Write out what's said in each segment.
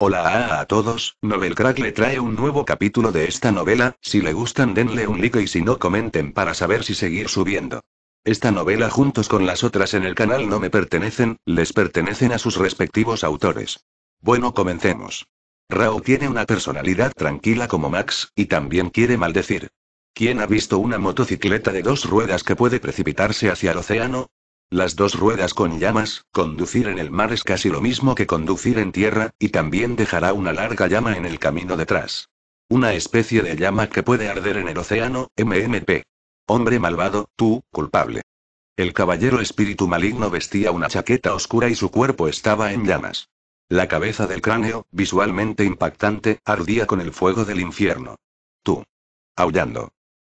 Hola a, todos, Novel Crack le trae un nuevo capítulo de esta novela, si le gustan denle un like y si no comenten para saber si seguir subiendo. Esta novela juntos con las otras en el canal no me pertenecen, les pertenecen a sus respectivos autores. Bueno comencemos. Rao tiene una personalidad tranquila como Max, y también quiere maldecir. ¿Quién ha visto una motocicleta de dos ruedas que puede precipitarse hacia el océano? Las dos ruedas con llamas, conducir en el mar es casi lo mismo que conducir en tierra, y también dejará una larga llama en el camino detrás. Una especie de llama que puede arder en el océano, MMP. Hombre malvado, tú, culpable. El caballero espíritu maligno vestía una chaqueta oscura y su cuerpo estaba en llamas. La cabeza del cráneo, visualmente impactante, ardía con el fuego del infierno. Tú. Aullando.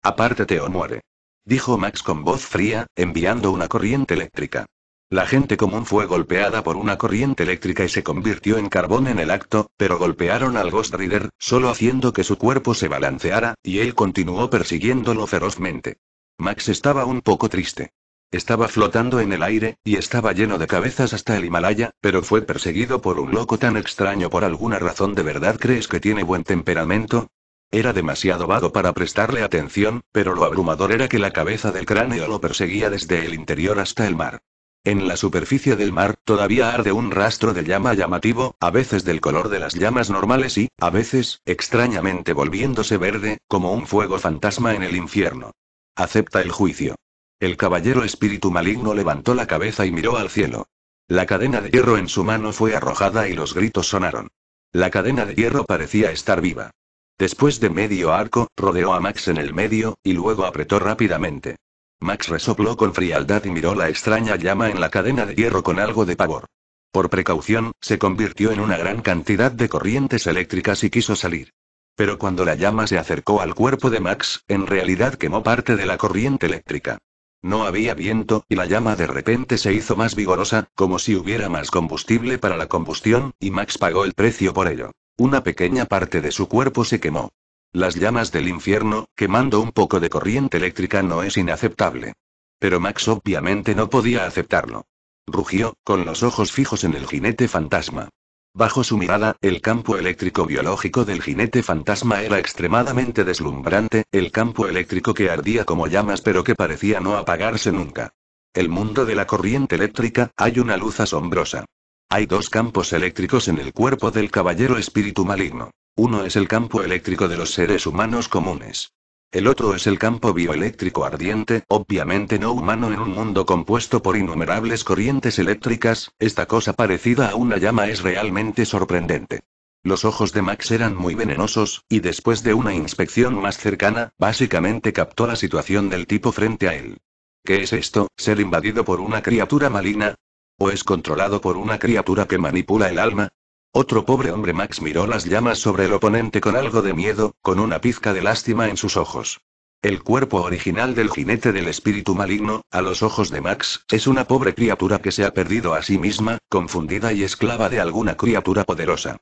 Apártate o muere dijo Max con voz fría, enviando una corriente eléctrica. La gente común fue golpeada por una corriente eléctrica y se convirtió en carbón en el acto, pero golpearon al Ghost Rider, solo haciendo que su cuerpo se balanceara, y él continuó persiguiéndolo ferozmente. Max estaba un poco triste. Estaba flotando en el aire, y estaba lleno de cabezas hasta el Himalaya, pero fue perseguido por un loco tan extraño por alguna razón de verdad crees que tiene buen temperamento, era demasiado vago para prestarle atención, pero lo abrumador era que la cabeza del cráneo lo perseguía desde el interior hasta el mar. En la superficie del mar, todavía arde un rastro de llama llamativo, a veces del color de las llamas normales y, a veces, extrañamente volviéndose verde, como un fuego fantasma en el infierno. Acepta el juicio. El caballero espíritu maligno levantó la cabeza y miró al cielo. La cadena de hierro en su mano fue arrojada y los gritos sonaron. La cadena de hierro parecía estar viva. Después de medio arco, rodeó a Max en el medio, y luego apretó rápidamente. Max resopló con frialdad y miró la extraña llama en la cadena de hierro con algo de pavor. Por precaución, se convirtió en una gran cantidad de corrientes eléctricas y quiso salir. Pero cuando la llama se acercó al cuerpo de Max, en realidad quemó parte de la corriente eléctrica. No había viento, y la llama de repente se hizo más vigorosa, como si hubiera más combustible para la combustión, y Max pagó el precio por ello. Una pequeña parte de su cuerpo se quemó. Las llamas del infierno, quemando un poco de corriente eléctrica no es inaceptable. Pero Max obviamente no podía aceptarlo. Rugió, con los ojos fijos en el jinete fantasma. Bajo su mirada, el campo eléctrico biológico del jinete fantasma era extremadamente deslumbrante, el campo eléctrico que ardía como llamas pero que parecía no apagarse nunca. El mundo de la corriente eléctrica, hay una luz asombrosa. Hay dos campos eléctricos en el cuerpo del caballero espíritu maligno. Uno es el campo eléctrico de los seres humanos comunes. El otro es el campo bioeléctrico ardiente, obviamente no humano en un mundo compuesto por innumerables corrientes eléctricas, esta cosa parecida a una llama es realmente sorprendente. Los ojos de Max eran muy venenosos, y después de una inspección más cercana, básicamente captó la situación del tipo frente a él. ¿Qué es esto, ser invadido por una criatura maligna? ¿O es controlado por una criatura que manipula el alma? Otro pobre hombre Max miró las llamas sobre el oponente con algo de miedo, con una pizca de lástima en sus ojos. El cuerpo original del jinete del espíritu maligno, a los ojos de Max, es una pobre criatura que se ha perdido a sí misma, confundida y esclava de alguna criatura poderosa.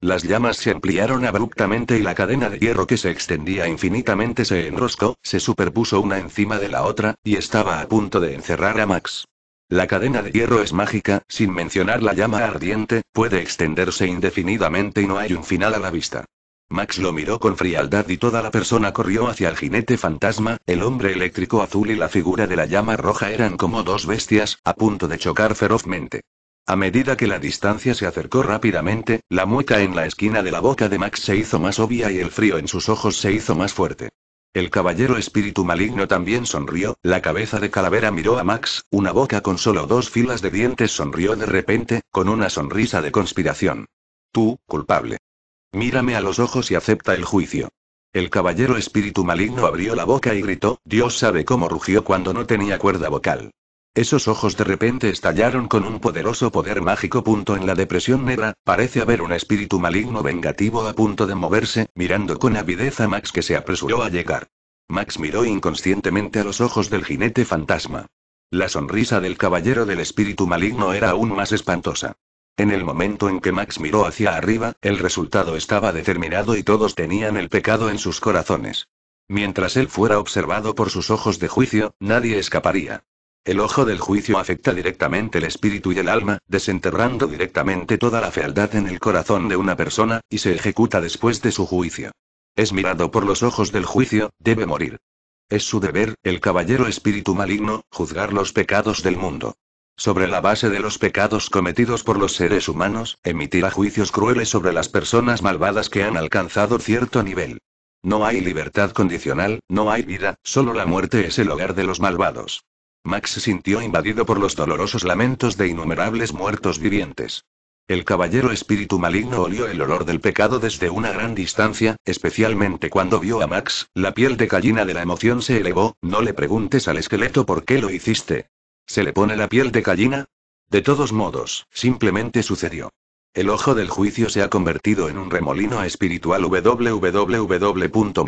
Las llamas se ampliaron abruptamente y la cadena de hierro que se extendía infinitamente se enroscó, se superpuso una encima de la otra, y estaba a punto de encerrar a Max. La cadena de hierro es mágica, sin mencionar la llama ardiente, puede extenderse indefinidamente y no hay un final a la vista. Max lo miró con frialdad y toda la persona corrió hacia el jinete fantasma, el hombre eléctrico azul y la figura de la llama roja eran como dos bestias, a punto de chocar ferozmente. A medida que la distancia se acercó rápidamente, la mueca en la esquina de la boca de Max se hizo más obvia y el frío en sus ojos se hizo más fuerte. El caballero espíritu maligno también sonrió, la cabeza de calavera miró a Max, una boca con solo dos filas de dientes sonrió de repente, con una sonrisa de conspiración. Tú, culpable. Mírame a los ojos y acepta el juicio. El caballero espíritu maligno abrió la boca y gritó, Dios sabe cómo rugió cuando no tenía cuerda vocal. Esos ojos de repente estallaron con un poderoso poder mágico. Punto en la depresión negra, parece haber un espíritu maligno vengativo a punto de moverse, mirando con avidez a Max que se apresuró a llegar. Max miró inconscientemente a los ojos del jinete fantasma. La sonrisa del caballero del espíritu maligno era aún más espantosa. En el momento en que Max miró hacia arriba, el resultado estaba determinado y todos tenían el pecado en sus corazones. Mientras él fuera observado por sus ojos de juicio, nadie escaparía. El ojo del juicio afecta directamente el espíritu y el alma, desenterrando directamente toda la fealdad en el corazón de una persona, y se ejecuta después de su juicio. Es mirado por los ojos del juicio, debe morir. Es su deber, el caballero espíritu maligno, juzgar los pecados del mundo. Sobre la base de los pecados cometidos por los seres humanos, emitirá juicios crueles sobre las personas malvadas que han alcanzado cierto nivel. No hay libertad condicional, no hay vida, solo la muerte es el hogar de los malvados. Max se sintió invadido por los dolorosos lamentos de innumerables muertos vivientes. El caballero espíritu maligno olió el olor del pecado desde una gran distancia, especialmente cuando vio a Max, la piel de gallina de la emoción se elevó, no le preguntes al esqueleto por qué lo hiciste. ¿Se le pone la piel de gallina? De todos modos, simplemente sucedió. El ojo del juicio se ha convertido en un remolino espiritual. www.glinovel.com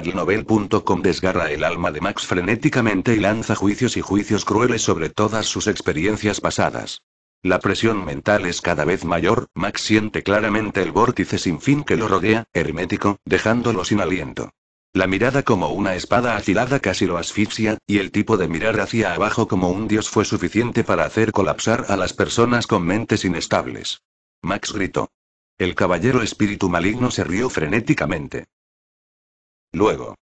desgarra el alma de Max frenéticamente y lanza juicios y juicios crueles sobre todas sus experiencias pasadas. La presión mental es cada vez mayor, Max siente claramente el vórtice sin fin que lo rodea, hermético, dejándolo sin aliento. La mirada como una espada afilada casi lo asfixia, y el tipo de mirar hacia abajo como un dios fue suficiente para hacer colapsar a las personas con mentes inestables. Max gritó. El caballero espíritu maligno se rió frenéticamente. Luego.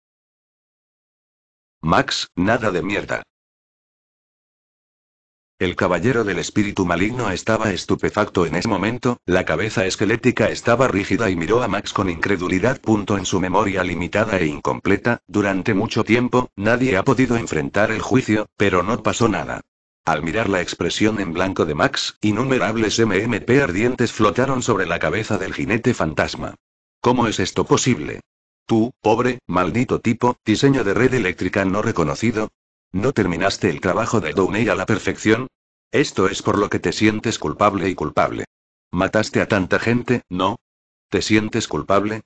Max, nada de mierda. El caballero del espíritu maligno estaba estupefacto en ese momento, la cabeza esquelética estaba rígida y miró a Max con incredulidad. en su memoria limitada e incompleta, durante mucho tiempo, nadie ha podido enfrentar el juicio, pero no pasó nada. Al mirar la expresión en blanco de Max, innumerables MMP ardientes flotaron sobre la cabeza del jinete fantasma. ¿Cómo es esto posible? Tú, pobre, maldito tipo, diseño de red eléctrica no reconocido. ¿No terminaste el trabajo de Downey a la perfección? Esto es por lo que te sientes culpable y culpable. Mataste a tanta gente, ¿no? ¿Te sientes culpable?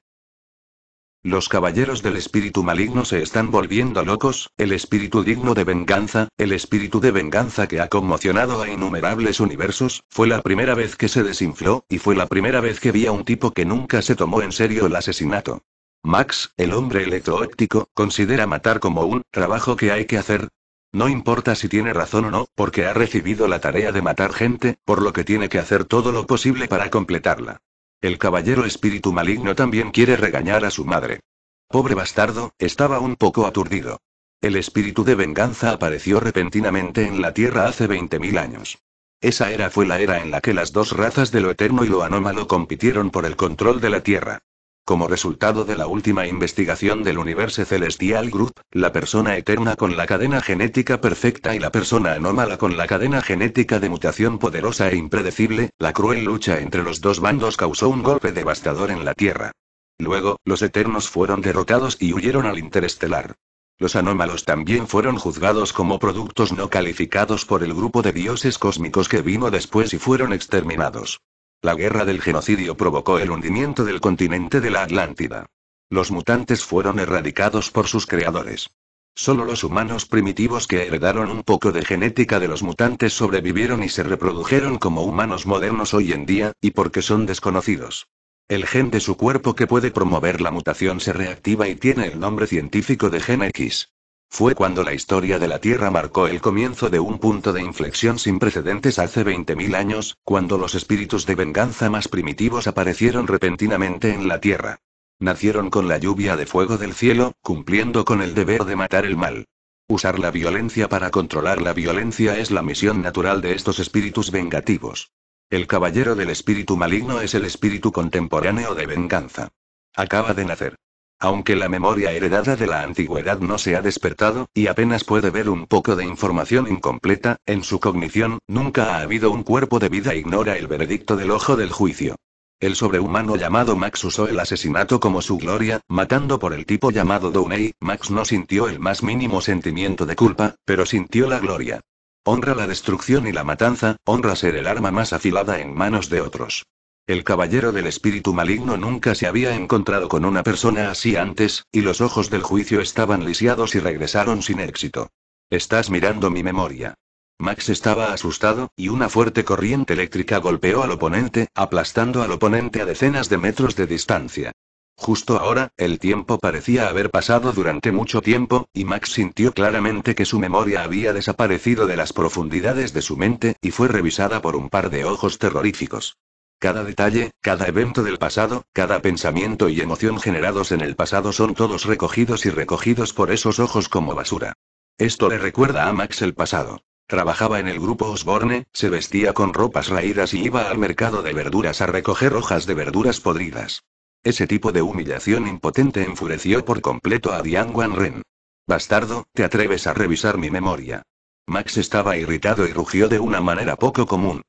Los caballeros del espíritu maligno se están volviendo locos, el espíritu digno de venganza, el espíritu de venganza que ha conmocionado a innumerables universos, fue la primera vez que se desinfló, y fue la primera vez que vi a un tipo que nunca se tomó en serio el asesinato. Max, el hombre electroóptico, considera matar como un trabajo que hay que hacer. No importa si tiene razón o no, porque ha recibido la tarea de matar gente, por lo que tiene que hacer todo lo posible para completarla. El caballero espíritu maligno también quiere regañar a su madre. Pobre bastardo, estaba un poco aturdido. El espíritu de venganza apareció repentinamente en la Tierra hace 20.000 años. Esa era fue la era en la que las dos razas de lo eterno y lo anómalo compitieron por el control de la Tierra. Como resultado de la última investigación del Universo Celestial Group, la persona eterna con la cadena genética perfecta y la persona anómala con la cadena genética de mutación poderosa e impredecible, la cruel lucha entre los dos bandos causó un golpe devastador en la Tierra. Luego, los eternos fueron derrotados y huyeron al interestelar. Los anómalos también fueron juzgados como productos no calificados por el grupo de dioses cósmicos que vino después y fueron exterminados. La guerra del genocidio provocó el hundimiento del continente de la Atlántida. Los mutantes fueron erradicados por sus creadores. Solo los humanos primitivos que heredaron un poco de genética de los mutantes sobrevivieron y se reprodujeron como humanos modernos hoy en día, y porque son desconocidos. El gen de su cuerpo que puede promover la mutación se reactiva y tiene el nombre científico de gen X. Fue cuando la historia de la Tierra marcó el comienzo de un punto de inflexión sin precedentes hace 20.000 años, cuando los espíritus de venganza más primitivos aparecieron repentinamente en la Tierra. Nacieron con la lluvia de fuego del cielo, cumpliendo con el deber de matar el mal. Usar la violencia para controlar la violencia es la misión natural de estos espíritus vengativos. El caballero del espíritu maligno es el espíritu contemporáneo de venganza. Acaba de nacer. Aunque la memoria heredada de la antigüedad no se ha despertado, y apenas puede ver un poco de información incompleta, en su cognición, nunca ha habido un cuerpo de vida ignora el veredicto del ojo del juicio. El sobrehumano llamado Max usó el asesinato como su gloria, matando por el tipo llamado Downey, Max no sintió el más mínimo sentimiento de culpa, pero sintió la gloria. Honra la destrucción y la matanza, honra ser el arma más afilada en manos de otros. El caballero del espíritu maligno nunca se había encontrado con una persona así antes, y los ojos del juicio estaban lisiados y regresaron sin éxito. Estás mirando mi memoria. Max estaba asustado, y una fuerte corriente eléctrica golpeó al oponente, aplastando al oponente a decenas de metros de distancia. Justo ahora, el tiempo parecía haber pasado durante mucho tiempo, y Max sintió claramente que su memoria había desaparecido de las profundidades de su mente, y fue revisada por un par de ojos terroríficos. Cada detalle, cada evento del pasado, cada pensamiento y emoción generados en el pasado son todos recogidos y recogidos por esos ojos como basura. Esto le recuerda a Max el pasado. Trabajaba en el grupo Osborne, se vestía con ropas raídas y iba al mercado de verduras a recoger hojas de verduras podridas. Ese tipo de humillación impotente enfureció por completo a Diane Ren. Bastardo, te atreves a revisar mi memoria. Max estaba irritado y rugió de una manera poco común.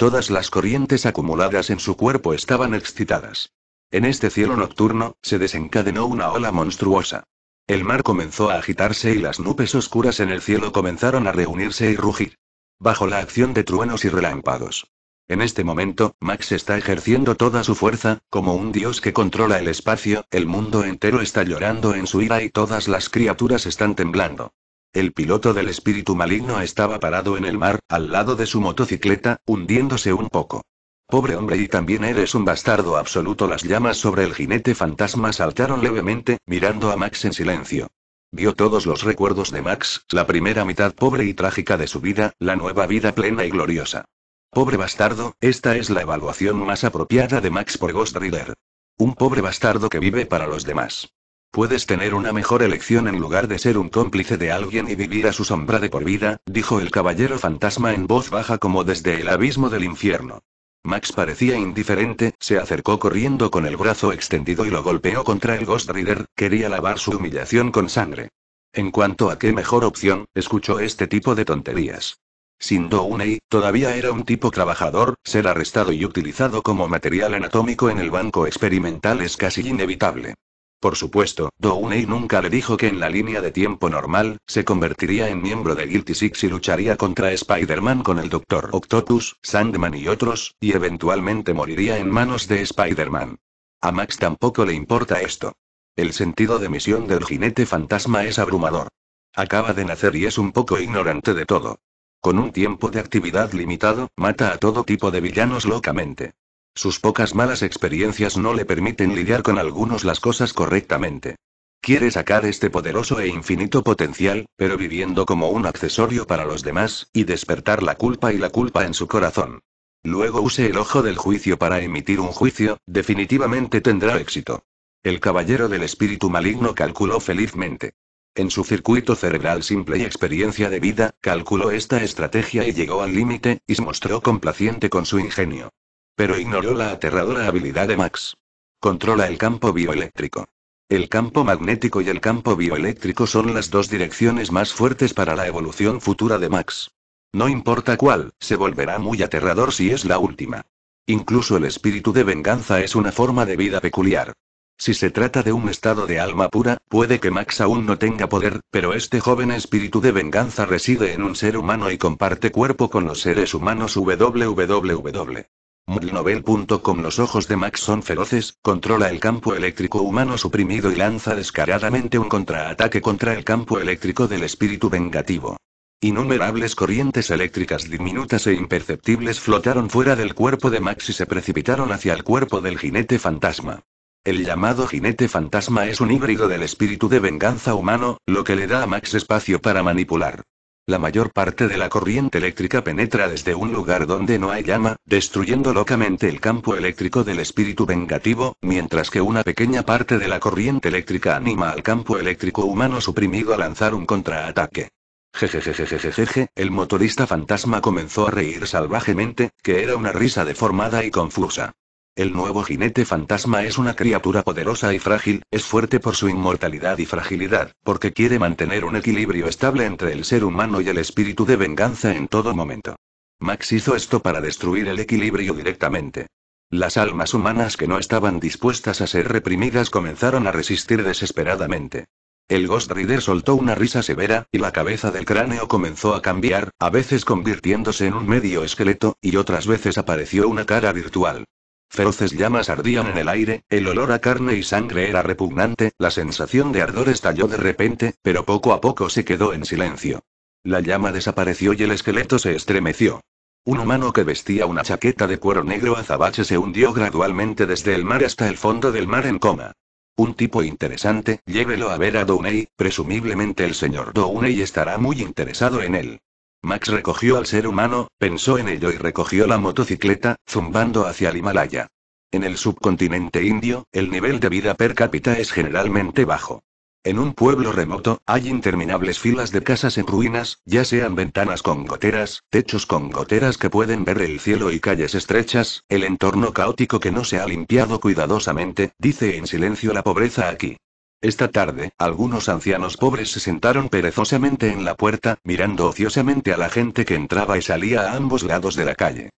Todas las corrientes acumuladas en su cuerpo estaban excitadas. En este cielo nocturno, se desencadenó una ola monstruosa. El mar comenzó a agitarse y las nubes oscuras en el cielo comenzaron a reunirse y rugir. Bajo la acción de truenos y relámpagos. En este momento, Max está ejerciendo toda su fuerza, como un dios que controla el espacio, el mundo entero está llorando en su ira y todas las criaturas están temblando. El piloto del espíritu maligno estaba parado en el mar, al lado de su motocicleta, hundiéndose un poco. Pobre hombre, y también eres un bastardo absoluto. Las llamas sobre el jinete fantasma saltaron levemente, mirando a Max en silencio. Vio todos los recuerdos de Max, la primera mitad pobre y trágica de su vida, la nueva vida plena y gloriosa. Pobre bastardo, esta es la evaluación más apropiada de Max por Ghost Rider. Un pobre bastardo que vive para los demás. Puedes tener una mejor elección en lugar de ser un cómplice de alguien y vivir a su sombra de por vida, dijo el caballero fantasma en voz baja como desde el abismo del infierno. Max parecía indiferente, se acercó corriendo con el brazo extendido y lo golpeó contra el Ghost Rider, quería lavar su humillación con sangre. En cuanto a qué mejor opción, escuchó este tipo de tonterías. Sin Downey, todavía era un tipo trabajador, ser arrestado y utilizado como material anatómico en el banco experimental es casi inevitable. Por supuesto, Downey nunca le dijo que en la línea de tiempo normal, se convertiría en miembro de Guilty Six y lucharía contra Spider-Man con el Doctor Octopus, Sandman y otros, y eventualmente moriría en manos de Spider-Man. A Max tampoco le importa esto. El sentido de misión del jinete fantasma es abrumador. Acaba de nacer y es un poco ignorante de todo. Con un tiempo de actividad limitado, mata a todo tipo de villanos locamente. Sus pocas malas experiencias no le permiten lidiar con algunos las cosas correctamente. Quiere sacar este poderoso e infinito potencial, pero viviendo como un accesorio para los demás, y despertar la culpa y la culpa en su corazón. Luego use el ojo del juicio para emitir un juicio, definitivamente tendrá éxito. El caballero del espíritu maligno calculó felizmente. En su circuito cerebral simple y experiencia de vida, calculó esta estrategia y llegó al límite, y se mostró complaciente con su ingenio pero ignoró la aterradora habilidad de Max. Controla el campo bioeléctrico. El campo magnético y el campo bioeléctrico son las dos direcciones más fuertes para la evolución futura de Max. No importa cuál, se volverá muy aterrador si es la última. Incluso el espíritu de venganza es una forma de vida peculiar. Si se trata de un estado de alma pura, puede que Max aún no tenga poder, pero este joven espíritu de venganza reside en un ser humano y comparte cuerpo con los seres humanos www con Los ojos de Max son feroces, controla el campo eléctrico humano suprimido y lanza descaradamente un contraataque contra el campo eléctrico del espíritu vengativo. Innumerables corrientes eléctricas diminutas e imperceptibles flotaron fuera del cuerpo de Max y se precipitaron hacia el cuerpo del jinete fantasma. El llamado jinete fantasma es un híbrido del espíritu de venganza humano, lo que le da a Max espacio para manipular. La mayor parte de la corriente eléctrica penetra desde un lugar donde no hay llama, destruyendo locamente el campo eléctrico del espíritu vengativo, mientras que una pequeña parte de la corriente eléctrica anima al campo eléctrico humano suprimido a lanzar un contraataque. Jejejejejejeje, el motorista fantasma comenzó a reír salvajemente, que era una risa deformada y confusa. El nuevo jinete fantasma es una criatura poderosa y frágil, es fuerte por su inmortalidad y fragilidad, porque quiere mantener un equilibrio estable entre el ser humano y el espíritu de venganza en todo momento. Max hizo esto para destruir el equilibrio directamente. Las almas humanas que no estaban dispuestas a ser reprimidas comenzaron a resistir desesperadamente. El Ghost Rider soltó una risa severa, y la cabeza del cráneo comenzó a cambiar, a veces convirtiéndose en un medio esqueleto, y otras veces apareció una cara virtual. Feroces llamas ardían en el aire, el olor a carne y sangre era repugnante, la sensación de ardor estalló de repente, pero poco a poco se quedó en silencio. La llama desapareció y el esqueleto se estremeció. Un humano que vestía una chaqueta de cuero negro azabache se hundió gradualmente desde el mar hasta el fondo del mar en coma. Un tipo interesante, llévelo a ver a Downey, presumiblemente el señor Downey estará muy interesado en él. Max recogió al ser humano, pensó en ello y recogió la motocicleta, zumbando hacia el Himalaya. En el subcontinente indio, el nivel de vida per cápita es generalmente bajo. En un pueblo remoto, hay interminables filas de casas en ruinas, ya sean ventanas con goteras, techos con goteras que pueden ver el cielo y calles estrechas, el entorno caótico que no se ha limpiado cuidadosamente, dice en silencio la pobreza aquí. Esta tarde, algunos ancianos pobres se sentaron perezosamente en la puerta, mirando ociosamente a la gente que entraba y salía a ambos lados de la calle.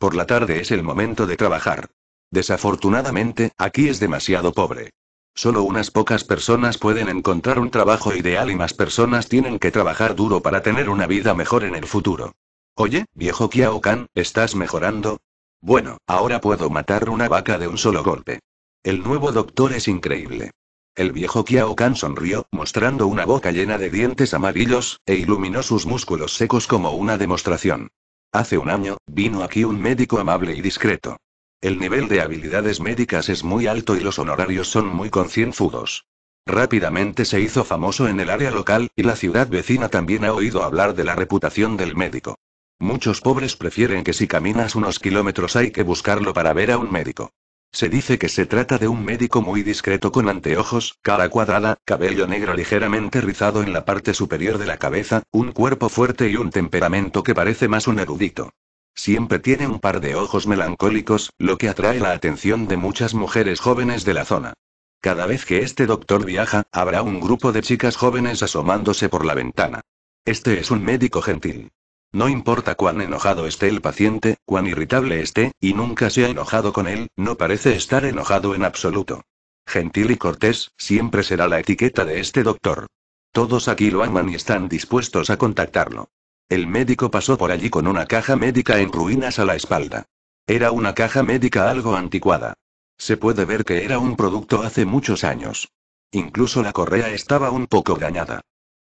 Por la tarde es el momento de trabajar. Desafortunadamente, aquí es demasiado pobre. Solo unas pocas personas pueden encontrar un trabajo ideal y más personas tienen que trabajar duro para tener una vida mejor en el futuro. Oye, viejo Kiao Kan, ¿estás mejorando? Bueno, ahora puedo matar una vaca de un solo golpe. El nuevo doctor es increíble. El viejo Kan sonrió, mostrando una boca llena de dientes amarillos, e iluminó sus músculos secos como una demostración. Hace un año, vino aquí un médico amable y discreto. El nivel de habilidades médicas es muy alto y los honorarios son muy concienzudos. Rápidamente se hizo famoso en el área local, y la ciudad vecina también ha oído hablar de la reputación del médico. Muchos pobres prefieren que si caminas unos kilómetros hay que buscarlo para ver a un médico. Se dice que se trata de un médico muy discreto con anteojos, cara cuadrada, cabello negro ligeramente rizado en la parte superior de la cabeza, un cuerpo fuerte y un temperamento que parece más un erudito. Siempre tiene un par de ojos melancólicos, lo que atrae la atención de muchas mujeres jóvenes de la zona. Cada vez que este doctor viaja, habrá un grupo de chicas jóvenes asomándose por la ventana. Este es un médico gentil. No importa cuán enojado esté el paciente, cuán irritable esté, y nunca se ha enojado con él, no parece estar enojado en absoluto. Gentil y cortés, siempre será la etiqueta de este doctor. Todos aquí lo aman y están dispuestos a contactarlo. El médico pasó por allí con una caja médica en ruinas a la espalda. Era una caja médica algo anticuada. Se puede ver que era un producto hace muchos años. Incluso la correa estaba un poco dañada.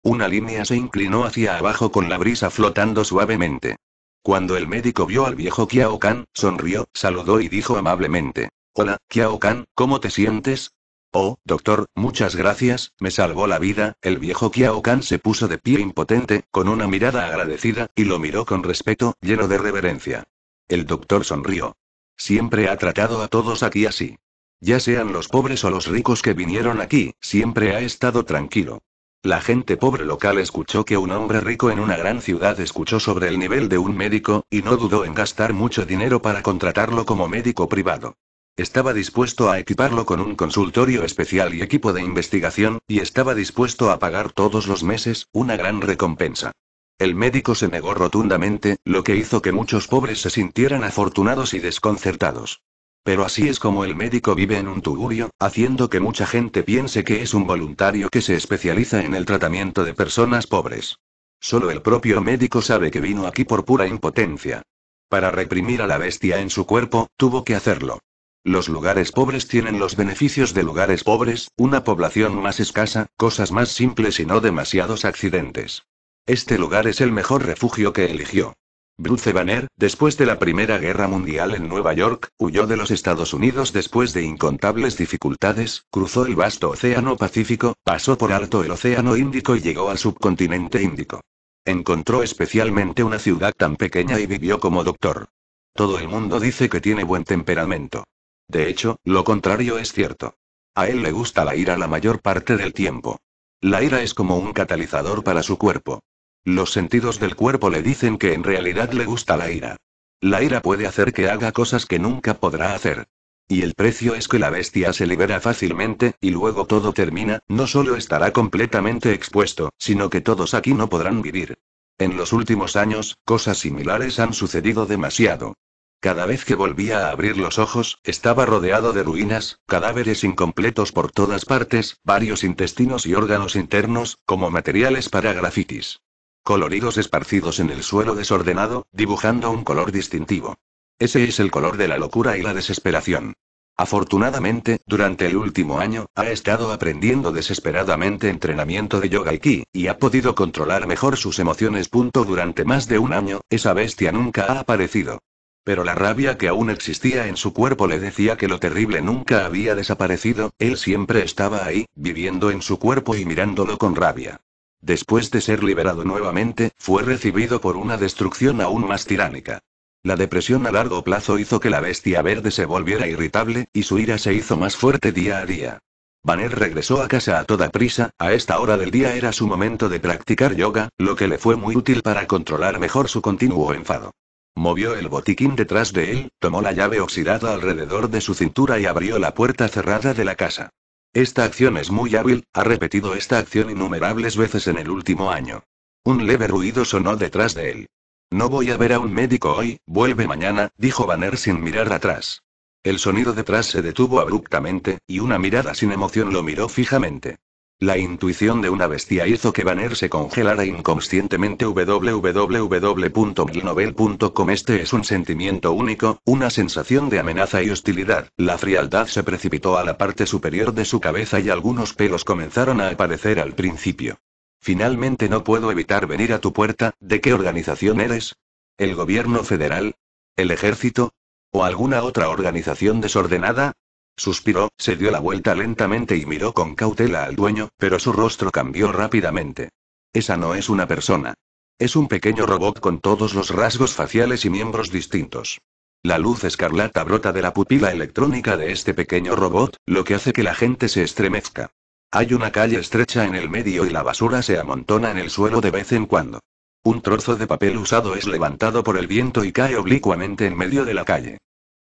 Una línea se inclinó hacia abajo con la brisa flotando suavemente. Cuando el médico vio al viejo Kiao Kan, sonrió, saludó y dijo amablemente: Hola, Kiao Kan, ¿cómo te sientes? Oh, doctor, muchas gracias, me salvó la vida. El viejo Kiao Kan se puso de pie impotente, con una mirada agradecida, y lo miró con respeto, lleno de reverencia. El doctor sonrió. Siempre ha tratado a todos aquí así. Ya sean los pobres o los ricos que vinieron aquí, siempre ha estado tranquilo. La gente pobre local escuchó que un hombre rico en una gran ciudad escuchó sobre el nivel de un médico, y no dudó en gastar mucho dinero para contratarlo como médico privado. Estaba dispuesto a equiparlo con un consultorio especial y equipo de investigación, y estaba dispuesto a pagar todos los meses una gran recompensa. El médico se negó rotundamente, lo que hizo que muchos pobres se sintieran afortunados y desconcertados. Pero así es como el médico vive en un tugurio, haciendo que mucha gente piense que es un voluntario que se especializa en el tratamiento de personas pobres. Solo el propio médico sabe que vino aquí por pura impotencia. Para reprimir a la bestia en su cuerpo, tuvo que hacerlo. Los lugares pobres tienen los beneficios de lugares pobres, una población más escasa, cosas más simples y no demasiados accidentes. Este lugar es el mejor refugio que eligió. Bruce Banner, después de la Primera Guerra Mundial en Nueva York, huyó de los Estados Unidos después de incontables dificultades, cruzó el vasto Océano Pacífico, pasó por alto el Océano Índico y llegó al subcontinente Índico. Encontró especialmente una ciudad tan pequeña y vivió como doctor. Todo el mundo dice que tiene buen temperamento. De hecho, lo contrario es cierto. A él le gusta la ira la mayor parte del tiempo. La ira es como un catalizador para su cuerpo. Los sentidos del cuerpo le dicen que en realidad le gusta la ira. La ira puede hacer que haga cosas que nunca podrá hacer. Y el precio es que la bestia se libera fácilmente, y luego todo termina, no solo estará completamente expuesto, sino que todos aquí no podrán vivir. En los últimos años, cosas similares han sucedido demasiado. Cada vez que volvía a abrir los ojos, estaba rodeado de ruinas, cadáveres incompletos por todas partes, varios intestinos y órganos internos, como materiales para grafitis coloridos esparcidos en el suelo desordenado, dibujando un color distintivo. Ese es el color de la locura y la desesperación. Afortunadamente, durante el último año, ha estado aprendiendo desesperadamente entrenamiento de yoga y ki, y ha podido controlar mejor sus emociones. Durante más de un año, esa bestia nunca ha aparecido. Pero la rabia que aún existía en su cuerpo le decía que lo terrible nunca había desaparecido, él siempre estaba ahí, viviendo en su cuerpo y mirándolo con rabia después de ser liberado nuevamente, fue recibido por una destrucción aún más tiránica. La depresión a largo plazo hizo que la bestia verde se volviera irritable, y su ira se hizo más fuerte día a día. Banner regresó a casa a toda prisa, a esta hora del día era su momento de practicar yoga, lo que le fue muy útil para controlar mejor su continuo enfado. Movió el botiquín detrás de él, tomó la llave oxidada alrededor de su cintura y abrió la puerta cerrada de la casa. Esta acción es muy hábil, ha repetido esta acción innumerables veces en el último año. Un leve ruido sonó detrás de él. No voy a ver a un médico hoy, vuelve mañana, dijo Banner sin mirar atrás. El sonido detrás se detuvo abruptamente, y una mirada sin emoción lo miró fijamente. La intuición de una bestia hizo que Banner se congelara inconscientemente www.glinovel.com Este es un sentimiento único, una sensación de amenaza y hostilidad. La frialdad se precipitó a la parte superior de su cabeza y algunos pelos comenzaron a aparecer al principio. Finalmente no puedo evitar venir a tu puerta, ¿de qué organización eres? ¿El gobierno federal? ¿El ejército? ¿O alguna otra organización desordenada? Suspiró, se dio la vuelta lentamente y miró con cautela al dueño, pero su rostro cambió rápidamente. Esa no es una persona. Es un pequeño robot con todos los rasgos faciales y miembros distintos. La luz escarlata brota de la pupila electrónica de este pequeño robot, lo que hace que la gente se estremezca. Hay una calle estrecha en el medio y la basura se amontona en el suelo de vez en cuando. Un trozo de papel usado es levantado por el viento y cae oblicuamente en medio de la calle.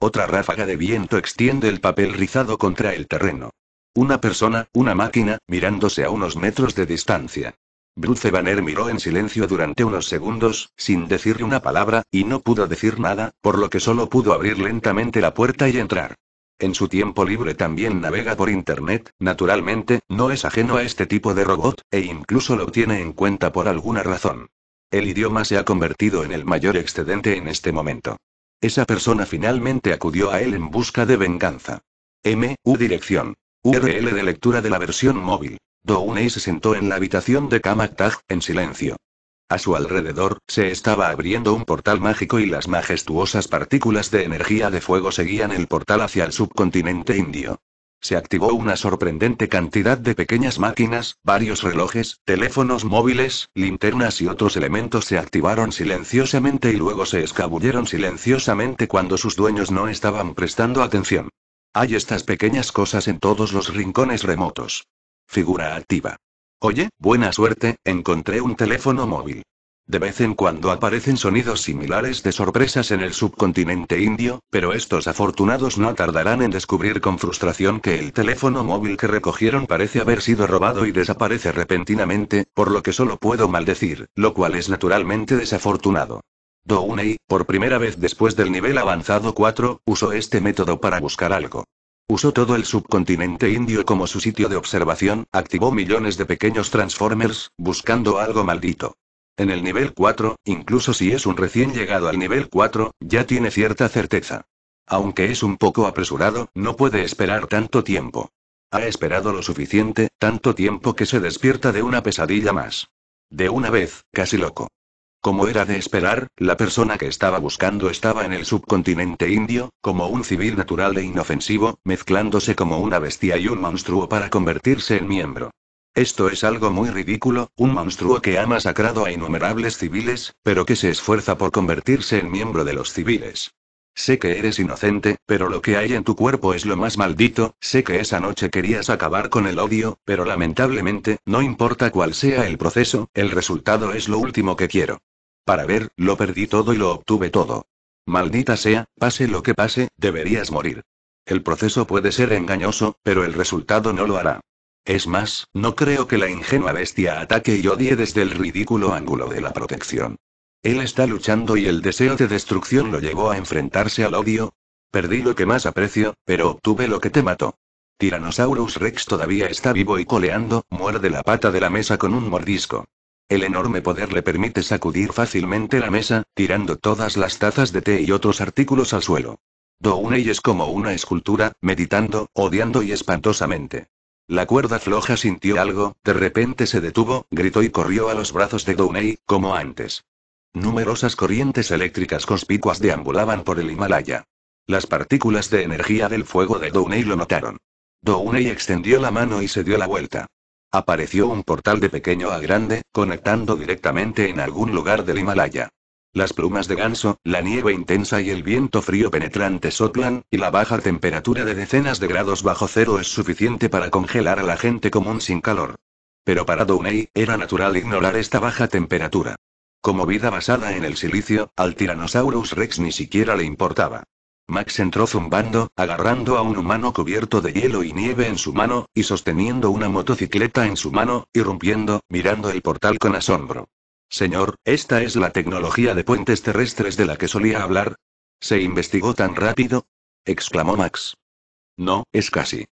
Otra ráfaga de viento extiende el papel rizado contra el terreno. Una persona, una máquina, mirándose a unos metros de distancia. Bruce Banner miró en silencio durante unos segundos, sin decirle una palabra, y no pudo decir nada, por lo que solo pudo abrir lentamente la puerta y entrar. En su tiempo libre también navega por Internet, naturalmente, no es ajeno a este tipo de robot, e incluso lo tiene en cuenta por alguna razón. El idioma se ha convertido en el mayor excedente en este momento. Esa persona finalmente acudió a él en busca de venganza. M. Dirección. URL de lectura de la versión móvil. Downey se sentó en la habitación de Kamaktag en silencio. A su alrededor, se estaba abriendo un portal mágico y las majestuosas partículas de energía de fuego seguían el portal hacia el subcontinente indio se activó una sorprendente cantidad de pequeñas máquinas, varios relojes, teléfonos móviles, linternas y otros elementos se activaron silenciosamente y luego se escabulleron silenciosamente cuando sus dueños no estaban prestando atención. Hay estas pequeñas cosas en todos los rincones remotos. Figura activa. Oye, buena suerte, encontré un teléfono móvil. De vez en cuando aparecen sonidos similares de sorpresas en el subcontinente indio, pero estos afortunados no tardarán en descubrir con frustración que el teléfono móvil que recogieron parece haber sido robado y desaparece repentinamente, por lo que solo puedo maldecir, lo cual es naturalmente desafortunado. Downey, por primera vez después del nivel avanzado 4, usó este método para buscar algo. Usó todo el subcontinente indio como su sitio de observación, activó millones de pequeños transformers, buscando algo maldito. En el nivel 4, incluso si es un recién llegado al nivel 4, ya tiene cierta certeza. Aunque es un poco apresurado, no puede esperar tanto tiempo. Ha esperado lo suficiente, tanto tiempo que se despierta de una pesadilla más. De una vez, casi loco. Como era de esperar, la persona que estaba buscando estaba en el subcontinente indio, como un civil natural e inofensivo, mezclándose como una bestia y un monstruo para convertirse en miembro. Esto es algo muy ridículo, un monstruo que ha masacrado a innumerables civiles, pero que se esfuerza por convertirse en miembro de los civiles. Sé que eres inocente, pero lo que hay en tu cuerpo es lo más maldito, sé que esa noche querías acabar con el odio, pero lamentablemente, no importa cuál sea el proceso, el resultado es lo último que quiero. Para ver, lo perdí todo y lo obtuve todo. Maldita sea, pase lo que pase, deberías morir. El proceso puede ser engañoso, pero el resultado no lo hará. Es más, no creo que la ingenua bestia ataque y odie desde el ridículo ángulo de la protección. Él está luchando y el deseo de destrucción lo llevó a enfrentarse al odio. Perdí lo que más aprecio, pero obtuve lo que te mató. Tyrannosaurus Rex todavía está vivo y coleando, muerde la pata de la mesa con un mordisco. El enorme poder le permite sacudir fácilmente la mesa, tirando todas las tazas de té y otros artículos al suelo. Dounei es como una escultura, meditando, odiando y espantosamente. La cuerda floja sintió algo, de repente se detuvo, gritó y corrió a los brazos de Downey, como antes. Numerosas corrientes eléctricas conspicuas deambulaban por el Himalaya. Las partículas de energía del fuego de Downey lo notaron. Downey extendió la mano y se dio la vuelta. Apareció un portal de pequeño a grande, conectando directamente en algún lugar del Himalaya. Las plumas de ganso, la nieve intensa y el viento frío penetrante soplan, y la baja temperatura de decenas de grados bajo cero es suficiente para congelar a la gente común sin calor. Pero para Downey, era natural ignorar esta baja temperatura. Como vida basada en el silicio, al Tyrannosaurus Rex ni siquiera le importaba. Max entró zumbando, agarrando a un humano cubierto de hielo y nieve en su mano, y sosteniendo una motocicleta en su mano, irrumpiendo, mirando el portal con asombro. Señor, ¿esta es la tecnología de puentes terrestres de la que solía hablar? ¿Se investigó tan rápido? exclamó Max. No, es casi.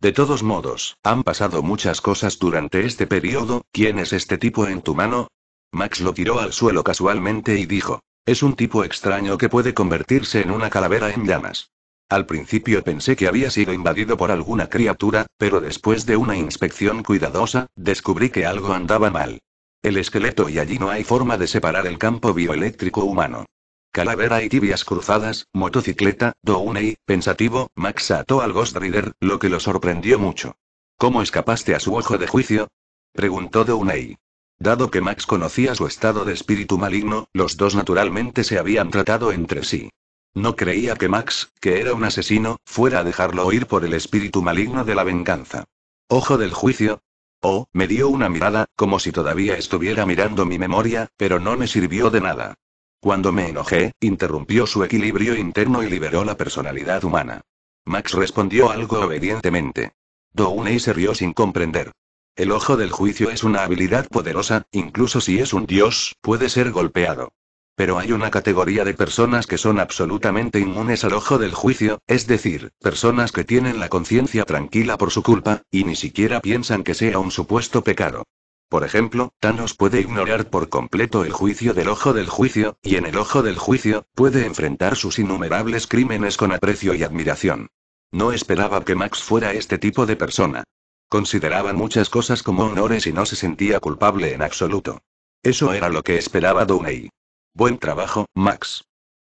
De todos modos, han pasado muchas cosas durante este periodo. ¿Quién es este tipo en tu mano? Max lo tiró al suelo casualmente y dijo, es un tipo extraño que puede convertirse en una calavera en llamas. Al principio pensé que había sido invadido por alguna criatura, pero después de una inspección cuidadosa, descubrí que algo andaba mal el esqueleto y allí no hay forma de separar el campo bioeléctrico humano. Calavera y tibias cruzadas, motocicleta, Downey, pensativo, Max ató al Ghost Rider, lo que lo sorprendió mucho. ¿Cómo escapaste a su ojo de juicio? preguntó Downey. Dado que Max conocía su estado de espíritu maligno, los dos naturalmente se habían tratado entre sí. No creía que Max, que era un asesino, fuera a dejarlo oír por el espíritu maligno de la venganza. Ojo del juicio, Oh, me dio una mirada, como si todavía estuviera mirando mi memoria, pero no me sirvió de nada. Cuando me enojé, interrumpió su equilibrio interno y liberó la personalidad humana. Max respondió algo obedientemente. Downey se rió sin comprender. El ojo del juicio es una habilidad poderosa, incluso si es un dios, puede ser golpeado. Pero hay una categoría de personas que son absolutamente inmunes al ojo del juicio, es decir, personas que tienen la conciencia tranquila por su culpa, y ni siquiera piensan que sea un supuesto pecado. Por ejemplo, Thanos puede ignorar por completo el juicio del ojo del juicio, y en el ojo del juicio, puede enfrentar sus innumerables crímenes con aprecio y admiración. No esperaba que Max fuera este tipo de persona. Consideraba muchas cosas como honores y no se sentía culpable en absoluto. Eso era lo que esperaba Downey. Buen trabajo, Max.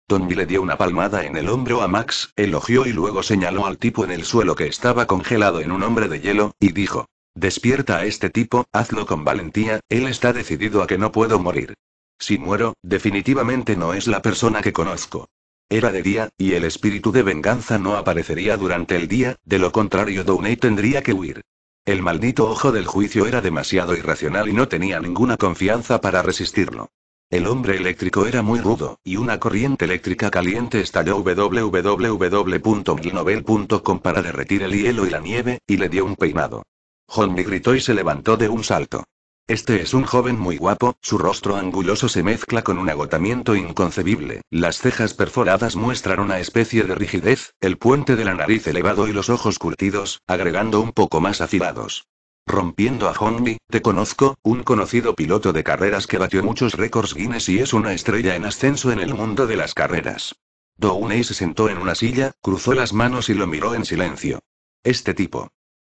Tommy le dio una palmada en el hombro a Max, elogió y luego señaló al tipo en el suelo que estaba congelado en un hombre de hielo, y dijo, Despierta a este tipo, hazlo con valentía, él está decidido a que no puedo morir. Si muero, definitivamente no es la persona que conozco. Era de día, y el espíritu de venganza no aparecería durante el día, de lo contrario Downey tendría que huir. El maldito ojo del juicio era demasiado irracional y no tenía ninguna confianza para resistirlo. El hombre eléctrico era muy rudo, y una corriente eléctrica caliente estalló www.glinovel.com para derretir el hielo y la nieve, y le dio un peinado. Johnny gritó y se levantó de un salto. Este es un joven muy guapo, su rostro anguloso se mezcla con un agotamiento inconcebible, las cejas perforadas muestran una especie de rigidez, el puente de la nariz elevado y los ojos curtidos, agregando un poco más afilados. Rompiendo a Honmi, te conozco, un conocido piloto de carreras que batió muchos récords Guinness y es una estrella en ascenso en el mundo de las carreras. Downey se sentó en una silla, cruzó las manos y lo miró en silencio. Este tipo.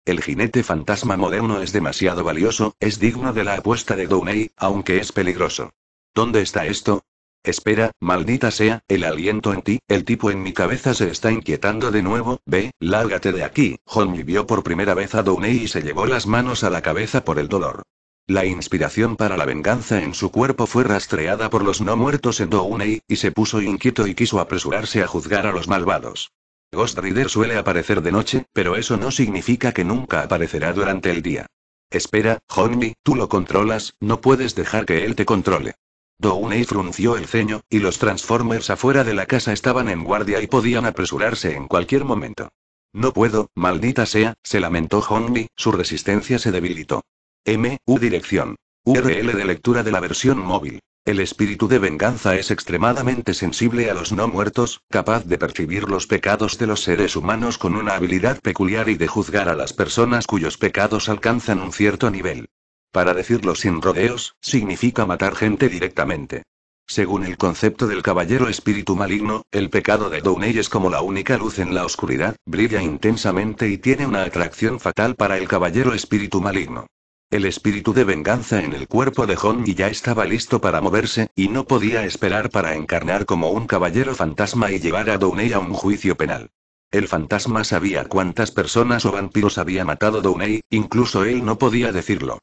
El jinete fantasma moderno es demasiado valioso, es digno de la apuesta de Downey, aunque es peligroso. ¿Dónde está esto? Espera, maldita sea, el aliento en ti, el tipo en mi cabeza se está inquietando de nuevo, ve, lárgate de aquí. johnny vio por primera vez a Downey y se llevó las manos a la cabeza por el dolor. La inspiración para la venganza en su cuerpo fue rastreada por los no muertos en Downey, y se puso inquieto y quiso apresurarse a juzgar a los malvados. Ghost Rider suele aparecer de noche, pero eso no significa que nunca aparecerá durante el día. Espera, Honmi, tú lo controlas, no puedes dejar que él te controle. Downey frunció el ceño, y los Transformers afuera de la casa estaban en guardia y podían apresurarse en cualquier momento. No puedo, maldita sea, se lamentó Hongli, su resistencia se debilitó. M, dirección. URL de lectura de la versión móvil. El espíritu de venganza es extremadamente sensible a los no muertos, capaz de percibir los pecados de los seres humanos con una habilidad peculiar y de juzgar a las personas cuyos pecados alcanzan un cierto nivel. Para decirlo sin rodeos, significa matar gente directamente. Según el concepto del caballero espíritu maligno, el pecado de Downey es como la única luz en la oscuridad, brilla intensamente y tiene una atracción fatal para el caballero espíritu maligno. El espíritu de venganza en el cuerpo de Hongi ya estaba listo para moverse, y no podía esperar para encarnar como un caballero fantasma y llevar a Downey a un juicio penal. El fantasma sabía cuántas personas o vampiros había matado Downey, incluso él no podía decirlo.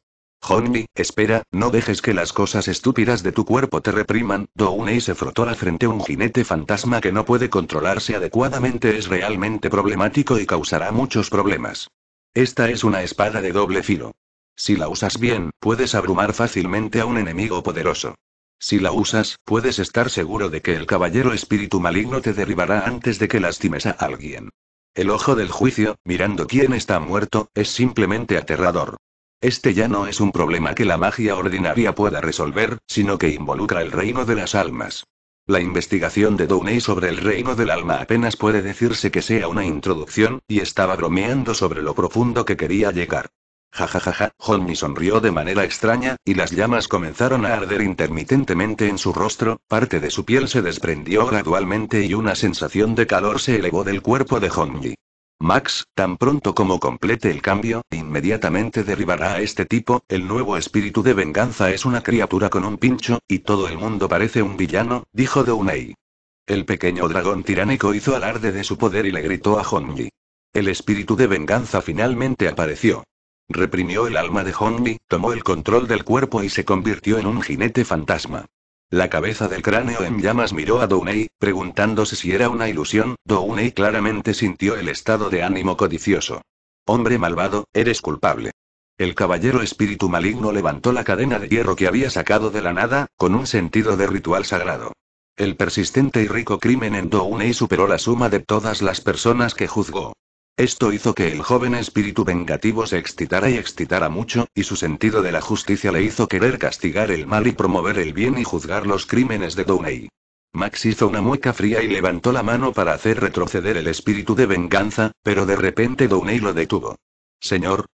Honmi, espera, no dejes que las cosas estúpidas de tu cuerpo te repriman. y se frotó la frente. Un jinete fantasma que no puede controlarse adecuadamente es realmente problemático y causará muchos problemas. Esta es una espada de doble filo. Si la usas bien, puedes abrumar fácilmente a un enemigo poderoso. Si la usas, puedes estar seguro de que el caballero espíritu maligno te derribará antes de que lastimes a alguien. El ojo del juicio, mirando quién está muerto, es simplemente aterrador. Este ya no es un problema que la magia ordinaria pueda resolver, sino que involucra el reino de las almas. La investigación de Downey sobre el reino del alma apenas puede decirse que sea una introducción, y estaba bromeando sobre lo profundo que quería llegar. Jajajaja, Johnny sonrió de manera extraña, y las llamas comenzaron a arder intermitentemente en su rostro, parte de su piel se desprendió gradualmente y una sensación de calor se elevó del cuerpo de Johnny. Max, tan pronto como complete el cambio, inmediatamente derribará a este tipo, el nuevo espíritu de venganza es una criatura con un pincho, y todo el mundo parece un villano, dijo Downey. El pequeño dragón tiránico hizo alarde de su poder y le gritó a Hongli. El espíritu de venganza finalmente apareció. Reprimió el alma de Hongli, tomó el control del cuerpo y se convirtió en un jinete fantasma. La cabeza del cráneo en llamas miró a Dounei, preguntándose si era una ilusión. Dounei claramente sintió el estado de ánimo codicioso. Hombre malvado, eres culpable. El caballero espíritu maligno levantó la cadena de hierro que había sacado de la nada, con un sentido de ritual sagrado. El persistente y rico crimen en Dounei superó la suma de todas las personas que juzgó. Esto hizo que el joven espíritu vengativo se excitara y excitara mucho, y su sentido de la justicia le hizo querer castigar el mal y promover el bien y juzgar los crímenes de Downey. Max hizo una mueca fría y levantó la mano para hacer retroceder el espíritu de venganza, pero de repente Downey lo detuvo. Señor.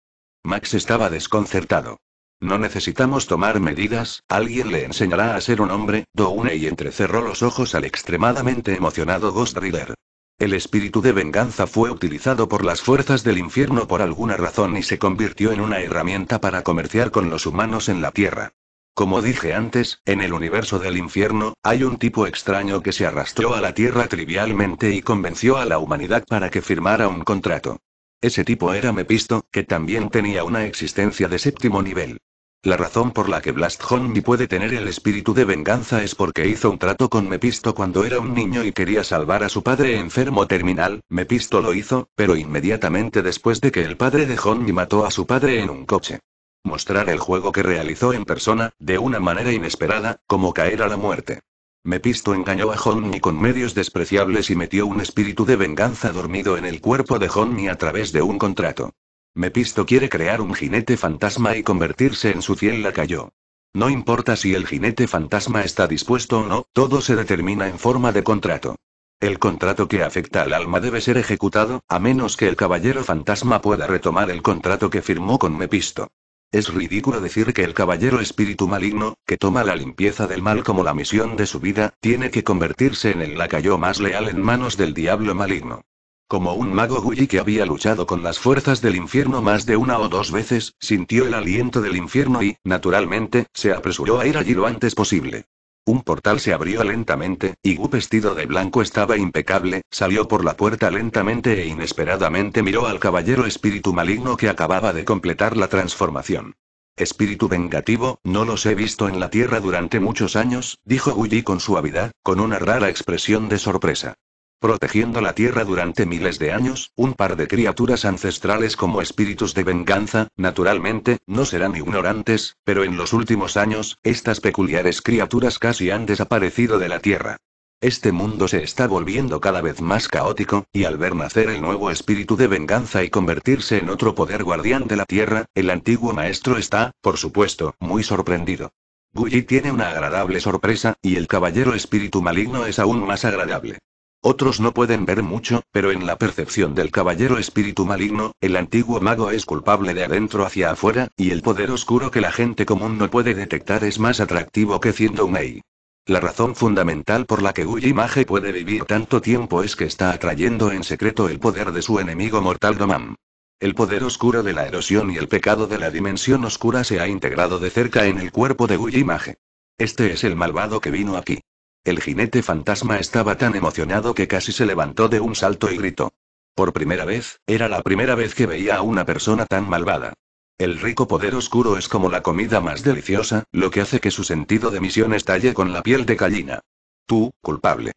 Max estaba desconcertado. No necesitamos tomar medidas, alguien le enseñará a ser un hombre, Downey entrecerró los ojos al extremadamente emocionado Ghost Rider. El espíritu de venganza fue utilizado por las fuerzas del infierno por alguna razón y se convirtió en una herramienta para comerciar con los humanos en la Tierra. Como dije antes, en el universo del infierno, hay un tipo extraño que se arrastró a la Tierra trivialmente y convenció a la humanidad para que firmara un contrato. Ese tipo era Mepisto, que también tenía una existencia de séptimo nivel. La razón por la que Blast Homie puede tener el espíritu de venganza es porque hizo un trato con Mepisto cuando era un niño y quería salvar a su padre enfermo terminal. Mepisto lo hizo, pero inmediatamente después de que el padre de Homie mató a su padre en un coche. Mostrar el juego que realizó en persona, de una manera inesperada, como caer a la muerte. Mepisto engañó a Honmi con medios despreciables y metió un espíritu de venganza dormido en el cuerpo de Honmi a través de un contrato. Mepisto quiere crear un jinete fantasma y convertirse en su fiel lacayo. No importa si el jinete fantasma está dispuesto o no, todo se determina en forma de contrato. El contrato que afecta al alma debe ser ejecutado, a menos que el caballero fantasma pueda retomar el contrato que firmó con Mepisto. Es ridículo decir que el caballero espíritu maligno, que toma la limpieza del mal como la misión de su vida, tiene que convertirse en el lacayo más leal en manos del diablo maligno. Como un mago Guyi que había luchado con las fuerzas del infierno más de una o dos veces, sintió el aliento del infierno y, naturalmente, se apresuró a ir allí lo antes posible. Un portal se abrió lentamente, y Gu vestido de blanco estaba impecable, salió por la puerta lentamente e inesperadamente miró al caballero espíritu maligno que acababa de completar la transformación. Espíritu vengativo, no los he visto en la tierra durante muchos años, dijo Guyi con suavidad, con una rara expresión de sorpresa. Protegiendo la tierra durante miles de años, un par de criaturas ancestrales como espíritus de venganza, naturalmente, no serán ignorantes, pero en los últimos años, estas peculiares criaturas casi han desaparecido de la tierra. Este mundo se está volviendo cada vez más caótico, y al ver nacer el nuevo espíritu de venganza y convertirse en otro poder guardián de la Tierra, el antiguo maestro está, por supuesto, muy sorprendido. Gully tiene una agradable sorpresa, y el caballero espíritu maligno es aún más agradable. Otros no pueden ver mucho, pero en la percepción del caballero espíritu maligno, el antiguo mago es culpable de adentro hacia afuera, y el poder oscuro que la gente común no puede detectar es más atractivo que siendo un Ei. La razón fundamental por la que Mage puede vivir tanto tiempo es que está atrayendo en secreto el poder de su enemigo mortal Domam. El poder oscuro de la erosión y el pecado de la dimensión oscura se ha integrado de cerca en el cuerpo de Mage. Este es el malvado que vino aquí. El jinete fantasma estaba tan emocionado que casi se levantó de un salto y gritó. Por primera vez, era la primera vez que veía a una persona tan malvada. El rico poder oscuro es como la comida más deliciosa, lo que hace que su sentido de misión estalle con la piel de gallina. Tú, culpable.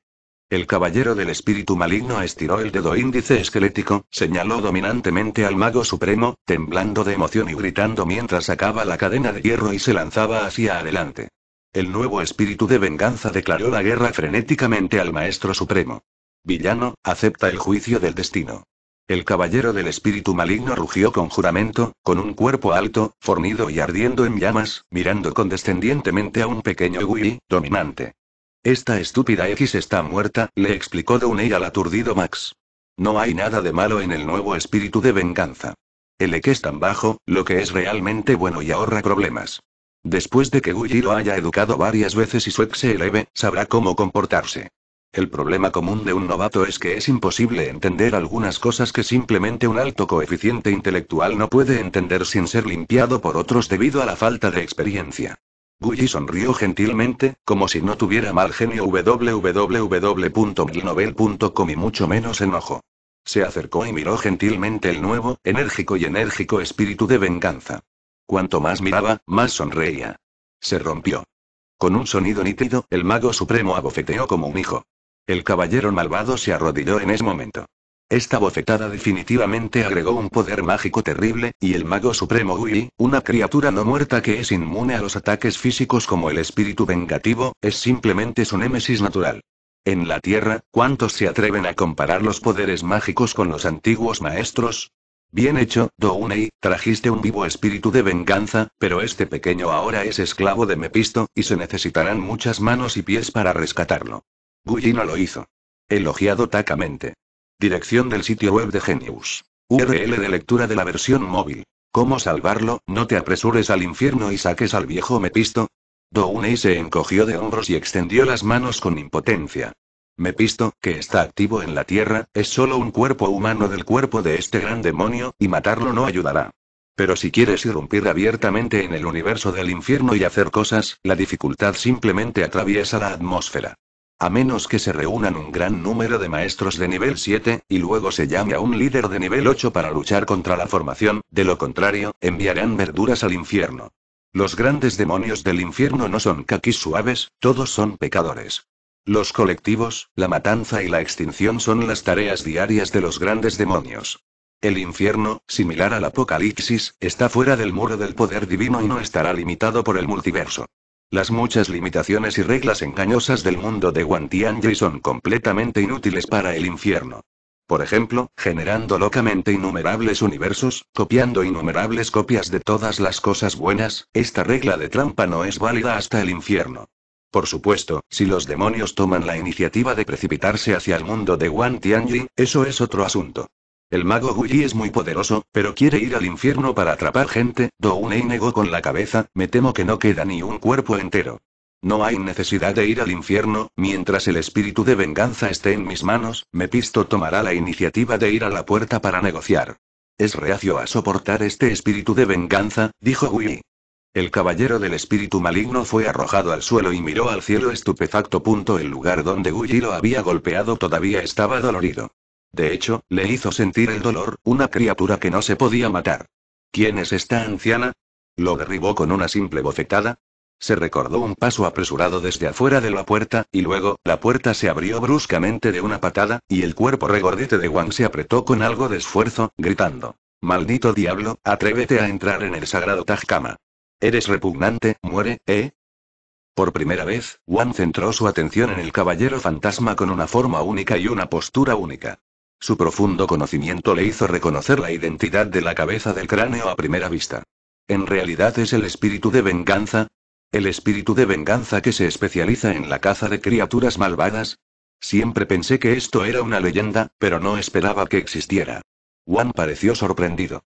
El caballero del espíritu maligno estiró el dedo índice esquelético, señaló dominantemente al mago supremo, temblando de emoción y gritando mientras sacaba la cadena de hierro y se lanzaba hacia adelante. El nuevo espíritu de venganza declaró la guerra frenéticamente al Maestro Supremo. Villano, acepta el juicio del destino. El caballero del espíritu maligno rugió con juramento, con un cuerpo alto, fornido y ardiendo en llamas, mirando condescendientemente a un pequeño Wii, dominante. Esta estúpida X está muerta, le explicó Downey al aturdido Max. No hay nada de malo en el nuevo espíritu de venganza. El X es tan bajo, lo que es realmente bueno y ahorra problemas. Después de que guy lo haya educado varias veces y su ex se eleve, sabrá cómo comportarse. El problema común de un novato es que es imposible entender algunas cosas que simplemente un alto coeficiente intelectual no puede entender sin ser limpiado por otros debido a la falta de experiencia. y sonrió gentilmente, como si no tuviera mal genio www.milnovel.com y mucho menos enojo. Se acercó y miró gentilmente el nuevo, enérgico y enérgico espíritu de venganza. Cuanto más miraba, más sonreía. Se rompió. Con un sonido nítido, el mago supremo abofeteó como un hijo. El caballero malvado se arrodilló en ese momento. Esta bofetada definitivamente agregó un poder mágico terrible, y el mago supremo Gui, una criatura no muerta que es inmune a los ataques físicos como el espíritu vengativo, es simplemente su némesis natural. En la Tierra, ¿cuántos se atreven a comparar los poderes mágicos con los antiguos maestros? Bien hecho, Downey, trajiste un vivo espíritu de venganza, pero este pequeño ahora es esclavo de Mepisto, y se necesitarán muchas manos y pies para rescatarlo. no lo hizo. Elogiado tacamente. Dirección del sitio web de Genius. URL de lectura de la versión móvil. ¿Cómo salvarlo? No te apresures al infierno y saques al viejo Mepisto. Downey se encogió de hombros y extendió las manos con impotencia. Mepisto, que está activo en la Tierra, es solo un cuerpo humano del cuerpo de este gran demonio, y matarlo no ayudará. Pero si quieres irrumpir abiertamente en el universo del infierno y hacer cosas, la dificultad simplemente atraviesa la atmósfera. A menos que se reúnan un gran número de maestros de nivel 7, y luego se llame a un líder de nivel 8 para luchar contra la formación, de lo contrario, enviarán verduras al infierno. Los grandes demonios del infierno no son kakis suaves, todos son pecadores. Los colectivos, la matanza y la extinción son las tareas diarias de los grandes demonios. El infierno, similar al apocalipsis, está fuera del muro del poder divino y no estará limitado por el multiverso. Las muchas limitaciones y reglas engañosas del mundo de Wantianji son completamente inútiles para el infierno. Por ejemplo, generando locamente innumerables universos, copiando innumerables copias de todas las cosas buenas, esta regla de trampa no es válida hasta el infierno. Por supuesto, si los demonios toman la iniciativa de precipitarse hacia el mundo de Wan Tianyi, eso es otro asunto. El mago Guyi es muy poderoso, pero quiere ir al infierno para atrapar gente, y negó con la cabeza, me temo que no queda ni un cuerpo entero. No hay necesidad de ir al infierno, mientras el espíritu de venganza esté en mis manos, Mepisto tomará la iniciativa de ir a la puerta para negociar. Es reacio a soportar este espíritu de venganza, dijo Wii. El caballero del espíritu maligno fue arrojado al suelo y miró al cielo estupefacto. El lugar donde Gulli lo había golpeado todavía estaba dolorido. De hecho, le hizo sentir el dolor, una criatura que no se podía matar. ¿Quién es esta anciana? Lo derribó con una simple bofetada. Se recordó un paso apresurado desde afuera de la puerta, y luego, la puerta se abrió bruscamente de una patada, y el cuerpo regordete de Wang se apretó con algo de esfuerzo, gritando. Maldito diablo, atrévete a entrar en el sagrado Tajkama. Eres repugnante, muere, ¿eh? Por primera vez, Juan centró su atención en el caballero fantasma con una forma única y una postura única. Su profundo conocimiento le hizo reconocer la identidad de la cabeza del cráneo a primera vista. En realidad es el espíritu de venganza. El espíritu de venganza que se especializa en la caza de criaturas malvadas. Siempre pensé que esto era una leyenda, pero no esperaba que existiera. Juan pareció sorprendido.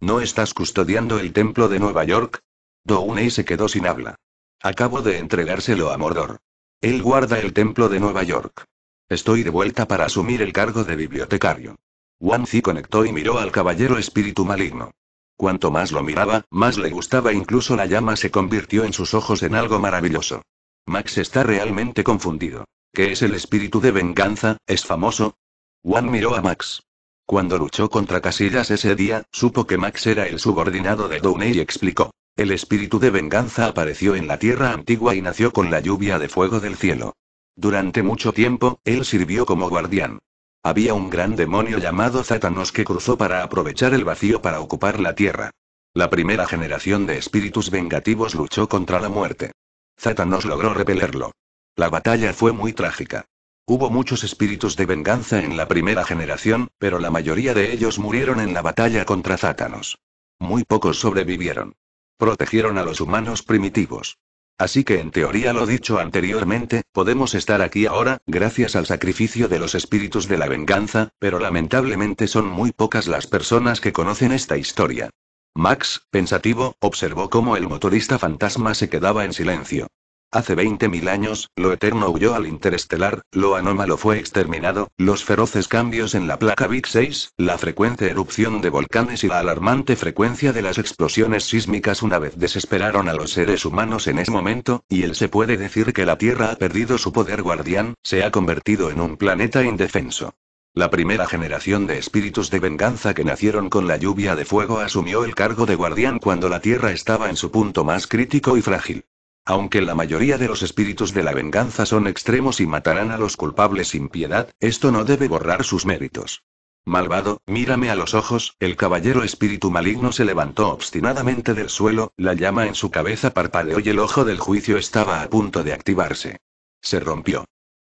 ¿No estás custodiando el templo de Nueva York? Downey se quedó sin habla. Acabo de entregárselo a Mordor. Él guarda el templo de Nueva York. Estoy de vuelta para asumir el cargo de bibliotecario. Wanzi conectó y miró al caballero espíritu maligno. Cuanto más lo miraba, más le gustaba incluso la llama se convirtió en sus ojos en algo maravilloso. Max está realmente confundido. ¿Qué es el espíritu de venganza? ¿Es famoso? Wan miró a Max. Cuando luchó contra Casillas ese día, supo que Max era el subordinado de Downey y explicó. El espíritu de venganza apareció en la tierra antigua y nació con la lluvia de fuego del cielo. Durante mucho tiempo, él sirvió como guardián. Había un gran demonio llamado Zátanos que cruzó para aprovechar el vacío para ocupar la tierra. La primera generación de espíritus vengativos luchó contra la muerte. Zátanos logró repelerlo. La batalla fue muy trágica. Hubo muchos espíritus de venganza en la primera generación, pero la mayoría de ellos murieron en la batalla contra Zátanos. Muy pocos sobrevivieron. Protegieron a los humanos primitivos. Así que en teoría lo dicho anteriormente, podemos estar aquí ahora, gracias al sacrificio de los espíritus de la venganza, pero lamentablemente son muy pocas las personas que conocen esta historia. Max, pensativo, observó cómo el motorista fantasma se quedaba en silencio. Hace 20.000 años, lo eterno huyó al interestelar, lo anómalo fue exterminado, los feroces cambios en la placa Big 6, la frecuente erupción de volcanes y la alarmante frecuencia de las explosiones sísmicas una vez desesperaron a los seres humanos en ese momento, y él se puede decir que la Tierra ha perdido su poder guardián, se ha convertido en un planeta indefenso. La primera generación de espíritus de venganza que nacieron con la lluvia de fuego asumió el cargo de guardián cuando la Tierra estaba en su punto más crítico y frágil. Aunque la mayoría de los espíritus de la venganza son extremos y matarán a los culpables sin piedad, esto no debe borrar sus méritos. Malvado, mírame a los ojos, el caballero espíritu maligno se levantó obstinadamente del suelo, la llama en su cabeza parpadeó y el ojo del juicio estaba a punto de activarse. Se rompió.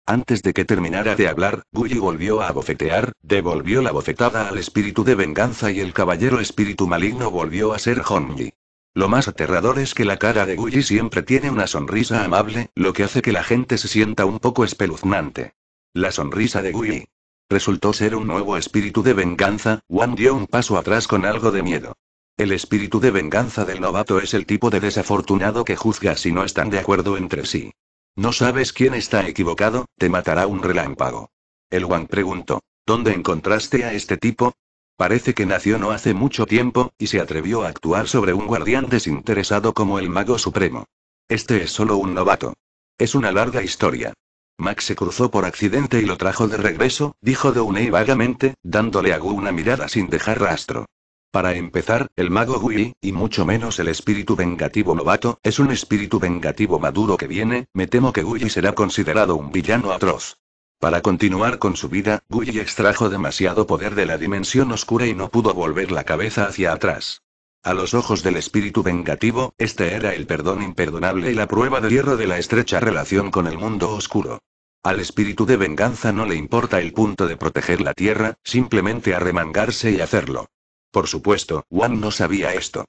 Antes de que terminara de hablar, Gully volvió a bofetear, devolvió la bofetada al espíritu de venganza y el caballero espíritu maligno volvió a ser Honji. Lo más aterrador es que la cara de Gully siempre tiene una sonrisa amable, lo que hace que la gente se sienta un poco espeluznante. La sonrisa de Gully. Resultó ser un nuevo espíritu de venganza, Wang dio un paso atrás con algo de miedo. El espíritu de venganza del novato es el tipo de desafortunado que juzga si no están de acuerdo entre sí. No sabes quién está equivocado, te matará un relámpago. El Wang preguntó, ¿dónde encontraste a este tipo? Parece que nació no hace mucho tiempo, y se atrevió a actuar sobre un guardián desinteresado como el mago supremo. Este es solo un novato. Es una larga historia. Max se cruzó por accidente y lo trajo de regreso, dijo Downey vagamente, dándole a Gu una mirada sin dejar rastro. Para empezar, el mago Gui, y mucho menos el espíritu vengativo novato, es un espíritu vengativo maduro que viene, me temo que Gui será considerado un villano atroz. Para continuar con su vida, Guy extrajo demasiado poder de la dimensión oscura y no pudo volver la cabeza hacia atrás. A los ojos del espíritu vengativo, este era el perdón imperdonable y la prueba de hierro de la estrecha relación con el mundo oscuro. Al espíritu de venganza no le importa el punto de proteger la tierra, simplemente arremangarse y hacerlo. Por supuesto, Juan no sabía esto.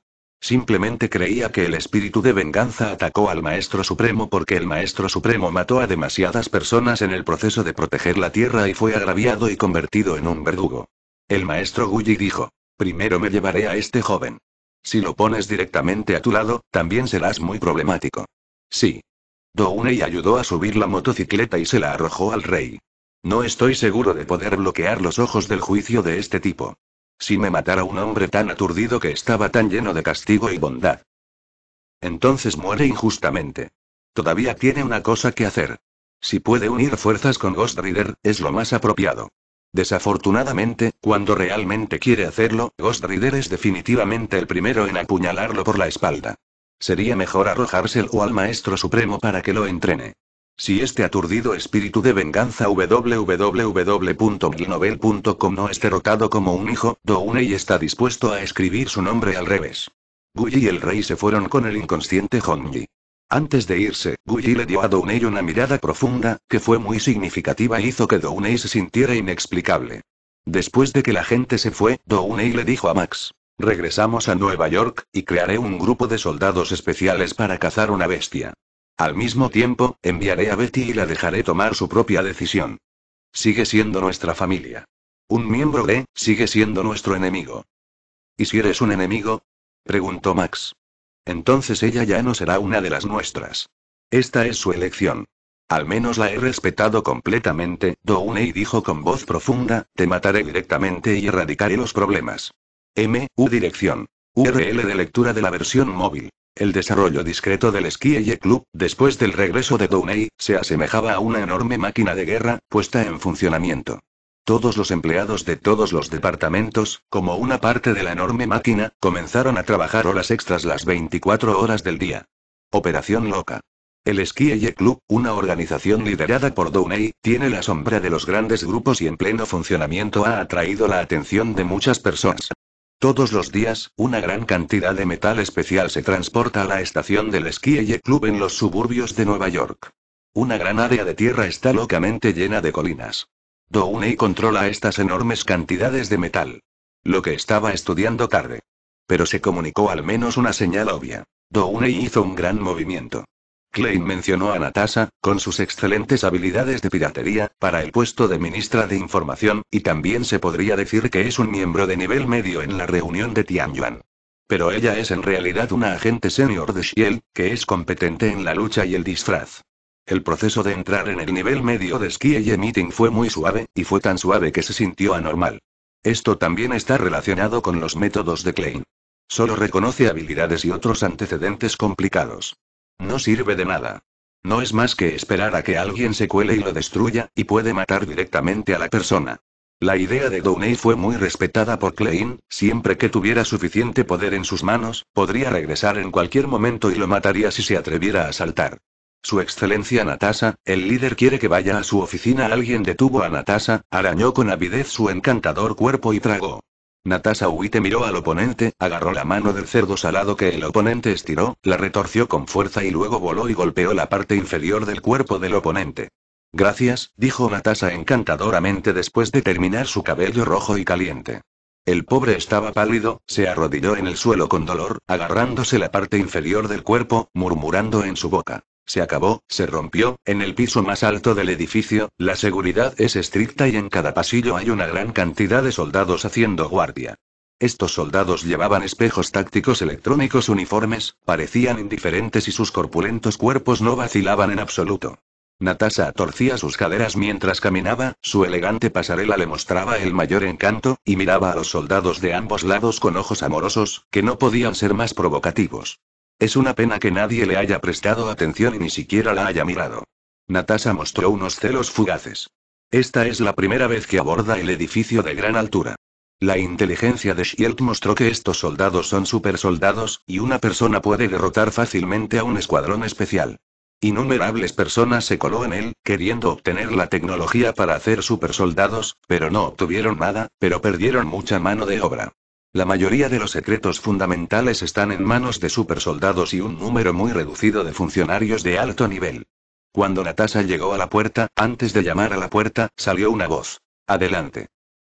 Simplemente creía que el espíritu de venganza atacó al Maestro Supremo porque el Maestro Supremo mató a demasiadas personas en el proceso de proteger la Tierra y fue agraviado y convertido en un verdugo. El Maestro Gulli dijo, primero me llevaré a este joven. Si lo pones directamente a tu lado, también serás muy problemático. Sí. Dounei ayudó a subir la motocicleta y se la arrojó al rey. No estoy seguro de poder bloquear los ojos del juicio de este tipo. Si me matara un hombre tan aturdido que estaba tan lleno de castigo y bondad. Entonces muere injustamente. Todavía tiene una cosa que hacer. Si puede unir fuerzas con Ghost Rider, es lo más apropiado. Desafortunadamente, cuando realmente quiere hacerlo, Ghost Rider es definitivamente el primero en apuñalarlo por la espalda. Sería mejor arrojárselo al Maestro Supremo para que lo entrene. Si este aturdido espíritu de venganza www.glinovel.com no es derrotado como un hijo, y está dispuesto a escribir su nombre al revés. Guy y el rey se fueron con el inconsciente Honji. Antes de irse, guy le dio a Dounei una mirada profunda, que fue muy significativa e hizo que Dounei se sintiera inexplicable. Después de que la gente se fue, Dounei le dijo a Max, regresamos a Nueva York, y crearé un grupo de soldados especiales para cazar una bestia. Al mismo tiempo, enviaré a Betty y la dejaré tomar su propia decisión. Sigue siendo nuestra familia. Un miembro de, sigue siendo nuestro enemigo. ¿Y si eres un enemigo? preguntó Max. Entonces ella ya no será una de las nuestras. Esta es su elección. Al menos la he respetado completamente, Downey dijo con voz profunda, te mataré directamente y erradicaré los problemas. M, U dirección. URL de lectura de la versión móvil. El desarrollo discreto del Ski Club, después del regreso de Downey, se asemejaba a una enorme máquina de guerra, puesta en funcionamiento. Todos los empleados de todos los departamentos, como una parte de la enorme máquina, comenzaron a trabajar horas extras las 24 horas del día. Operación Loca. El Ski Club, una organización liderada por Downey, tiene la sombra de los grandes grupos y en pleno funcionamiento ha atraído la atención de muchas personas. Todos los días, una gran cantidad de metal especial se transporta a la estación del y Club en los suburbios de Nueva York. Una gran área de tierra está locamente llena de colinas. Downey controla estas enormes cantidades de metal. Lo que estaba estudiando tarde. Pero se comunicó al menos una señal obvia. Downey hizo un gran movimiento. Klein mencionó a Natasha, con sus excelentes habilidades de piratería, para el puesto de ministra de Información, y también se podría decir que es un miembro de nivel medio en la reunión de Tianyuan. Pero ella es en realidad una agente senior de Shield, que es competente en la lucha y el disfraz. El proceso de entrar en el nivel medio de Ski y Meeting fue muy suave, y fue tan suave que se sintió anormal. Esto también está relacionado con los métodos de Klein. Solo reconoce habilidades y otros antecedentes complicados. No sirve de nada. No es más que esperar a que alguien se cuele y lo destruya, y puede matar directamente a la persona. La idea de Downey fue muy respetada por Klein, siempre que tuviera suficiente poder en sus manos, podría regresar en cualquier momento y lo mataría si se atreviera a saltar. Su excelencia Natasa, el líder quiere que vaya a su oficina. Alguien detuvo a Natasa, arañó con avidez su encantador cuerpo y tragó. Natasa Huite miró al oponente, agarró la mano del cerdo salado que el oponente estiró, la retorció con fuerza y luego voló y golpeó la parte inferior del cuerpo del oponente. Gracias, dijo Natasa encantadoramente después de terminar su cabello rojo y caliente. El pobre estaba pálido, se arrodilló en el suelo con dolor, agarrándose la parte inferior del cuerpo, murmurando en su boca. Se acabó, se rompió, en el piso más alto del edificio, la seguridad es estricta y en cada pasillo hay una gran cantidad de soldados haciendo guardia. Estos soldados llevaban espejos tácticos electrónicos uniformes, parecían indiferentes y sus corpulentos cuerpos no vacilaban en absoluto. Natasha torcía sus caderas mientras caminaba, su elegante pasarela le mostraba el mayor encanto, y miraba a los soldados de ambos lados con ojos amorosos, que no podían ser más provocativos. Es una pena que nadie le haya prestado atención y ni siquiera la haya mirado. Natasha mostró unos celos fugaces. Esta es la primera vez que aborda el edificio de gran altura. La inteligencia de Shield mostró que estos soldados son supersoldados, y una persona puede derrotar fácilmente a un escuadrón especial. Innumerables personas se coló en él, queriendo obtener la tecnología para hacer supersoldados, pero no obtuvieron nada, pero perdieron mucha mano de obra. La mayoría de los secretos fundamentales están en manos de supersoldados y un número muy reducido de funcionarios de alto nivel. Cuando Natasha llegó a la puerta, antes de llamar a la puerta, salió una voz. Adelante.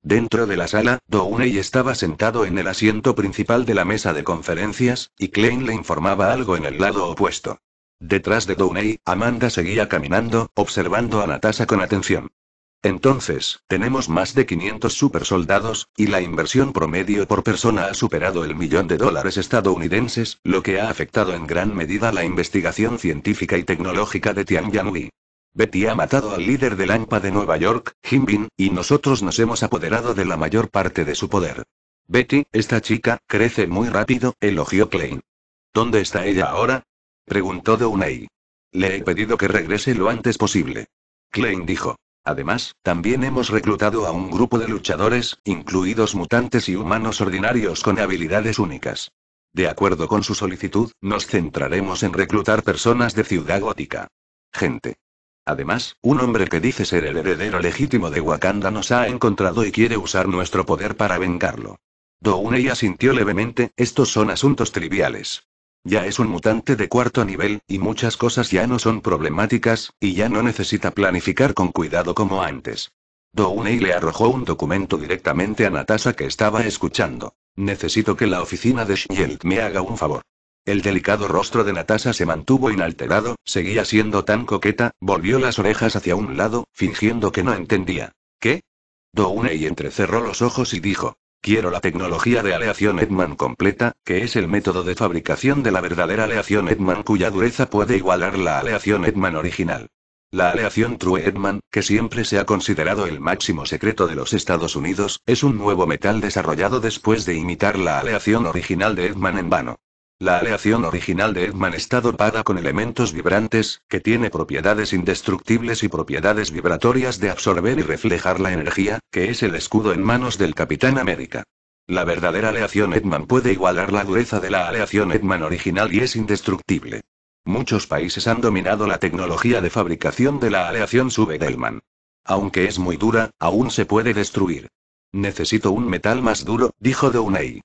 Dentro de la sala, Downey estaba sentado en el asiento principal de la mesa de conferencias, y Klein le informaba algo en el lado opuesto. Detrás de Downey, Amanda seguía caminando, observando a Natasha con atención. Entonces, tenemos más de 500 supersoldados, y la inversión promedio por persona ha superado el millón de dólares estadounidenses, lo que ha afectado en gran medida la investigación científica y tecnológica de Yanui. Betty ha matado al líder del ANPA de Nueva York, Jim y nosotros nos hemos apoderado de la mayor parte de su poder. Betty, esta chica, crece muy rápido, elogió Klein. ¿Dónde está ella ahora? preguntó Downey. Le he pedido que regrese lo antes posible. Klein dijo. Además, también hemos reclutado a un grupo de luchadores, incluidos mutantes y humanos ordinarios con habilidades únicas. De acuerdo con su solicitud, nos centraremos en reclutar personas de Ciudad Gótica. Gente. Además, un hombre que dice ser el heredero legítimo de Wakanda nos ha encontrado y quiere usar nuestro poder para vengarlo. ya sintió levemente, estos son asuntos triviales. Ya es un mutante de cuarto nivel, y muchas cosas ya no son problemáticas, y ya no necesita planificar con cuidado como antes. Dounei le arrojó un documento directamente a Natasha que estaba escuchando. Necesito que la oficina de Shield me haga un favor. El delicado rostro de Natasha se mantuvo inalterado, seguía siendo tan coqueta, volvió las orejas hacia un lado, fingiendo que no entendía. ¿Qué? y entrecerró los ojos y dijo, Quiero la tecnología de aleación Edman completa, que es el método de fabricación de la verdadera aleación Edman cuya dureza puede igualar la aleación Edman original. La aleación True Edman, que siempre se ha considerado el máximo secreto de los Estados Unidos, es un nuevo metal desarrollado después de imitar la aleación original de Edman en vano. La aleación original de Edman está dopada con elementos vibrantes, que tiene propiedades indestructibles y propiedades vibratorias de absorber y reflejar la energía, que es el escudo en manos del Capitán América. La verdadera aleación Edman puede igualar la dureza de la aleación Edman original y es indestructible. Muchos países han dominado la tecnología de fabricación de la aleación Subedelman. Aunque es muy dura, aún se puede destruir. Necesito un metal más duro, dijo Downey.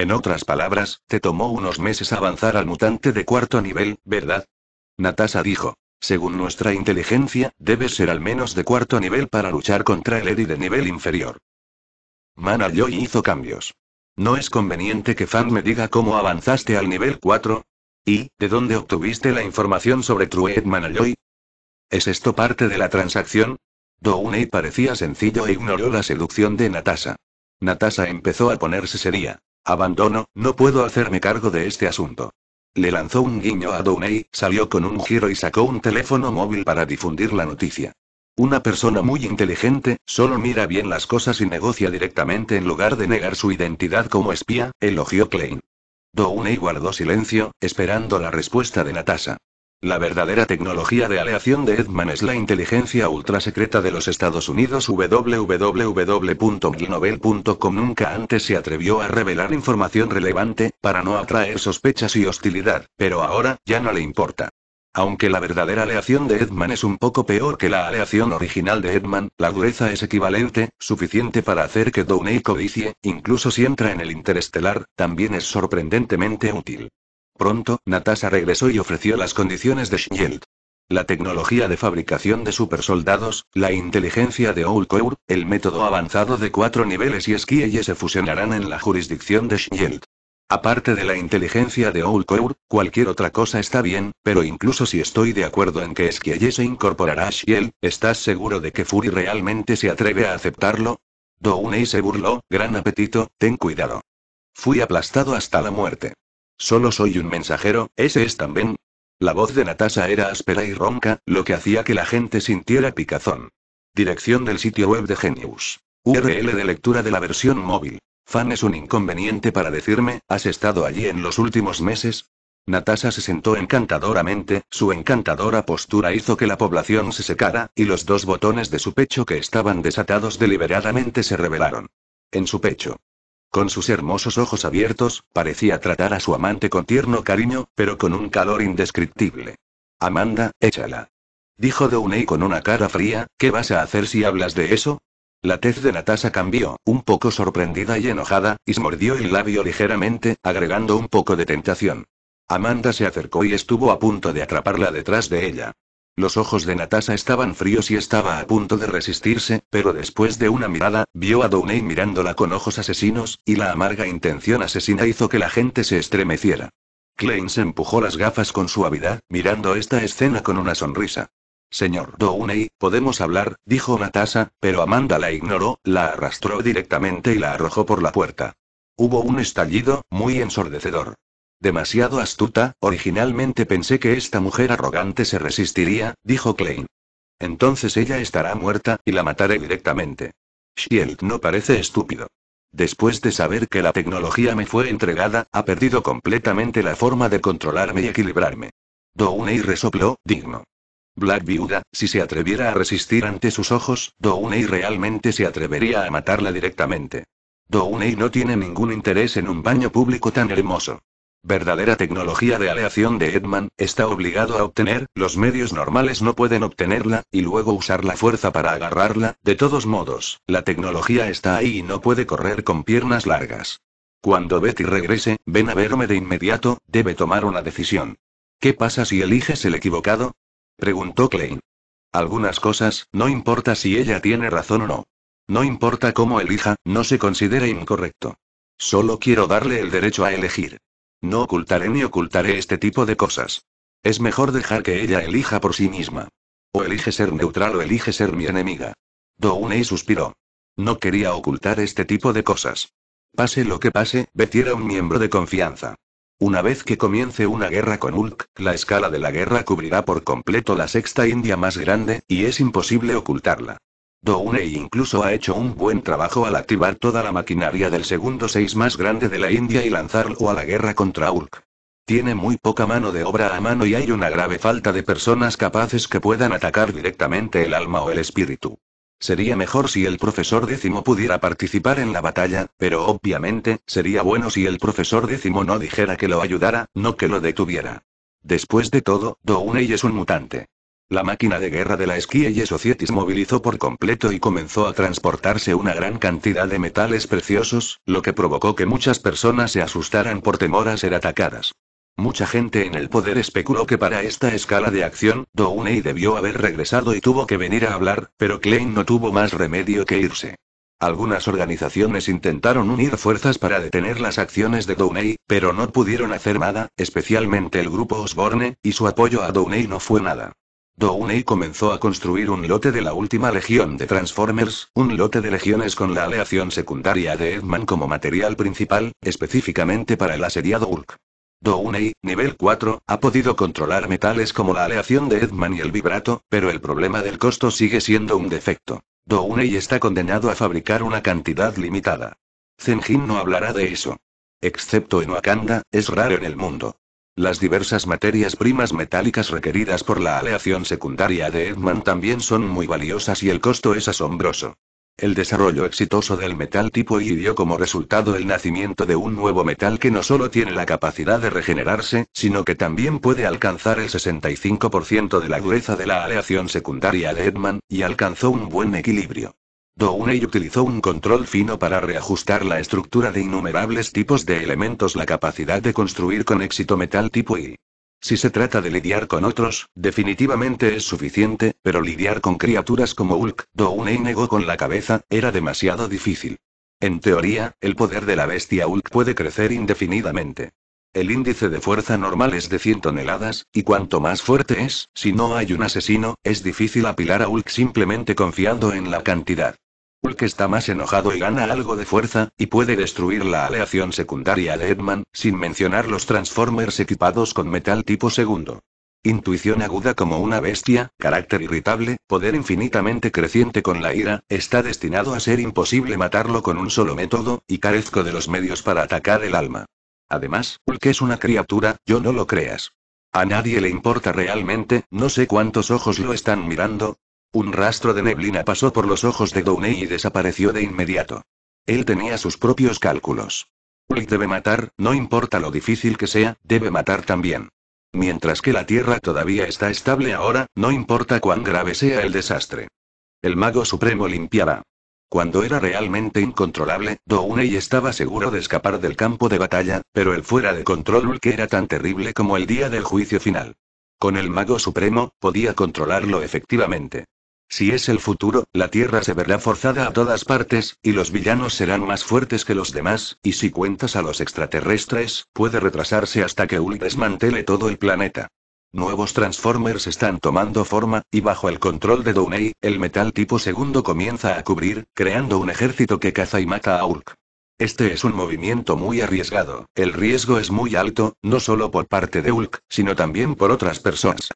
En otras palabras, te tomó unos meses avanzar al mutante de cuarto nivel, ¿verdad? Natasha dijo. Según nuestra inteligencia, debes ser al menos de cuarto nivel para luchar contra el Eri de nivel inferior. Mana hizo cambios. ¿No es conveniente que Fan me diga cómo avanzaste al nivel 4? ¿Y, de dónde obtuviste la información sobre Truet Manaloy? ¿Es esto parte de la transacción? Douney parecía sencillo e ignoró la seducción de Natasha. Natasha empezó a ponerse seria. Abandono, no puedo hacerme cargo de este asunto. Le lanzó un guiño a Downey, salió con un giro y sacó un teléfono móvil para difundir la noticia. Una persona muy inteligente, solo mira bien las cosas y negocia directamente en lugar de negar su identidad como espía, elogió Klein. Downey guardó silencio, esperando la respuesta de Natasha. La verdadera tecnología de aleación de Edman es la inteligencia ultrasecreta de los Estados Unidos. www.glinovel.com nunca antes se atrevió a revelar información relevante, para no atraer sospechas y hostilidad, pero ahora, ya no le importa. Aunque la verdadera aleación de Edman es un poco peor que la aleación original de Edman, la dureza es equivalente, suficiente para hacer que Downey codicie, incluso si entra en el interestelar, también es sorprendentemente útil. Pronto, Natasha regresó y ofreció las condiciones de Shield. La tecnología de fabricación de supersoldados, la inteligencia de Oulkour, el método avanzado de cuatro niveles y Skieye se fusionarán en la jurisdicción de Shield. Aparte de la inteligencia de Oulkour, cualquier otra cosa está bien, pero incluso si estoy de acuerdo en que Skieye se incorporará a Shield, ¿estás seguro de que Fury realmente se atreve a aceptarlo? Douney se burló, gran apetito, ten cuidado. Fui aplastado hasta la muerte. Solo soy un mensajero, ese es también. La voz de Natasha era áspera y ronca, lo que hacía que la gente sintiera picazón. Dirección del sitio web de Genius. URL de lectura de la versión móvil. Fan es un inconveniente para decirme, ¿has estado allí en los últimos meses? Natasha se sentó encantadoramente, su encantadora postura hizo que la población se secara, y los dos botones de su pecho que estaban desatados deliberadamente se revelaron. En su pecho. Con sus hermosos ojos abiertos, parecía tratar a su amante con tierno cariño, pero con un calor indescriptible. Amanda, échala. Dijo Downey con una cara fría, ¿qué vas a hacer si hablas de eso? La tez de Natasha cambió, un poco sorprendida y enojada, y se mordió el labio ligeramente, agregando un poco de tentación. Amanda se acercó y estuvo a punto de atraparla detrás de ella. Los ojos de Natasha estaban fríos y estaba a punto de resistirse, pero después de una mirada, vio a Downey mirándola con ojos asesinos, y la amarga intención asesina hizo que la gente se estremeciera. Klein se empujó las gafas con suavidad, mirando esta escena con una sonrisa. Señor Downey, podemos hablar, dijo Natasha, pero Amanda la ignoró, la arrastró directamente y la arrojó por la puerta. Hubo un estallido, muy ensordecedor. Demasiado astuta, originalmente pensé que esta mujer arrogante se resistiría, dijo Klein. Entonces ella estará muerta, y la mataré directamente. Shield no parece estúpido. Después de saber que la tecnología me fue entregada, ha perdido completamente la forma de controlarme y equilibrarme. Downey resopló, digno. Black Viuda, si se atreviera a resistir ante sus ojos, Downey realmente se atrevería a matarla directamente. Downey no tiene ningún interés en un baño público tan hermoso verdadera tecnología de aleación de Edman, está obligado a obtener, los medios normales no pueden obtenerla, y luego usar la fuerza para agarrarla, de todos modos, la tecnología está ahí y no puede correr con piernas largas. Cuando Betty regrese, ven a verme de inmediato, debe tomar una decisión. ¿Qué pasa si eliges el equivocado? preguntó Klein. Algunas cosas, no importa si ella tiene razón o no. No importa cómo elija, no se considere incorrecto. Solo quiero darle el derecho a elegir. No ocultaré ni ocultaré este tipo de cosas. Es mejor dejar que ella elija por sí misma. O elige ser neutral o elige ser mi enemiga. Doune suspiró. No quería ocultar este tipo de cosas. Pase lo que pase, Betty un miembro de confianza. Una vez que comience una guerra con Ulk, la escala de la guerra cubrirá por completo la sexta India más grande, y es imposible ocultarla. Downey incluso ha hecho un buen trabajo al activar toda la maquinaria del segundo 6 más grande de la India y lanzarlo a la guerra contra Urk. Tiene muy poca mano de obra a mano y hay una grave falta de personas capaces que puedan atacar directamente el alma o el espíritu. Sería mejor si el profesor décimo pudiera participar en la batalla, pero obviamente, sería bueno si el profesor décimo no dijera que lo ayudara, no que lo detuviera. Después de todo, Downey es un mutante. La máquina de guerra de la Esquie Societis movilizó por completo y comenzó a transportarse una gran cantidad de metales preciosos, lo que provocó que muchas personas se asustaran por temor a ser atacadas. Mucha gente en el poder especuló que para esta escala de acción, Downey debió haber regresado y tuvo que venir a hablar, pero Klein no tuvo más remedio que irse. Algunas organizaciones intentaron unir fuerzas para detener las acciones de Downey, pero no pudieron hacer nada, especialmente el grupo Osborne, y su apoyo a Downey no fue nada. Downey comenzó a construir un lote de la última legión de Transformers, un lote de legiones con la aleación secundaria de Edman como material principal, específicamente para el asediado Urk. Downey, nivel 4, ha podido controlar metales como la aleación de Edman y el vibrato, pero el problema del costo sigue siendo un defecto. Downey está condenado a fabricar una cantidad limitada. Zenjin no hablará de eso. Excepto en Wakanda, es raro en el mundo. Las diversas materias primas metálicas requeridas por la aleación secundaria de Edman también son muy valiosas y el costo es asombroso. El desarrollo exitoso del metal tipo I dio como resultado el nacimiento de un nuevo metal que no solo tiene la capacidad de regenerarse, sino que también puede alcanzar el 65% de la dureza de la aleación secundaria de Edman, y alcanzó un buen equilibrio. Downey utilizó un control fino para reajustar la estructura de innumerables tipos de elementos, la capacidad de construir con éxito metal tipo I. Si se trata de lidiar con otros, definitivamente es suficiente, pero lidiar con criaturas como Hulk, Downey negó con la cabeza, era demasiado difícil. En teoría, el poder de la bestia Hulk puede crecer indefinidamente. El índice de fuerza normal es de 100 toneladas, y cuanto más fuerte es, si no hay un asesino, es difícil apilar a Hulk simplemente confiando en la cantidad. Hulk está más enojado y gana algo de fuerza, y puede destruir la aleación secundaria de Edman, sin mencionar los Transformers equipados con metal tipo segundo. Intuición aguda como una bestia, carácter irritable, poder infinitamente creciente con la ira, está destinado a ser imposible matarlo con un solo método, y carezco de los medios para atacar el alma. Además, Hulk es una criatura, yo no lo creas. A nadie le importa realmente, no sé cuántos ojos lo están mirando. Un rastro de neblina pasó por los ojos de Downey y desapareció de inmediato. Él tenía sus propios cálculos. Hulk debe matar, no importa lo difícil que sea, debe matar también. Mientras que la Tierra todavía está estable ahora, no importa cuán grave sea el desastre. El mago supremo limpiará. Cuando era realmente incontrolable, Downey estaba seguro de escapar del campo de batalla, pero el fuera de control que era tan terrible como el día del juicio final. Con el mago supremo, podía controlarlo efectivamente. Si es el futuro, la Tierra se verá forzada a todas partes, y los villanos serán más fuertes que los demás, y si cuentas a los extraterrestres, puede retrasarse hasta que Ul desmantele todo el planeta. Nuevos Transformers están tomando forma, y bajo el control de Downey, el metal tipo segundo comienza a cubrir, creando un ejército que caza y mata a Ulk. Este es un movimiento muy arriesgado, el riesgo es muy alto, no solo por parte de Ulk, sino también por otras personas.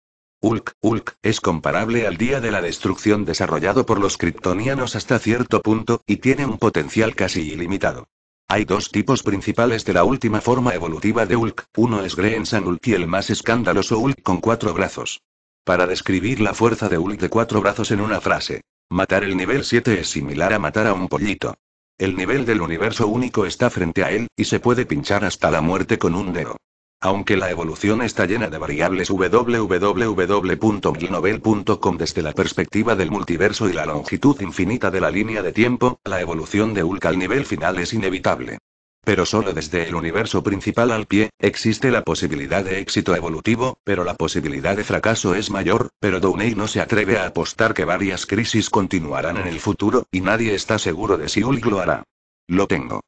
Ulk, Ulk es comparable al día de la destrucción desarrollado por los kryptonianos hasta cierto punto, y tiene un potencial casi ilimitado. Hay dos tipos principales de la última forma evolutiva de Hulk, uno es Greensan Hulk y el más escandaloso Hulk con cuatro brazos. Para describir la fuerza de Hulk de cuatro brazos en una frase, matar el nivel 7 es similar a matar a un pollito. El nivel del universo único está frente a él, y se puede pinchar hasta la muerte con un dedo. Aunque la evolución está llena de variables www.glinovel.com desde la perspectiva del multiverso y la longitud infinita de la línea de tiempo, la evolución de Hulk al nivel final es inevitable. Pero solo desde el universo principal al pie, existe la posibilidad de éxito evolutivo, pero la posibilidad de fracaso es mayor, pero Downey no se atreve a apostar que varias crisis continuarán en el futuro, y nadie está seguro de si Hulk lo hará. Lo tengo.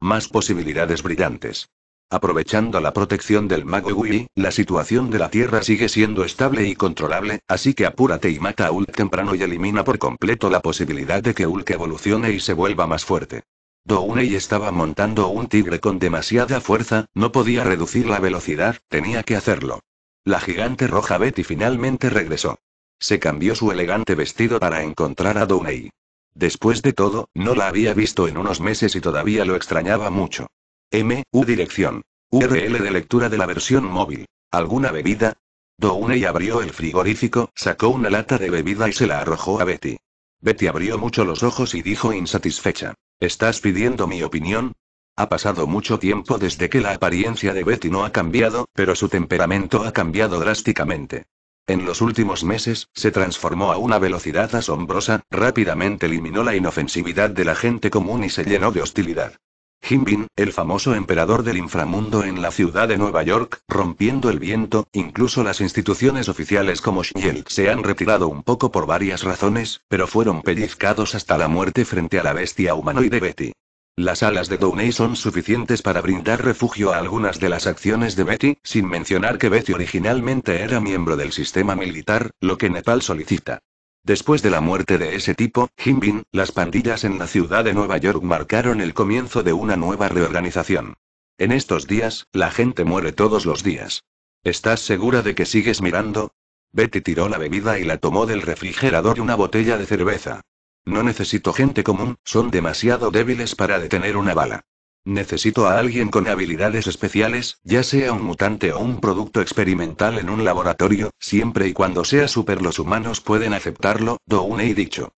Más posibilidades brillantes. Aprovechando la protección del mago Wii, la situación de la Tierra sigue siendo estable y controlable, así que apúrate y mata a Hulk temprano y elimina por completo la posibilidad de que Hulk evolucione y se vuelva más fuerte. Dounei estaba montando un tigre con demasiada fuerza, no podía reducir la velocidad, tenía que hacerlo. La gigante roja Betty finalmente regresó. Se cambió su elegante vestido para encontrar a Dounei. Después de todo, no la había visto en unos meses y todavía lo extrañaba mucho. M, U dirección. URL de lectura de la versión móvil. ¿Alguna bebida? Downey abrió el frigorífico, sacó una lata de bebida y se la arrojó a Betty. Betty abrió mucho los ojos y dijo insatisfecha. ¿Estás pidiendo mi opinión? Ha pasado mucho tiempo desde que la apariencia de Betty no ha cambiado, pero su temperamento ha cambiado drásticamente. En los últimos meses, se transformó a una velocidad asombrosa, rápidamente eliminó la inofensividad de la gente común y se llenó de hostilidad. Jinbin, el famoso emperador del inframundo en la ciudad de Nueva York, rompiendo el viento, incluso las instituciones oficiales como Shield se han retirado un poco por varias razones, pero fueron pellizcados hasta la muerte frente a la bestia humanoide Betty. Las alas de Downey son suficientes para brindar refugio a algunas de las acciones de Betty, sin mencionar que Betty originalmente era miembro del sistema militar, lo que Nepal solicita. Después de la muerte de ese tipo, Jimbin, las pandillas en la ciudad de Nueva York marcaron el comienzo de una nueva reorganización. En estos días, la gente muere todos los días. ¿Estás segura de que sigues mirando? Betty tiró la bebida y la tomó del refrigerador y una botella de cerveza. No necesito gente común, son demasiado débiles para detener una bala. Necesito a alguien con habilidades especiales, ya sea un mutante o un producto experimental en un laboratorio, siempre y cuando sea super los humanos pueden aceptarlo, Downey dicho.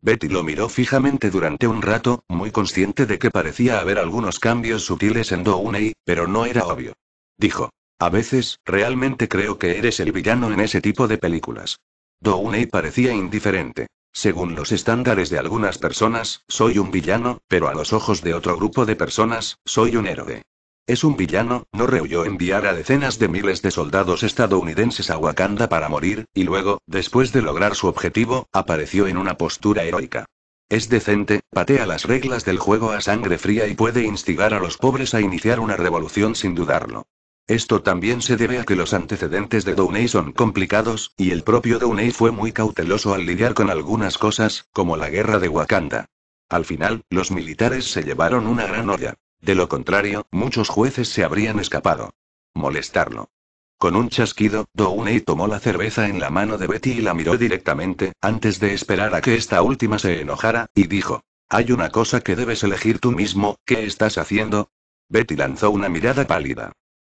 Betty lo miró fijamente durante un rato, muy consciente de que parecía haber algunos cambios sutiles en Downey, pero no era obvio. Dijo. A veces, realmente creo que eres el villano en ese tipo de películas. Downey parecía indiferente. Según los estándares de algunas personas, soy un villano, pero a los ojos de otro grupo de personas, soy un héroe. Es un villano, no rehuyó enviar a decenas de miles de soldados estadounidenses a Wakanda para morir, y luego, después de lograr su objetivo, apareció en una postura heroica. Es decente, patea las reglas del juego a sangre fría y puede instigar a los pobres a iniciar una revolución sin dudarlo. Esto también se debe a que los antecedentes de Downey son complicados, y el propio Downey fue muy cauteloso al lidiar con algunas cosas, como la guerra de Wakanda. Al final, los militares se llevaron una gran olla. De lo contrario, muchos jueces se habrían escapado. Molestarlo. Con un chasquido, Downey tomó la cerveza en la mano de Betty y la miró directamente, antes de esperar a que esta última se enojara, y dijo, Hay una cosa que debes elegir tú mismo, ¿qué estás haciendo? Betty lanzó una mirada pálida.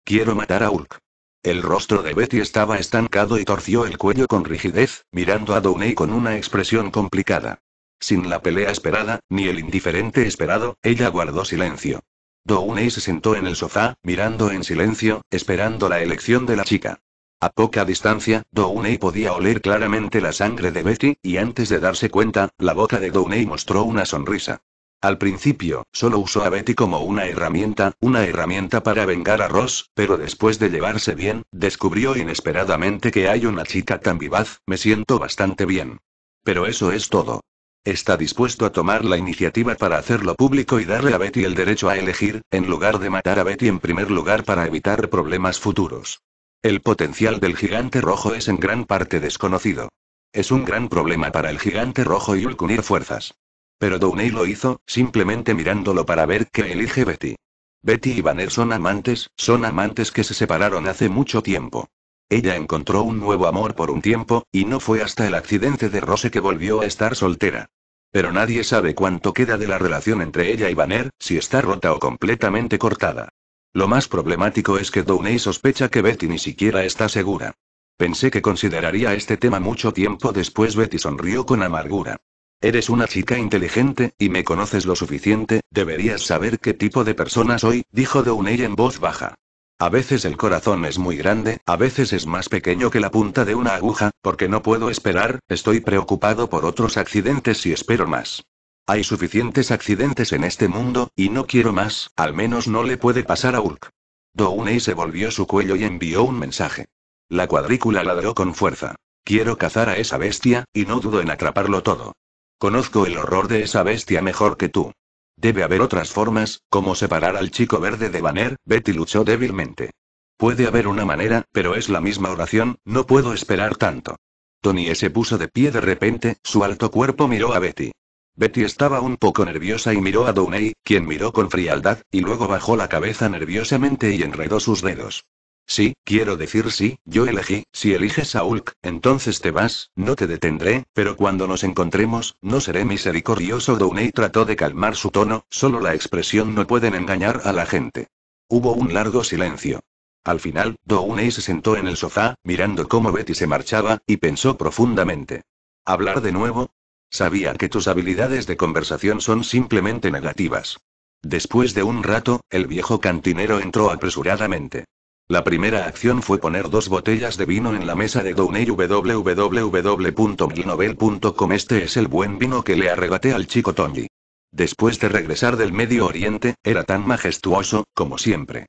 Quiero matar a Hulk. El rostro de Betty estaba estancado y torció el cuello con rigidez, mirando a Downey con una expresión complicada. Sin la pelea esperada, ni el indiferente esperado, ella guardó silencio. Downey se sentó en el sofá, mirando en silencio, esperando la elección de la chica. A poca distancia, Downey podía oler claramente la sangre de Betty, y antes de darse cuenta, la boca de Downey mostró una sonrisa. Al principio, solo usó a Betty como una herramienta, una herramienta para vengar a Ross, pero después de llevarse bien, descubrió inesperadamente que hay una chica tan vivaz, me siento bastante bien. Pero eso es todo. Está dispuesto a tomar la iniciativa para hacerlo público y darle a Betty el derecho a elegir, en lugar de matar a Betty en primer lugar para evitar problemas futuros. El potencial del gigante rojo es en gran parte desconocido. Es un gran problema para el gigante rojo y el fuerzas. Pero Downey lo hizo, simplemente mirándolo para ver qué elige Betty. Betty y Banner son amantes, son amantes que se separaron hace mucho tiempo. Ella encontró un nuevo amor por un tiempo, y no fue hasta el accidente de Rose que volvió a estar soltera. Pero nadie sabe cuánto queda de la relación entre ella y Banner, si está rota o completamente cortada. Lo más problemático es que Downey sospecha que Betty ni siquiera está segura. Pensé que consideraría este tema mucho tiempo después Betty sonrió con amargura. Eres una chica inteligente, y me conoces lo suficiente, deberías saber qué tipo de persona soy, dijo Downey en voz baja. A veces el corazón es muy grande, a veces es más pequeño que la punta de una aguja, porque no puedo esperar, estoy preocupado por otros accidentes y espero más. Hay suficientes accidentes en este mundo, y no quiero más, al menos no le puede pasar a Hulk. Downey se volvió su cuello y envió un mensaje. La cuadrícula ladró con fuerza. Quiero cazar a esa bestia, y no dudo en atraparlo todo. Conozco el horror de esa bestia mejor que tú. Debe haber otras formas, como separar al chico verde de Banner, Betty luchó débilmente. Puede haber una manera, pero es la misma oración, no puedo esperar tanto. Tony e se puso de pie de repente, su alto cuerpo miró a Betty. Betty estaba un poco nerviosa y miró a Downey, quien miró con frialdad, y luego bajó la cabeza nerviosamente y enredó sus dedos. Sí, quiero decir sí, yo elegí, si eliges a Hulk, entonces te vas, no te detendré, pero cuando nos encontremos, no seré misericordioso. Downey trató de calmar su tono, solo la expresión no pueden engañar a la gente. Hubo un largo silencio. Al final, Downey se sentó en el sofá, mirando cómo Betty se marchaba, y pensó profundamente. ¿Hablar de nuevo? Sabía que tus habilidades de conversación son simplemente negativas. Después de un rato, el viejo cantinero entró apresuradamente. La primera acción fue poner dos botellas de vino en la mesa de Downey www.milnovel.com Este es el buen vino que le arrebaté al chico Tony. Después de regresar del Medio Oriente, era tan majestuoso, como siempre.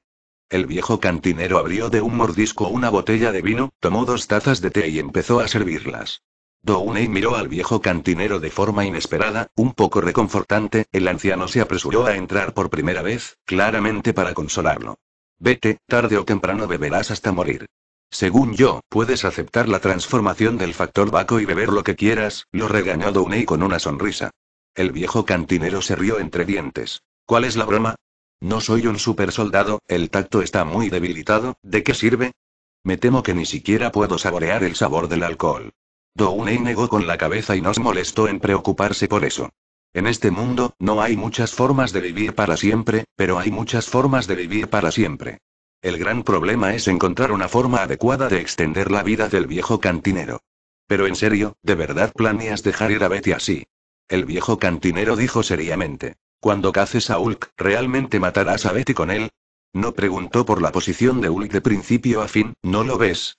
El viejo cantinero abrió de un mordisco una botella de vino, tomó dos tazas de té y empezó a servirlas. Downey miró al viejo cantinero de forma inesperada, un poco reconfortante, el anciano se apresuró a entrar por primera vez, claramente para consolarlo. Vete, tarde o temprano beberás hasta morir. Según yo, puedes aceptar la transformación del factor vaco y beber lo que quieras, lo regañó Downey con una sonrisa. El viejo cantinero se rió entre dientes. ¿Cuál es la broma? No soy un supersoldado, el tacto está muy debilitado, ¿de qué sirve? Me temo que ni siquiera puedo saborear el sabor del alcohol. Downey negó con la cabeza y no se molestó en preocuparse por eso. En este mundo, no hay muchas formas de vivir para siempre, pero hay muchas formas de vivir para siempre. El gran problema es encontrar una forma adecuada de extender la vida del viejo cantinero. Pero en serio, ¿de verdad planeas dejar ir a Betty así? El viejo cantinero dijo seriamente. Cuando caces a Hulk, ¿realmente matarás a Betty con él? No preguntó por la posición de Hulk de principio a fin, ¿no lo ves?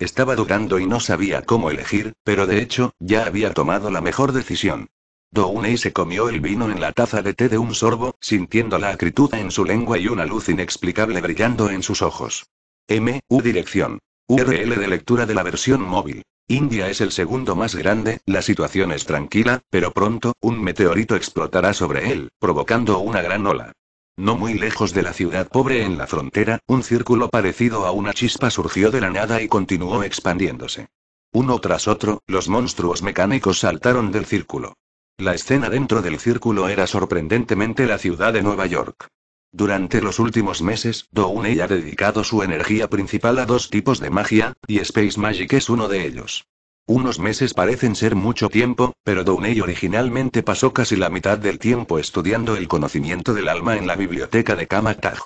Estaba dudando y no sabía cómo elegir, pero de hecho, ya había tomado la mejor decisión. Downey se comió el vino en la taza de té de un sorbo, sintiendo la acritud en su lengua y una luz inexplicable brillando en sus ojos. M. Dirección. URL de lectura de la versión móvil. India es el segundo más grande, la situación es tranquila, pero pronto, un meteorito explotará sobre él, provocando una gran ola. No muy lejos de la ciudad pobre en la frontera, un círculo parecido a una chispa surgió de la nada y continuó expandiéndose. Uno tras otro, los monstruos mecánicos saltaron del círculo. La escena dentro del círculo era sorprendentemente la ciudad de Nueva York. Durante los últimos meses, Downey ha dedicado su energía principal a dos tipos de magia, y Space Magic es uno de ellos. Unos meses parecen ser mucho tiempo, pero Downey originalmente pasó casi la mitad del tiempo estudiando el conocimiento del alma en la biblioteca de Kamatag.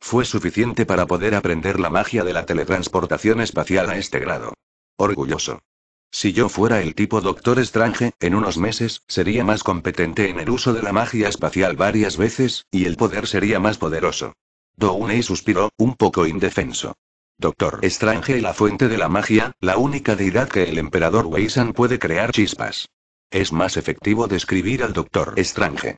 Fue suficiente para poder aprender la magia de la teletransportación espacial a este grado. Orgulloso. Si yo fuera el tipo Doctor Strange, en unos meses, sería más competente en el uso de la magia espacial varias veces, y el poder sería más poderoso. Dounei suspiró, un poco indefenso. Doctor Strange y la fuente de la magia, la única deidad que el emperador Weisan puede crear chispas. Es más efectivo describir al Doctor Strange.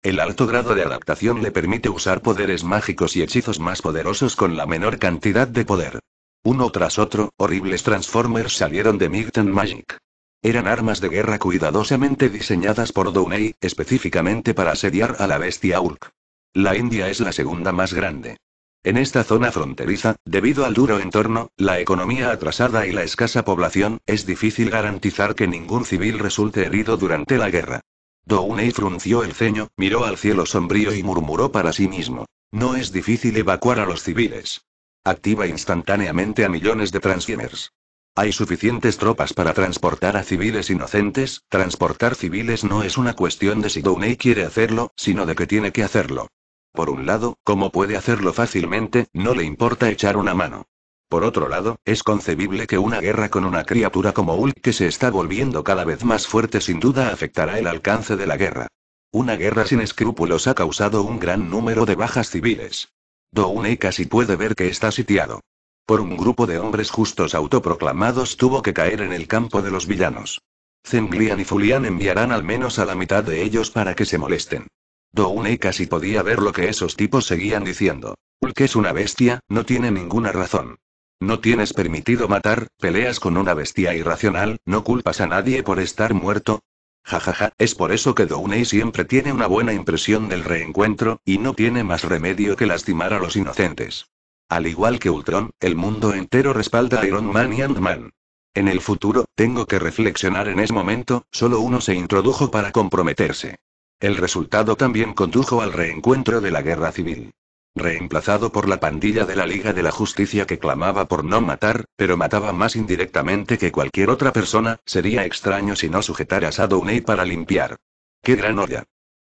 El alto grado de adaptación le permite usar poderes mágicos y hechizos más poderosos con la menor cantidad de poder. Uno tras otro, horribles Transformers salieron de Mirten Magic. Eran armas de guerra cuidadosamente diseñadas por Downey, específicamente para asediar a la bestia Urk. La India es la segunda más grande. En esta zona fronteriza, debido al duro entorno, la economía atrasada y la escasa población, es difícil garantizar que ningún civil resulte herido durante la guerra. Downey frunció el ceño, miró al cielo sombrío y murmuró para sí mismo. No es difícil evacuar a los civiles. Activa instantáneamente a millones de transgamers. Hay suficientes tropas para transportar a civiles inocentes, transportar civiles no es una cuestión de si Downey quiere hacerlo, sino de que tiene que hacerlo. Por un lado, como puede hacerlo fácilmente, no le importa echar una mano. Por otro lado, es concebible que una guerra con una criatura como Hulk que se está volviendo cada vez más fuerte sin duda afectará el alcance de la guerra. Una guerra sin escrúpulos ha causado un gran número de bajas civiles. Doune casi puede ver que está sitiado. Por un grupo de hombres justos autoproclamados tuvo que caer en el campo de los villanos. Zenglian y Fulian enviarán al menos a la mitad de ellos para que se molesten. y casi podía ver lo que esos tipos seguían diciendo. ¡Que es una bestia, no tiene ninguna razón. No tienes permitido matar, peleas con una bestia irracional, no culpas a nadie por estar muerto, Jajaja, es por eso que Downey siempre tiene una buena impresión del reencuentro, y no tiene más remedio que lastimar a los inocentes. Al igual que Ultron, el mundo entero respalda a Iron Man y Ant-Man. En el futuro, tengo que reflexionar en ese momento, solo uno se introdujo para comprometerse. El resultado también condujo al reencuentro de la guerra civil reemplazado por la pandilla de la Liga de la Justicia que clamaba por no matar, pero mataba más indirectamente que cualquier otra persona, sería extraño si no sujetaras a Downey para limpiar. ¡Qué gran olla!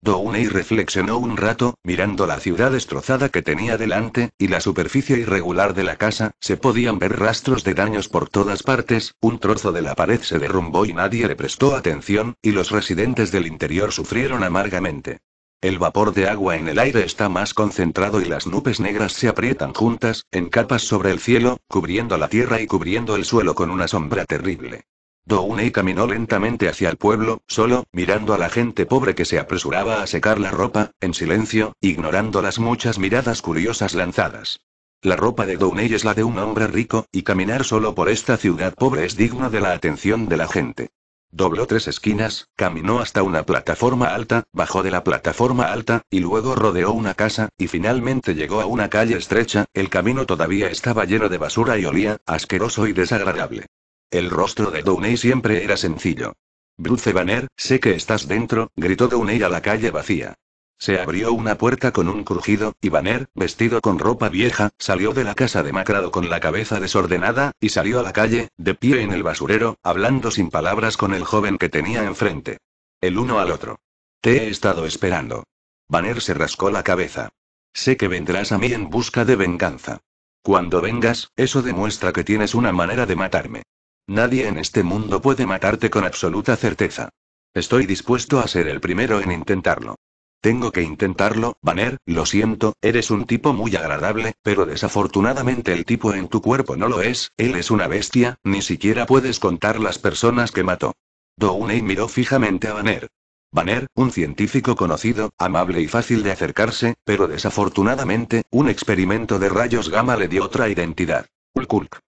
Downey reflexionó un rato, mirando la ciudad destrozada que tenía delante, y la superficie irregular de la casa, se podían ver rastros de daños por todas partes, un trozo de la pared se derrumbó y nadie le prestó atención, y los residentes del interior sufrieron amargamente. El vapor de agua en el aire está más concentrado y las nubes negras se aprietan juntas, en capas sobre el cielo, cubriendo la tierra y cubriendo el suelo con una sombra terrible. Dounei caminó lentamente hacia el pueblo, solo, mirando a la gente pobre que se apresuraba a secar la ropa, en silencio, ignorando las muchas miradas curiosas lanzadas. La ropa de Dounei es la de un hombre rico, y caminar solo por esta ciudad pobre es digno de la atención de la gente. Dobló tres esquinas, caminó hasta una plataforma alta, bajó de la plataforma alta, y luego rodeó una casa, y finalmente llegó a una calle estrecha, el camino todavía estaba lleno de basura y olía, asqueroso y desagradable. El rostro de Downey siempre era sencillo. Bruce Banner, sé que estás dentro, gritó Downey a la calle vacía. Se abrió una puerta con un crujido, y Banner, vestido con ropa vieja, salió de la casa de Macrado con la cabeza desordenada, y salió a la calle, de pie en el basurero, hablando sin palabras con el joven que tenía enfrente. El uno al otro. Te he estado esperando. Banner se rascó la cabeza. Sé que vendrás a mí en busca de venganza. Cuando vengas, eso demuestra que tienes una manera de matarme. Nadie en este mundo puede matarte con absoluta certeza. Estoy dispuesto a ser el primero en intentarlo. Tengo que intentarlo, Banner, lo siento, eres un tipo muy agradable, pero desafortunadamente el tipo en tu cuerpo no lo es, él es una bestia, ni siquiera puedes contar las personas que mató. Downey miró fijamente a Banner. Banner, un científico conocido, amable y fácil de acercarse, pero desafortunadamente, un experimento de rayos gamma le dio otra identidad. Ulkulk.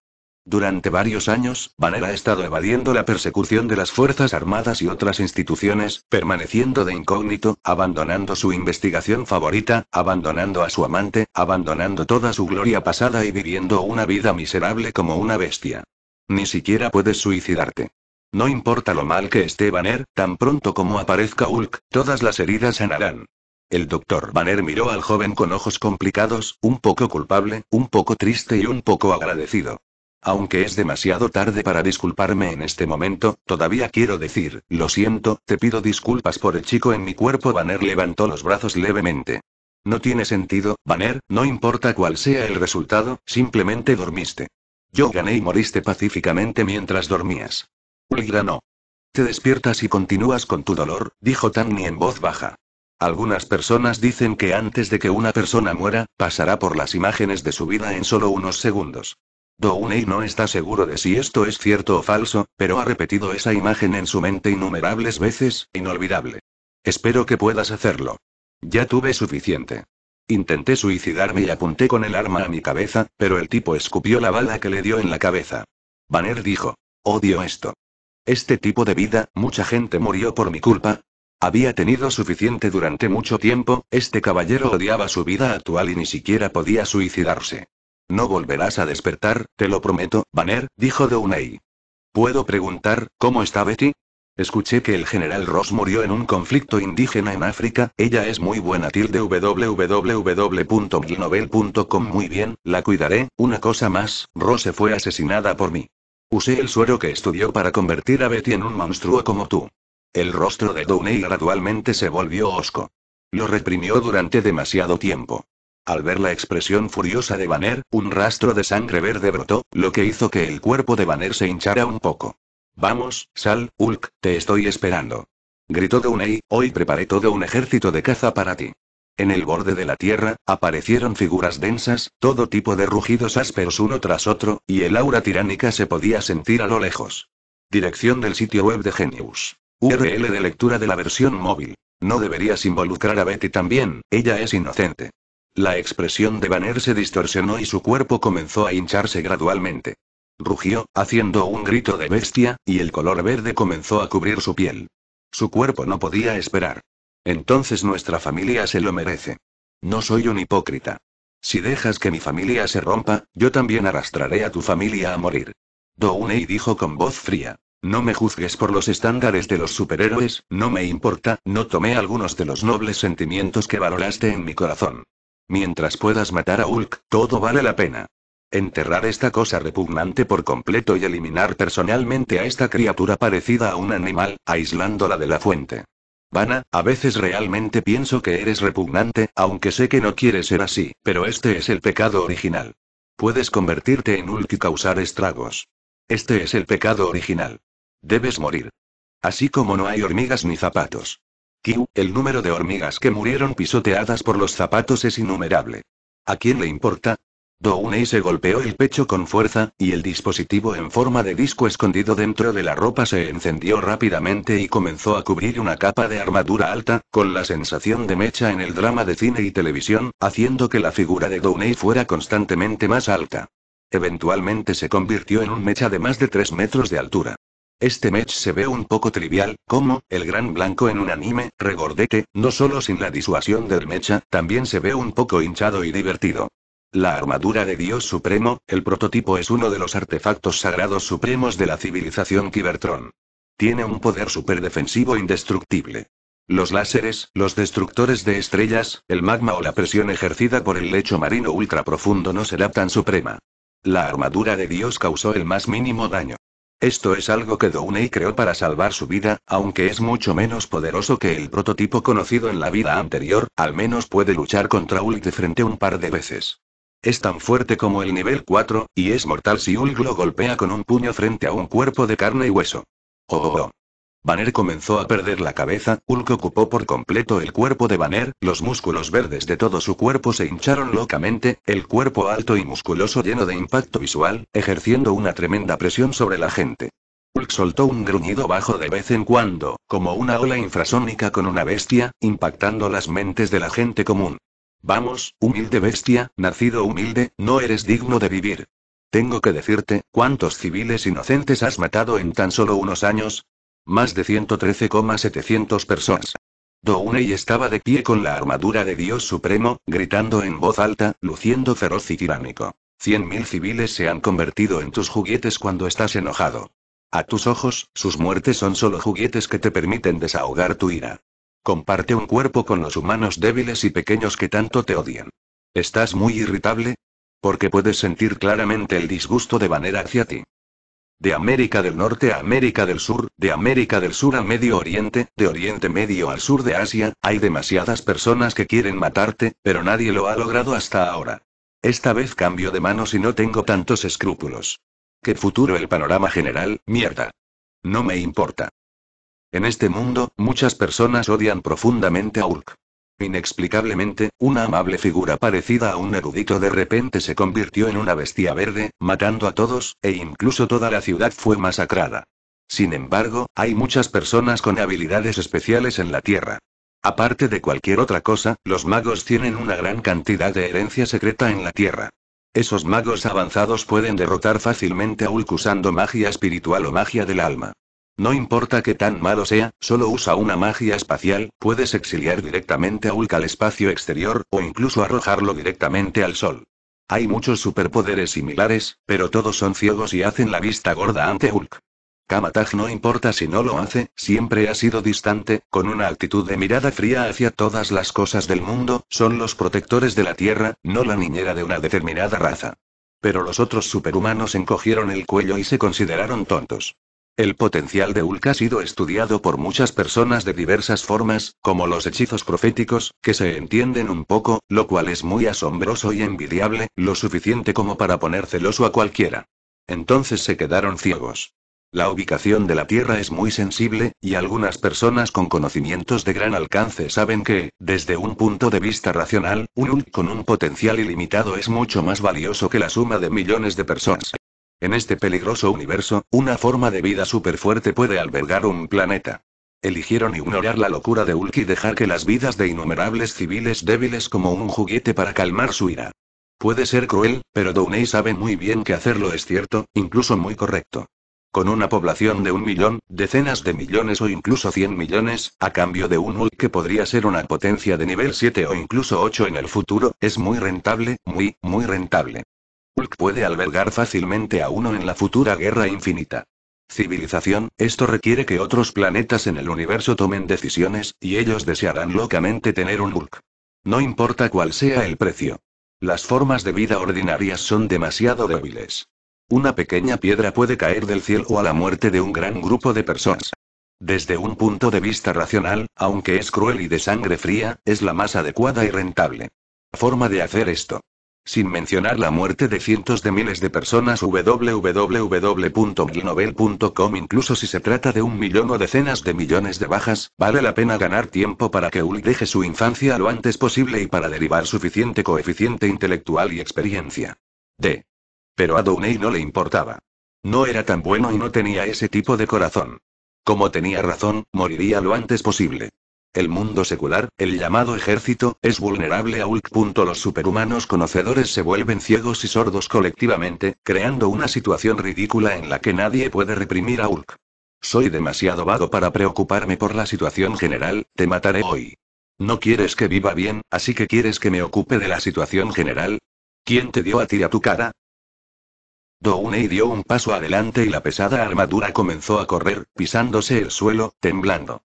Durante varios años, Banner ha estado evadiendo la persecución de las Fuerzas Armadas y otras instituciones, permaneciendo de incógnito, abandonando su investigación favorita, abandonando a su amante, abandonando toda su gloria pasada y viviendo una vida miserable como una bestia. Ni siquiera puedes suicidarte. No importa lo mal que esté Banner, tan pronto como aparezca Hulk, todas las heridas sanarán. El doctor Banner miró al joven con ojos complicados, un poco culpable, un poco triste y un poco agradecido. Aunque es demasiado tarde para disculparme en este momento, todavía quiero decir, lo siento, te pido disculpas por el chico en mi cuerpo. Banner levantó los brazos levemente. No tiene sentido, Banner, no importa cuál sea el resultado, simplemente dormiste. Yo gané y moriste pacíficamente mientras dormías. Ulgra no. Te despiertas y continúas con tu dolor, dijo Tani en voz baja. Algunas personas dicen que antes de que una persona muera, pasará por las imágenes de su vida en solo unos segundos. Downey no está seguro de si esto es cierto o falso, pero ha repetido esa imagen en su mente innumerables veces, inolvidable. Espero que puedas hacerlo. Ya tuve suficiente. Intenté suicidarme y apunté con el arma a mi cabeza, pero el tipo escupió la bala que le dio en la cabeza. Banner dijo, odio esto. Este tipo de vida, mucha gente murió por mi culpa. Había tenido suficiente durante mucho tiempo, este caballero odiaba su vida actual y ni siquiera podía suicidarse. No volverás a despertar, te lo prometo, Banner, dijo Downey. ¿Puedo preguntar, cómo está Betty? Escuché que el general Ross murió en un conflicto indígena en África, ella es muy buena tilde www.glinovel.com Muy bien, la cuidaré, una cosa más, Rose fue asesinada por mí. Usé el suero que estudió para convertir a Betty en un monstruo como tú. El rostro de Downey gradualmente se volvió osco. Lo reprimió durante demasiado tiempo. Al ver la expresión furiosa de Banner, un rastro de sangre verde brotó, lo que hizo que el cuerpo de Banner se hinchara un poco. Vamos, sal, Hulk, te estoy esperando. Gritó Dunei, hoy preparé todo un ejército de caza para ti. En el borde de la tierra, aparecieron figuras densas, todo tipo de rugidos ásperos uno tras otro, y el aura tiránica se podía sentir a lo lejos. Dirección del sitio web de Genius. URL de lectura de la versión móvil. No deberías involucrar a Betty también, ella es inocente. La expresión de Banner se distorsionó y su cuerpo comenzó a hincharse gradualmente. Rugió, haciendo un grito de bestia, y el color verde comenzó a cubrir su piel. Su cuerpo no podía esperar. Entonces nuestra familia se lo merece. No soy un hipócrita. Si dejas que mi familia se rompa, yo también arrastraré a tu familia a morir. Downey dijo con voz fría. No me juzgues por los estándares de los superhéroes, no me importa, no tomé algunos de los nobles sentimientos que valoraste en mi corazón. Mientras puedas matar a Hulk, todo vale la pena. Enterrar esta cosa repugnante por completo y eliminar personalmente a esta criatura parecida a un animal, aislándola de la fuente. Vana, a veces realmente pienso que eres repugnante, aunque sé que no quieres ser así, pero este es el pecado original. Puedes convertirte en Hulk y causar estragos. Este es el pecado original. Debes morir. Así como no hay hormigas ni zapatos. Q, el número de hormigas que murieron pisoteadas por los zapatos es innumerable. ¿A quién le importa? Downey se golpeó el pecho con fuerza, y el dispositivo en forma de disco escondido dentro de la ropa se encendió rápidamente y comenzó a cubrir una capa de armadura alta, con la sensación de mecha en el drama de cine y televisión, haciendo que la figura de Downey fuera constantemente más alta. Eventualmente se convirtió en un mecha de más de 3 metros de altura. Este match se ve un poco trivial, como, el gran blanco en un anime, regordete, no solo sin la disuasión del mecha, también se ve un poco hinchado y divertido. La armadura de Dios Supremo, el prototipo es uno de los artefactos sagrados supremos de la civilización Cybertron. Tiene un poder superdefensivo indestructible. Los láseres, los destructores de estrellas, el magma o la presión ejercida por el lecho marino ultra profundo no será tan suprema. La armadura de Dios causó el más mínimo daño. Esto es algo que Downey creó para salvar su vida, aunque es mucho menos poderoso que el prototipo conocido en la vida anterior, al menos puede luchar contra Hulk de frente un par de veces. Es tan fuerte como el nivel 4, y es mortal si Hulk lo golpea con un puño frente a un cuerpo de carne y hueso. oh, oh. oh. Banner comenzó a perder la cabeza, Hulk ocupó por completo el cuerpo de Banner, los músculos verdes de todo su cuerpo se hincharon locamente, el cuerpo alto y musculoso lleno de impacto visual, ejerciendo una tremenda presión sobre la gente. Hulk soltó un gruñido bajo de vez en cuando, como una ola infrasónica con una bestia, impactando las mentes de la gente común. Vamos, humilde bestia, nacido humilde, no eres digno de vivir. Tengo que decirte, ¿cuántos civiles inocentes has matado en tan solo unos años? Más de 113,700 personas. doone estaba de pie con la armadura de Dios Supremo, gritando en voz alta, luciendo feroz y tiránico. Cien mil civiles se han convertido en tus juguetes cuando estás enojado. A tus ojos, sus muertes son solo juguetes que te permiten desahogar tu ira. Comparte un cuerpo con los humanos débiles y pequeños que tanto te odian. ¿Estás muy irritable? Porque puedes sentir claramente el disgusto de Vanera hacia ti de América del Norte a América del Sur, de América del Sur a Medio Oriente, de Oriente Medio al sur de Asia, hay demasiadas personas que quieren matarte, pero nadie lo ha logrado hasta ahora. Esta vez cambio de manos y no tengo tantos escrúpulos. ¿Qué futuro el panorama general, mierda? No me importa. En este mundo, muchas personas odian profundamente a Urk. Inexplicablemente, una amable figura parecida a un erudito de repente se convirtió en una bestia verde, matando a todos, e incluso toda la ciudad fue masacrada. Sin embargo, hay muchas personas con habilidades especiales en la Tierra. Aparte de cualquier otra cosa, los magos tienen una gran cantidad de herencia secreta en la Tierra. Esos magos avanzados pueden derrotar fácilmente a Hulk usando magia espiritual o magia del alma. No importa que tan malo sea, solo usa una magia espacial, puedes exiliar directamente a Hulk al espacio exterior, o incluso arrojarlo directamente al sol. Hay muchos superpoderes similares, pero todos son ciegos y hacen la vista gorda ante Hulk. Kamataj no importa si no lo hace, siempre ha sido distante, con una actitud de mirada fría hacia todas las cosas del mundo, son los protectores de la Tierra, no la niñera de una determinada raza. Pero los otros superhumanos encogieron el cuello y se consideraron tontos. El potencial de Ulk ha sido estudiado por muchas personas de diversas formas, como los hechizos proféticos, que se entienden un poco, lo cual es muy asombroso y envidiable, lo suficiente como para poner celoso a cualquiera. Entonces se quedaron ciegos. La ubicación de la Tierra es muy sensible, y algunas personas con conocimientos de gran alcance saben que, desde un punto de vista racional, un Hulk con un potencial ilimitado es mucho más valioso que la suma de millones de personas. En este peligroso universo, una forma de vida fuerte puede albergar un planeta. Eligieron ignorar la locura de Hulk y dejar que las vidas de innumerables civiles débiles como un juguete para calmar su ira. Puede ser cruel, pero Downey sabe muy bien que hacerlo es cierto, incluso muy correcto. Con una población de un millón, decenas de millones o incluso 100 millones, a cambio de un Hulk que podría ser una potencia de nivel 7 o incluso 8 en el futuro, es muy rentable, muy, muy rentable. Hulk puede albergar fácilmente a uno en la futura guerra infinita. Civilización, esto requiere que otros planetas en el universo tomen decisiones, y ellos desearán locamente tener un Hulk. No importa cuál sea el precio. Las formas de vida ordinarias son demasiado débiles. Una pequeña piedra puede caer del cielo o a la muerte de un gran grupo de personas. Desde un punto de vista racional, aunque es cruel y de sangre fría, es la más adecuada y rentable. Forma de hacer esto. Sin mencionar la muerte de cientos de miles de personas www.glinovel.com incluso si se trata de un millón o decenas de millones de bajas, vale la pena ganar tiempo para que Uli deje su infancia lo antes posible y para derivar suficiente coeficiente intelectual y experiencia. D. Pero a Downey no le importaba. No era tan bueno y no tenía ese tipo de corazón. Como tenía razón, moriría lo antes posible. El mundo secular, el llamado ejército, es vulnerable a Ulk. Los superhumanos conocedores se vuelven ciegos y sordos colectivamente, creando una situación ridícula en la que nadie puede reprimir a Ulk. Soy demasiado vago para preocuparme por la situación general, te mataré hoy. No quieres que viva bien, así que quieres que me ocupe de la situación general. ¿Quién te dio a ti a tu cara? y dio un paso adelante y la pesada armadura comenzó a correr, pisándose el suelo, temblando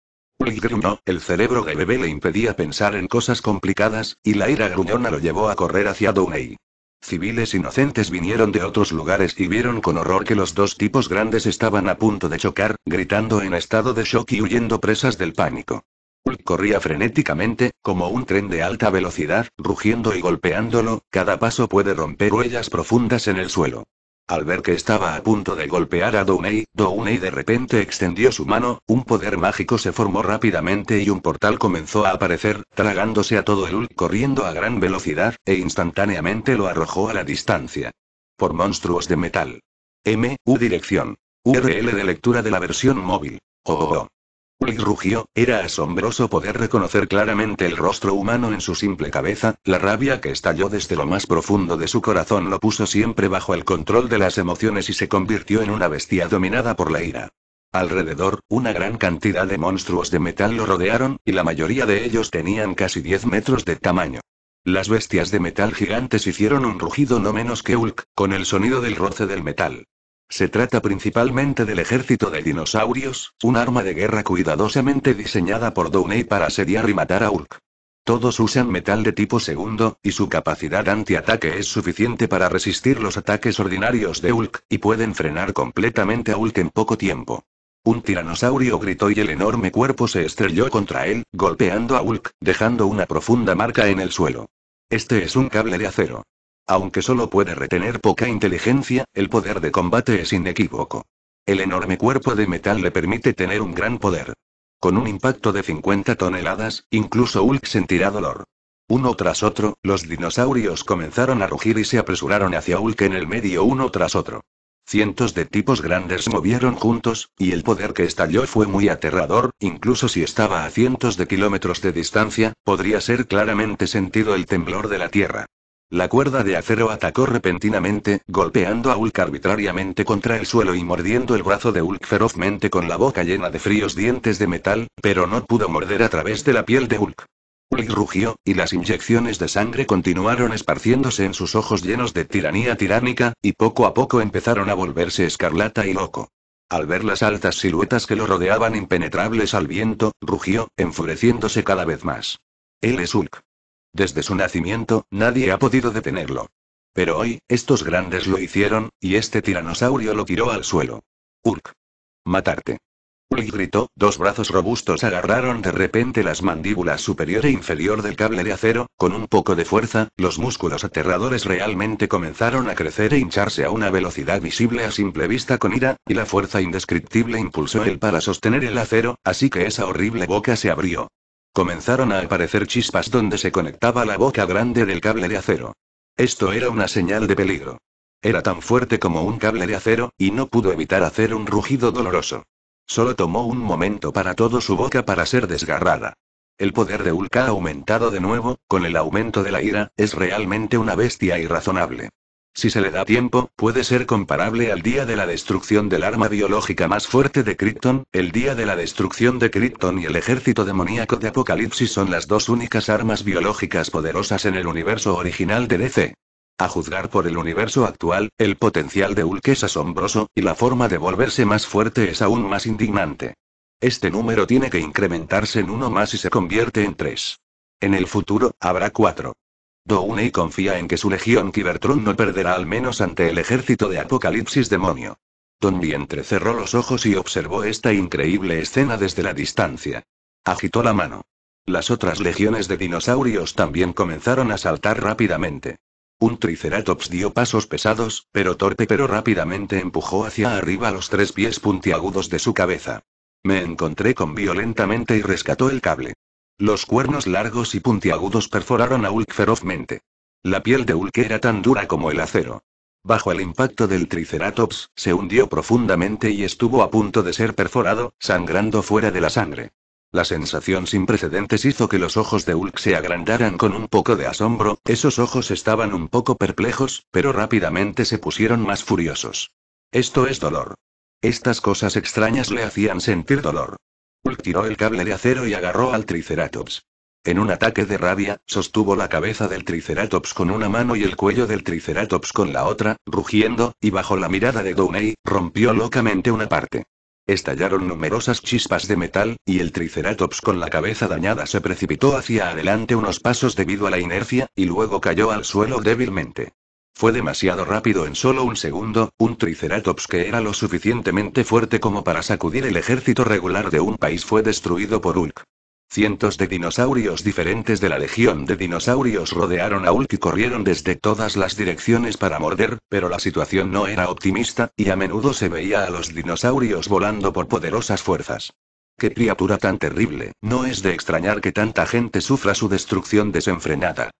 el cerebro de bebé le impedía pensar en cosas complicadas, y la ira gruñona lo llevó a correr hacia Downey. Civiles inocentes vinieron de otros lugares y vieron con horror que los dos tipos grandes estaban a punto de chocar, gritando en estado de shock y huyendo presas del pánico. Hulk corría frenéticamente, como un tren de alta velocidad, rugiendo y golpeándolo, cada paso puede romper huellas profundas en el suelo. Al ver que estaba a punto de golpear a Dounei, Dounei de repente extendió su mano, un poder mágico se formó rápidamente y un portal comenzó a aparecer, tragándose a todo el UL corriendo a gran velocidad, e instantáneamente lo arrojó a la distancia. Por monstruos de metal. M, dirección. URL de lectura de la versión móvil. oh. Y rugió, era asombroso poder reconocer claramente el rostro humano en su simple cabeza, la rabia que estalló desde lo más profundo de su corazón lo puso siempre bajo el control de las emociones y se convirtió en una bestia dominada por la ira. Alrededor, una gran cantidad de monstruos de metal lo rodearon, y la mayoría de ellos tenían casi 10 metros de tamaño. Las bestias de metal gigantes hicieron un rugido no menos que Hulk, con el sonido del roce del metal. Se trata principalmente del ejército de dinosaurios, un arma de guerra cuidadosamente diseñada por Downey para asediar y matar a Ulk. Todos usan metal de tipo segundo, y su capacidad antiataque es suficiente para resistir los ataques ordinarios de Ulk y pueden frenar completamente a Ulk en poco tiempo. Un tiranosaurio gritó y el enorme cuerpo se estrelló contra él, golpeando a Ulk, dejando una profunda marca en el suelo. Este es un cable de acero. Aunque solo puede retener poca inteligencia, el poder de combate es inequívoco. El enorme cuerpo de metal le permite tener un gran poder. Con un impacto de 50 toneladas, incluso Hulk sentirá dolor. Uno tras otro, los dinosaurios comenzaron a rugir y se apresuraron hacia Hulk en el medio uno tras otro. Cientos de tipos grandes movieron juntos, y el poder que estalló fue muy aterrador, incluso si estaba a cientos de kilómetros de distancia, podría ser claramente sentido el temblor de la Tierra. La cuerda de acero atacó repentinamente, golpeando a Ulk arbitrariamente contra el suelo y mordiendo el brazo de Hulk ferozmente con la boca llena de fríos dientes de metal, pero no pudo morder a través de la piel de Ulk. Hulk rugió, y las inyecciones de sangre continuaron esparciéndose en sus ojos llenos de tiranía tiránica, y poco a poco empezaron a volverse escarlata y loco. Al ver las altas siluetas que lo rodeaban impenetrables al viento, rugió, enfureciéndose cada vez más. Él es Hulk. Desde su nacimiento, nadie ha podido detenerlo. Pero hoy, estos grandes lo hicieron, y este tiranosaurio lo tiró al suelo. Urk. Matarte. Y gritó, dos brazos robustos agarraron de repente las mandíbulas superior e inferior del cable de acero, con un poco de fuerza, los músculos aterradores realmente comenzaron a crecer e hincharse a una velocidad visible a simple vista con ira, y la fuerza indescriptible impulsó él para sostener el acero, así que esa horrible boca se abrió. Comenzaron a aparecer chispas donde se conectaba la boca grande del cable de acero. Esto era una señal de peligro. Era tan fuerte como un cable de acero, y no pudo evitar hacer un rugido doloroso. Solo tomó un momento para todo su boca para ser desgarrada. El poder de Ulka ha aumentado de nuevo, con el aumento de la ira, es realmente una bestia irrazonable. Si se le da tiempo, puede ser comparable al día de la destrucción del arma biológica más fuerte de Krypton, el día de la destrucción de Krypton y el ejército demoníaco de Apocalipsis son las dos únicas armas biológicas poderosas en el universo original de DC. A juzgar por el universo actual, el potencial de Hulk es asombroso, y la forma de volverse más fuerte es aún más indignante. Este número tiene que incrementarse en uno más y se convierte en tres. En el futuro, habrá cuatro. Downey confía en que su legión Cybertron no perderá al menos ante el ejército de Apocalipsis Demonio. Tony entrecerró los ojos y observó esta increíble escena desde la distancia. Agitó la mano. Las otras legiones de dinosaurios también comenzaron a saltar rápidamente. Un triceratops dio pasos pesados, pero torpe pero rápidamente empujó hacia arriba los tres pies puntiagudos de su cabeza. Me encontré con violentamente y rescató el cable. Los cuernos largos y puntiagudos perforaron a Hulk ferozmente. La piel de Hulk era tan dura como el acero. Bajo el impacto del Triceratops, se hundió profundamente y estuvo a punto de ser perforado, sangrando fuera de la sangre. La sensación sin precedentes hizo que los ojos de Hulk se agrandaran con un poco de asombro, esos ojos estaban un poco perplejos, pero rápidamente se pusieron más furiosos. Esto es dolor. Estas cosas extrañas le hacían sentir dolor. Hulk tiró el cable de acero y agarró al Triceratops. En un ataque de rabia, sostuvo la cabeza del Triceratops con una mano y el cuello del Triceratops con la otra, rugiendo, y bajo la mirada de Downey, rompió locamente una parte. Estallaron numerosas chispas de metal, y el Triceratops con la cabeza dañada se precipitó hacia adelante unos pasos debido a la inercia, y luego cayó al suelo débilmente. Fue demasiado rápido en solo un segundo, un triceratops que era lo suficientemente fuerte como para sacudir el ejército regular de un país fue destruido por Ulk. Cientos de dinosaurios diferentes de la legión de dinosaurios rodearon a Ulk y corrieron desde todas las direcciones para morder, pero la situación no era optimista, y a menudo se veía a los dinosaurios volando por poderosas fuerzas. ¡Qué criatura tan terrible! No es de extrañar que tanta gente sufra su destrucción desenfrenada.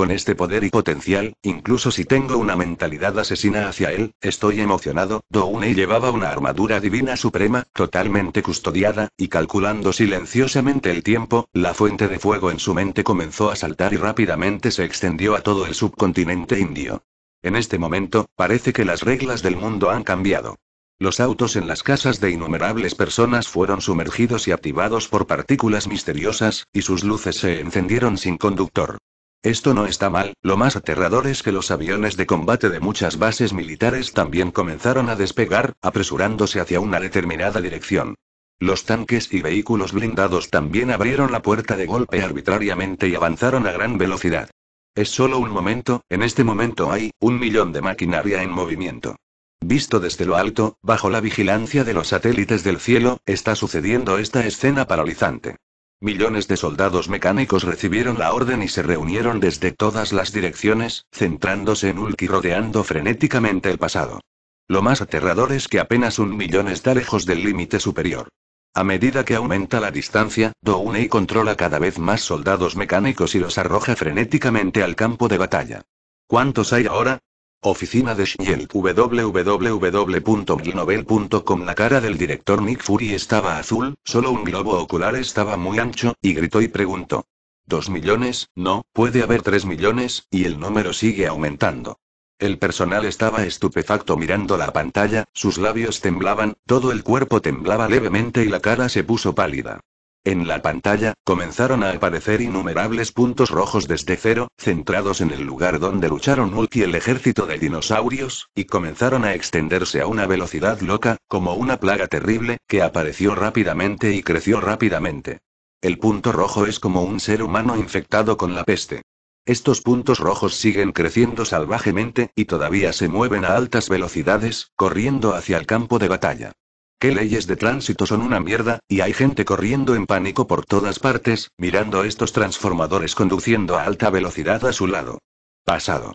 Con este poder y potencial, incluso si tengo una mentalidad asesina hacia él, estoy emocionado. y llevaba una armadura divina suprema, totalmente custodiada, y calculando silenciosamente el tiempo, la fuente de fuego en su mente comenzó a saltar y rápidamente se extendió a todo el subcontinente indio. En este momento, parece que las reglas del mundo han cambiado. Los autos en las casas de innumerables personas fueron sumergidos y activados por partículas misteriosas, y sus luces se encendieron sin conductor. Esto no está mal, lo más aterrador es que los aviones de combate de muchas bases militares también comenzaron a despegar, apresurándose hacia una determinada dirección. Los tanques y vehículos blindados también abrieron la puerta de golpe arbitrariamente y avanzaron a gran velocidad. Es solo un momento, en este momento hay, un millón de maquinaria en movimiento. Visto desde lo alto, bajo la vigilancia de los satélites del cielo, está sucediendo esta escena paralizante. Millones de soldados mecánicos recibieron la orden y se reunieron desde todas las direcciones, centrándose en Ulk y rodeando frenéticamente el pasado. Lo más aterrador es que apenas un millón está lejos del límite superior. A medida que aumenta la distancia, y controla cada vez más soldados mecánicos y los arroja frenéticamente al campo de batalla. ¿Cuántos hay ahora? Oficina de Shiel www.glinovel.com La cara del director Nick Fury estaba azul, solo un globo ocular estaba muy ancho, y gritó y preguntó. Dos millones, no, puede haber tres millones, y el número sigue aumentando. El personal estaba estupefacto mirando la pantalla, sus labios temblaban, todo el cuerpo temblaba levemente y la cara se puso pálida. En la pantalla, comenzaron a aparecer innumerables puntos rojos desde cero, centrados en el lugar donde lucharon Hulk y el ejército de dinosaurios, y comenzaron a extenderse a una velocidad loca, como una plaga terrible, que apareció rápidamente y creció rápidamente. El punto rojo es como un ser humano infectado con la peste. Estos puntos rojos siguen creciendo salvajemente, y todavía se mueven a altas velocidades, corriendo hacia el campo de batalla. ¿Qué leyes de tránsito son una mierda? Y hay gente corriendo en pánico por todas partes, mirando estos transformadores conduciendo a alta velocidad a su lado. Pasado.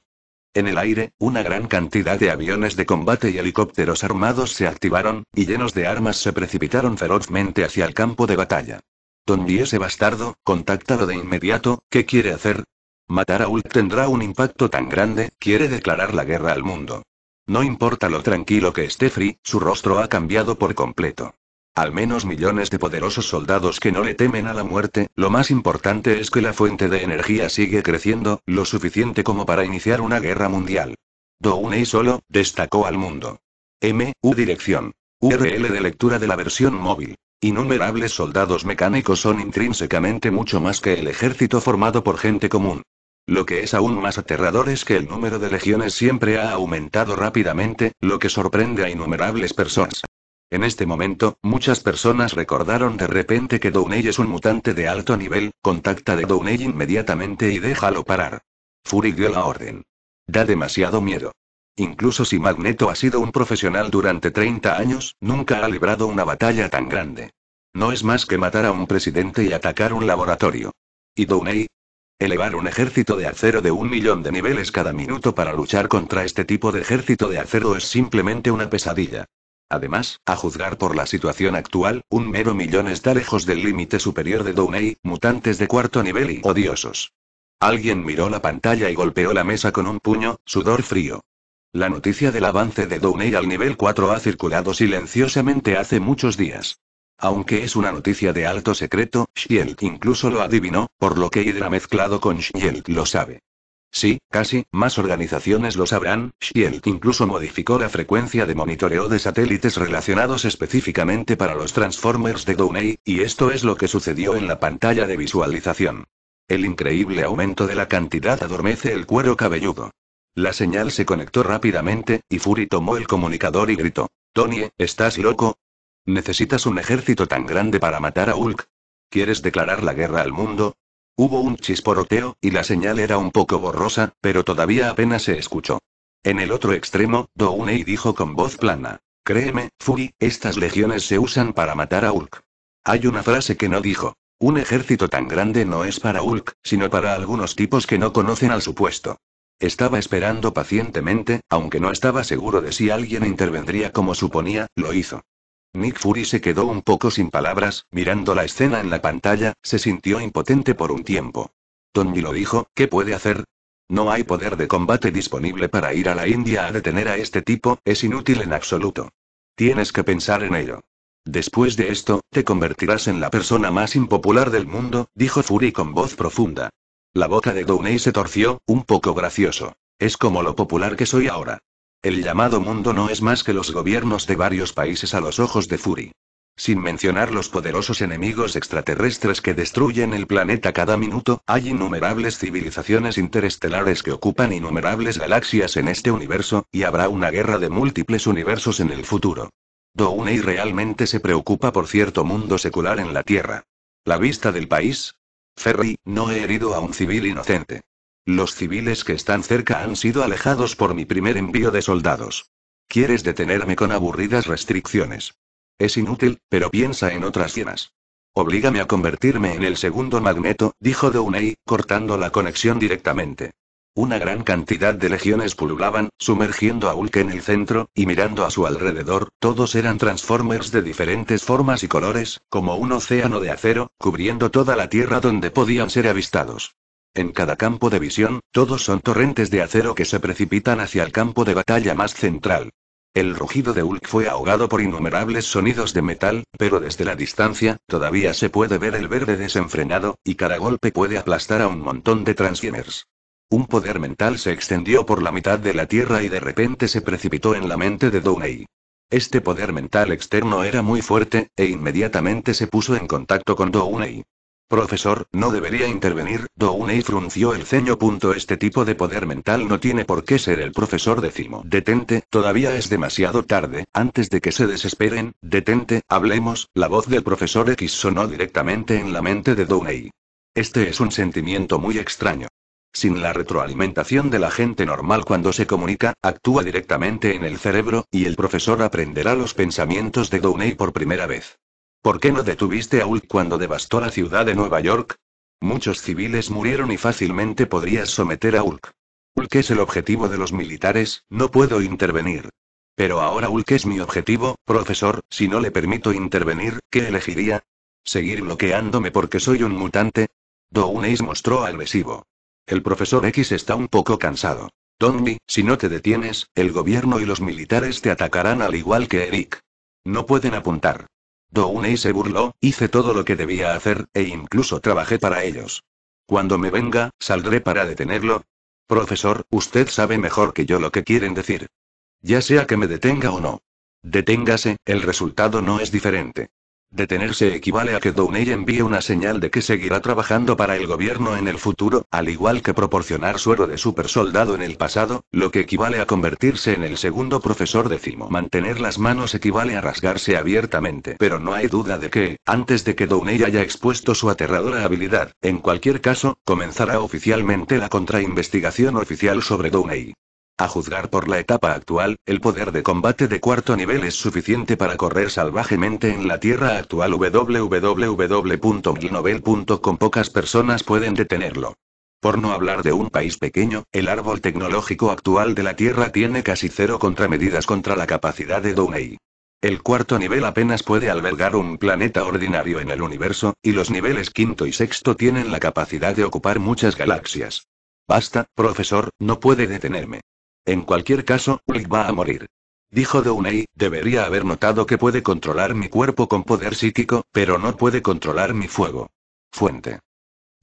En el aire, una gran cantidad de aviones de combate y helicópteros armados se activaron, y llenos de armas se precipitaron ferozmente hacia el campo de batalla. Don y ese bastardo, contactado de inmediato, ¿qué quiere hacer? Matar a Hulk tendrá un impacto tan grande, quiere declarar la guerra al mundo. No importa lo tranquilo que esté Free, su rostro ha cambiado por completo. Al menos millones de poderosos soldados que no le temen a la muerte, lo más importante es que la fuente de energía sigue creciendo, lo suficiente como para iniciar una guerra mundial. y solo, destacó al mundo. M, U dirección. URL de lectura de la versión móvil. Innumerables soldados mecánicos son intrínsecamente mucho más que el ejército formado por gente común. Lo que es aún más aterrador es que el número de legiones siempre ha aumentado rápidamente, lo que sorprende a innumerables personas. En este momento, muchas personas recordaron de repente que Downey es un mutante de alto nivel, contacta de Downey inmediatamente y déjalo parar. Fury dio la orden. Da demasiado miedo. Incluso si Magneto ha sido un profesional durante 30 años, nunca ha librado una batalla tan grande. No es más que matar a un presidente y atacar un laboratorio. ¿Y Downey? Elevar un ejército de acero de un millón de niveles cada minuto para luchar contra este tipo de ejército de acero es simplemente una pesadilla. Además, a juzgar por la situación actual, un mero millón está lejos del límite superior de Downey, mutantes de cuarto nivel y odiosos. Alguien miró la pantalla y golpeó la mesa con un puño, sudor frío. La noticia del avance de Downey al nivel 4 ha circulado silenciosamente hace muchos días. Aunque es una noticia de alto secreto, Shield incluso lo adivinó, por lo que Hydra mezclado con Shield lo sabe. Sí, casi, más organizaciones lo sabrán, Shield incluso modificó la frecuencia de monitoreo de satélites relacionados específicamente para los Transformers de Downey, y esto es lo que sucedió en la pantalla de visualización. El increíble aumento de la cantidad adormece el cuero cabelludo. La señal se conectó rápidamente, y Fury tomó el comunicador y gritó. Tony, ¿estás loco? ¿Necesitas un ejército tan grande para matar a Hulk? ¿Quieres declarar la guerra al mundo? Hubo un chisporoteo, y la señal era un poco borrosa, pero todavía apenas se escuchó. En el otro extremo, Downey dijo con voz plana. Créeme, Fury, estas legiones se usan para matar a Hulk. Hay una frase que no dijo. Un ejército tan grande no es para Hulk, sino para algunos tipos que no conocen al supuesto. Estaba esperando pacientemente, aunque no estaba seguro de si alguien intervendría como suponía, lo hizo. Nick Fury se quedó un poco sin palabras, mirando la escena en la pantalla, se sintió impotente por un tiempo. Tony lo dijo, ¿qué puede hacer? No hay poder de combate disponible para ir a la India a detener a este tipo, es inútil en absoluto. Tienes que pensar en ello. Después de esto, te convertirás en la persona más impopular del mundo, dijo Fury con voz profunda. La boca de Downey se torció, un poco gracioso. Es como lo popular que soy ahora. El llamado mundo no es más que los gobiernos de varios países a los ojos de Fury. Sin mencionar los poderosos enemigos extraterrestres que destruyen el planeta cada minuto, hay innumerables civilizaciones interestelares que ocupan innumerables galaxias en este universo, y habrá una guerra de múltiples universos en el futuro. Downey realmente se preocupa por cierto mundo secular en la Tierra. La vista del país. Ferry, no he herido a un civil inocente. Los civiles que están cerca han sido alejados por mi primer envío de soldados. Quieres detenerme con aburridas restricciones. Es inútil, pero piensa en otras cienas. Oblígame a convertirme en el segundo magneto, dijo Downey, cortando la conexión directamente. Una gran cantidad de legiones pululaban, sumergiendo a Hulk en el centro, y mirando a su alrededor, todos eran Transformers de diferentes formas y colores, como un océano de acero, cubriendo toda la Tierra donde podían ser avistados. En cada campo de visión, todos son torrentes de acero que se precipitan hacia el campo de batalla más central. El rugido de Ulk fue ahogado por innumerables sonidos de metal, pero desde la distancia, todavía se puede ver el verde desenfrenado, y cada golpe puede aplastar a un montón de transgeners. Un poder mental se extendió por la mitad de la Tierra y de repente se precipitó en la mente de Downey. Este poder mental externo era muy fuerte, e inmediatamente se puso en contacto con Downey. Profesor, no debería intervenir, Downey frunció el ceño. Este tipo de poder mental no tiene por qué ser el profesor décimo. Detente, todavía es demasiado tarde, antes de que se desesperen, detente, hablemos, la voz del profesor X sonó directamente en la mente de Downey. Este es un sentimiento muy extraño. Sin la retroalimentación de la gente normal cuando se comunica, actúa directamente en el cerebro, y el profesor aprenderá los pensamientos de Downey por primera vez. ¿Por qué no detuviste a Hulk cuando devastó la ciudad de Nueva York? Muchos civiles murieron y fácilmente podrías someter a Hulk. Hulk es el objetivo de los militares, no puedo intervenir. Pero ahora Hulk es mi objetivo, profesor, si no le permito intervenir, ¿qué elegiría? ¿Seguir bloqueándome porque soy un mutante? Downey mostró agresivo. El profesor X está un poco cansado. Donny, si no te detienes, el gobierno y los militares te atacarán al igual que Eric. No pueden apuntar y se burló, hice todo lo que debía hacer, e incluso trabajé para ellos. Cuando me venga, saldré para detenerlo. Profesor, usted sabe mejor que yo lo que quieren decir. Ya sea que me detenga o no. Deténgase, el resultado no es diferente. Detenerse equivale a que Downey envíe una señal de que seguirá trabajando para el gobierno en el futuro, al igual que proporcionar suero de supersoldado en el pasado, lo que equivale a convertirse en el segundo profesor décimo. Mantener las manos equivale a rasgarse abiertamente, pero no hay duda de que, antes de que Downey haya expuesto su aterradora habilidad, en cualquier caso, comenzará oficialmente la contrainvestigación oficial sobre Downey. A juzgar por la etapa actual, el poder de combate de cuarto nivel es suficiente para correr salvajemente en la Tierra actual www.glinovel.com pocas personas pueden detenerlo. Por no hablar de un país pequeño, el árbol tecnológico actual de la Tierra tiene casi cero contramedidas contra la capacidad de Dunei. El cuarto nivel apenas puede albergar un planeta ordinario en el universo, y los niveles quinto y sexto tienen la capacidad de ocupar muchas galaxias. Basta, profesor, no puede detenerme. En cualquier caso, Hulk va a morir. Dijo Downey, debería haber notado que puede controlar mi cuerpo con poder psíquico, pero no puede controlar mi fuego. Fuente.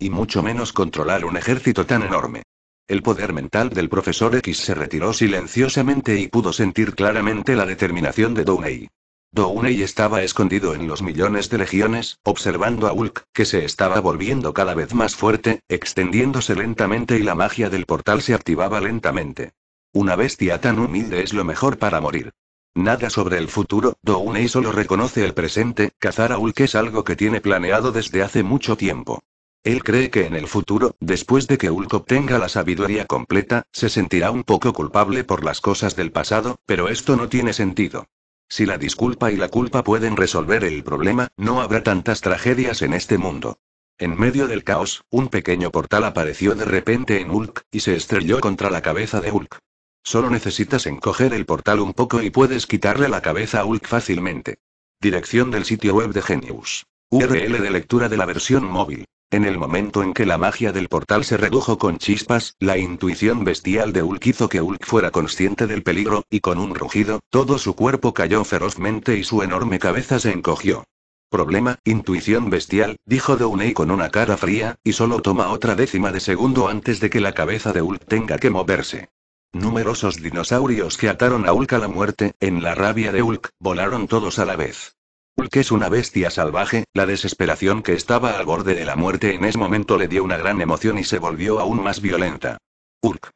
Y mucho menos controlar un ejército tan enorme. El poder mental del profesor X se retiró silenciosamente y pudo sentir claramente la determinación de Downey. Downey estaba escondido en los millones de legiones, observando a Hulk, que se estaba volviendo cada vez más fuerte, extendiéndose lentamente y la magia del portal se activaba lentamente. Una bestia tan humilde es lo mejor para morir. Nada sobre el futuro, y solo reconoce el presente, cazar a Hulk es algo que tiene planeado desde hace mucho tiempo. Él cree que en el futuro, después de que Hulk obtenga la sabiduría completa, se sentirá un poco culpable por las cosas del pasado, pero esto no tiene sentido. Si la disculpa y la culpa pueden resolver el problema, no habrá tantas tragedias en este mundo. En medio del caos, un pequeño portal apareció de repente en Hulk, y se estrelló contra la cabeza de Hulk. Solo necesitas encoger el portal un poco y puedes quitarle la cabeza a Hulk fácilmente. Dirección del sitio web de Genius. URL de lectura de la versión móvil. En el momento en que la magia del portal se redujo con chispas, la intuición bestial de Hulk hizo que Hulk fuera consciente del peligro, y con un rugido, todo su cuerpo cayó ferozmente y su enorme cabeza se encogió. Problema, intuición bestial, dijo Downey con una cara fría, y solo toma otra décima de segundo antes de que la cabeza de Hulk tenga que moverse. Numerosos dinosaurios que ataron a Hulk a la muerte, en la rabia de Ulk volaron todos a la vez. Hulk es una bestia salvaje, la desesperación que estaba al borde de la muerte en ese momento le dio una gran emoción y se volvió aún más violenta. Ulk.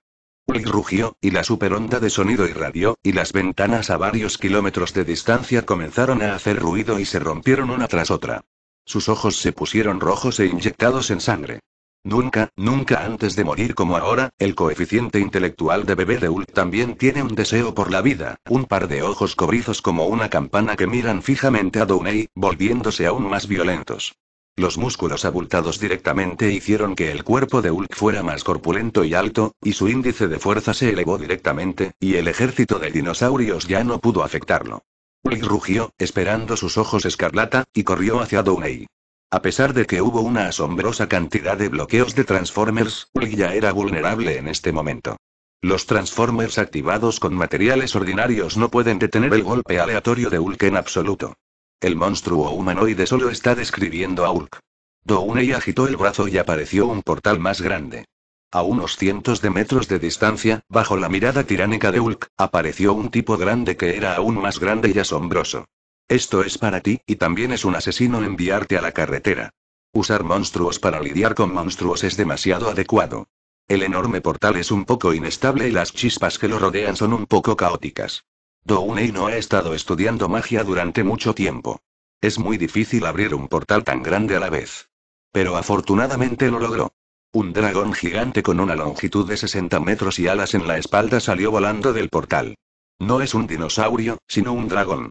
Hulk rugió, y la superonda de sonido irradió, y las ventanas a varios kilómetros de distancia comenzaron a hacer ruido y se rompieron una tras otra. Sus ojos se pusieron rojos e inyectados en sangre. Nunca, nunca antes de morir como ahora, el coeficiente intelectual de bebé de Hulk también tiene un deseo por la vida, un par de ojos cobrizos como una campana que miran fijamente a Downey, volviéndose aún más violentos. Los músculos abultados directamente hicieron que el cuerpo de Hulk fuera más corpulento y alto, y su índice de fuerza se elevó directamente, y el ejército de dinosaurios ya no pudo afectarlo. Hulk rugió, esperando sus ojos escarlata, y corrió hacia Downey. A pesar de que hubo una asombrosa cantidad de bloqueos de Transformers, Hulk ya era vulnerable en este momento. Los Transformers activados con materiales ordinarios no pueden detener el golpe aleatorio de Hulk en absoluto. El monstruo humanoide solo está describiendo a Hulk. Downey agitó el brazo y apareció un portal más grande. A unos cientos de metros de distancia, bajo la mirada tiránica de Hulk, apareció un tipo grande que era aún más grande y asombroso. Esto es para ti, y también es un asesino enviarte a la carretera. Usar monstruos para lidiar con monstruos es demasiado adecuado. El enorme portal es un poco inestable y las chispas que lo rodean son un poco caóticas. y no ha estado estudiando magia durante mucho tiempo. Es muy difícil abrir un portal tan grande a la vez. Pero afortunadamente lo logró. Un dragón gigante con una longitud de 60 metros y alas en la espalda salió volando del portal. No es un dinosaurio, sino un dragón.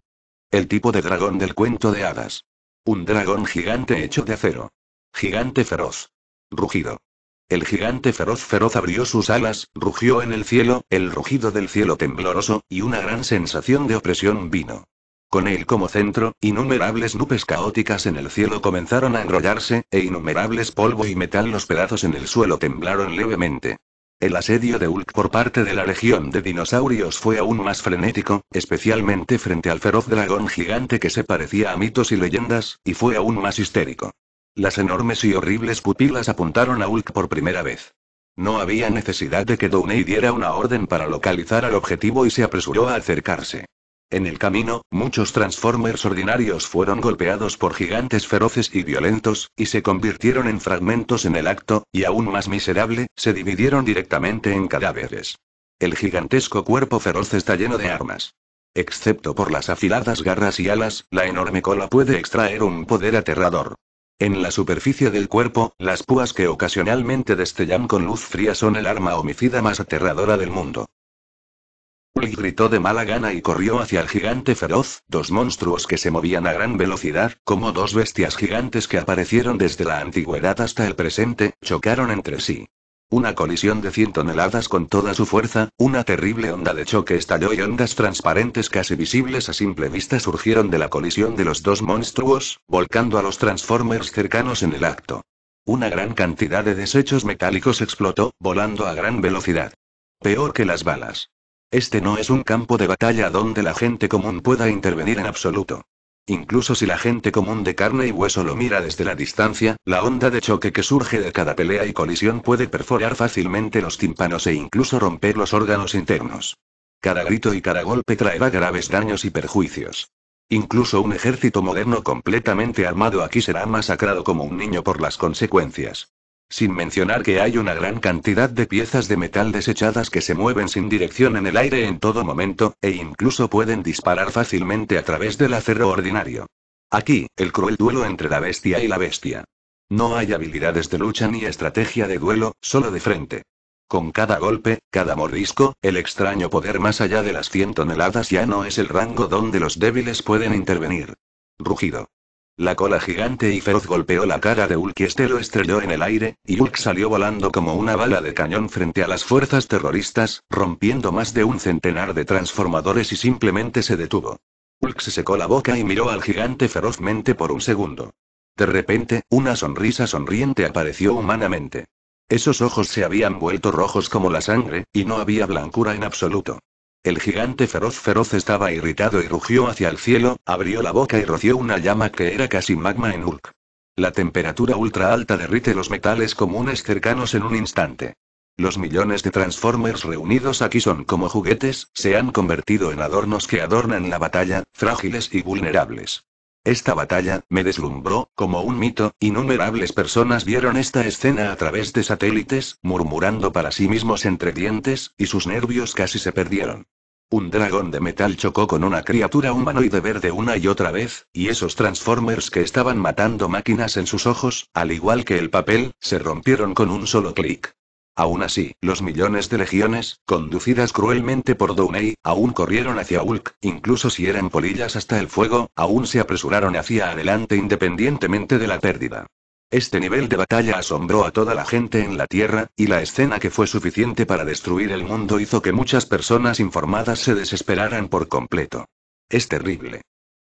El tipo de dragón del cuento de hadas. Un dragón gigante hecho de acero. Gigante feroz. Rugido. El gigante feroz feroz abrió sus alas, rugió en el cielo, el rugido del cielo tembloroso, y una gran sensación de opresión vino. Con él como centro, innumerables nubes caóticas en el cielo comenzaron a enrollarse, e innumerables polvo y metal los pedazos en el suelo temblaron levemente. El asedio de Ulk por parte de la Legión de Dinosaurios fue aún más frenético, especialmente frente al feroz dragón gigante que se parecía a mitos y leyendas, y fue aún más histérico. Las enormes y horribles pupilas apuntaron a Ulk por primera vez. No había necesidad de que Downey diera una orden para localizar al objetivo y se apresuró a acercarse. En el camino, muchos Transformers ordinarios fueron golpeados por gigantes feroces y violentos, y se convirtieron en fragmentos en el acto, y aún más miserable, se dividieron directamente en cadáveres. El gigantesco cuerpo feroz está lleno de armas. Excepto por las afiladas garras y alas, la enorme cola puede extraer un poder aterrador. En la superficie del cuerpo, las púas que ocasionalmente destellan con luz fría son el arma homicida más aterradora del mundo. Y gritó de mala gana y corrió hacia el gigante feroz, dos monstruos que se movían a gran velocidad, como dos bestias gigantes que aparecieron desde la antigüedad hasta el presente, chocaron entre sí. Una colisión de 100 toneladas con toda su fuerza, una terrible onda de choque estalló y ondas transparentes casi visibles a simple vista surgieron de la colisión de los dos monstruos, volcando a los Transformers cercanos en el acto. Una gran cantidad de desechos metálicos explotó, volando a gran velocidad. Peor que las balas. Este no es un campo de batalla donde la gente común pueda intervenir en absoluto. Incluso si la gente común de carne y hueso lo mira desde la distancia, la onda de choque que surge de cada pelea y colisión puede perforar fácilmente los tímpanos e incluso romper los órganos internos. Cada grito y cada golpe traerá graves daños y perjuicios. Incluso un ejército moderno completamente armado aquí será masacrado como un niño por las consecuencias. Sin mencionar que hay una gran cantidad de piezas de metal desechadas que se mueven sin dirección en el aire en todo momento, e incluso pueden disparar fácilmente a través del acero ordinario. Aquí, el cruel duelo entre la bestia y la bestia. No hay habilidades de lucha ni estrategia de duelo, solo de frente. Con cada golpe, cada mordisco, el extraño poder más allá de las 100 toneladas ya no es el rango donde los débiles pueden intervenir. Rugido. La cola gigante y feroz golpeó la cara de Ulk y este lo estrelló en el aire, y Ulk salió volando como una bala de cañón frente a las fuerzas terroristas, rompiendo más de un centenar de transformadores y simplemente se detuvo. Ulk se secó la boca y miró al gigante ferozmente por un segundo. De repente, una sonrisa sonriente apareció humanamente. Esos ojos se habían vuelto rojos como la sangre, y no había blancura en absoluto. El gigante feroz feroz estaba irritado y rugió hacia el cielo, abrió la boca y roció una llama que era casi magma en Hulk. La temperatura ultra alta derrite los metales comunes cercanos en un instante. Los millones de Transformers reunidos aquí son como juguetes, se han convertido en adornos que adornan la batalla, frágiles y vulnerables. Esta batalla, me deslumbró, como un mito, innumerables personas vieron esta escena a través de satélites, murmurando para sí mismos entre dientes, y sus nervios casi se perdieron. Un dragón de metal chocó con una criatura humanoide verde una y otra vez, y esos Transformers que estaban matando máquinas en sus ojos, al igual que el papel, se rompieron con un solo clic. Aún así, los millones de legiones, conducidas cruelmente por Dunei, aún corrieron hacia Ulk, incluso si eran polillas hasta el fuego, aún se apresuraron hacia adelante independientemente de la pérdida. Este nivel de batalla asombró a toda la gente en la Tierra, y la escena que fue suficiente para destruir el mundo hizo que muchas personas informadas se desesperaran por completo. Es terrible.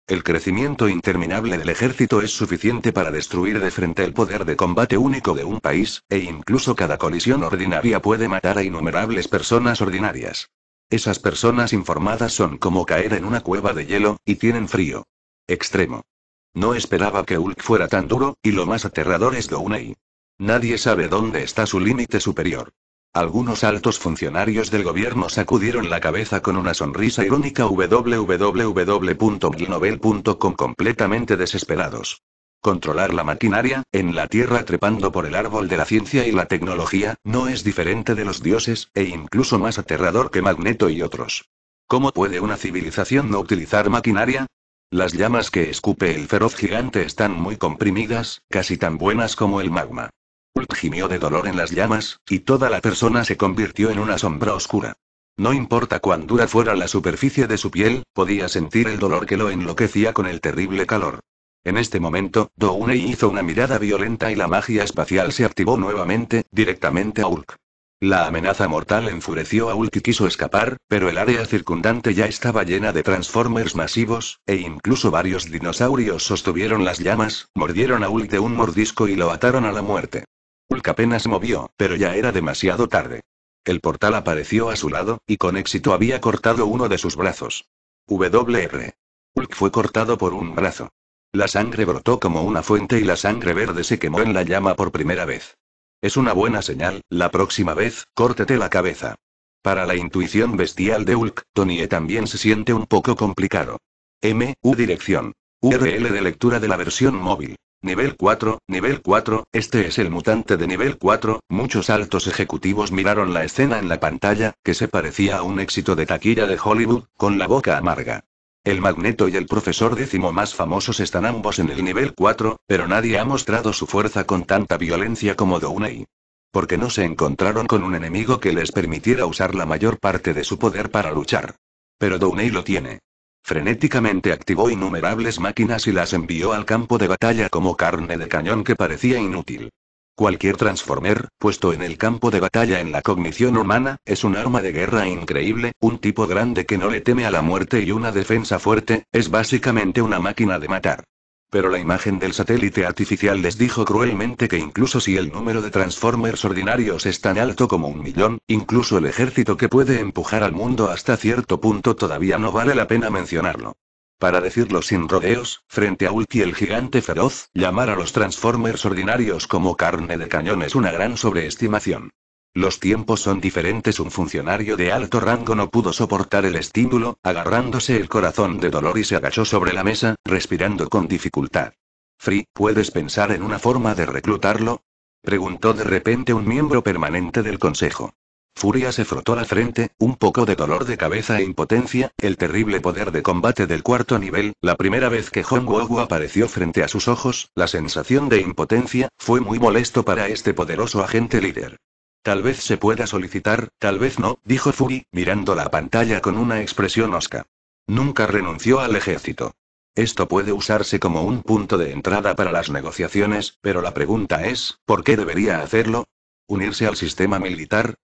El crecimiento interminable del ejército es suficiente para destruir de frente el poder de combate único de un país, e incluso cada colisión ordinaria puede matar a innumerables personas ordinarias. Esas personas informadas son como caer en una cueva de hielo, y tienen frío. Extremo. No esperaba que Hulk fuera tan duro, y lo más aterrador es Downey. Nadie sabe dónde está su límite superior. Algunos altos funcionarios del gobierno sacudieron la cabeza con una sonrisa irónica www.glinovel.com completamente desesperados. Controlar la maquinaria, en la Tierra trepando por el árbol de la ciencia y la tecnología, no es diferente de los dioses, e incluso más aterrador que Magneto y otros. ¿Cómo puede una civilización no utilizar maquinaria? Las llamas que escupe el feroz gigante están muy comprimidas, casi tan buenas como el magma. Hulk gimió de dolor en las llamas, y toda la persona se convirtió en una sombra oscura. No importa cuán dura fuera la superficie de su piel, podía sentir el dolor que lo enloquecía con el terrible calor. En este momento, Downey hizo una mirada violenta y la magia espacial se activó nuevamente, directamente a Hulk. La amenaza mortal enfureció a Hulk y quiso escapar, pero el área circundante ya estaba llena de Transformers masivos, e incluso varios dinosaurios sostuvieron las llamas, mordieron a Hulk de un mordisco y lo ataron a la muerte. Hulk apenas movió, pero ya era demasiado tarde. El portal apareció a su lado, y con éxito había cortado uno de sus brazos. WR. Hulk fue cortado por un brazo. La sangre brotó como una fuente y la sangre verde se quemó en la llama por primera vez. Es una buena señal, la próxima vez, córtete la cabeza. Para la intuición bestial de Hulk, Tony e también se siente un poco complicado. M, U dirección. URL de lectura de la versión móvil. Nivel 4, nivel 4, este es el mutante de nivel 4. Muchos altos ejecutivos miraron la escena en la pantalla, que se parecía a un éxito de taquilla de Hollywood, con la boca amarga. El magneto y el profesor décimo más famosos están ambos en el nivel 4, pero nadie ha mostrado su fuerza con tanta violencia como Downey. Porque no se encontraron con un enemigo que les permitiera usar la mayor parte de su poder para luchar. Pero Downey lo tiene. Frenéticamente activó innumerables máquinas y las envió al campo de batalla como carne de cañón que parecía inútil. Cualquier transformer, puesto en el campo de batalla en la cognición humana, es un arma de guerra increíble, un tipo grande que no le teme a la muerte y una defensa fuerte, es básicamente una máquina de matar. Pero la imagen del satélite artificial les dijo cruelmente que incluso si el número de Transformers ordinarios es tan alto como un millón, incluso el ejército que puede empujar al mundo hasta cierto punto todavía no vale la pena mencionarlo. Para decirlo sin rodeos, frente a Ulti el gigante feroz, llamar a los Transformers ordinarios como carne de cañón es una gran sobreestimación. Los tiempos son diferentes. Un funcionario de alto rango no pudo soportar el estímulo, agarrándose el corazón de dolor y se agachó sobre la mesa, respirando con dificultad. Free, ¿puedes pensar en una forma de reclutarlo? preguntó de repente un miembro permanente del Consejo. Furia se frotó la frente, un poco de dolor de cabeza e impotencia, el terrible poder de combate del cuarto nivel, la primera vez que Hong Wogu apareció frente a sus ojos, la sensación de impotencia, fue muy molesto para este poderoso agente líder. Tal vez se pueda solicitar, tal vez no, dijo Fury, mirando la pantalla con una expresión osca. Nunca renunció al ejército. Esto puede usarse como un punto de entrada para las negociaciones, pero la pregunta es, ¿por qué debería hacerlo? ¿Unirse al sistema militar?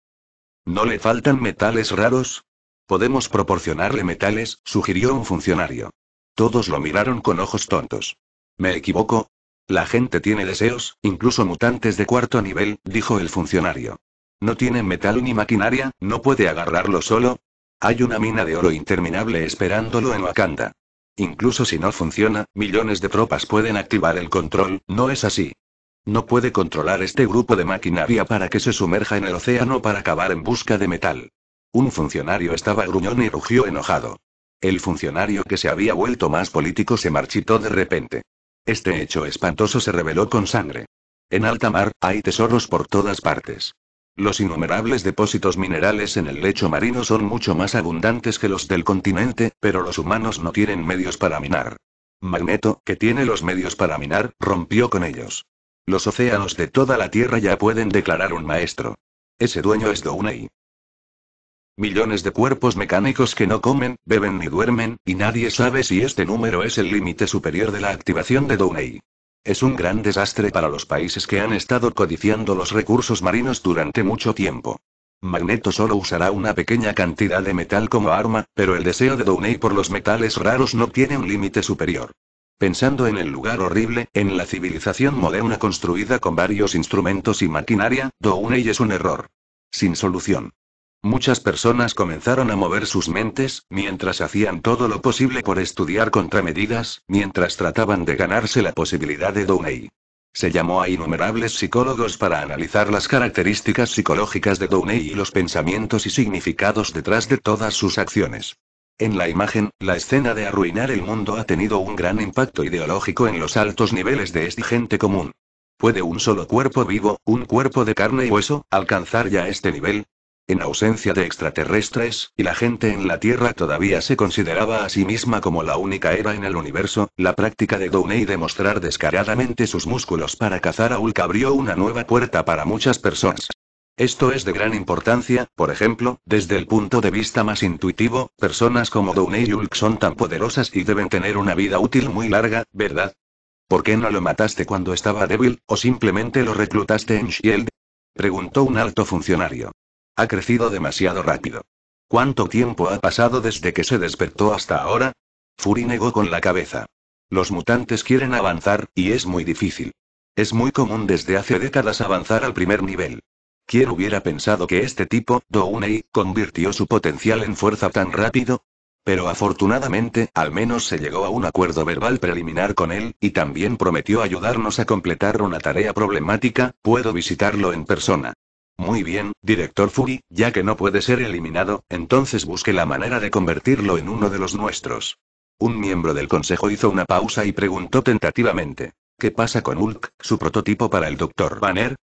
¿No le faltan metales raros? Podemos proporcionarle metales, sugirió un funcionario. Todos lo miraron con ojos tontos. ¿Me equivoco? La gente tiene deseos, incluso mutantes de cuarto nivel, dijo el funcionario. No tienen metal ni maquinaria, no puede agarrarlo solo. Hay una mina de oro interminable esperándolo en Wakanda. Incluso si no funciona, millones de tropas pueden activar el control, ¿no es así? No puede controlar este grupo de maquinaria para que se sumerja en el océano para acabar en busca de metal. Un funcionario estaba gruñón y rugió enojado. El funcionario que se había vuelto más político se marchitó de repente. Este hecho espantoso se reveló con sangre. En alta mar, hay tesoros por todas partes. Los innumerables depósitos minerales en el lecho marino son mucho más abundantes que los del continente, pero los humanos no tienen medios para minar. Magneto, que tiene los medios para minar, rompió con ellos. Los océanos de toda la Tierra ya pueden declarar un maestro. Ese dueño es Dounei. Millones de cuerpos mecánicos que no comen, beben ni duermen, y nadie sabe si este número es el límite superior de la activación de Downey. Es un gran desastre para los países que han estado codiciando los recursos marinos durante mucho tiempo. Magneto solo usará una pequeña cantidad de metal como arma, pero el deseo de Downey por los metales raros no tiene un límite superior. Pensando en el lugar horrible, en la civilización moderna construida con varios instrumentos y maquinaria, Downey es un error. Sin solución. Muchas personas comenzaron a mover sus mentes, mientras hacían todo lo posible por estudiar contramedidas, mientras trataban de ganarse la posibilidad de Downey. Se llamó a innumerables psicólogos para analizar las características psicológicas de Downey y los pensamientos y significados detrás de todas sus acciones. En la imagen, la escena de arruinar el mundo ha tenido un gran impacto ideológico en los altos niveles de esta gente común. ¿Puede un solo cuerpo vivo, un cuerpo de carne y hueso, alcanzar ya este nivel? En ausencia de extraterrestres, y la gente en la Tierra todavía se consideraba a sí misma como la única era en el universo, la práctica de Downey de mostrar descaradamente sus músculos para cazar a Hulk abrió una nueva puerta para muchas personas. Esto es de gran importancia, por ejemplo, desde el punto de vista más intuitivo, personas como Downey y Hulk son tan poderosas y deben tener una vida útil muy larga, ¿verdad? ¿Por qué no lo mataste cuando estaba débil, o simplemente lo reclutaste en Shield? Preguntó un alto funcionario. Ha crecido demasiado rápido. ¿Cuánto tiempo ha pasado desde que se despertó hasta ahora? Fury negó con la cabeza. Los mutantes quieren avanzar, y es muy difícil. Es muy común desde hace décadas avanzar al primer nivel. ¿Quién hubiera pensado que este tipo, Downey, convirtió su potencial en fuerza tan rápido? Pero afortunadamente, al menos se llegó a un acuerdo verbal preliminar con él, y también prometió ayudarnos a completar una tarea problemática, puedo visitarlo en persona. Muy bien, director Fury, ya que no puede ser eliminado, entonces busque la manera de convertirlo en uno de los nuestros. Un miembro del consejo hizo una pausa y preguntó tentativamente. ¿Qué pasa con Hulk, su prototipo para el Dr. Banner?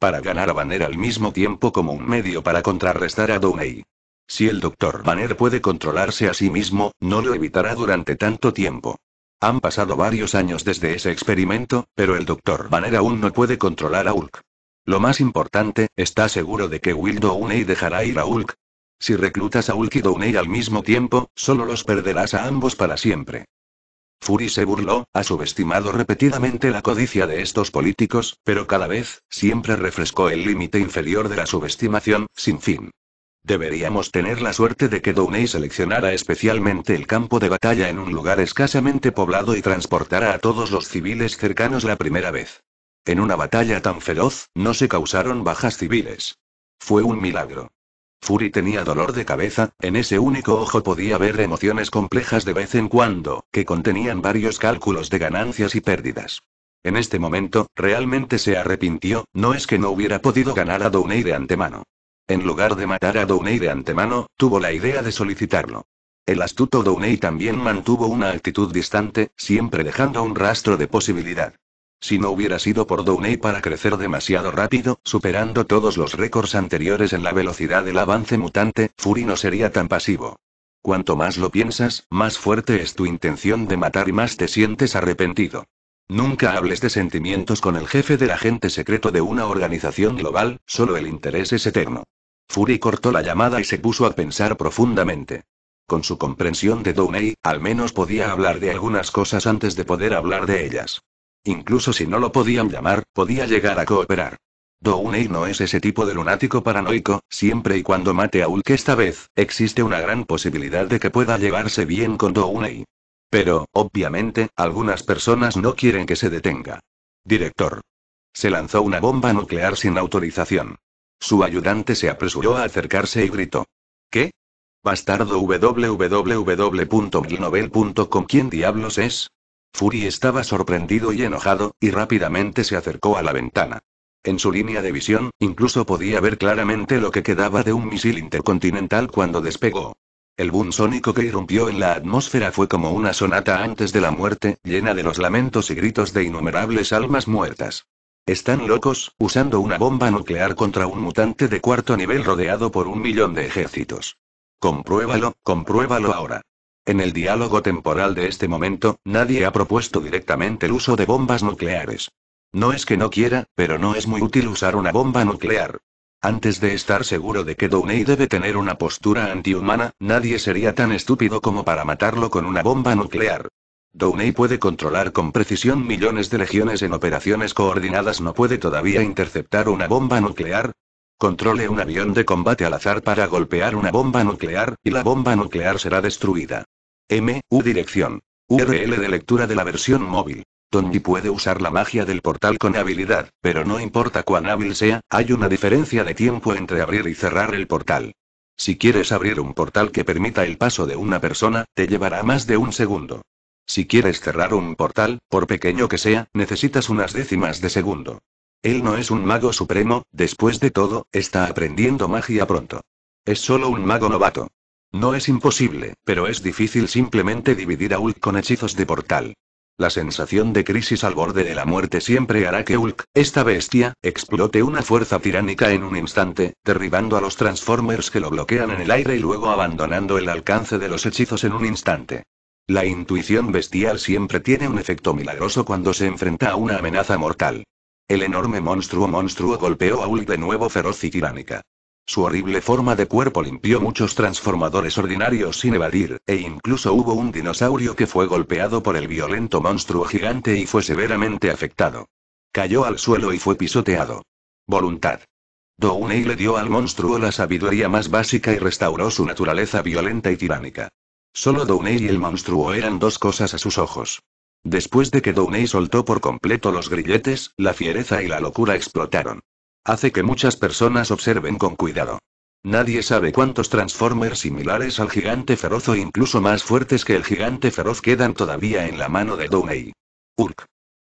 Para ganar a Banner al mismo tiempo como un medio para contrarrestar a Downey. Si el Dr. Banner puede controlarse a sí mismo, no lo evitará durante tanto tiempo. Han pasado varios años desde ese experimento, pero el Dr. Banner aún no puede controlar a Hulk. Lo más importante, está seguro de que Will Downey dejará ir a Hulk. Si reclutas a Hulk y Downey al mismo tiempo, solo los perderás a ambos para siempre. Fury se burló, ha subestimado repetidamente la codicia de estos políticos, pero cada vez, siempre refrescó el límite inferior de la subestimación, sin fin. Deberíamos tener la suerte de que Downey seleccionara especialmente el campo de batalla en un lugar escasamente poblado y transportara a todos los civiles cercanos la primera vez. En una batalla tan feroz, no se causaron bajas civiles. Fue un milagro. Fury tenía dolor de cabeza, en ese único ojo podía ver emociones complejas de vez en cuando, que contenían varios cálculos de ganancias y pérdidas. En este momento, realmente se arrepintió, no es que no hubiera podido ganar a Downey de antemano. En lugar de matar a Downey de antemano, tuvo la idea de solicitarlo. El astuto Downey también mantuvo una actitud distante, siempre dejando un rastro de posibilidad. Si no hubiera sido por Downey para crecer demasiado rápido, superando todos los récords anteriores en la velocidad del avance mutante, Fury no sería tan pasivo. Cuanto más lo piensas, más fuerte es tu intención de matar y más te sientes arrepentido. Nunca hables de sentimientos con el jefe del agente secreto de una organización global, solo el interés es eterno. Fury cortó la llamada y se puso a pensar profundamente. Con su comprensión de Downey, al menos podía hablar de algunas cosas antes de poder hablar de ellas. Incluso si no lo podían llamar, podía llegar a cooperar. Downey no es ese tipo de lunático paranoico, siempre y cuando mate a Hulk esta vez, existe una gran posibilidad de que pueda llevarse bien con Downey. Pero, obviamente, algunas personas no quieren que se detenga. Director. Se lanzó una bomba nuclear sin autorización. Su ayudante se apresuró a acercarse y gritó. ¿Qué? Bastardo www.milnovel.com ¿Quién diablos es? Fury estaba sorprendido y enojado, y rápidamente se acercó a la ventana. En su línea de visión, incluso podía ver claramente lo que quedaba de un misil intercontinental cuando despegó. El boom sónico que irrumpió en la atmósfera fue como una sonata antes de la muerte, llena de los lamentos y gritos de innumerables almas muertas. Están locos, usando una bomba nuclear contra un mutante de cuarto nivel rodeado por un millón de ejércitos. Compruébalo, compruébalo ahora. En el diálogo temporal de este momento, nadie ha propuesto directamente el uso de bombas nucleares. No es que no quiera, pero no es muy útil usar una bomba nuclear. Antes de estar seguro de que Downey debe tener una postura antihumana, nadie sería tan estúpido como para matarlo con una bomba nuclear. Downey puede controlar con precisión millones de legiones en operaciones coordinadas, no puede todavía interceptar una bomba nuclear. Controle un avión de combate al azar para golpear una bomba nuclear, y la bomba nuclear será destruida. M, U dirección. URL de lectura de la versión móvil. Tony puede usar la magia del portal con habilidad, pero no importa cuán hábil sea, hay una diferencia de tiempo entre abrir y cerrar el portal. Si quieres abrir un portal que permita el paso de una persona, te llevará más de un segundo. Si quieres cerrar un portal, por pequeño que sea, necesitas unas décimas de segundo. Él no es un mago supremo, después de todo, está aprendiendo magia pronto. Es solo un mago novato. No es imposible, pero es difícil simplemente dividir a Hulk con hechizos de portal. La sensación de crisis al borde de la muerte siempre hará que Hulk, esta bestia, explote una fuerza tiránica en un instante, derribando a los Transformers que lo bloquean en el aire y luego abandonando el alcance de los hechizos en un instante. La intuición bestial siempre tiene un efecto milagroso cuando se enfrenta a una amenaza mortal. El enorme monstruo monstruo golpeó a Hulk de nuevo feroz y tiránica. Su horrible forma de cuerpo limpió muchos transformadores ordinarios sin evadir, e incluso hubo un dinosaurio que fue golpeado por el violento monstruo gigante y fue severamente afectado. Cayó al suelo y fue pisoteado. Voluntad. Dounei le dio al monstruo la sabiduría más básica y restauró su naturaleza violenta y tiránica. Solo Dounei y el monstruo eran dos cosas a sus ojos. Después de que Dounei soltó por completo los grilletes, la fiereza y la locura explotaron. Hace que muchas personas observen con cuidado. Nadie sabe cuántos Transformers similares al gigante feroz o incluso más fuertes que el gigante feroz quedan todavía en la mano de Downey. Urk.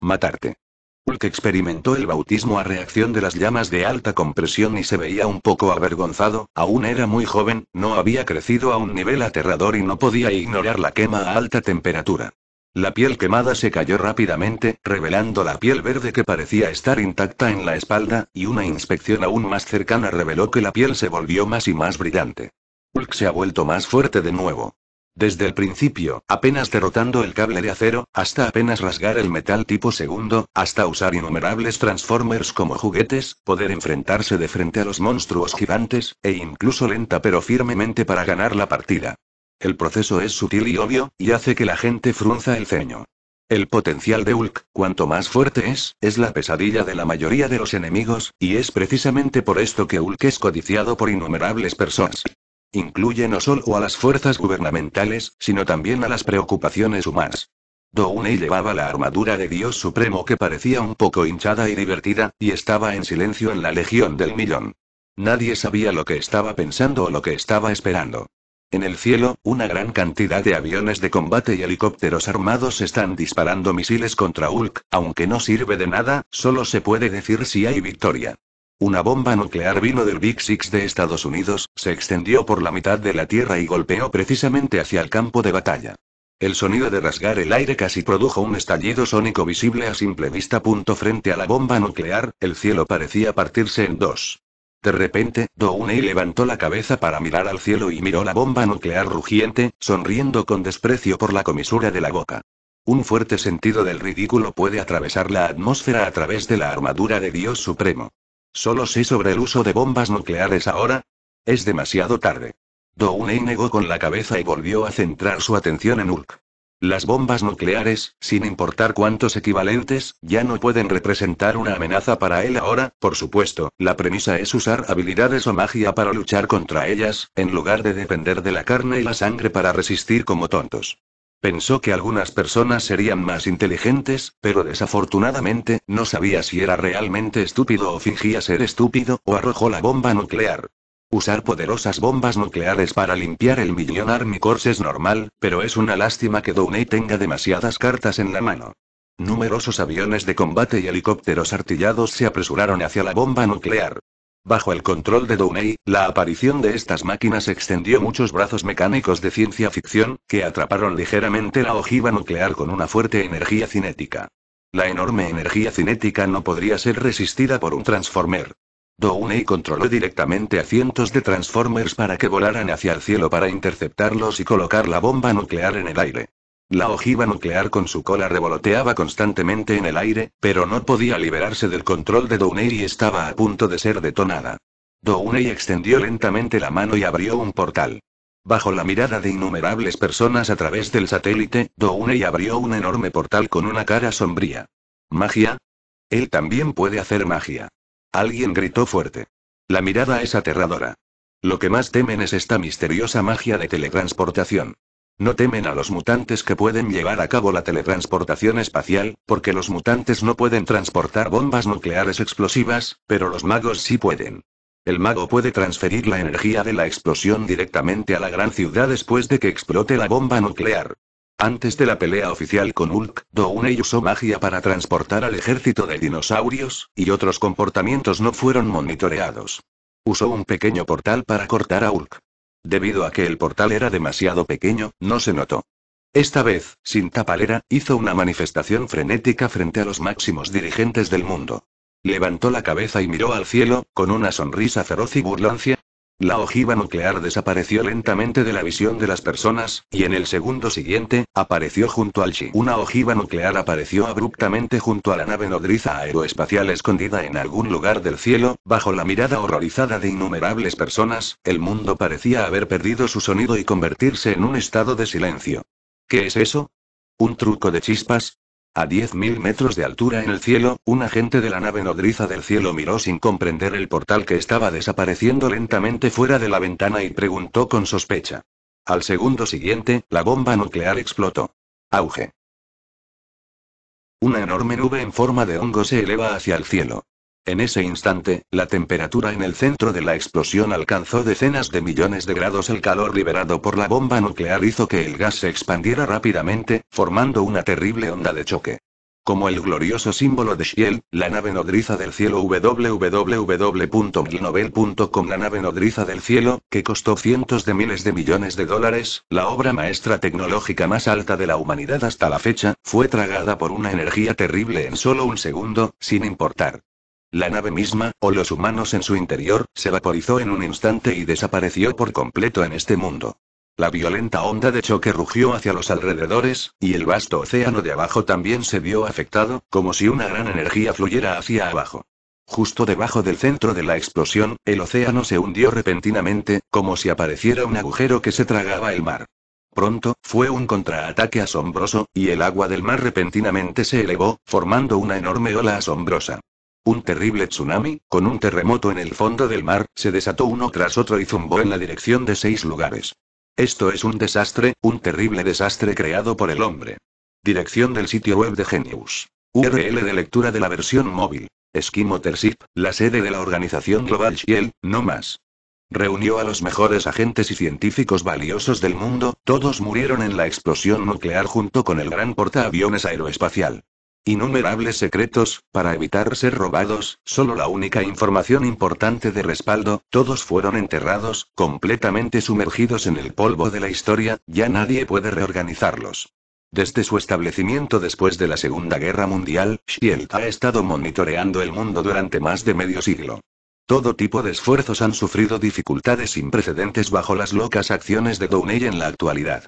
Matarte. Hulk experimentó el bautismo a reacción de las llamas de alta compresión y se veía un poco avergonzado, aún era muy joven, no había crecido a un nivel aterrador y no podía ignorar la quema a alta temperatura. La piel quemada se cayó rápidamente, revelando la piel verde que parecía estar intacta en la espalda, y una inspección aún más cercana reveló que la piel se volvió más y más brillante. Hulk se ha vuelto más fuerte de nuevo. Desde el principio, apenas derrotando el cable de acero, hasta apenas rasgar el metal tipo segundo, hasta usar innumerables Transformers como juguetes, poder enfrentarse de frente a los monstruos gigantes, e incluso lenta pero firmemente para ganar la partida. El proceso es sutil y obvio, y hace que la gente frunza el ceño. El potencial de Hulk, cuanto más fuerte es, es la pesadilla de la mayoría de los enemigos, y es precisamente por esto que Ulk es codiciado por innumerables personas. Incluye no solo a las fuerzas gubernamentales, sino también a las preocupaciones humanas. Downey llevaba la armadura de Dios Supremo que parecía un poco hinchada y divertida, y estaba en silencio en la Legión del Millón. Nadie sabía lo que estaba pensando o lo que estaba esperando. En el cielo, una gran cantidad de aviones de combate y helicópteros armados están disparando misiles contra Hulk, aunque no sirve de nada, solo se puede decir si hay victoria. Una bomba nuclear vino del Big Six de Estados Unidos, se extendió por la mitad de la Tierra y golpeó precisamente hacia el campo de batalla. El sonido de rasgar el aire casi produjo un estallido sónico visible a simple vista. Punto frente a la bomba nuclear, el cielo parecía partirse en dos. De repente, Downey levantó la cabeza para mirar al cielo y miró la bomba nuclear rugiente, sonriendo con desprecio por la comisura de la boca. Un fuerte sentido del ridículo puede atravesar la atmósfera a través de la armadura de Dios Supremo. Solo sé sobre el uso de bombas nucleares ahora. Es demasiado tarde. Downey negó con la cabeza y volvió a centrar su atención en Hulk. Las bombas nucleares, sin importar cuántos equivalentes, ya no pueden representar una amenaza para él ahora, por supuesto, la premisa es usar habilidades o magia para luchar contra ellas, en lugar de depender de la carne y la sangre para resistir como tontos. Pensó que algunas personas serían más inteligentes, pero desafortunadamente, no sabía si era realmente estúpido o fingía ser estúpido, o arrojó la bomba nuclear. Usar poderosas bombas nucleares para limpiar el millón Army Corps es normal, pero es una lástima que Downey tenga demasiadas cartas en la mano. Numerosos aviones de combate y helicópteros artillados se apresuraron hacia la bomba nuclear. Bajo el control de Downey, la aparición de estas máquinas extendió muchos brazos mecánicos de ciencia ficción, que atraparon ligeramente la ojiva nuclear con una fuerte energía cinética. La enorme energía cinética no podría ser resistida por un Transformer. Downey controló directamente a cientos de Transformers para que volaran hacia el cielo para interceptarlos y colocar la bomba nuclear en el aire. La ojiva nuclear con su cola revoloteaba constantemente en el aire, pero no podía liberarse del control de Downey y estaba a punto de ser detonada. Downey extendió lentamente la mano y abrió un portal. Bajo la mirada de innumerables personas a través del satélite, Downey abrió un enorme portal con una cara sombría. ¿Magia? Él también puede hacer magia. Alguien gritó fuerte. La mirada es aterradora. Lo que más temen es esta misteriosa magia de teletransportación. No temen a los mutantes que pueden llevar a cabo la teletransportación espacial, porque los mutantes no pueden transportar bombas nucleares explosivas, pero los magos sí pueden. El mago puede transferir la energía de la explosión directamente a la gran ciudad después de que explote la bomba nuclear. Antes de la pelea oficial con Hulk, Downey usó magia para transportar al ejército de dinosaurios, y otros comportamientos no fueron monitoreados. Usó un pequeño portal para cortar a Hulk. Debido a que el portal era demasiado pequeño, no se notó. Esta vez, sin tapalera, hizo una manifestación frenética frente a los máximos dirigentes del mundo. Levantó la cabeza y miró al cielo, con una sonrisa feroz y burlancia, la ojiva nuclear desapareció lentamente de la visión de las personas, y en el segundo siguiente, apareció junto al chi. Una ojiva nuclear apareció abruptamente junto a la nave nodriza aeroespacial escondida en algún lugar del cielo, bajo la mirada horrorizada de innumerables personas, el mundo parecía haber perdido su sonido y convertirse en un estado de silencio. ¿Qué es eso? ¿Un truco de chispas? A 10.000 metros de altura en el cielo, un agente de la nave nodriza del cielo miró sin comprender el portal que estaba desapareciendo lentamente fuera de la ventana y preguntó con sospecha. Al segundo siguiente, la bomba nuclear explotó. Auge. Una enorme nube en forma de hongo se eleva hacia el cielo. En ese instante, la temperatura en el centro de la explosión alcanzó decenas de millones de grados. El calor liberado por la bomba nuclear hizo que el gas se expandiera rápidamente, formando una terrible onda de choque. Como el glorioso símbolo de Shiel, la nave nodriza del cielo www.novel.com La nave nodriza del cielo, que costó cientos de miles de millones de dólares, la obra maestra tecnológica más alta de la humanidad hasta la fecha, fue tragada por una energía terrible en solo un segundo, sin importar la nave misma, o los humanos en su interior, se vaporizó en un instante y desapareció por completo en este mundo. La violenta onda de choque rugió hacia los alrededores, y el vasto océano de abajo también se vio afectado, como si una gran energía fluyera hacia abajo. Justo debajo del centro de la explosión, el océano se hundió repentinamente, como si apareciera un agujero que se tragaba el mar. Pronto, fue un contraataque asombroso, y el agua del mar repentinamente se elevó, formando una enorme ola asombrosa. Un terrible tsunami, con un terremoto en el fondo del mar, se desató uno tras otro y zumbó en la dirección de seis lugares. Esto es un desastre, un terrible desastre creado por el hombre. Dirección del sitio web de Genius. URL de lectura de la versión móvil. Tersip, la sede de la organización Global Shield, no más. Reunió a los mejores agentes y científicos valiosos del mundo, todos murieron en la explosión nuclear junto con el gran portaaviones aeroespacial. Innumerables secretos, para evitar ser robados, solo la única información importante de respaldo, todos fueron enterrados, completamente sumergidos en el polvo de la historia, ya nadie puede reorganizarlos. Desde su establecimiento después de la Segunda Guerra Mundial, Shield ha estado monitoreando el mundo durante más de medio siglo. Todo tipo de esfuerzos han sufrido dificultades sin precedentes bajo las locas acciones de Downey en la actualidad.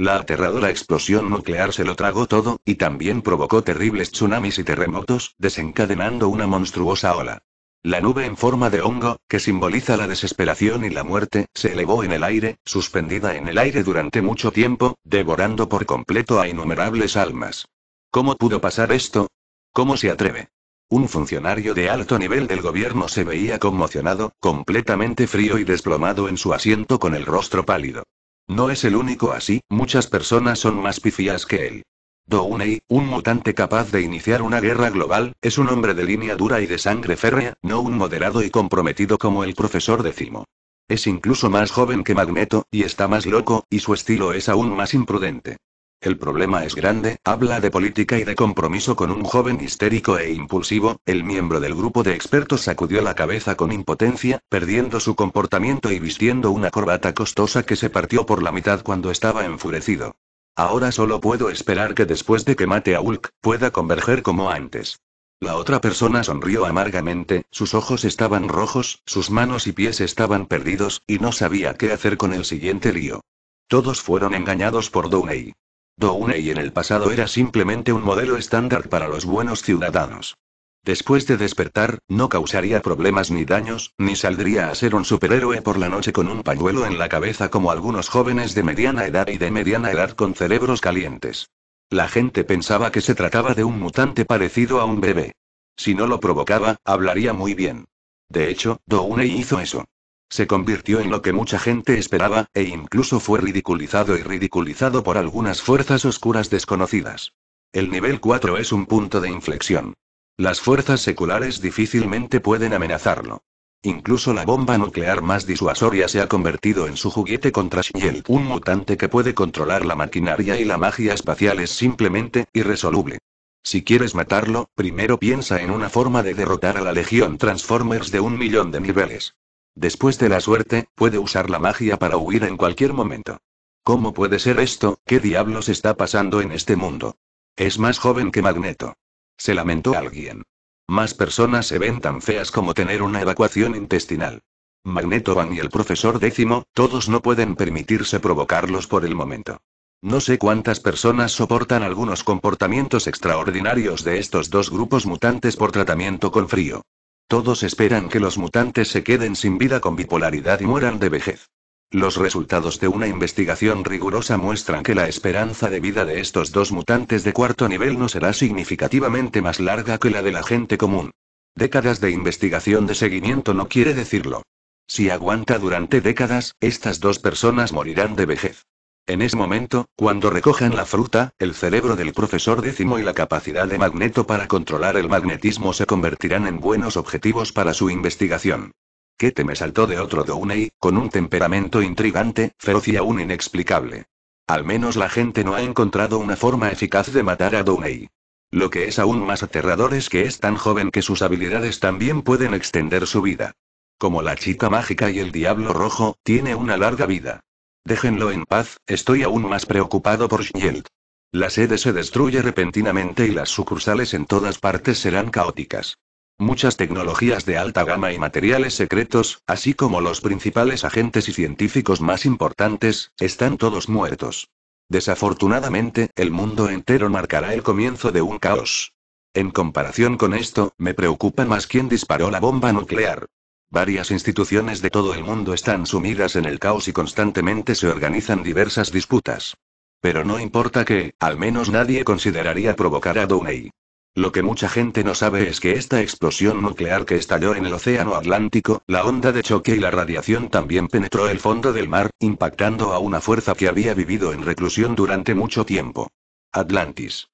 La aterradora explosión nuclear se lo tragó todo, y también provocó terribles tsunamis y terremotos, desencadenando una monstruosa ola. La nube en forma de hongo, que simboliza la desesperación y la muerte, se elevó en el aire, suspendida en el aire durante mucho tiempo, devorando por completo a innumerables almas. ¿Cómo pudo pasar esto? ¿Cómo se atreve? Un funcionario de alto nivel del gobierno se veía conmocionado, completamente frío y desplomado en su asiento con el rostro pálido. No es el único así, muchas personas son más pifias que él. Downey, un mutante capaz de iniciar una guerra global, es un hombre de línea dura y de sangre férrea, no un moderado y comprometido como el profesor Decimo. Es incluso más joven que Magneto, y está más loco, y su estilo es aún más imprudente. El problema es grande, habla de política y de compromiso con un joven histérico e impulsivo, el miembro del grupo de expertos sacudió la cabeza con impotencia, perdiendo su comportamiento y vistiendo una corbata costosa que se partió por la mitad cuando estaba enfurecido. Ahora solo puedo esperar que después de que mate a Hulk, pueda converger como antes. La otra persona sonrió amargamente, sus ojos estaban rojos, sus manos y pies estaban perdidos, y no sabía qué hacer con el siguiente lío. Todos fueron engañados por Downey. Downey en el pasado era simplemente un modelo estándar para los buenos ciudadanos. Después de despertar, no causaría problemas ni daños, ni saldría a ser un superhéroe por la noche con un pañuelo en la cabeza como algunos jóvenes de mediana edad y de mediana edad con cerebros calientes. La gente pensaba que se trataba de un mutante parecido a un bebé. Si no lo provocaba, hablaría muy bien. De hecho, Downey hizo eso. Se convirtió en lo que mucha gente esperaba, e incluso fue ridiculizado y ridiculizado por algunas fuerzas oscuras desconocidas. El nivel 4 es un punto de inflexión. Las fuerzas seculares difícilmente pueden amenazarlo. Incluso la bomba nuclear más disuasoria se ha convertido en su juguete contra Shiel, un mutante que puede controlar la maquinaria y la magia espacial es simplemente irresoluble. Si quieres matarlo, primero piensa en una forma de derrotar a la Legión Transformers de un millón de niveles. Después de la suerte, puede usar la magia para huir en cualquier momento. ¿Cómo puede ser esto? ¿Qué diablos está pasando en este mundo? Es más joven que Magneto. Se lamentó alguien. Más personas se ven tan feas como tener una evacuación intestinal. Magneto Van y el profesor décimo, todos no pueden permitirse provocarlos por el momento. No sé cuántas personas soportan algunos comportamientos extraordinarios de estos dos grupos mutantes por tratamiento con frío. Todos esperan que los mutantes se queden sin vida con bipolaridad y mueran de vejez. Los resultados de una investigación rigurosa muestran que la esperanza de vida de estos dos mutantes de cuarto nivel no será significativamente más larga que la de la gente común. Décadas de investigación de seguimiento no quiere decirlo. Si aguanta durante décadas, estas dos personas morirán de vejez. En ese momento, cuando recojan la fruta, el cerebro del profesor décimo y la capacidad de magneto para controlar el magnetismo se convertirán en buenos objetivos para su investigación. te me saltó de otro Downey, con un temperamento intrigante, feroz y aún inexplicable. Al menos la gente no ha encontrado una forma eficaz de matar a Downey. Lo que es aún más aterrador es que es tan joven que sus habilidades también pueden extender su vida. Como la chica mágica y el diablo rojo, tiene una larga vida. Déjenlo en paz, estoy aún más preocupado por Shield. La sede se destruye repentinamente y las sucursales en todas partes serán caóticas. Muchas tecnologías de alta gama y materiales secretos, así como los principales agentes y científicos más importantes, están todos muertos. Desafortunadamente, el mundo entero marcará el comienzo de un caos. En comparación con esto, me preocupa más quién disparó la bomba nuclear. Varias instituciones de todo el mundo están sumidas en el caos y constantemente se organizan diversas disputas. Pero no importa que, al menos nadie consideraría provocar a Downey. Lo que mucha gente no sabe es que esta explosión nuclear que estalló en el Océano Atlántico, la onda de choque y la radiación también penetró el fondo del mar, impactando a una fuerza que había vivido en reclusión durante mucho tiempo. Atlantis.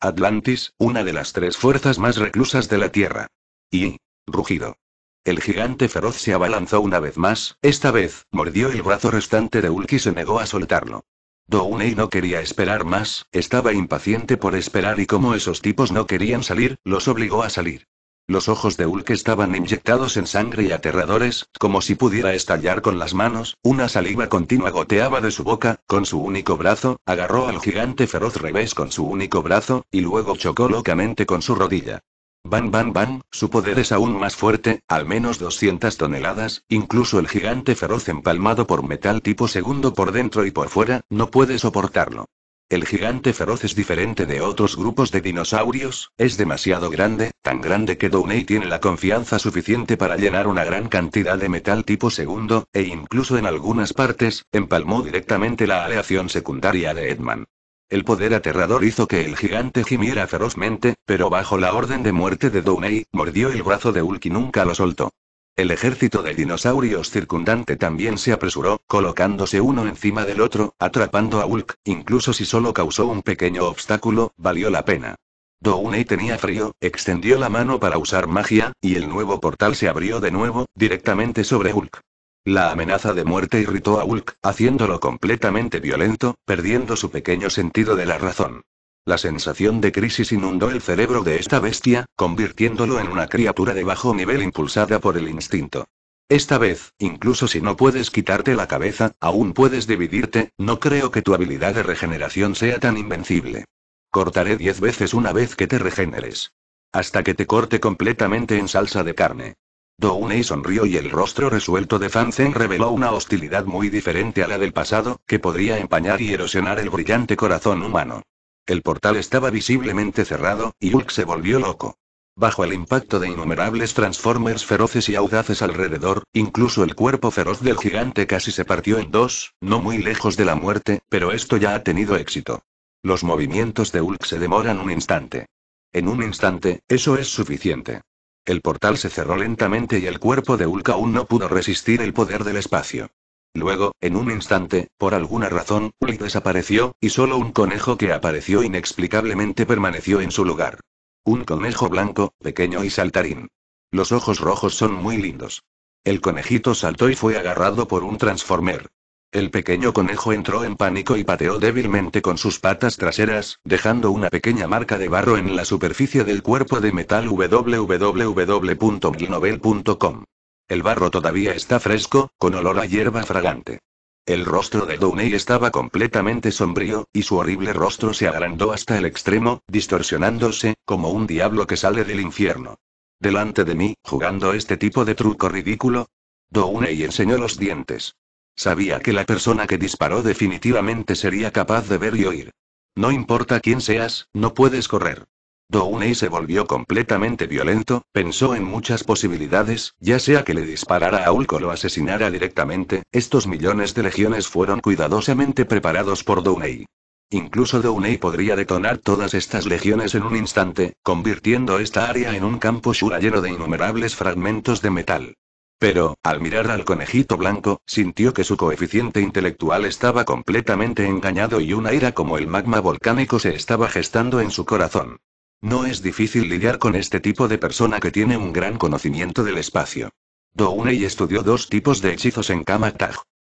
Atlantis, una de las tres fuerzas más reclusas de la Tierra. Y... rugido. El gigante feroz se abalanzó una vez más, esta vez, mordió el brazo restante de Ulk y se negó a soltarlo. Downey no quería esperar más, estaba impaciente por esperar y como esos tipos no querían salir, los obligó a salir. Los ojos de Ulk estaban inyectados en sangre y aterradores, como si pudiera estallar con las manos, una saliva continua goteaba de su boca, con su único brazo, agarró al gigante feroz revés con su único brazo, y luego chocó locamente con su rodilla. Ban ban ban, su poder es aún más fuerte, al menos 200 toneladas, incluso el gigante feroz empalmado por metal tipo segundo por dentro y por fuera, no puede soportarlo. El gigante feroz es diferente de otros grupos de dinosaurios, es demasiado grande, tan grande que Downey tiene la confianza suficiente para llenar una gran cantidad de metal tipo segundo, e incluso en algunas partes, empalmó directamente la aleación secundaria de Edman. El poder aterrador hizo que el gigante gimiera ferozmente, pero bajo la orden de muerte de Downey, mordió el brazo de Hulk y nunca lo soltó. El ejército de dinosaurios circundante también se apresuró, colocándose uno encima del otro, atrapando a Hulk, incluso si solo causó un pequeño obstáculo, valió la pena. Downey tenía frío, extendió la mano para usar magia, y el nuevo portal se abrió de nuevo, directamente sobre Hulk. La amenaza de muerte irritó a Hulk, haciéndolo completamente violento, perdiendo su pequeño sentido de la razón. La sensación de crisis inundó el cerebro de esta bestia, convirtiéndolo en una criatura de bajo nivel impulsada por el instinto. Esta vez, incluso si no puedes quitarte la cabeza, aún puedes dividirte, no creo que tu habilidad de regeneración sea tan invencible. Cortaré diez veces una vez que te regeneres. Hasta que te corte completamente en salsa de carne. Downey sonrió y el rostro resuelto de Fanzen reveló una hostilidad muy diferente a la del pasado, que podría empañar y erosionar el brillante corazón humano. El portal estaba visiblemente cerrado, y Hulk se volvió loco. Bajo el impacto de innumerables Transformers feroces y audaces alrededor, incluso el cuerpo feroz del gigante casi se partió en dos, no muy lejos de la muerte, pero esto ya ha tenido éxito. Los movimientos de Hulk se demoran un instante. En un instante, eso es suficiente. El portal se cerró lentamente y el cuerpo de Hulk aún no pudo resistir el poder del espacio. Luego, en un instante, por alguna razón, Hulk desapareció, y solo un conejo que apareció inexplicablemente permaneció en su lugar. Un conejo blanco, pequeño y saltarín. Los ojos rojos son muy lindos. El conejito saltó y fue agarrado por un Transformer. El pequeño conejo entró en pánico y pateó débilmente con sus patas traseras, dejando una pequeña marca de barro en la superficie del cuerpo de metal www.milnovel.com. El barro todavía está fresco, con olor a hierba fragante. El rostro de Downey estaba completamente sombrío, y su horrible rostro se agrandó hasta el extremo, distorsionándose, como un diablo que sale del infierno. Delante de mí, jugando este tipo de truco ridículo. Downey enseñó los dientes. Sabía que la persona que disparó definitivamente sería capaz de ver y oír. No importa quién seas, no puedes correr. Dooney se volvió completamente violento, pensó en muchas posibilidades, ya sea que le disparara a Hulk o lo asesinara directamente, estos millones de legiones fueron cuidadosamente preparados por Dooney. Incluso Dooney podría detonar todas estas legiones en un instante, convirtiendo esta área en un campo Shura lleno de innumerables fragmentos de metal. Pero, al mirar al conejito blanco, sintió que su coeficiente intelectual estaba completamente engañado y una ira como el magma volcánico se estaba gestando en su corazón. No es difícil lidiar con este tipo de persona que tiene un gran conocimiento del espacio. Dounei estudió dos tipos de hechizos en Kama tag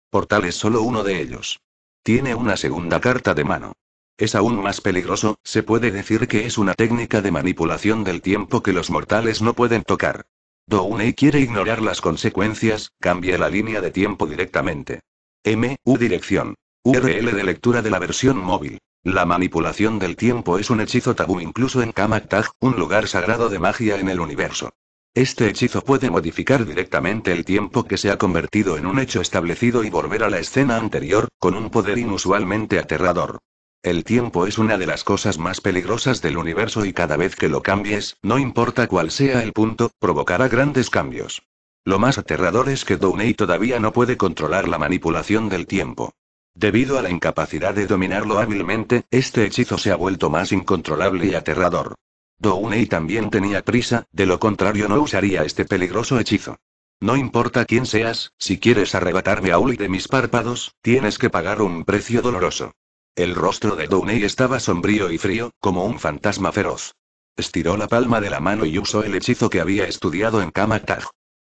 Portal es solo uno de ellos. Tiene una segunda carta de mano. Es aún más peligroso, se puede decir que es una técnica de manipulación del tiempo que los mortales no pueden tocar. Downey quiere ignorar las consecuencias, cambia la línea de tiempo directamente. M, dirección. URL de lectura de la versión móvil. La manipulación del tiempo es un hechizo tabú incluso en Kamak un lugar sagrado de magia en el universo. Este hechizo puede modificar directamente el tiempo que se ha convertido en un hecho establecido y volver a la escena anterior, con un poder inusualmente aterrador. El tiempo es una de las cosas más peligrosas del universo y cada vez que lo cambies, no importa cuál sea el punto, provocará grandes cambios. Lo más aterrador es que Downey todavía no puede controlar la manipulación del tiempo. Debido a la incapacidad de dominarlo hábilmente, este hechizo se ha vuelto más incontrolable y aterrador. Downey también tenía prisa, de lo contrario no usaría este peligroso hechizo. No importa quién seas, si quieres arrebatarme a Uli de mis párpados, tienes que pagar un precio doloroso. El rostro de Downey estaba sombrío y frío, como un fantasma feroz. Estiró la palma de la mano y usó el hechizo que había estudiado en Kama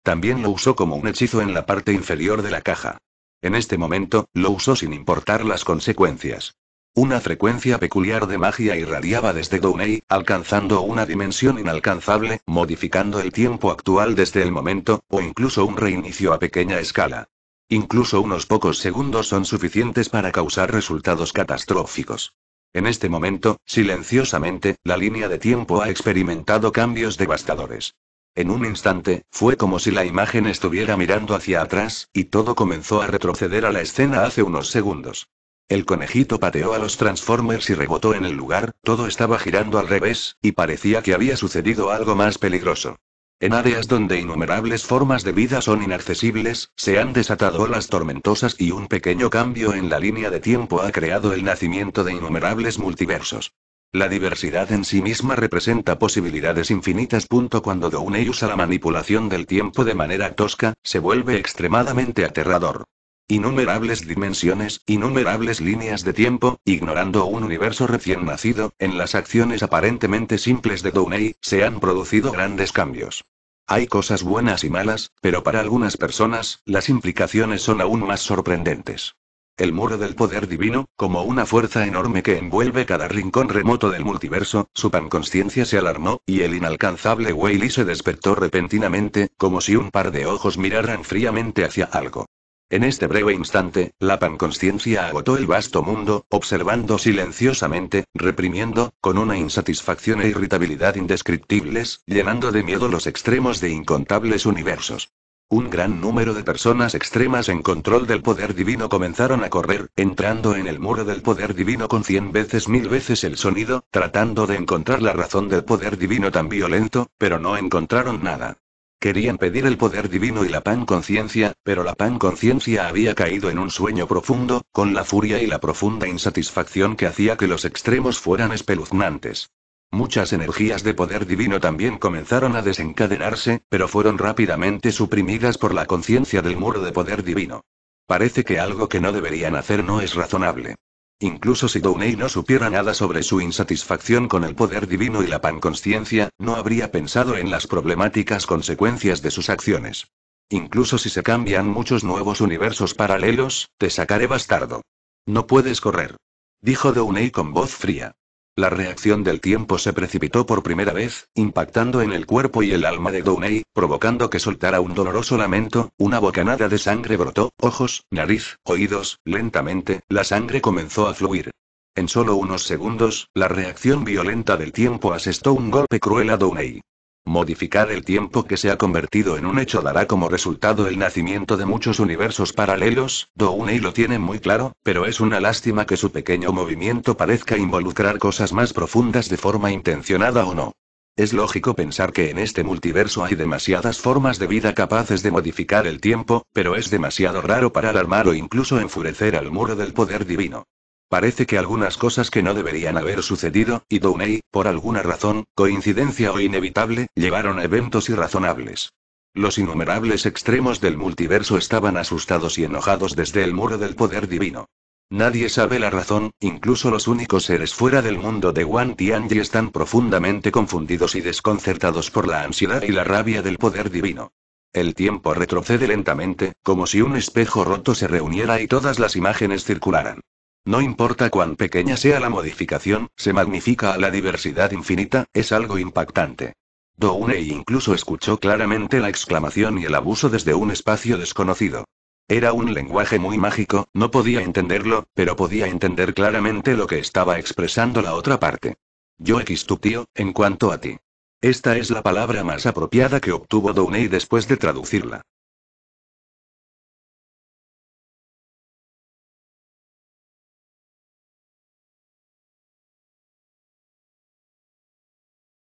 También lo usó como un hechizo en la parte inferior de la caja. En este momento, lo usó sin importar las consecuencias. Una frecuencia peculiar de magia irradiaba desde Downey, alcanzando una dimensión inalcanzable, modificando el tiempo actual desde el momento, o incluso un reinicio a pequeña escala. Incluso unos pocos segundos son suficientes para causar resultados catastróficos. En este momento, silenciosamente, la línea de tiempo ha experimentado cambios devastadores. En un instante, fue como si la imagen estuviera mirando hacia atrás, y todo comenzó a retroceder a la escena hace unos segundos. El conejito pateó a los Transformers y rebotó en el lugar, todo estaba girando al revés, y parecía que había sucedido algo más peligroso. En áreas donde innumerables formas de vida son inaccesibles, se han desatado olas tormentosas y un pequeño cambio en la línea de tiempo ha creado el nacimiento de innumerables multiversos. La diversidad en sí misma representa posibilidades infinitas. Cuando Downey usa la manipulación del tiempo de manera tosca, se vuelve extremadamente aterrador. Innumerables dimensiones, innumerables líneas de tiempo, ignorando un universo recién nacido, en las acciones aparentemente simples de Downey, se han producido grandes cambios. Hay cosas buenas y malas, pero para algunas personas, las implicaciones son aún más sorprendentes. El muro del poder divino, como una fuerza enorme que envuelve cada rincón remoto del multiverso, su panconsciencia se alarmó, y el inalcanzable Whaley se despertó repentinamente, como si un par de ojos miraran fríamente hacia algo. En este breve instante, la panconsciencia agotó el vasto mundo, observando silenciosamente, reprimiendo, con una insatisfacción e irritabilidad indescriptibles, llenando de miedo los extremos de incontables universos. Un gran número de personas extremas en control del poder divino comenzaron a correr, entrando en el muro del poder divino con cien veces mil veces el sonido, tratando de encontrar la razón del poder divino tan violento, pero no encontraron nada. Querían pedir el poder divino y la pan conciencia, pero la pan conciencia había caído en un sueño profundo, con la furia y la profunda insatisfacción que hacía que los extremos fueran espeluznantes. Muchas energías de poder divino también comenzaron a desencadenarse, pero fueron rápidamente suprimidas por la conciencia del muro de poder divino. Parece que algo que no deberían hacer no es razonable. Incluso si Downey no supiera nada sobre su insatisfacción con el poder divino y la panconsciencia, no habría pensado en las problemáticas consecuencias de sus acciones. Incluso si se cambian muchos nuevos universos paralelos, te sacaré bastardo. No puedes correr. Dijo Downey con voz fría. La reacción del tiempo se precipitó por primera vez, impactando en el cuerpo y el alma de Downey, provocando que soltara un doloroso lamento, una bocanada de sangre brotó, ojos, nariz, oídos, lentamente, la sangre comenzó a fluir. En solo unos segundos, la reacción violenta del tiempo asestó un golpe cruel a Downey. Modificar el tiempo que se ha convertido en un hecho dará como resultado el nacimiento de muchos universos paralelos, y lo tiene muy claro, pero es una lástima que su pequeño movimiento parezca involucrar cosas más profundas de forma intencionada o no. Es lógico pensar que en este multiverso hay demasiadas formas de vida capaces de modificar el tiempo, pero es demasiado raro para alarmar o incluso enfurecer al muro del poder divino. Parece que algunas cosas que no deberían haber sucedido, y Downey, por alguna razón, coincidencia o inevitable, llevaron a eventos irrazonables. Los innumerables extremos del multiverso estaban asustados y enojados desde el muro del poder divino. Nadie sabe la razón, incluso los únicos seres fuera del mundo de Wan Tianji están profundamente confundidos y desconcertados por la ansiedad y la rabia del poder divino. El tiempo retrocede lentamente, como si un espejo roto se reuniera y todas las imágenes circularan. No importa cuán pequeña sea la modificación, se magnifica a la diversidad infinita, es algo impactante. Dounei incluso escuchó claramente la exclamación y el abuso desde un espacio desconocido. Era un lenguaje muy mágico, no podía entenderlo, pero podía entender claramente lo que estaba expresando la otra parte. Yo X tu tío, en cuanto a ti. Esta es la palabra más apropiada que obtuvo Dounei después de traducirla.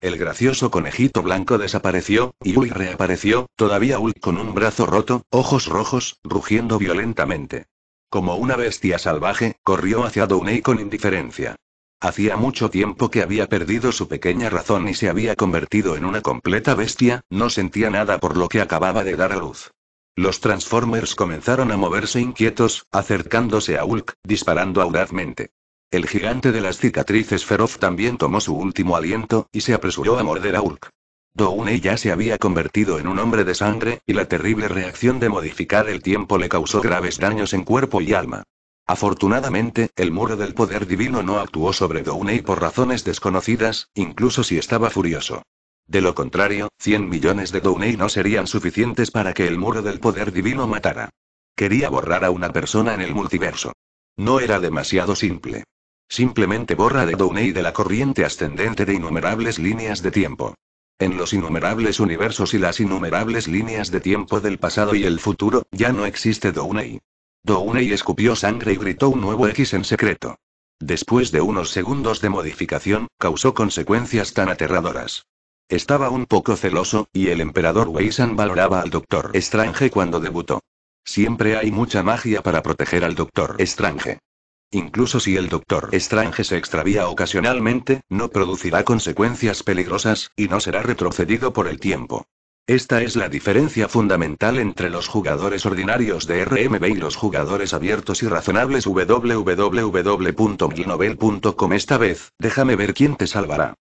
El gracioso conejito blanco desapareció, y Ul reapareció, todavía Hulk con un brazo roto, ojos rojos, rugiendo violentamente. Como una bestia salvaje, corrió hacia Downey con indiferencia. Hacía mucho tiempo que había perdido su pequeña razón y se había convertido en una completa bestia, no sentía nada por lo que acababa de dar a luz. Los Transformers comenzaron a moverse inquietos, acercándose a Hulk, disparando audazmente. El gigante de las cicatrices feroz también tomó su último aliento, y se apresuró a morder a Urk. Downey ya se había convertido en un hombre de sangre, y la terrible reacción de modificar el tiempo le causó graves daños en cuerpo y alma. Afortunadamente, el muro del poder divino no actuó sobre Dounei por razones desconocidas, incluso si estaba furioso. De lo contrario, 100 millones de Dounei no serían suficientes para que el muro del poder divino matara. Quería borrar a una persona en el multiverso. No era demasiado simple. Simplemente borra de Downey de la corriente ascendente de innumerables líneas de tiempo. En los innumerables universos y las innumerables líneas de tiempo del pasado y el futuro, ya no existe Downey. Downey escupió sangre y gritó un nuevo X en secreto. Después de unos segundos de modificación, causó consecuencias tan aterradoras. Estaba un poco celoso, y el emperador Weisan valoraba al Doctor Strange cuando debutó. Siempre hay mucha magia para proteger al Doctor Strange. Incluso si el Doctor Strange se extravía ocasionalmente, no producirá consecuencias peligrosas, y no será retrocedido por el tiempo. Esta es la diferencia fundamental entre los jugadores ordinarios de RMB y los jugadores abiertos y razonables www.glinovel.com Esta vez, déjame ver quién te salvará.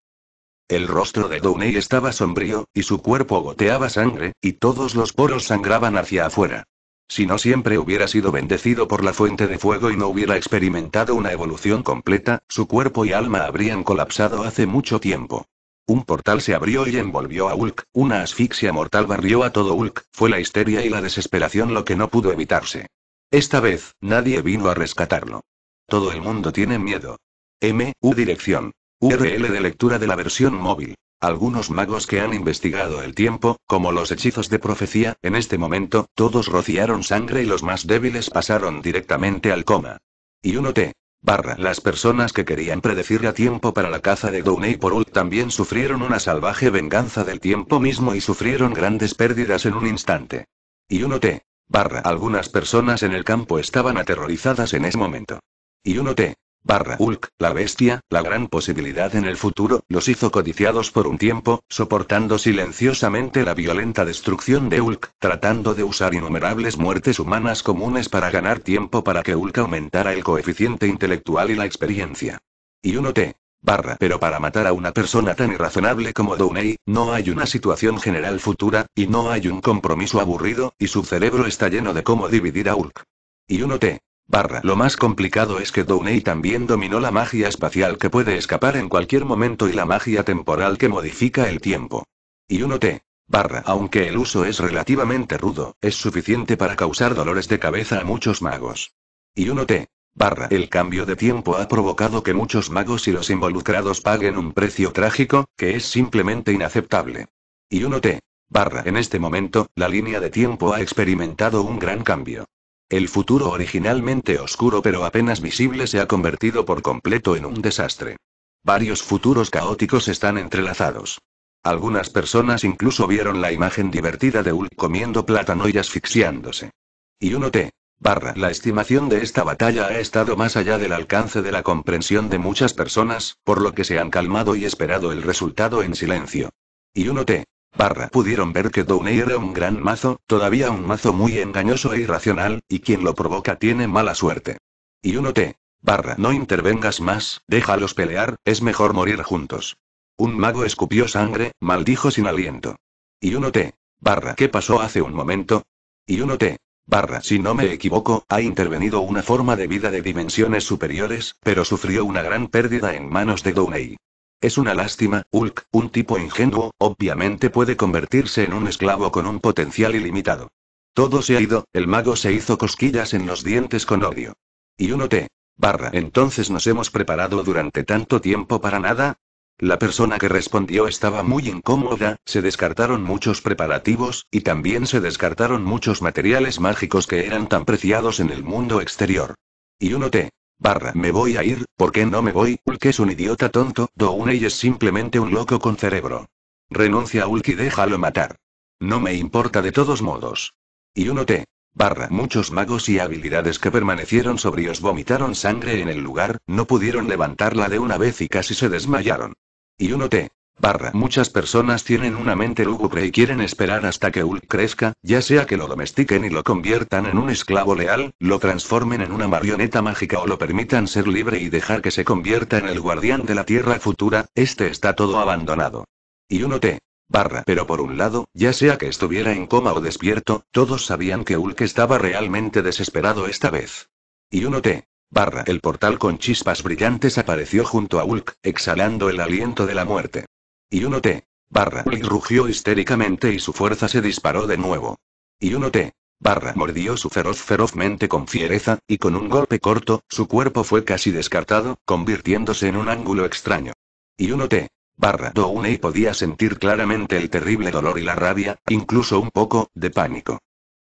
El rostro de Downey estaba sombrío, y su cuerpo goteaba sangre, y todos los poros sangraban hacia afuera. Si no siempre hubiera sido bendecido por la fuente de fuego y no hubiera experimentado una evolución completa, su cuerpo y alma habrían colapsado hace mucho tiempo. Un portal se abrió y envolvió a Hulk, una asfixia mortal barrió a todo Hulk, fue la histeria y la desesperación lo que no pudo evitarse. Esta vez, nadie vino a rescatarlo. Todo el mundo tiene miedo. M, dirección. URL de lectura de la versión móvil. Algunos magos que han investigado el tiempo, como los hechizos de profecía, en este momento, todos rociaron sangre y los más débiles pasaron directamente al coma. Y uno t Barra. Las personas que querían predecir a tiempo para la caza de Dune por también sufrieron una salvaje venganza del tiempo mismo y sufrieron grandes pérdidas en un instante. Y uno t Barra. Algunas personas en el campo estaban aterrorizadas en ese momento. Y uno t barra Hulk, la bestia, la gran posibilidad en el futuro, los hizo codiciados por un tiempo, soportando silenciosamente la violenta destrucción de Hulk, tratando de usar innumerables muertes humanas comunes para ganar tiempo para que Hulk aumentara el coeficiente intelectual y la experiencia. Y uno t Barra. Pero para matar a una persona tan irrazonable como Downey, no hay una situación general futura, y no hay un compromiso aburrido, y su cerebro está lleno de cómo dividir a Hulk. Y uno t Barra. Lo más complicado es que Downey también dominó la magia espacial que puede escapar en cualquier momento y la magia temporal que modifica el tiempo. Y uno t Barra. Aunque el uso es relativamente rudo, es suficiente para causar dolores de cabeza a muchos magos. Y uno t Barra. El cambio de tiempo ha provocado que muchos magos y los involucrados paguen un precio trágico, que es simplemente inaceptable. Y uno t Barra. En este momento, la línea de tiempo ha experimentado un gran cambio. El futuro originalmente oscuro pero apenas visible se ha convertido por completo en un desastre. Varios futuros caóticos están entrelazados. Algunas personas incluso vieron la imagen divertida de Ul comiendo plátano y asfixiándose. Y uno t barra. La estimación de esta batalla ha estado más allá del alcance de la comprensión de muchas personas, por lo que se han calmado y esperado el resultado en silencio. Y uno t barra pudieron ver que Downey era un gran mazo, todavía un mazo muy engañoso e irracional, y quien lo provoca tiene mala suerte. Y uno te. Barra no intervengas más, déjalos pelear, es mejor morir juntos. Un mago escupió sangre, maldijo sin aliento. Y uno te. Barra ¿qué pasó hace un momento? Y uno te. Barra si no me equivoco, ha intervenido una forma de vida de dimensiones superiores, pero sufrió una gran pérdida en manos de Downey. Es una lástima, Hulk, un tipo ingenuo, obviamente puede convertirse en un esclavo con un potencial ilimitado. Todo se ha ido, el mago se hizo cosquillas en los dientes con odio. Y uno te. Barra. Entonces nos hemos preparado durante tanto tiempo para nada. La persona que respondió estaba muy incómoda, se descartaron muchos preparativos, y también se descartaron muchos materiales mágicos que eran tan preciados en el mundo exterior. Y uno te. Barra, me voy a ir, ¿por qué no me voy? Hulk es un idiota tonto, Downey es simplemente un loco con cerebro. Renuncia a Hulk y déjalo matar. No me importa de todos modos. Y uno te. Barra. Muchos magos y habilidades que permanecieron sobrios vomitaron sangre en el lugar, no pudieron levantarla de una vez y casi se desmayaron. Y uno te. Barra. Muchas personas tienen una mente lúgubre y quieren esperar hasta que Hulk crezca, ya sea que lo domestiquen y lo conviertan en un esclavo leal, lo transformen en una marioneta mágica o lo permitan ser libre y dejar que se convierta en el guardián de la Tierra futura, este está todo abandonado. Y uno te. Barra. Pero por un lado, ya sea que estuviera en coma o despierto, todos sabían que Hulk estaba realmente desesperado esta vez. Y uno te. Barra. El portal con chispas brillantes apareció junto a Hulk, exhalando el aliento de la muerte. Y uno te. Barra. Y rugió histéricamente y su fuerza se disparó de nuevo. Y uno te. Barra mordió su feroz ferozmente con fiereza, y con un golpe corto, su cuerpo fue casi descartado, convirtiéndose en un ángulo extraño. Y uno te. Barra Downey podía sentir claramente el terrible dolor y la rabia, incluso un poco, de pánico.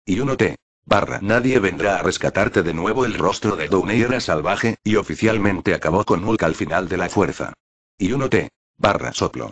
Y uno te. Barra nadie vendrá a rescatarte de nuevo el rostro de Downey era salvaje, y oficialmente acabó con Hulk al final de la fuerza. Y uno te. Barra soplo.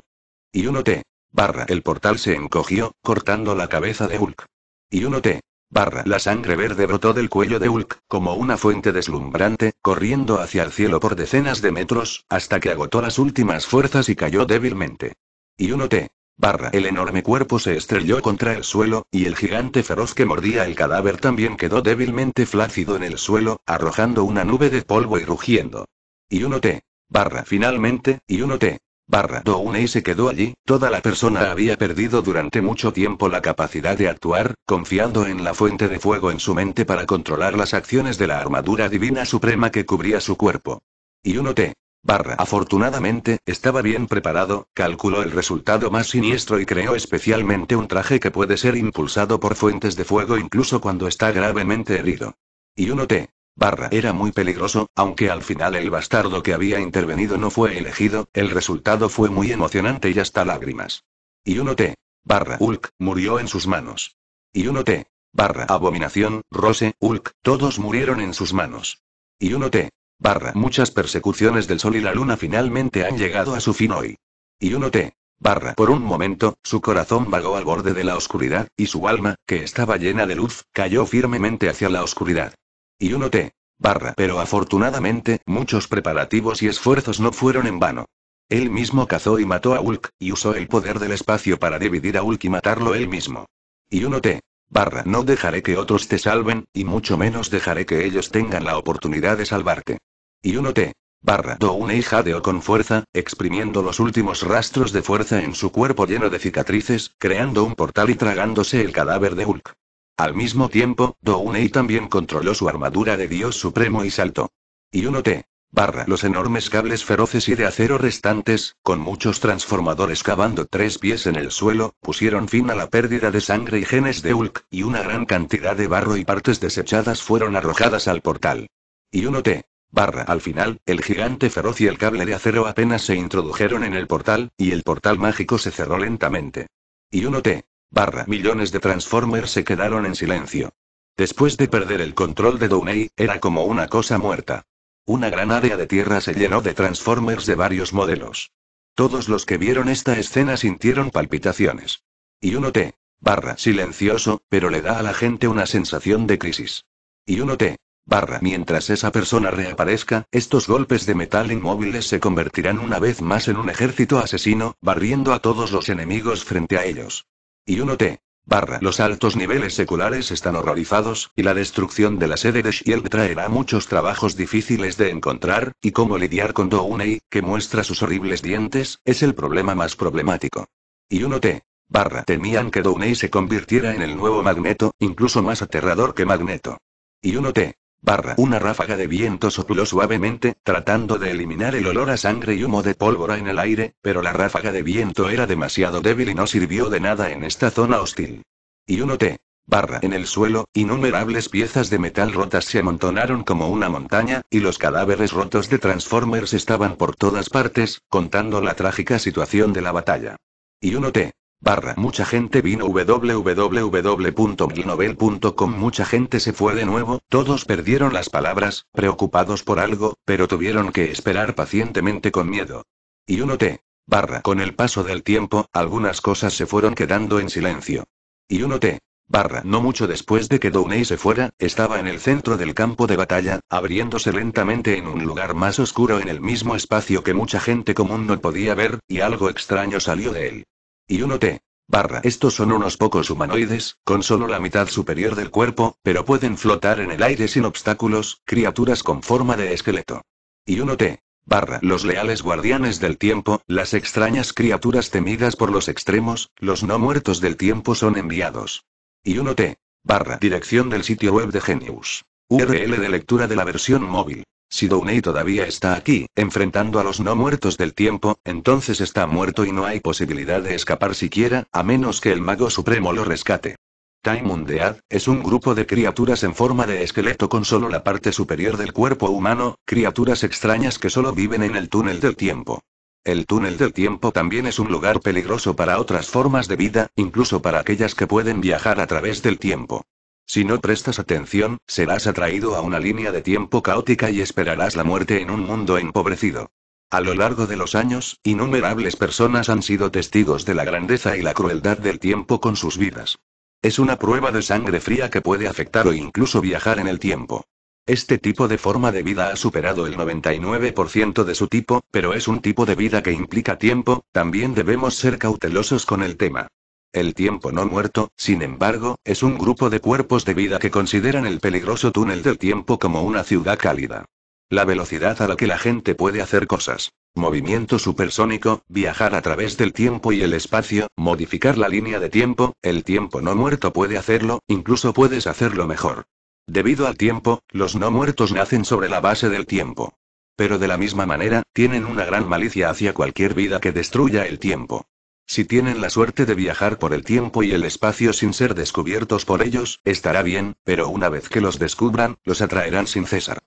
Y uno T. Barra. El portal se encogió, cortando la cabeza de Hulk. Y uno T. Barra. La sangre verde brotó del cuello de Hulk, como una fuente deslumbrante, corriendo hacia el cielo por decenas de metros, hasta que agotó las últimas fuerzas y cayó débilmente. Y uno T. Barra. El enorme cuerpo se estrelló contra el suelo, y el gigante feroz que mordía el cadáver también quedó débilmente flácido en el suelo, arrojando una nube de polvo y rugiendo. Y uno T. Barra. Finalmente, y uno T barra Downey se quedó allí, toda la persona había perdido durante mucho tiempo la capacidad de actuar, confiando en la fuente de fuego en su mente para controlar las acciones de la armadura divina suprema que cubría su cuerpo. Y uno T. Barra. Afortunadamente, estaba bien preparado, calculó el resultado más siniestro y creó especialmente un traje que puede ser impulsado por fuentes de fuego incluso cuando está gravemente herido. Y uno T. Barra era muy peligroso, aunque al final el bastardo que había intervenido no fue elegido, el resultado fue muy emocionante y hasta lágrimas. Y uno T. Barra Hulk, murió en sus manos. Y uno T. Barra Abominación, Rose, Hulk, todos murieron en sus manos. Y uno T. Barra Muchas persecuciones del Sol y la Luna finalmente han llegado a su fin hoy. Y uno T. Barra. Por un momento, su corazón vagó al borde de la oscuridad, y su alma, que estaba llena de luz, cayó firmemente hacia la oscuridad. Y uno te. Barra. Pero afortunadamente, muchos preparativos y esfuerzos no fueron en vano. Él mismo cazó y mató a Hulk, y usó el poder del espacio para dividir a Hulk y matarlo él mismo. Y uno te. Barra. No dejaré que otros te salven, y mucho menos dejaré que ellos tengan la oportunidad de salvarte. Y uno te. Barra. Do una hija de O con fuerza, exprimiendo los últimos rastros de fuerza en su cuerpo lleno de cicatrices, creando un portal y tragándose el cadáver de Hulk. Al mismo tiempo, Dounei también controló su armadura de Dios Supremo y saltó. Y uno te barra los enormes cables feroces y de acero restantes, con muchos transformadores cavando tres pies en el suelo, pusieron fin a la pérdida de sangre y genes de Hulk, y una gran cantidad de barro y partes desechadas fueron arrojadas al portal. Y uno te barra al final, el gigante feroz y el cable de acero apenas se introdujeron en el portal, y el portal mágico se cerró lentamente. Y uno te barra millones de Transformers se quedaron en silencio. Después de perder el control de Downey, era como una cosa muerta. Una gran área de tierra se llenó de Transformers de varios modelos. Todos los que vieron esta escena sintieron palpitaciones. Y uno T. Barra silencioso, pero le da a la gente una sensación de crisis. Y uno T. Barra mientras esa persona reaparezca, estos golpes de metal inmóviles se convertirán una vez más en un ejército asesino, barriendo a todos los enemigos frente a ellos. Y uno t Barra. Los altos niveles seculares están horrorizados, y la destrucción de la sede de Shield traerá muchos trabajos difíciles de encontrar, y cómo lidiar con Dounei, que muestra sus horribles dientes, es el problema más problemático. Y uno t Barra. Temían que Dounei se convirtiera en el nuevo Magneto, incluso más aterrador que Magneto. Y uno t Barra. Una ráfaga de viento sopló suavemente, tratando de eliminar el olor a sangre y humo de pólvora en el aire, pero la ráfaga de viento era demasiado débil y no sirvió de nada en esta zona hostil. Y uno T. Barra. En el suelo, innumerables piezas de metal rotas se amontonaron como una montaña, y los cadáveres rotos de Transformers estaban por todas partes, contando la trágica situación de la batalla. Y uno T. Barra. Mucha gente vino www.glinovel.com Mucha gente se fue de nuevo, todos perdieron las palabras, preocupados por algo, pero tuvieron que esperar pacientemente con miedo. Y uno t Barra. Con el paso del tiempo, algunas cosas se fueron quedando en silencio. Y uno t Barra. No mucho después de que Downey se fuera, estaba en el centro del campo de batalla, abriéndose lentamente en un lugar más oscuro en el mismo espacio que mucha gente común no podía ver, y algo extraño salió de él. Y 1 T. Barra. Estos son unos pocos humanoides, con solo la mitad superior del cuerpo, pero pueden flotar en el aire sin obstáculos, criaturas con forma de esqueleto. Y 1 T. Barra. Los leales guardianes del tiempo, las extrañas criaturas temidas por los extremos, los no muertos del tiempo son enviados. Y 1 T. Barra. Dirección del sitio web de Genius. URL de lectura de la versión móvil. Si Downey todavía está aquí, enfrentando a los no muertos del tiempo, entonces está muerto y no hay posibilidad de escapar siquiera, a menos que el mago supremo lo rescate. Time Undead es un grupo de criaturas en forma de esqueleto con solo la parte superior del cuerpo humano, criaturas extrañas que solo viven en el túnel del tiempo. El túnel del tiempo también es un lugar peligroso para otras formas de vida, incluso para aquellas que pueden viajar a través del tiempo. Si no prestas atención, serás atraído a una línea de tiempo caótica y esperarás la muerte en un mundo empobrecido. A lo largo de los años, innumerables personas han sido testigos de la grandeza y la crueldad del tiempo con sus vidas. Es una prueba de sangre fría que puede afectar o incluso viajar en el tiempo. Este tipo de forma de vida ha superado el 99% de su tipo, pero es un tipo de vida que implica tiempo, también debemos ser cautelosos con el tema. El tiempo no muerto, sin embargo, es un grupo de cuerpos de vida que consideran el peligroso túnel del tiempo como una ciudad cálida. La velocidad a la que la gente puede hacer cosas. Movimiento supersónico, viajar a través del tiempo y el espacio, modificar la línea de tiempo, el tiempo no muerto puede hacerlo, incluso puedes hacerlo mejor. Debido al tiempo, los no muertos nacen sobre la base del tiempo. Pero de la misma manera, tienen una gran malicia hacia cualquier vida que destruya el tiempo. Si tienen la suerte de viajar por el tiempo y el espacio sin ser descubiertos por ellos, estará bien, pero una vez que los descubran, los atraerán sin cesar.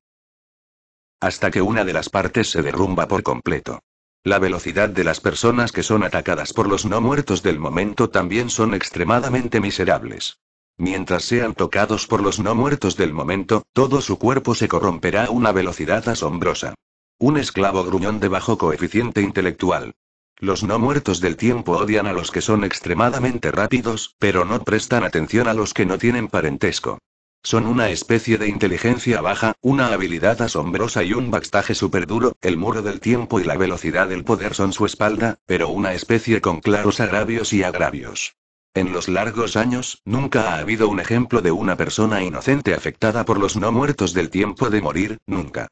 Hasta que una de las partes se derrumba por completo. La velocidad de las personas que son atacadas por los no muertos del momento también son extremadamente miserables. Mientras sean tocados por los no muertos del momento, todo su cuerpo se corromperá a una velocidad asombrosa. Un esclavo gruñón de bajo coeficiente intelectual. Los no muertos del tiempo odian a los que son extremadamente rápidos, pero no prestan atención a los que no tienen parentesco. Son una especie de inteligencia baja, una habilidad asombrosa y un súper duro, el muro del tiempo y la velocidad del poder son su espalda, pero una especie con claros agravios y agravios. En los largos años, nunca ha habido un ejemplo de una persona inocente afectada por los no muertos del tiempo de morir, nunca.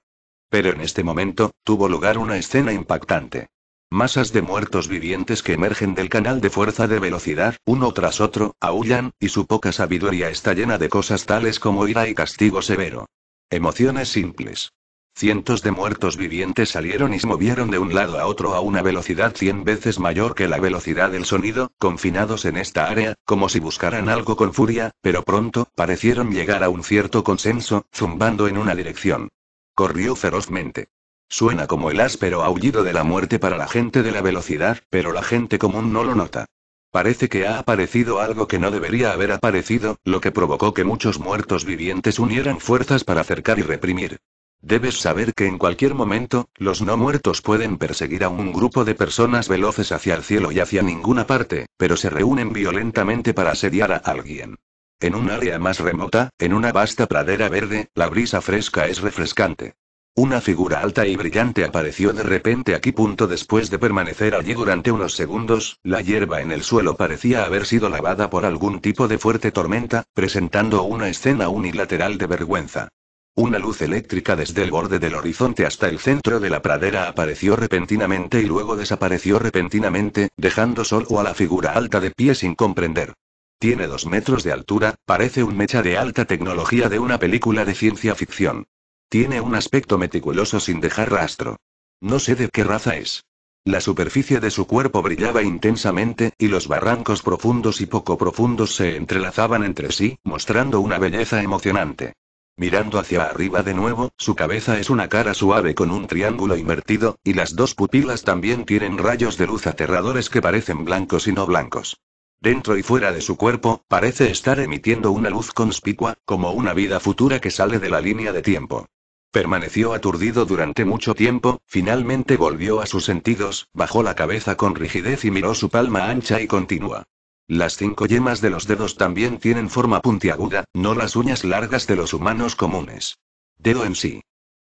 Pero en este momento, tuvo lugar una escena impactante. Masas de muertos vivientes que emergen del canal de fuerza de velocidad, uno tras otro, aullan, y su poca sabiduría está llena de cosas tales como ira y castigo severo. Emociones simples. Cientos de muertos vivientes salieron y se movieron de un lado a otro a una velocidad cien veces mayor que la velocidad del sonido, confinados en esta área, como si buscaran algo con furia, pero pronto, parecieron llegar a un cierto consenso, zumbando en una dirección. Corrió ferozmente. Suena como el áspero aullido de la muerte para la gente de la velocidad, pero la gente común no lo nota. Parece que ha aparecido algo que no debería haber aparecido, lo que provocó que muchos muertos vivientes unieran fuerzas para acercar y reprimir. Debes saber que en cualquier momento, los no muertos pueden perseguir a un grupo de personas veloces hacia el cielo y hacia ninguna parte, pero se reúnen violentamente para asediar a alguien. En un área más remota, en una vasta pradera verde, la brisa fresca es refrescante. Una figura alta y brillante apareció de repente aquí. Punto después de permanecer allí durante unos segundos, la hierba en el suelo parecía haber sido lavada por algún tipo de fuerte tormenta, presentando una escena unilateral de vergüenza. Una luz eléctrica desde el borde del horizonte hasta el centro de la pradera apareció repentinamente y luego desapareció repentinamente, dejando solo a la figura alta de pie sin comprender. Tiene dos metros de altura, parece un mecha de alta tecnología de una película de ciencia ficción. Tiene un aspecto meticuloso sin dejar rastro. No sé de qué raza es. La superficie de su cuerpo brillaba intensamente, y los barrancos profundos y poco profundos se entrelazaban entre sí, mostrando una belleza emocionante. Mirando hacia arriba de nuevo, su cabeza es una cara suave con un triángulo invertido, y las dos pupilas también tienen rayos de luz aterradores que parecen blancos y no blancos. Dentro y fuera de su cuerpo, parece estar emitiendo una luz conspicua, como una vida futura que sale de la línea de tiempo. Permaneció aturdido durante mucho tiempo, finalmente volvió a sus sentidos, bajó la cabeza con rigidez y miró su palma ancha y continua. Las cinco yemas de los dedos también tienen forma puntiaguda, no las uñas largas de los humanos comunes. Dedo en sí.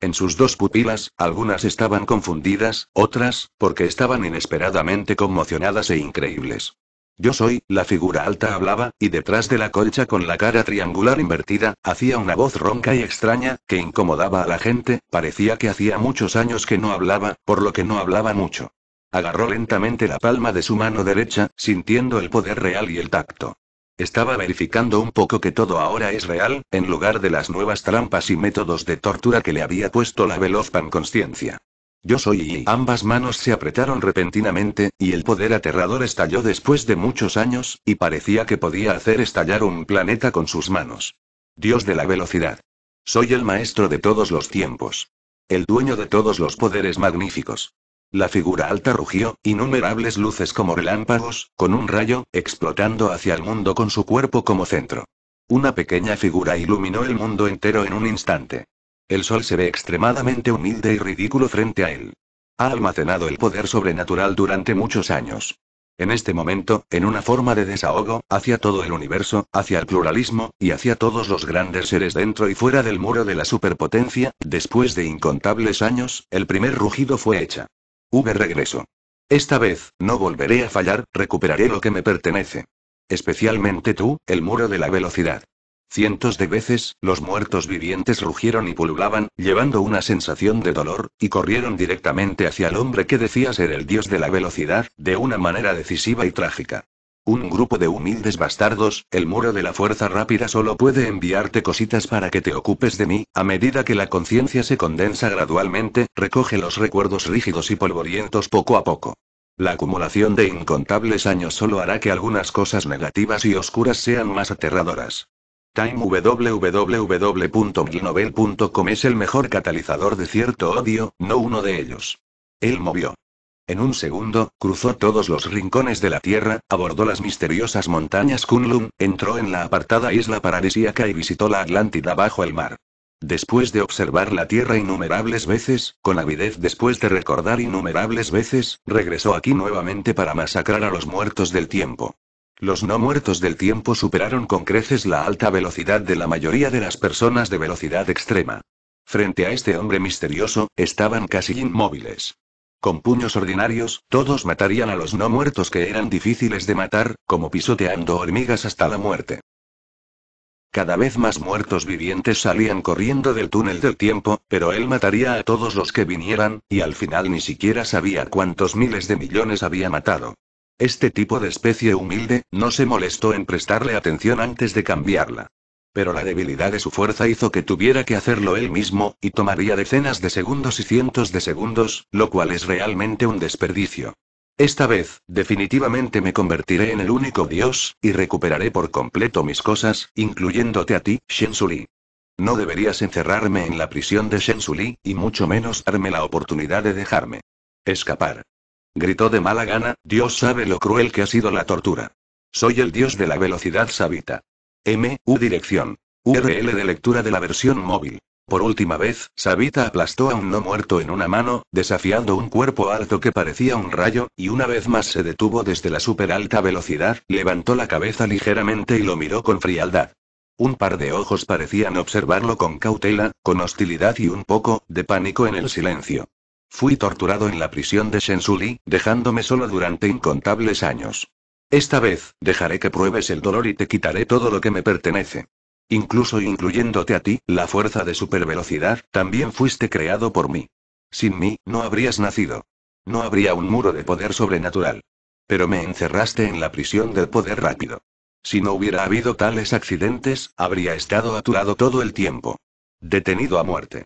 En sus dos pupilas, algunas estaban confundidas, otras, porque estaban inesperadamente conmocionadas e increíbles. Yo soy, la figura alta hablaba, y detrás de la colcha con la cara triangular invertida, hacía una voz ronca y extraña, que incomodaba a la gente, parecía que hacía muchos años que no hablaba, por lo que no hablaba mucho. Agarró lentamente la palma de su mano derecha, sintiendo el poder real y el tacto. Estaba verificando un poco que todo ahora es real, en lugar de las nuevas trampas y métodos de tortura que le había puesto la veloz panconsciencia. Yo soy y ambas manos se apretaron repentinamente, y el poder aterrador estalló después de muchos años, y parecía que podía hacer estallar un planeta con sus manos. Dios de la velocidad. Soy el maestro de todos los tiempos. El dueño de todos los poderes magníficos. La figura alta rugió, innumerables luces como relámpagos, con un rayo, explotando hacia el mundo con su cuerpo como centro. Una pequeña figura iluminó el mundo entero en un instante. El sol se ve extremadamente humilde y ridículo frente a él. Ha almacenado el poder sobrenatural durante muchos años. En este momento, en una forma de desahogo, hacia todo el universo, hacia el pluralismo, y hacia todos los grandes seres dentro y fuera del muro de la superpotencia, después de incontables años, el primer rugido fue hecha. V regreso. Esta vez, no volveré a fallar, recuperaré lo que me pertenece. Especialmente tú, el muro de la velocidad. Cientos de veces, los muertos vivientes rugieron y pululaban, llevando una sensación de dolor, y corrieron directamente hacia el hombre que decía ser el dios de la velocidad, de una manera decisiva y trágica. Un grupo de humildes bastardos, el muro de la fuerza rápida solo puede enviarte cositas para que te ocupes de mí, a medida que la conciencia se condensa gradualmente, recoge los recuerdos rígidos y polvorientos poco a poco. La acumulación de incontables años solo hará que algunas cosas negativas y oscuras sean más aterradoras timewww.glinovel.com es el mejor catalizador de cierto odio, no uno de ellos. Él movió. En un segundo, cruzó todos los rincones de la Tierra, abordó las misteriosas montañas Kunlun, entró en la apartada isla paradisíaca y visitó la Atlántida bajo el mar. Después de observar la Tierra innumerables veces, con avidez después de recordar innumerables veces, regresó aquí nuevamente para masacrar a los muertos del tiempo. Los no muertos del tiempo superaron con creces la alta velocidad de la mayoría de las personas de velocidad extrema. Frente a este hombre misterioso, estaban casi inmóviles. Con puños ordinarios, todos matarían a los no muertos que eran difíciles de matar, como pisoteando hormigas hasta la muerte. Cada vez más muertos vivientes salían corriendo del túnel del tiempo, pero él mataría a todos los que vinieran, y al final ni siquiera sabía cuántos miles de millones había matado. Este tipo de especie humilde, no se molestó en prestarle atención antes de cambiarla. Pero la debilidad de su fuerza hizo que tuviera que hacerlo él mismo, y tomaría decenas de segundos y cientos de segundos, lo cual es realmente un desperdicio. Esta vez, definitivamente me convertiré en el único dios, y recuperaré por completo mis cosas, incluyéndote a ti, Shensuli. No deberías encerrarme en la prisión de Shensuli, y mucho menos darme la oportunidad de dejarme escapar. Gritó de mala gana, Dios sabe lo cruel que ha sido la tortura. Soy el dios de la velocidad sabita. M, U dirección. URL de lectura de la versión móvil. Por última vez, Sabita aplastó a un no muerto en una mano, desafiando un cuerpo alto que parecía un rayo, y una vez más se detuvo desde la super alta velocidad, levantó la cabeza ligeramente y lo miró con frialdad. Un par de ojos parecían observarlo con cautela, con hostilidad y un poco de pánico en el silencio. Fui torturado en la prisión de Shensuli, dejándome solo durante incontables años. Esta vez, dejaré que pruebes el dolor y te quitaré todo lo que me pertenece. Incluso incluyéndote a ti, la fuerza de supervelocidad, también fuiste creado por mí. Sin mí, no habrías nacido. No habría un muro de poder sobrenatural. Pero me encerraste en la prisión del poder rápido. Si no hubiera habido tales accidentes, habría estado a tu lado todo el tiempo. Detenido a muerte.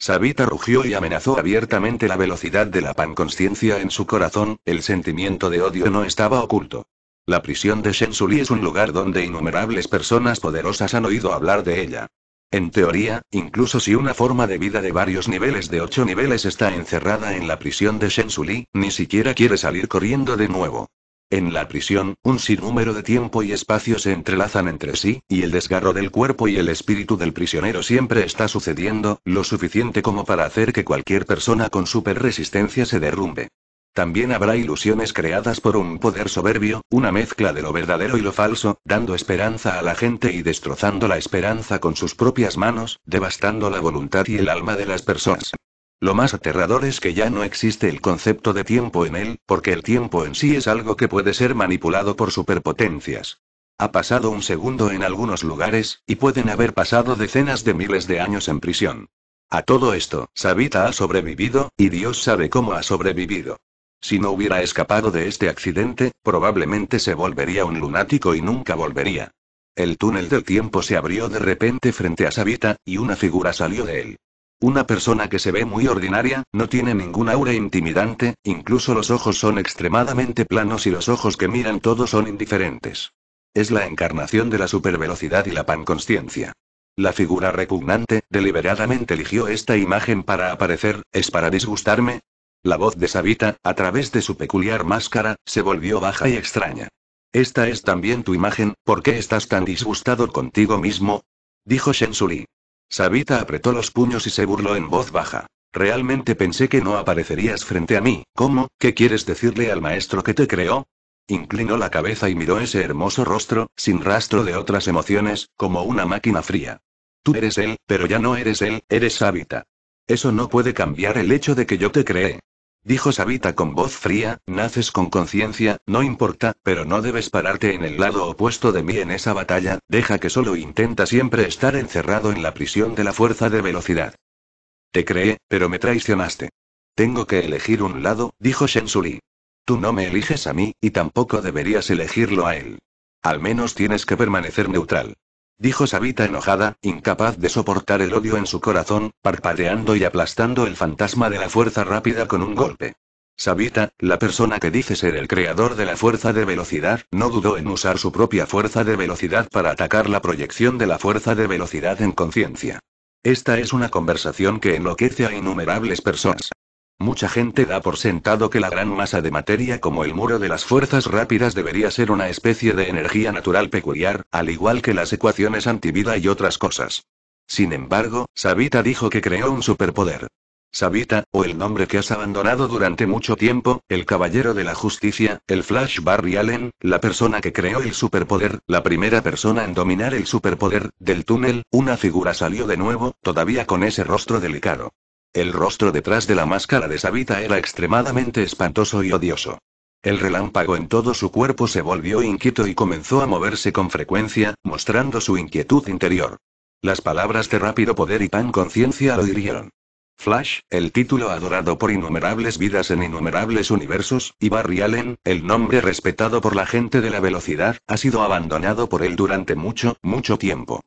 Sabita rugió y amenazó abiertamente la velocidad de la panconsciencia en su corazón, el sentimiento de odio no estaba oculto. La prisión de Shensuli es un lugar donde innumerables personas poderosas han oído hablar de ella. En teoría, incluso si una forma de vida de varios niveles de ocho niveles está encerrada en la prisión de Shensuli, ni siquiera quiere salir corriendo de nuevo. En la prisión, un sinnúmero de tiempo y espacio se entrelazan entre sí, y el desgarro del cuerpo y el espíritu del prisionero siempre está sucediendo, lo suficiente como para hacer que cualquier persona con resistencia se derrumbe. También habrá ilusiones creadas por un poder soberbio, una mezcla de lo verdadero y lo falso, dando esperanza a la gente y destrozando la esperanza con sus propias manos, devastando la voluntad y el alma de las personas. Lo más aterrador es que ya no existe el concepto de tiempo en él, porque el tiempo en sí es algo que puede ser manipulado por superpotencias. Ha pasado un segundo en algunos lugares, y pueden haber pasado decenas de miles de años en prisión. A todo esto, Sabita ha sobrevivido, y Dios sabe cómo ha sobrevivido. Si no hubiera escapado de este accidente, probablemente se volvería un lunático y nunca volvería. El túnel del tiempo se abrió de repente frente a Sabita, y una figura salió de él. Una persona que se ve muy ordinaria, no tiene ningún aura intimidante, incluso los ojos son extremadamente planos y los ojos que miran todos son indiferentes. Es la encarnación de la supervelocidad y la panconsciencia. La figura repugnante, deliberadamente eligió esta imagen para aparecer, ¿es para disgustarme? La voz de Sabita, a través de su peculiar máscara, se volvió baja y extraña. Esta es también tu imagen, ¿por qué estás tan disgustado contigo mismo? Dijo Shensuri. Sabita apretó los puños y se burló en voz baja. Realmente pensé que no aparecerías frente a mí. ¿Cómo? ¿Qué quieres decirle al maestro que te creó? Inclinó la cabeza y miró ese hermoso rostro, sin rastro de otras emociones, como una máquina fría. Tú eres él, pero ya no eres él, eres Sabita. Eso no puede cambiar el hecho de que yo te creé. Dijo Sabita con voz fría, naces con conciencia, no importa, pero no debes pararte en el lado opuesto de mí en esa batalla, deja que solo intenta siempre estar encerrado en la prisión de la fuerza de velocidad. Te creé, pero me traicionaste. Tengo que elegir un lado, dijo Shensuli. Tú no me eliges a mí, y tampoco deberías elegirlo a él. Al menos tienes que permanecer neutral dijo Sabita enojada, incapaz de soportar el odio en su corazón, parpadeando y aplastando el fantasma de la fuerza rápida con un golpe. Sabita, la persona que dice ser el creador de la fuerza de velocidad, no dudó en usar su propia fuerza de velocidad para atacar la proyección de la fuerza de velocidad en conciencia. Esta es una conversación que enloquece a innumerables personas. Mucha gente da por sentado que la gran masa de materia como el muro de las fuerzas rápidas debería ser una especie de energía natural peculiar, al igual que las ecuaciones antivida y otras cosas. Sin embargo, Sabita dijo que creó un superpoder. Sabita, o el nombre que has abandonado durante mucho tiempo, el Caballero de la Justicia, el Flash Barry Allen, la persona que creó el superpoder, la primera persona en dominar el superpoder, del túnel, una figura salió de nuevo, todavía con ese rostro delicado. El rostro detrás de la máscara de Sabita era extremadamente espantoso y odioso. El relámpago en todo su cuerpo se volvió inquieto y comenzó a moverse con frecuencia, mostrando su inquietud interior. Las palabras de rápido poder y pan conciencia lo hirieron. Flash, el título adorado por innumerables vidas en innumerables universos, y Barry Allen, el nombre respetado por la gente de la velocidad, ha sido abandonado por él durante mucho, mucho tiempo.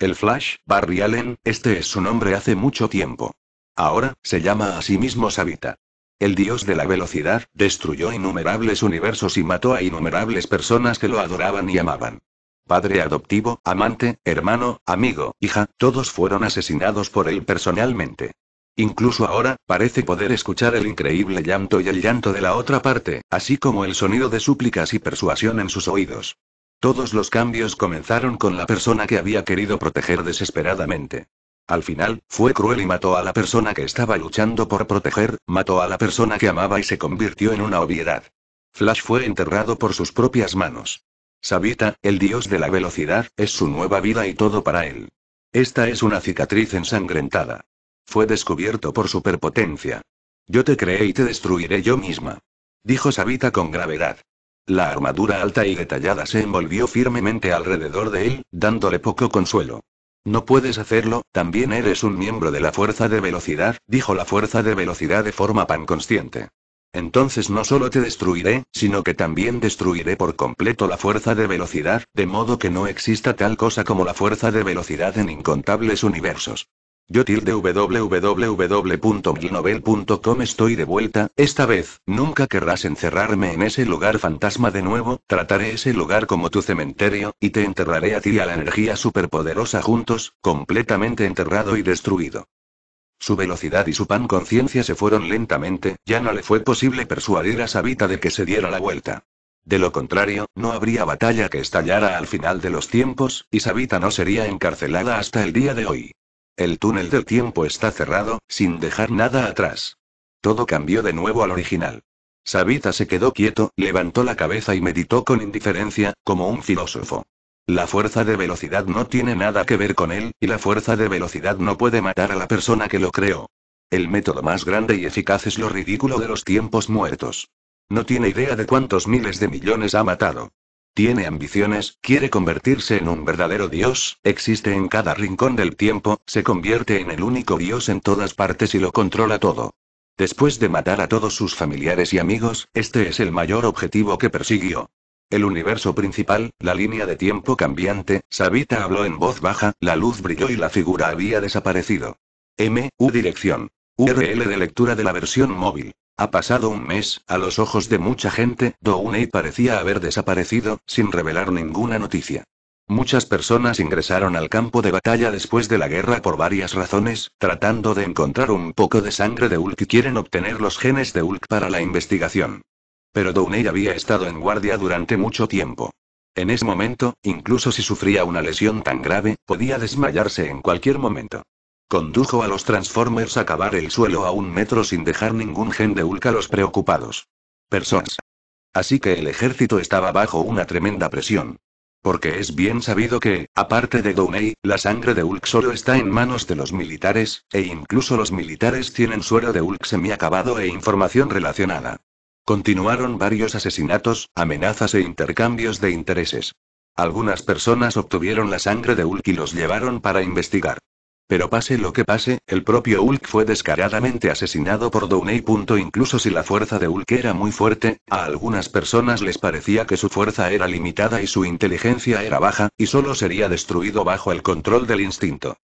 El Flash, Barry Allen, este es su nombre hace mucho tiempo. Ahora, se llama a sí mismo Sabita, El dios de la velocidad, destruyó innumerables universos y mató a innumerables personas que lo adoraban y amaban. Padre adoptivo, amante, hermano, amigo, hija, todos fueron asesinados por él personalmente. Incluso ahora, parece poder escuchar el increíble llanto y el llanto de la otra parte, así como el sonido de súplicas y persuasión en sus oídos. Todos los cambios comenzaron con la persona que había querido proteger desesperadamente. Al final, fue cruel y mató a la persona que estaba luchando por proteger, mató a la persona que amaba y se convirtió en una obviedad. Flash fue enterrado por sus propias manos. Sabita, el dios de la velocidad, es su nueva vida y todo para él. Esta es una cicatriz ensangrentada. Fue descubierto por superpotencia. Yo te creé y te destruiré yo misma. Dijo Sabita con gravedad. La armadura alta y detallada se envolvió firmemente alrededor de él, dándole poco consuelo. No puedes hacerlo, también eres un miembro de la fuerza de velocidad, dijo la fuerza de velocidad de forma panconsciente. Entonces no solo te destruiré, sino que también destruiré por completo la fuerza de velocidad, de modo que no exista tal cosa como la fuerza de velocidad en incontables universos. Yo tilde www.milnovel.com estoy de vuelta, esta vez, nunca querrás encerrarme en ese lugar fantasma de nuevo, trataré ese lugar como tu cementerio, y te enterraré a ti y a la energía superpoderosa juntos, completamente enterrado y destruido. Su velocidad y su pan conciencia se fueron lentamente, ya no le fue posible persuadir a Sabita de que se diera la vuelta. De lo contrario, no habría batalla que estallara al final de los tiempos, y Sabita no sería encarcelada hasta el día de hoy. El túnel del tiempo está cerrado, sin dejar nada atrás. Todo cambió de nuevo al original. Sabita se quedó quieto, levantó la cabeza y meditó con indiferencia, como un filósofo. La fuerza de velocidad no tiene nada que ver con él, y la fuerza de velocidad no puede matar a la persona que lo creó. El método más grande y eficaz es lo ridículo de los tiempos muertos. No tiene idea de cuántos miles de millones ha matado. Tiene ambiciones, quiere convertirse en un verdadero dios, existe en cada rincón del tiempo, se convierte en el único dios en todas partes y lo controla todo. Después de matar a todos sus familiares y amigos, este es el mayor objetivo que persiguió. El universo principal, la línea de tiempo cambiante, Sabita habló en voz baja, la luz brilló y la figura había desaparecido. M, dirección. URL de lectura de la versión móvil. Ha pasado un mes, a los ojos de mucha gente, Downey parecía haber desaparecido, sin revelar ninguna noticia. Muchas personas ingresaron al campo de batalla después de la guerra por varias razones, tratando de encontrar un poco de sangre de Hulk y quieren obtener los genes de Hulk para la investigación. Pero Downey había estado en guardia durante mucho tiempo. En ese momento, incluso si sufría una lesión tan grave, podía desmayarse en cualquier momento. Condujo a los Transformers a cavar el suelo a un metro sin dejar ningún gen de Hulk a los preocupados. Personas. Así que el ejército estaba bajo una tremenda presión. Porque es bien sabido que, aparte de Downey, la sangre de Hulk solo está en manos de los militares, e incluso los militares tienen suero de Hulk semiacabado e información relacionada. Continuaron varios asesinatos, amenazas e intercambios de intereses. Algunas personas obtuvieron la sangre de Hulk y los llevaron para investigar. Pero pase lo que pase, el propio Hulk fue descaradamente asesinado por Downey. Incluso si la fuerza de Hulk era muy fuerte, a algunas personas les parecía que su fuerza era limitada y su inteligencia era baja, y solo sería destruido bajo el control del instinto.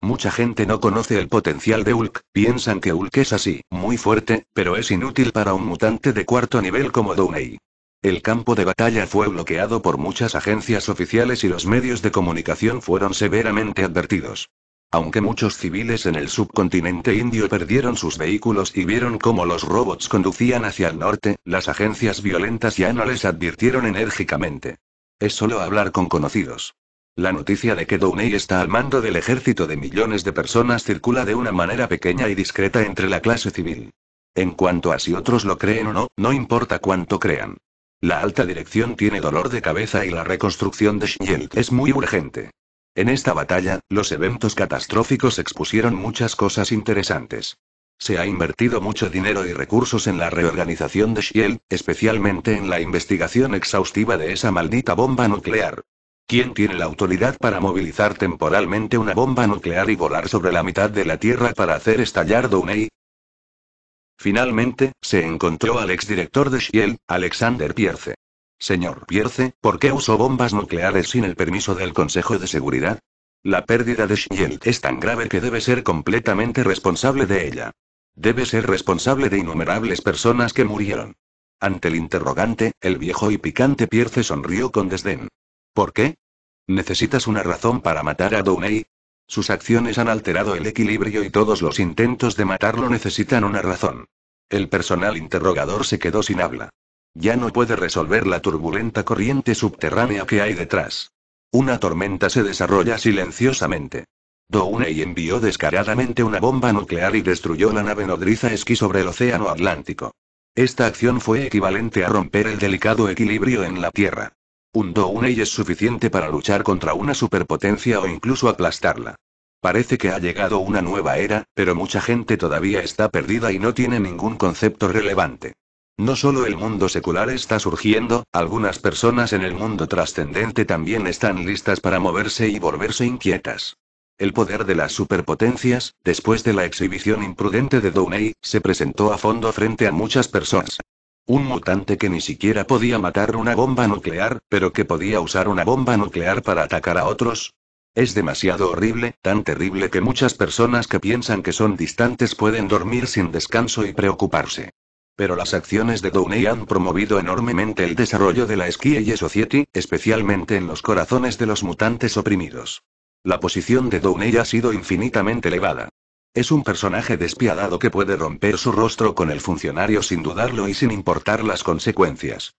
Mucha gente no conoce el potencial de Hulk, piensan que Hulk es así, muy fuerte, pero es inútil para un mutante de cuarto nivel como Downey. El campo de batalla fue bloqueado por muchas agencias oficiales y los medios de comunicación fueron severamente advertidos. Aunque muchos civiles en el subcontinente indio perdieron sus vehículos y vieron cómo los robots conducían hacia el norte, las agencias violentas ya no les advirtieron enérgicamente. Es solo hablar con conocidos. La noticia de que Downey está al mando del ejército de millones de personas circula de una manera pequeña y discreta entre la clase civil. En cuanto a si otros lo creen o no, no importa cuánto crean. La alta dirección tiene dolor de cabeza y la reconstrucción de Shield es muy urgente. En esta batalla, los eventos catastróficos expusieron muchas cosas interesantes. Se ha invertido mucho dinero y recursos en la reorganización de Shield, especialmente en la investigación exhaustiva de esa maldita bomba nuclear. ¿Quién tiene la autoridad para movilizar temporalmente una bomba nuclear y volar sobre la mitad de la Tierra para hacer estallar Dunei? Finalmente, se encontró al exdirector de SHIELD, Alexander Pierce. Señor Pierce, ¿por qué usó bombas nucleares sin el permiso del Consejo de Seguridad? La pérdida de Shield es tan grave que debe ser completamente responsable de ella. Debe ser responsable de innumerables personas que murieron. Ante el interrogante, el viejo y picante Pierce sonrió con desdén. ¿Por qué? ¿Necesitas una razón para matar a Downey? Sus acciones han alterado el equilibrio y todos los intentos de matarlo necesitan una razón. El personal interrogador se quedó sin habla. Ya no puede resolver la turbulenta corriente subterránea que hay detrás. Una tormenta se desarrolla silenciosamente. Downey envió descaradamente una bomba nuclear y destruyó la nave nodriza esquí sobre el océano Atlántico. Esta acción fue equivalente a romper el delicado equilibrio en la Tierra. Un Downey es suficiente para luchar contra una superpotencia o incluso aplastarla. Parece que ha llegado una nueva era, pero mucha gente todavía está perdida y no tiene ningún concepto relevante. No solo el mundo secular está surgiendo, algunas personas en el mundo trascendente también están listas para moverse y volverse inquietas. El poder de las superpotencias, después de la exhibición imprudente de Downey, se presentó a fondo frente a muchas personas. Un mutante que ni siquiera podía matar una bomba nuclear, pero que podía usar una bomba nuclear para atacar a otros, es demasiado horrible, tan terrible que muchas personas que piensan que son distantes pueden dormir sin descanso y preocuparse. Pero las acciones de Downey han promovido enormemente el desarrollo de la y Society, especialmente en los corazones de los mutantes oprimidos. La posición de Downey ha sido infinitamente elevada. Es un personaje despiadado que puede romper su rostro con el funcionario sin dudarlo y sin importar las consecuencias.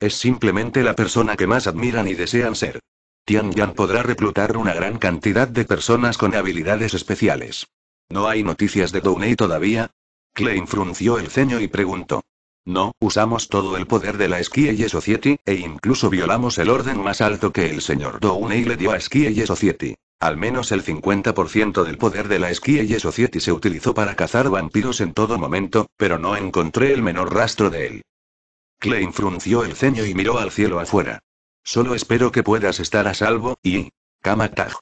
Es simplemente la persona que más admiran y desean ser. Tian Yang podrá reclutar una gran cantidad de personas con habilidades especiales. ¿No hay noticias de Dounei todavía? Klein frunció el ceño y preguntó. No, usamos todo el poder de la y Society, e incluso violamos el orden más alto que el señor Dounei le dio a y Society. Al menos el 50% del poder de la y Society se utilizó para cazar vampiros en todo momento, pero no encontré el menor rastro de él. Klein frunció el ceño y miró al cielo afuera. Solo espero que puedas estar a salvo, y... Kamatag.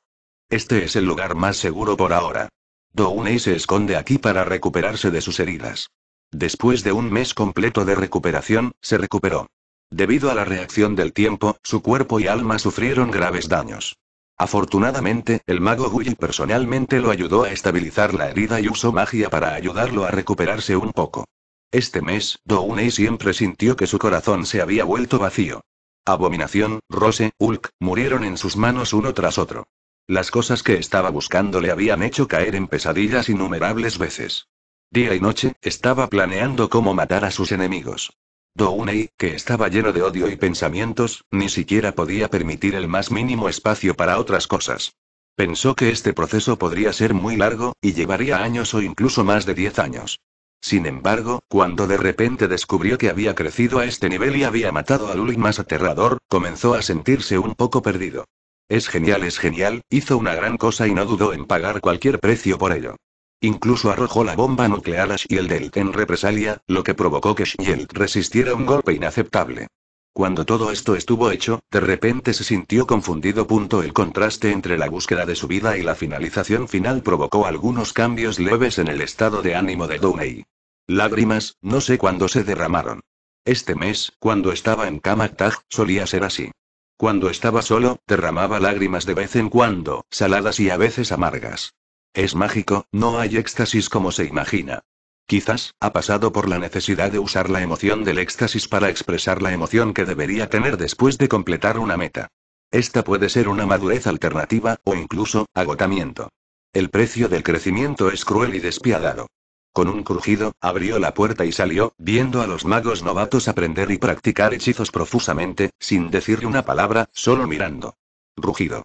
Este es el lugar más seguro por ahora. Dounei se esconde aquí para recuperarse de sus heridas. Después de un mes completo de recuperación, se recuperó. Debido a la reacción del tiempo, su cuerpo y alma sufrieron graves daños. Afortunadamente, el mago Gui personalmente lo ayudó a estabilizar la herida y usó magia para ayudarlo a recuperarse un poco. Este mes, Dounei siempre sintió que su corazón se había vuelto vacío. Abominación, Rose, Hulk, murieron en sus manos uno tras otro. Las cosas que estaba buscando le habían hecho caer en pesadillas innumerables veces. Día y noche, estaba planeando cómo matar a sus enemigos. Downey, que estaba lleno de odio y pensamientos, ni siquiera podía permitir el más mínimo espacio para otras cosas. Pensó que este proceso podría ser muy largo, y llevaría años o incluso más de diez años. Sin embargo, cuando de repente descubrió que había crecido a este nivel y había matado al Uli más aterrador, comenzó a sentirse un poco perdido. Es genial, es genial, hizo una gran cosa y no dudó en pagar cualquier precio por ello. Incluso arrojó la bomba nuclear a del en represalia, lo que provocó que Shield resistiera un golpe inaceptable. Cuando todo esto estuvo hecho, de repente se sintió confundido. El contraste entre la búsqueda de su vida y la finalización final provocó algunos cambios leves en el estado de ánimo de Dunei. Lágrimas, no sé cuándo se derramaron. Este mes, cuando estaba en Kamaktag, solía ser así. Cuando estaba solo, derramaba lágrimas de vez en cuando, saladas y a veces amargas. Es mágico, no hay éxtasis como se imagina. Quizás, ha pasado por la necesidad de usar la emoción del éxtasis para expresar la emoción que debería tener después de completar una meta. Esta puede ser una madurez alternativa, o incluso, agotamiento. El precio del crecimiento es cruel y despiadado. Con un crujido, abrió la puerta y salió, viendo a los magos novatos aprender y practicar hechizos profusamente, sin decirle una palabra, solo mirando. Rugido.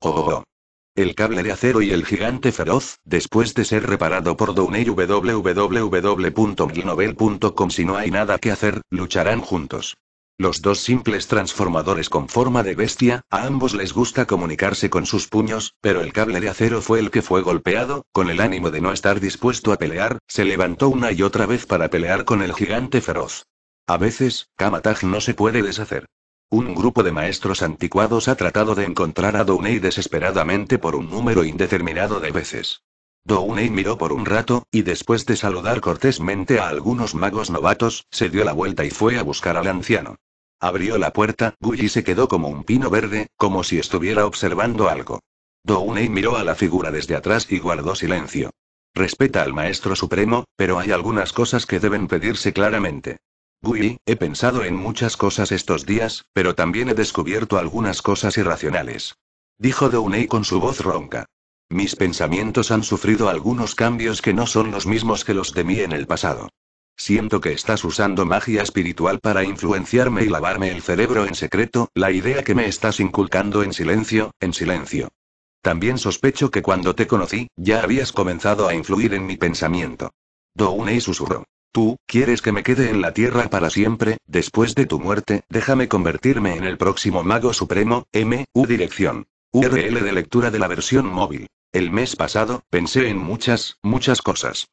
Oh, oh, oh. El cable de acero y el gigante feroz, después de ser reparado por Downey www.glinovel.com si no hay nada que hacer, lucharán juntos. Los dos simples transformadores con forma de bestia, a ambos les gusta comunicarse con sus puños, pero el cable de acero fue el que fue golpeado, con el ánimo de no estar dispuesto a pelear, se levantó una y otra vez para pelear con el gigante feroz. A veces, Kamataj no se puede deshacer. Un grupo de maestros anticuados ha tratado de encontrar a Dounei desesperadamente por un número indeterminado de veces. Dounei miró por un rato, y después de saludar cortésmente a algunos magos novatos, se dio la vuelta y fue a buscar al anciano. Abrió la puerta, Gully se quedó como un pino verde, como si estuviera observando algo. Dounei miró a la figura desde atrás y guardó silencio. Respeta al Maestro Supremo, pero hay algunas cosas que deben pedirse claramente. guy he pensado en muchas cosas estos días, pero también he descubierto algunas cosas irracionales. Dijo Dounei con su voz ronca. Mis pensamientos han sufrido algunos cambios que no son los mismos que los de mí en el pasado. Siento que estás usando magia espiritual para influenciarme y lavarme el cerebro en secreto, la idea que me estás inculcando en silencio, en silencio. También sospecho que cuando te conocí, ya habías comenzado a influir en mi pensamiento. Douney susurró. Tú, quieres que me quede en la Tierra para siempre, después de tu muerte, déjame convertirme en el próximo mago supremo, M, dirección. URL de lectura de la versión móvil. El mes pasado, pensé en muchas, muchas cosas.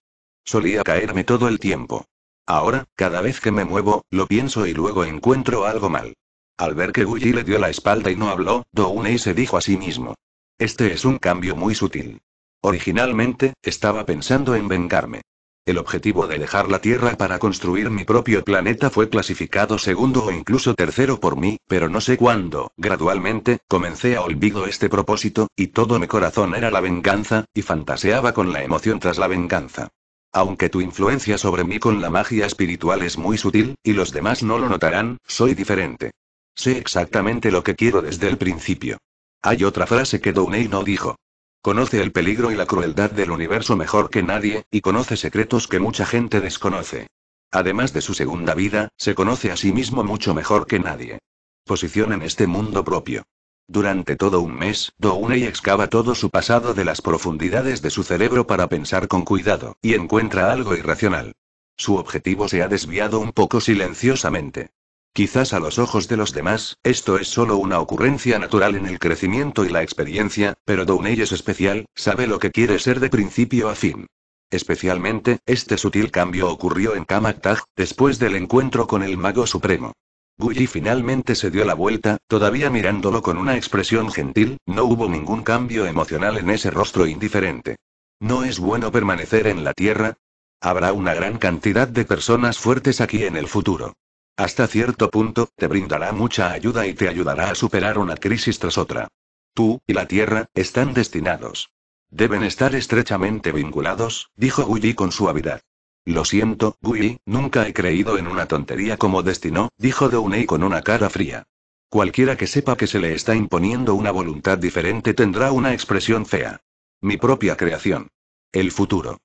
Solía caerme todo el tiempo. Ahora, cada vez que me muevo, lo pienso y luego encuentro algo mal. Al ver que Guyi le dio la espalda y no habló, Dounei se dijo a sí mismo. Este es un cambio muy sutil. Originalmente, estaba pensando en vengarme. El objetivo de dejar la Tierra para construir mi propio planeta fue clasificado segundo o incluso tercero por mí, pero no sé cuándo, gradualmente, comencé a olvido este propósito, y todo mi corazón era la venganza, y fantaseaba con la emoción tras la venganza. Aunque tu influencia sobre mí con la magia espiritual es muy sutil, y los demás no lo notarán, soy diferente. Sé exactamente lo que quiero desde el principio. Hay otra frase que Downey no dijo. Conoce el peligro y la crueldad del universo mejor que nadie, y conoce secretos que mucha gente desconoce. Además de su segunda vida, se conoce a sí mismo mucho mejor que nadie. Posición en este mundo propio. Durante todo un mes, Downey excava todo su pasado de las profundidades de su cerebro para pensar con cuidado, y encuentra algo irracional. Su objetivo se ha desviado un poco silenciosamente. Quizás a los ojos de los demás, esto es solo una ocurrencia natural en el crecimiento y la experiencia, pero Downey es especial, sabe lo que quiere ser de principio a fin. Especialmente, este sutil cambio ocurrió en Kamaktag después del encuentro con el Mago Supremo. Guy finalmente se dio la vuelta, todavía mirándolo con una expresión gentil, no hubo ningún cambio emocional en ese rostro indiferente. ¿No es bueno permanecer en la Tierra? Habrá una gran cantidad de personas fuertes aquí en el futuro. Hasta cierto punto, te brindará mucha ayuda y te ayudará a superar una crisis tras otra. Tú, y la Tierra, están destinados. Deben estar estrechamente vinculados, dijo Gully con suavidad. Lo siento, Gui, nunca he creído en una tontería como destino, dijo Downey con una cara fría. Cualquiera que sepa que se le está imponiendo una voluntad diferente tendrá una expresión fea. Mi propia creación. El futuro.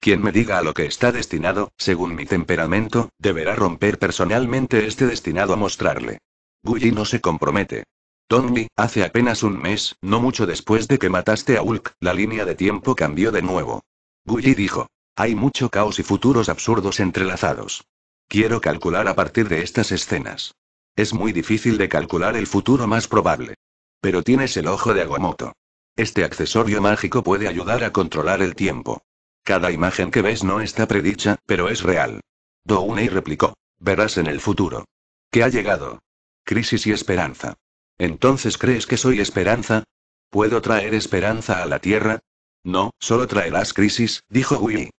Quien me diga a lo que está destinado, según mi temperamento, deberá romper personalmente este destinado a mostrarle. Guy no se compromete. Tony, hace apenas un mes, no mucho después de que mataste a Hulk, la línea de tiempo cambió de nuevo. Guy dijo. Hay mucho caos y futuros absurdos entrelazados. Quiero calcular a partir de estas escenas. Es muy difícil de calcular el futuro más probable. Pero tienes el ojo de Aguamoto. Este accesorio mágico puede ayudar a controlar el tiempo. Cada imagen que ves no está predicha, pero es real. Dounei replicó. Verás en el futuro. ¿Qué ha llegado. Crisis y esperanza. ¿Entonces crees que soy esperanza? ¿Puedo traer esperanza a la Tierra? No, solo traerás crisis, dijo Willy.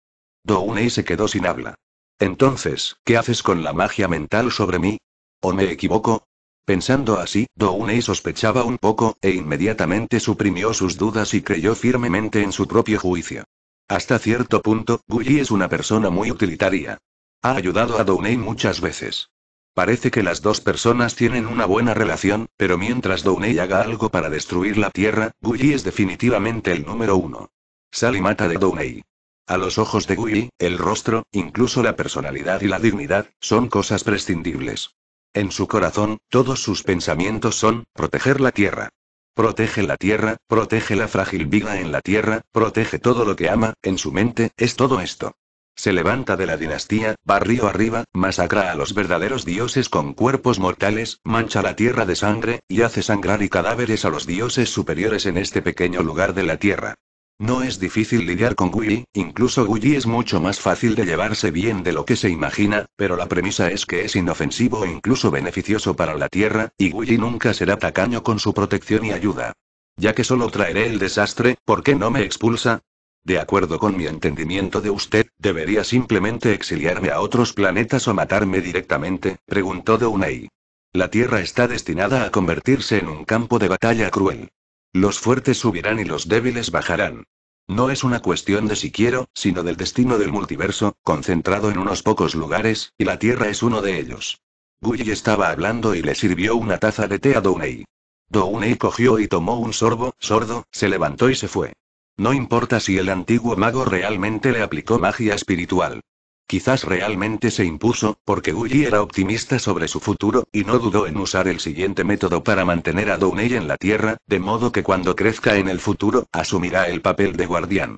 Dounei se quedó sin habla. Entonces, ¿qué haces con la magia mental sobre mí? ¿O me equivoco? Pensando así, Dounei sospechaba un poco, e inmediatamente suprimió sus dudas y creyó firmemente en su propio juicio. Hasta cierto punto, Guyi es una persona muy utilitaria. Ha ayudado a Dounei muchas veces. Parece que las dos personas tienen una buena relación, pero mientras Dounei haga algo para destruir la Tierra, Guyi es definitivamente el número uno. Sal y mata de Dounei. A los ojos de Gui, el rostro, incluso la personalidad y la dignidad, son cosas prescindibles. En su corazón, todos sus pensamientos son, proteger la tierra. Protege la tierra, protege la frágil vida en la tierra, protege todo lo que ama, en su mente, es todo esto. Se levanta de la dinastía, barrio arriba, masacra a los verdaderos dioses con cuerpos mortales, mancha la tierra de sangre, y hace sangrar y cadáveres a los dioses superiores en este pequeño lugar de la tierra. No es difícil lidiar con Gui, incluso Gui es mucho más fácil de llevarse bien de lo que se imagina, pero la premisa es que es inofensivo e incluso beneficioso para la Tierra, y Gui nunca será tacaño con su protección y ayuda. Ya que solo traeré el desastre, ¿por qué no me expulsa? De acuerdo con mi entendimiento de usted, ¿debería simplemente exiliarme a otros planetas o matarme directamente? preguntó Dounei. La Tierra está destinada a convertirse en un campo de batalla cruel. Los fuertes subirán y los débiles bajarán. No es una cuestión de si quiero, sino del destino del multiverso, concentrado en unos pocos lugares, y la Tierra es uno de ellos. Guy estaba hablando y le sirvió una taza de té a Dounei. Dounei cogió y tomó un sorbo, sordo, se levantó y se fue. No importa si el antiguo mago realmente le aplicó magia espiritual. Quizás realmente se impuso, porque Guy era optimista sobre su futuro, y no dudó en usar el siguiente método para mantener a Dounei en la Tierra, de modo que cuando crezca en el futuro, asumirá el papel de guardián.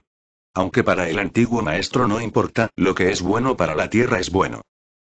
Aunque para el antiguo maestro no importa, lo que es bueno para la Tierra es bueno.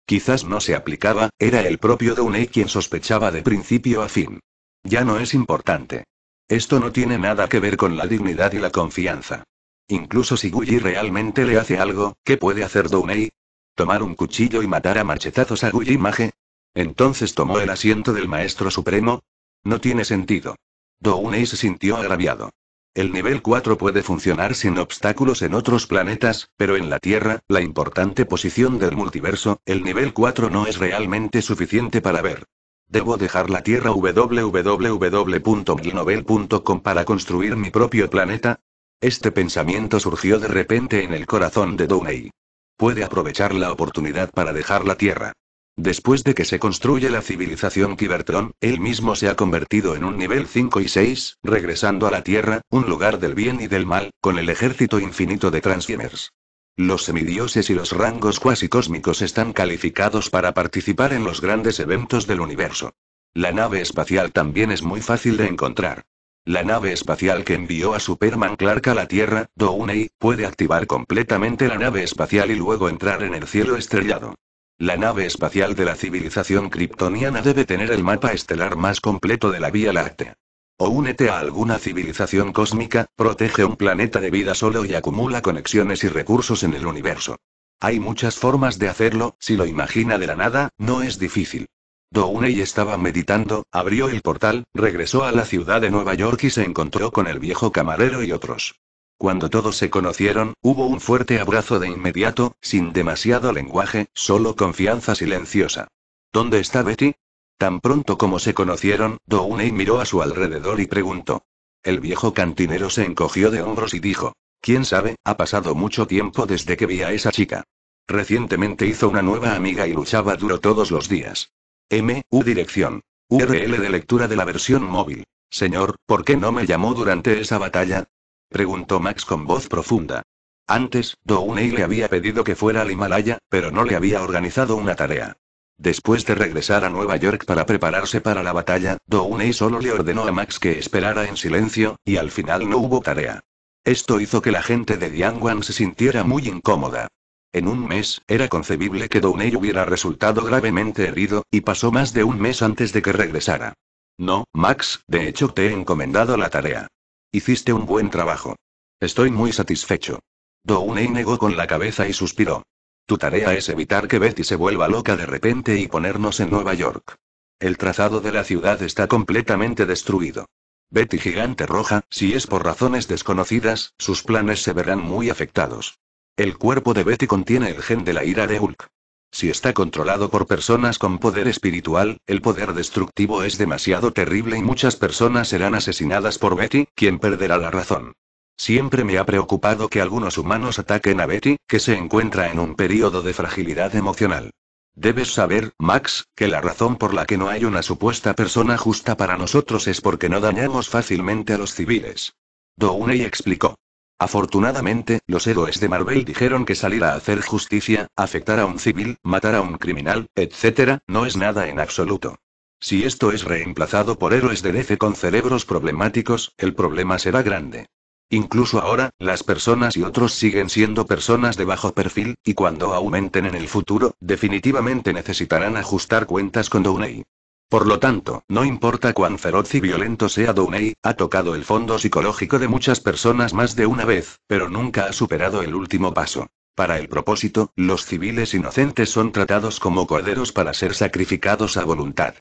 Quizás no se aplicaba, era el propio Dounei quien sospechaba de principio a fin. Ya no es importante. Esto no tiene nada que ver con la dignidad y la confianza. Incluso si Gully realmente le hace algo, ¿qué puede hacer Downey? ¿Tomar un cuchillo y matar a machetazos a Gully Mage? Entonces tomó el asiento del Maestro Supremo. No tiene sentido. Downey se sintió agraviado. El nivel 4 puede funcionar sin obstáculos en otros planetas, pero en la Tierra, la importante posición del multiverso, el nivel 4 no es realmente suficiente para ver. Debo dejar la Tierra www.milnovel.com para construir mi propio planeta, este pensamiento surgió de repente en el corazón de Dunei. Puede aprovechar la oportunidad para dejar la Tierra. Después de que se construye la civilización Cybertron, él mismo se ha convertido en un nivel 5 y 6, regresando a la Tierra, un lugar del bien y del mal, con el ejército infinito de Transformers. Los semidioses y los rangos cuasi cósmicos están calificados para participar en los grandes eventos del universo. La nave espacial también es muy fácil de encontrar. La nave espacial que envió a Superman Clark a la Tierra, Downey, puede activar completamente la nave espacial y luego entrar en el cielo estrellado. La nave espacial de la civilización kryptoniana debe tener el mapa estelar más completo de la Vía Láctea. O únete a alguna civilización cósmica, protege un planeta de vida solo y acumula conexiones y recursos en el universo. Hay muchas formas de hacerlo, si lo imagina de la nada, no es difícil. Downey estaba meditando, abrió el portal, regresó a la ciudad de Nueva York y se encontró con el viejo camarero y otros. Cuando todos se conocieron, hubo un fuerte abrazo de inmediato, sin demasiado lenguaje, solo confianza silenciosa. ¿Dónde está Betty? Tan pronto como se conocieron, Downey miró a su alrededor y preguntó. El viejo cantinero se encogió de hombros y dijo, ¿quién sabe? Ha pasado mucho tiempo desde que vi a esa chica. Recientemente hizo una nueva amiga y luchaba duro todos los días. M, U dirección. URL de lectura de la versión móvil. Señor, ¿por qué no me llamó durante esa batalla? Preguntó Max con voz profunda. Antes, Dounei le había pedido que fuera al Himalaya, pero no le había organizado una tarea. Después de regresar a Nueva York para prepararse para la batalla, Dounei solo le ordenó a Max que esperara en silencio, y al final no hubo tarea. Esto hizo que la gente de Dianguan se sintiera muy incómoda. En un mes, era concebible que Downey hubiera resultado gravemente herido, y pasó más de un mes antes de que regresara. No, Max, de hecho te he encomendado la tarea. Hiciste un buen trabajo. Estoy muy satisfecho. Downey negó con la cabeza y suspiró. Tu tarea es evitar que Betty se vuelva loca de repente y ponernos en Nueva York. El trazado de la ciudad está completamente destruido. Betty Gigante Roja, si es por razones desconocidas, sus planes se verán muy afectados. El cuerpo de Betty contiene el gen de la ira de Hulk. Si está controlado por personas con poder espiritual, el poder destructivo es demasiado terrible y muchas personas serán asesinadas por Betty, quien perderá la razón. Siempre me ha preocupado que algunos humanos ataquen a Betty, que se encuentra en un período de fragilidad emocional. Debes saber, Max, que la razón por la que no hay una supuesta persona justa para nosotros es porque no dañamos fácilmente a los civiles. Downey explicó. Afortunadamente, los héroes de Marvel dijeron que salir a hacer justicia, afectar a un civil, matar a un criminal, etc., no es nada en absoluto. Si esto es reemplazado por héroes de DC con cerebros problemáticos, el problema será grande. Incluso ahora, las personas y otros siguen siendo personas de bajo perfil, y cuando aumenten en el futuro, definitivamente necesitarán ajustar cuentas con Downey. Por lo tanto, no importa cuán feroz y violento sea Downey, ha tocado el fondo psicológico de muchas personas más de una vez, pero nunca ha superado el último paso. Para el propósito, los civiles inocentes son tratados como corderos para ser sacrificados a voluntad.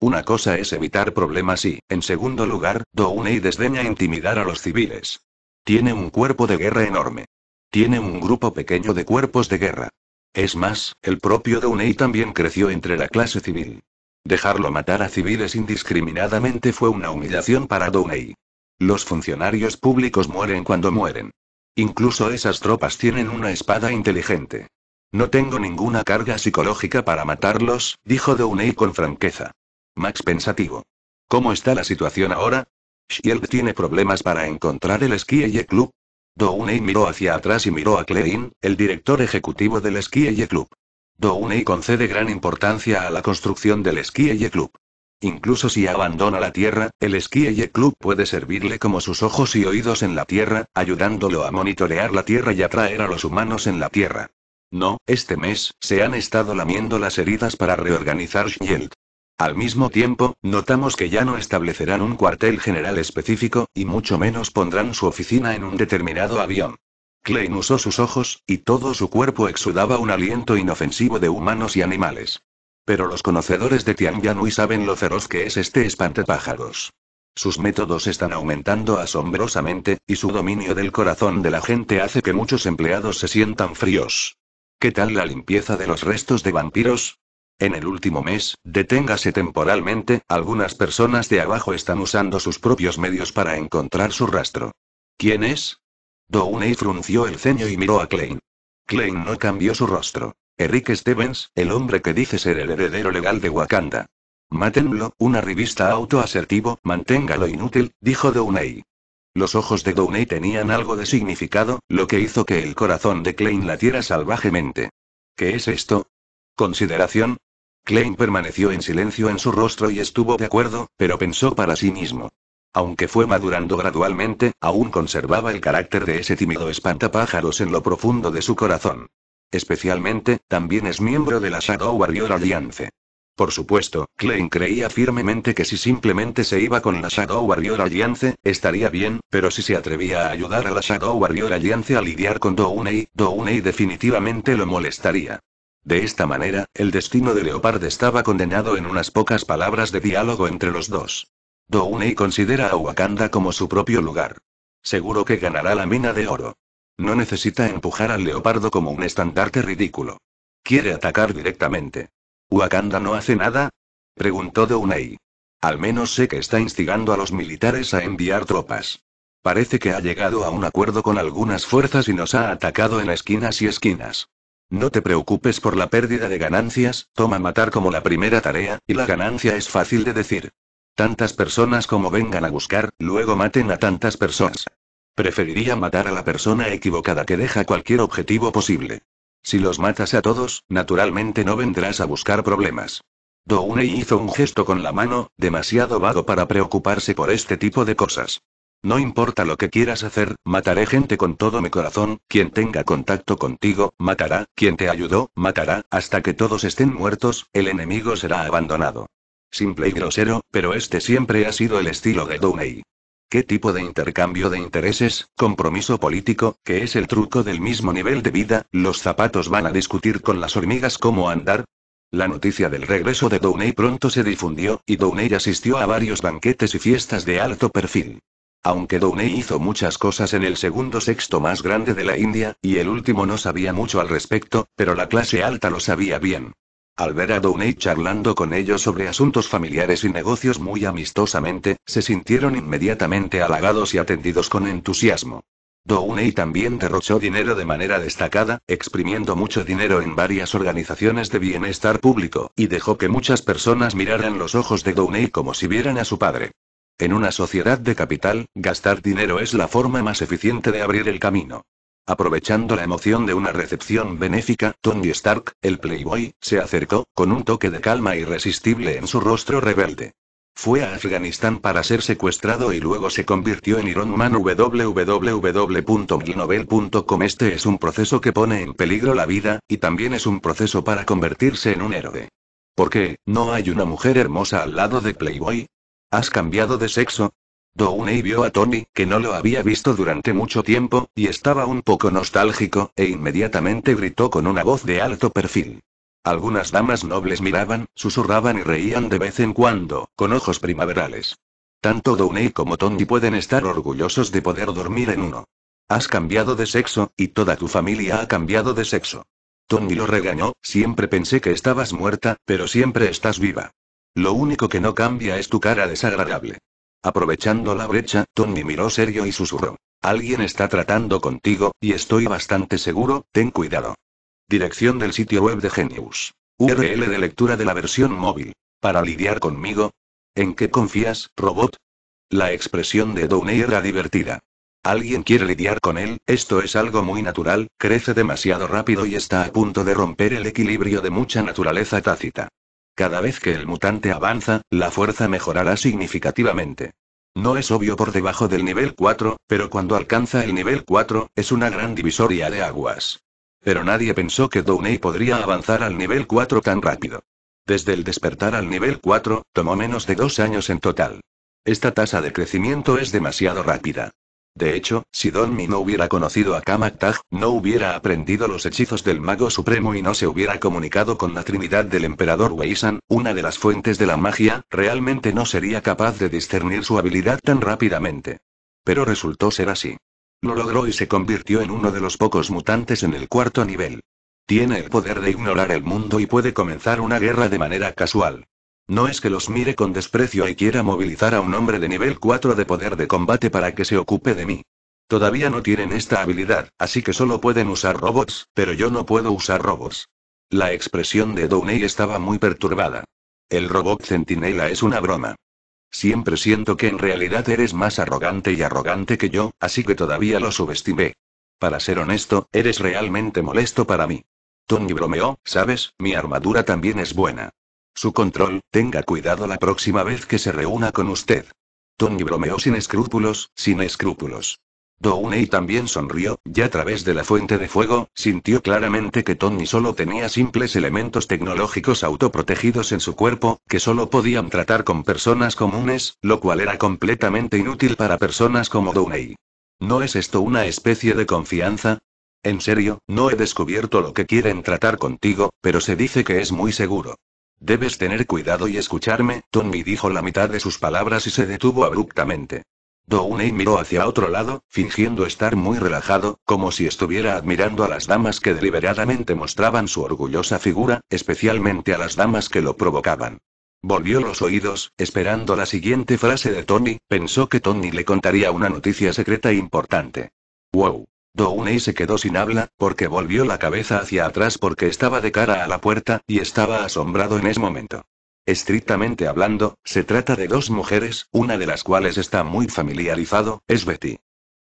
Una cosa es evitar problemas y, en segundo lugar, Downey desdeña intimidar a los civiles. Tiene un cuerpo de guerra enorme. Tiene un grupo pequeño de cuerpos de guerra. Es más, el propio Downey también creció entre la clase civil. Dejarlo matar a civiles indiscriminadamente fue una humillación para Downey. Los funcionarios públicos mueren cuando mueren. Incluso esas tropas tienen una espada inteligente. No tengo ninguna carga psicológica para matarlos, dijo Downey con franqueza. Max pensativo. ¿Cómo está la situación ahora? Shield tiene problemas para encontrar el Skyeye Club. Downey miró hacia atrás y miró a Klein, el director ejecutivo del Skyeye Club. Downey concede gran importancia a la construcción del Eye Club. Incluso si abandona la Tierra, el Eye Club puede servirle como sus ojos y oídos en la Tierra, ayudándolo a monitorear la Tierra y atraer a los humanos en la Tierra. No, este mes, se han estado lamiendo las heridas para reorganizar Shield. Al mismo tiempo, notamos que ya no establecerán un cuartel general específico, y mucho menos pondrán su oficina en un determinado avión. Klein usó sus ojos, y todo su cuerpo exudaba un aliento inofensivo de humanos y animales. Pero los conocedores de Yanui saben lo feroz que es este espantapájaros. Sus métodos están aumentando asombrosamente, y su dominio del corazón de la gente hace que muchos empleados se sientan fríos. ¿Qué tal la limpieza de los restos de vampiros? En el último mes, deténgase temporalmente, algunas personas de abajo están usando sus propios medios para encontrar su rastro. ¿Quién es? Downey frunció el ceño y miró a Klein. Klein no cambió su rostro. Eric Stevens, el hombre que dice ser el heredero legal de Wakanda. Mátenlo, una revista autoasertivo, manténgalo inútil, dijo Downey. Los ojos de Downey tenían algo de significado, lo que hizo que el corazón de Klein latiera salvajemente. ¿Qué es esto? ¿Consideración? Klein permaneció en silencio en su rostro y estuvo de acuerdo, pero pensó para sí mismo. Aunque fue madurando gradualmente, aún conservaba el carácter de ese tímido espantapájaros en lo profundo de su corazón. Especialmente, también es miembro de la Shadow Warrior Alliance. Por supuesto, Klein creía firmemente que si simplemente se iba con la Shadow Warrior Alliance, estaría bien, pero si se atrevía a ayudar a la Shadow Warrior Alliance a lidiar con Dounei, Dounei definitivamente lo molestaría. De esta manera, el destino de Leopard estaba condenado en unas pocas palabras de diálogo entre los dos. «Dounei considera a Wakanda como su propio lugar. Seguro que ganará la mina de oro. No necesita empujar al leopardo como un estandarte ridículo. Quiere atacar directamente. ¿Wakanda no hace nada? Preguntó Dounei. Al menos sé que está instigando a los militares a enviar tropas. Parece que ha llegado a un acuerdo con algunas fuerzas y nos ha atacado en esquinas y esquinas. No te preocupes por la pérdida de ganancias, toma matar como la primera tarea, y la ganancia es fácil de decir. Tantas personas como vengan a buscar, luego maten a tantas personas. Preferiría matar a la persona equivocada que deja cualquier objetivo posible. Si los matas a todos, naturalmente no vendrás a buscar problemas. Downey hizo un gesto con la mano, demasiado vago para preocuparse por este tipo de cosas. No importa lo que quieras hacer, mataré gente con todo mi corazón, quien tenga contacto contigo, matará, quien te ayudó, matará, hasta que todos estén muertos, el enemigo será abandonado simple y grosero, pero este siempre ha sido el estilo de Downey. ¿Qué tipo de intercambio de intereses, compromiso político, que es el truco del mismo nivel de vida, los zapatos van a discutir con las hormigas cómo andar? La noticia del regreso de Downey pronto se difundió, y Downey asistió a varios banquetes y fiestas de alto perfil. Aunque Downey hizo muchas cosas en el segundo sexto más grande de la India, y el último no sabía mucho al respecto, pero la clase alta lo sabía bien. Al ver a Downey charlando con ellos sobre asuntos familiares y negocios muy amistosamente, se sintieron inmediatamente halagados y atendidos con entusiasmo. Downey también derrochó dinero de manera destacada, exprimiendo mucho dinero en varias organizaciones de bienestar público, y dejó que muchas personas miraran los ojos de Downey como si vieran a su padre. En una sociedad de capital, gastar dinero es la forma más eficiente de abrir el camino. Aprovechando la emoción de una recepción benéfica, Tony Stark, el Playboy, se acercó, con un toque de calma irresistible en su rostro rebelde. Fue a Afganistán para ser secuestrado y luego se convirtió en Iron Man www.glinovel.com Este es un proceso que pone en peligro la vida, y también es un proceso para convertirse en un héroe. ¿Por qué, no hay una mujer hermosa al lado de Playboy? ¿Has cambiado de sexo? Downey vio a Tony, que no lo había visto durante mucho tiempo, y estaba un poco nostálgico, e inmediatamente gritó con una voz de alto perfil. Algunas damas nobles miraban, susurraban y reían de vez en cuando, con ojos primaverales. Tanto Downey como Tony pueden estar orgullosos de poder dormir en uno. Has cambiado de sexo, y toda tu familia ha cambiado de sexo. Tony lo regañó, siempre pensé que estabas muerta, pero siempre estás viva. Lo único que no cambia es tu cara desagradable. Aprovechando la brecha, Tony miró serio y susurró. Alguien está tratando contigo, y estoy bastante seguro, ten cuidado. Dirección del sitio web de Genius. URL de lectura de la versión móvil. Para lidiar conmigo. ¿En qué confías, robot? La expresión de Downey era divertida. Alguien quiere lidiar con él, esto es algo muy natural, crece demasiado rápido y está a punto de romper el equilibrio de mucha naturaleza tácita. Cada vez que el mutante avanza, la fuerza mejorará significativamente. No es obvio por debajo del nivel 4, pero cuando alcanza el nivel 4, es una gran divisoria de aguas. Pero nadie pensó que Downey podría avanzar al nivel 4 tan rápido. Desde el despertar al nivel 4, tomó menos de dos años en total. Esta tasa de crecimiento es demasiado rápida. De hecho, si Don Donmi no hubiera conocido a Kamak no hubiera aprendido los hechizos del Mago Supremo y no se hubiera comunicado con la Trinidad del Emperador Weisan, una de las fuentes de la magia, realmente no sería capaz de discernir su habilidad tan rápidamente. Pero resultó ser así. Lo logró y se convirtió en uno de los pocos mutantes en el cuarto nivel. Tiene el poder de ignorar el mundo y puede comenzar una guerra de manera casual. No es que los mire con desprecio y quiera movilizar a un hombre de nivel 4 de poder de combate para que se ocupe de mí. Todavía no tienen esta habilidad, así que solo pueden usar robots, pero yo no puedo usar robots. La expresión de Downey estaba muy perturbada. El robot centinela es una broma. Siempre siento que en realidad eres más arrogante y arrogante que yo, así que todavía lo subestimé. Para ser honesto, eres realmente molesto para mí. Tony bromeó, ¿sabes? Mi armadura también es buena. Su control, tenga cuidado la próxima vez que se reúna con usted. Tony bromeó sin escrúpulos, sin escrúpulos. Downey también sonrió, y a través de la fuente de fuego, sintió claramente que Tony solo tenía simples elementos tecnológicos autoprotegidos en su cuerpo, que solo podían tratar con personas comunes, lo cual era completamente inútil para personas como Downey. ¿No es esto una especie de confianza? En serio, no he descubierto lo que quieren tratar contigo, pero se dice que es muy seguro. Debes tener cuidado y escucharme, Tony dijo la mitad de sus palabras y se detuvo abruptamente. Downey miró hacia otro lado, fingiendo estar muy relajado, como si estuviera admirando a las damas que deliberadamente mostraban su orgullosa figura, especialmente a las damas que lo provocaban. Volvió los oídos, esperando la siguiente frase de Tony, pensó que Tony le contaría una noticia secreta importante. ¡Wow! Downey se quedó sin habla, porque volvió la cabeza hacia atrás porque estaba de cara a la puerta, y estaba asombrado en ese momento. Estrictamente hablando, se trata de dos mujeres, una de las cuales está muy familiarizado, es Betty.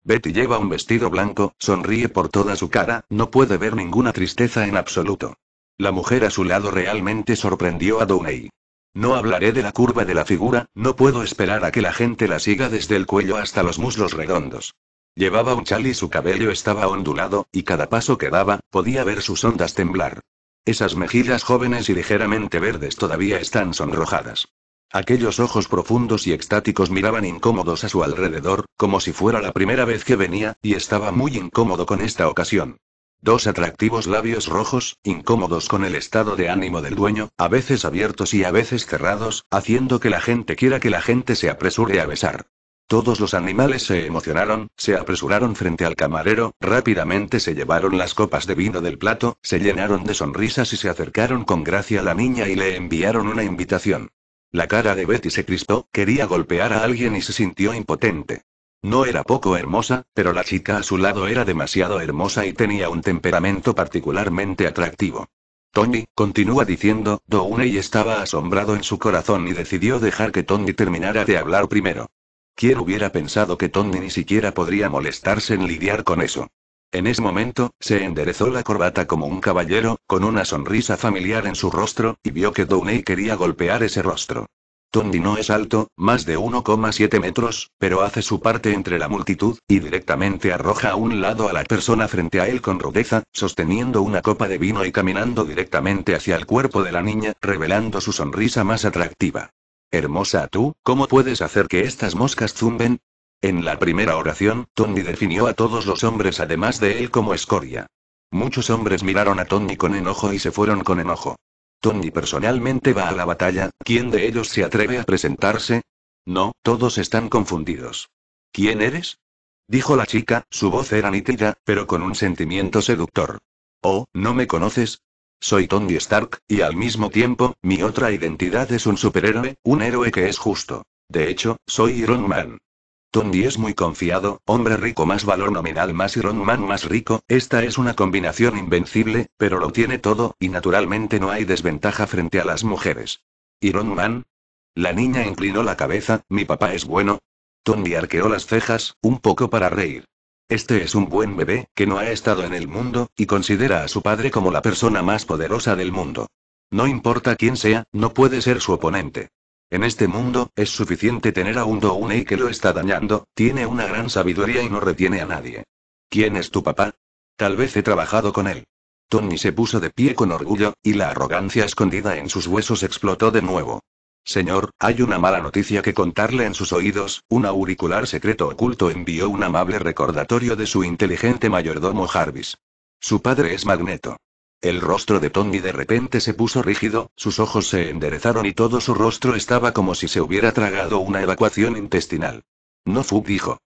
Betty lleva un vestido blanco, sonríe por toda su cara, no puede ver ninguna tristeza en absoluto. La mujer a su lado realmente sorprendió a Downey. No hablaré de la curva de la figura, no puedo esperar a que la gente la siga desde el cuello hasta los muslos redondos. Llevaba un chal y su cabello estaba ondulado, y cada paso que daba, podía ver sus ondas temblar. Esas mejillas jóvenes y ligeramente verdes todavía están sonrojadas. Aquellos ojos profundos y extáticos miraban incómodos a su alrededor, como si fuera la primera vez que venía, y estaba muy incómodo con esta ocasión. Dos atractivos labios rojos, incómodos con el estado de ánimo del dueño, a veces abiertos y a veces cerrados, haciendo que la gente quiera que la gente se apresure a besar. Todos los animales se emocionaron, se apresuraron frente al camarero, rápidamente se llevaron las copas de vino del plato, se llenaron de sonrisas y se acercaron con gracia a la niña y le enviaron una invitación. La cara de Betty se crispó, quería golpear a alguien y se sintió impotente. No era poco hermosa, pero la chica a su lado era demasiado hermosa y tenía un temperamento particularmente atractivo. Tony, continúa diciendo, Downey estaba asombrado en su corazón y decidió dejar que Tony terminara de hablar primero. Quiero hubiera pensado que Tony ni siquiera podría molestarse en lidiar con eso. En ese momento, se enderezó la corbata como un caballero, con una sonrisa familiar en su rostro, y vio que Downey quería golpear ese rostro. Tony no es alto, más de 1,7 metros, pero hace su parte entre la multitud, y directamente arroja a un lado a la persona frente a él con rudeza, sosteniendo una copa de vino y caminando directamente hacia el cuerpo de la niña, revelando su sonrisa más atractiva. Hermosa tú, ¿cómo puedes hacer que estas moscas zumben? En la primera oración, Tony definió a todos los hombres además de él como escoria. Muchos hombres miraron a Tony con enojo y se fueron con enojo. Tony personalmente va a la batalla, ¿quién de ellos se atreve a presentarse? No, todos están confundidos. ¿Quién eres? Dijo la chica, su voz era nítida, pero con un sentimiento seductor. Oh, ¿no me conoces? Soy Tony Stark, y al mismo tiempo, mi otra identidad es un superhéroe, un héroe que es justo. De hecho, soy Iron Man. Tony es muy confiado, hombre rico más valor nominal más Iron Man más rico, esta es una combinación invencible, pero lo tiene todo, y naturalmente no hay desventaja frente a las mujeres. Iron Man. La niña inclinó la cabeza, mi papá es bueno. Tony arqueó las cejas, un poco para reír. Este es un buen bebé, que no ha estado en el mundo, y considera a su padre como la persona más poderosa del mundo. No importa quién sea, no puede ser su oponente. En este mundo, es suficiente tener a un Dounei que lo está dañando, tiene una gran sabiduría y no retiene a nadie. ¿Quién es tu papá? Tal vez he trabajado con él. Tony se puso de pie con orgullo, y la arrogancia escondida en sus huesos explotó de nuevo. Señor, hay una mala noticia que contarle en sus oídos, un auricular secreto oculto envió un amable recordatorio de su inteligente mayordomo Jarvis. Su padre es Magneto. El rostro de Tony de repente se puso rígido, sus ojos se enderezaron y todo su rostro estaba como si se hubiera tragado una evacuación intestinal. No Fu dijo.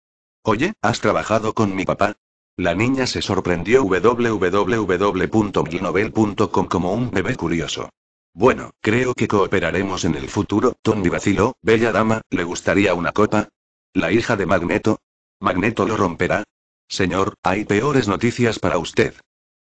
Oye, ¿has trabajado con mi papá? La niña se sorprendió www.glinovel.com como un bebé curioso. Bueno, creo que cooperaremos en el futuro, Tony vaciló, bella dama, ¿le gustaría una copa? ¿La hija de Magneto? ¿Magneto lo romperá? Señor, hay peores noticias para usted.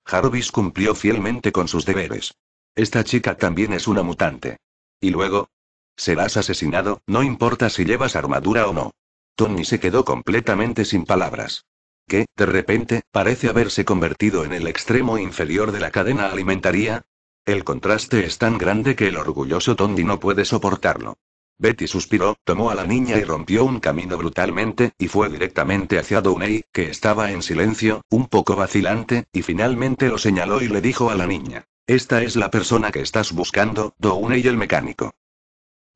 Jarvis cumplió fielmente con sus deberes. Esta chica también es una mutante. Y luego, serás asesinado, no importa si llevas armadura o no. Tony se quedó completamente sin palabras. Que, de repente, parece haberse convertido en el extremo inferior de la cadena alimentaria, el contraste es tan grande que el orgulloso Tondi no puede soportarlo. Betty suspiró, tomó a la niña y rompió un camino brutalmente, y fue directamente hacia Downey, que estaba en silencio, un poco vacilante, y finalmente lo señaló y le dijo a la niña. Esta es la persona que estás buscando, Downey el mecánico.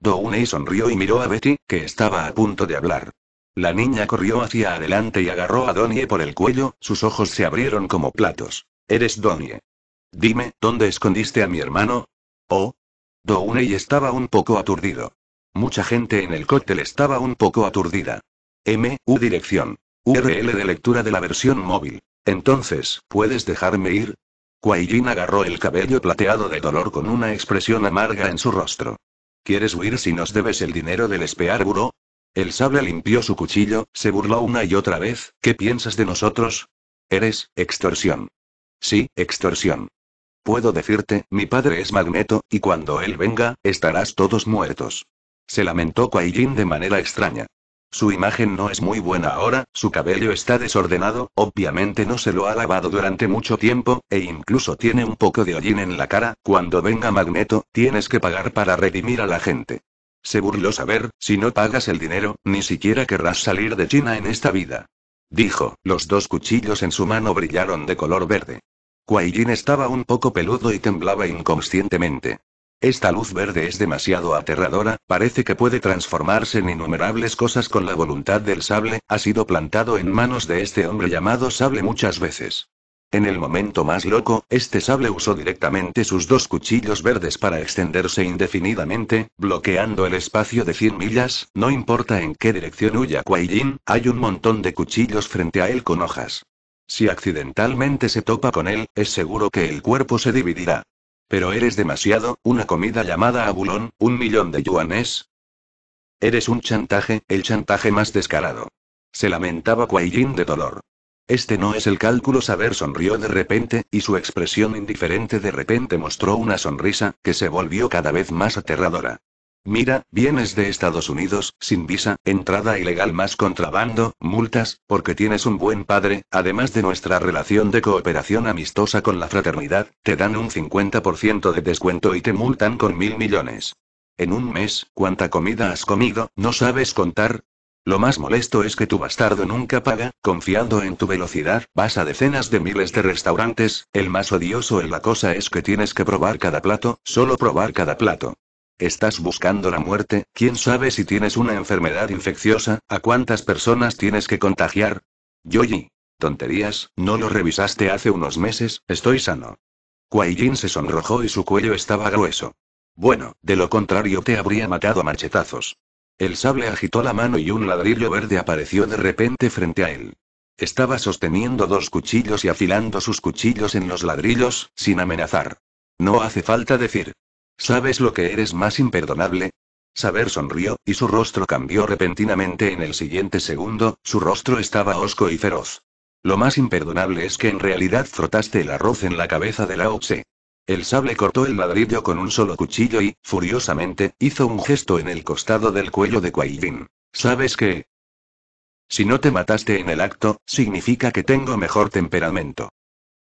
Downey sonrió y miró a Betty, que estaba a punto de hablar. La niña corrió hacia adelante y agarró a Donnie por el cuello, sus ojos se abrieron como platos. Eres Donnie. Dime, ¿dónde escondiste a mi hermano? Oh. y estaba un poco aturdido. Mucha gente en el cóctel estaba un poco aturdida. M, dirección. URL de lectura de la versión móvil. Entonces, ¿puedes dejarme ir? Jin agarró el cabello plateado de dolor con una expresión amarga en su rostro. ¿Quieres huir si nos debes el dinero del espear El sable limpió su cuchillo, se burló una y otra vez, ¿qué piensas de nosotros? Eres, extorsión. Sí, extorsión. Puedo decirte, mi padre es Magneto, y cuando él venga, estarás todos muertos. Se lamentó Jin de manera extraña. Su imagen no es muy buena ahora, su cabello está desordenado, obviamente no se lo ha lavado durante mucho tiempo, e incluso tiene un poco de hollín en la cara, cuando venga Magneto, tienes que pagar para redimir a la gente. Se burló saber, si no pagas el dinero, ni siquiera querrás salir de China en esta vida. Dijo, los dos cuchillos en su mano brillaron de color verde. Kuaijin estaba un poco peludo y temblaba inconscientemente. Esta luz verde es demasiado aterradora, parece que puede transformarse en innumerables cosas con la voluntad del sable, ha sido plantado en manos de este hombre llamado sable muchas veces. En el momento más loco, este sable usó directamente sus dos cuchillos verdes para extenderse indefinidamente, bloqueando el espacio de 100 millas, no importa en qué dirección huya Kuai hay un montón de cuchillos frente a él con hojas. Si accidentalmente se topa con él, es seguro que el cuerpo se dividirá. Pero eres demasiado, una comida llamada abulón, un millón de yuanes. Eres un chantaje, el chantaje más descarado. Se lamentaba Kuaijin de dolor. Este no es el cálculo, saber sonrió de repente, y su expresión indiferente de repente mostró una sonrisa, que se volvió cada vez más aterradora. Mira, vienes de Estados Unidos, sin visa, entrada ilegal más contrabando, multas, porque tienes un buen padre, además de nuestra relación de cooperación amistosa con la fraternidad, te dan un 50% de descuento y te multan con mil millones. En un mes, ¿cuánta comida has comido? ¿No sabes contar? Lo más molesto es que tu bastardo nunca paga, confiando en tu velocidad, vas a decenas de miles de restaurantes, el más odioso en la cosa es que tienes que probar cada plato, solo probar cada plato. Estás buscando la muerte, quién sabe si tienes una enfermedad infecciosa, a cuántas personas tienes que contagiar. «Yoyi. Tonterías, no lo revisaste hace unos meses, estoy sano. Kuai se sonrojó y su cuello estaba grueso. Bueno, de lo contrario te habría matado a machetazos. El sable agitó la mano y un ladrillo verde apareció de repente frente a él. Estaba sosteniendo dos cuchillos y afilando sus cuchillos en los ladrillos, sin amenazar. No hace falta decir, ¿Sabes lo que eres más imperdonable? Saber sonrió, y su rostro cambió repentinamente en el siguiente segundo, su rostro estaba hosco y feroz. Lo más imperdonable es que en realidad frotaste el arroz en la cabeza de la Tse. El sable cortó el ladrillo con un solo cuchillo y, furiosamente, hizo un gesto en el costado del cuello de Kuaijin. ¿Sabes qué? Si no te mataste en el acto, significa que tengo mejor temperamento.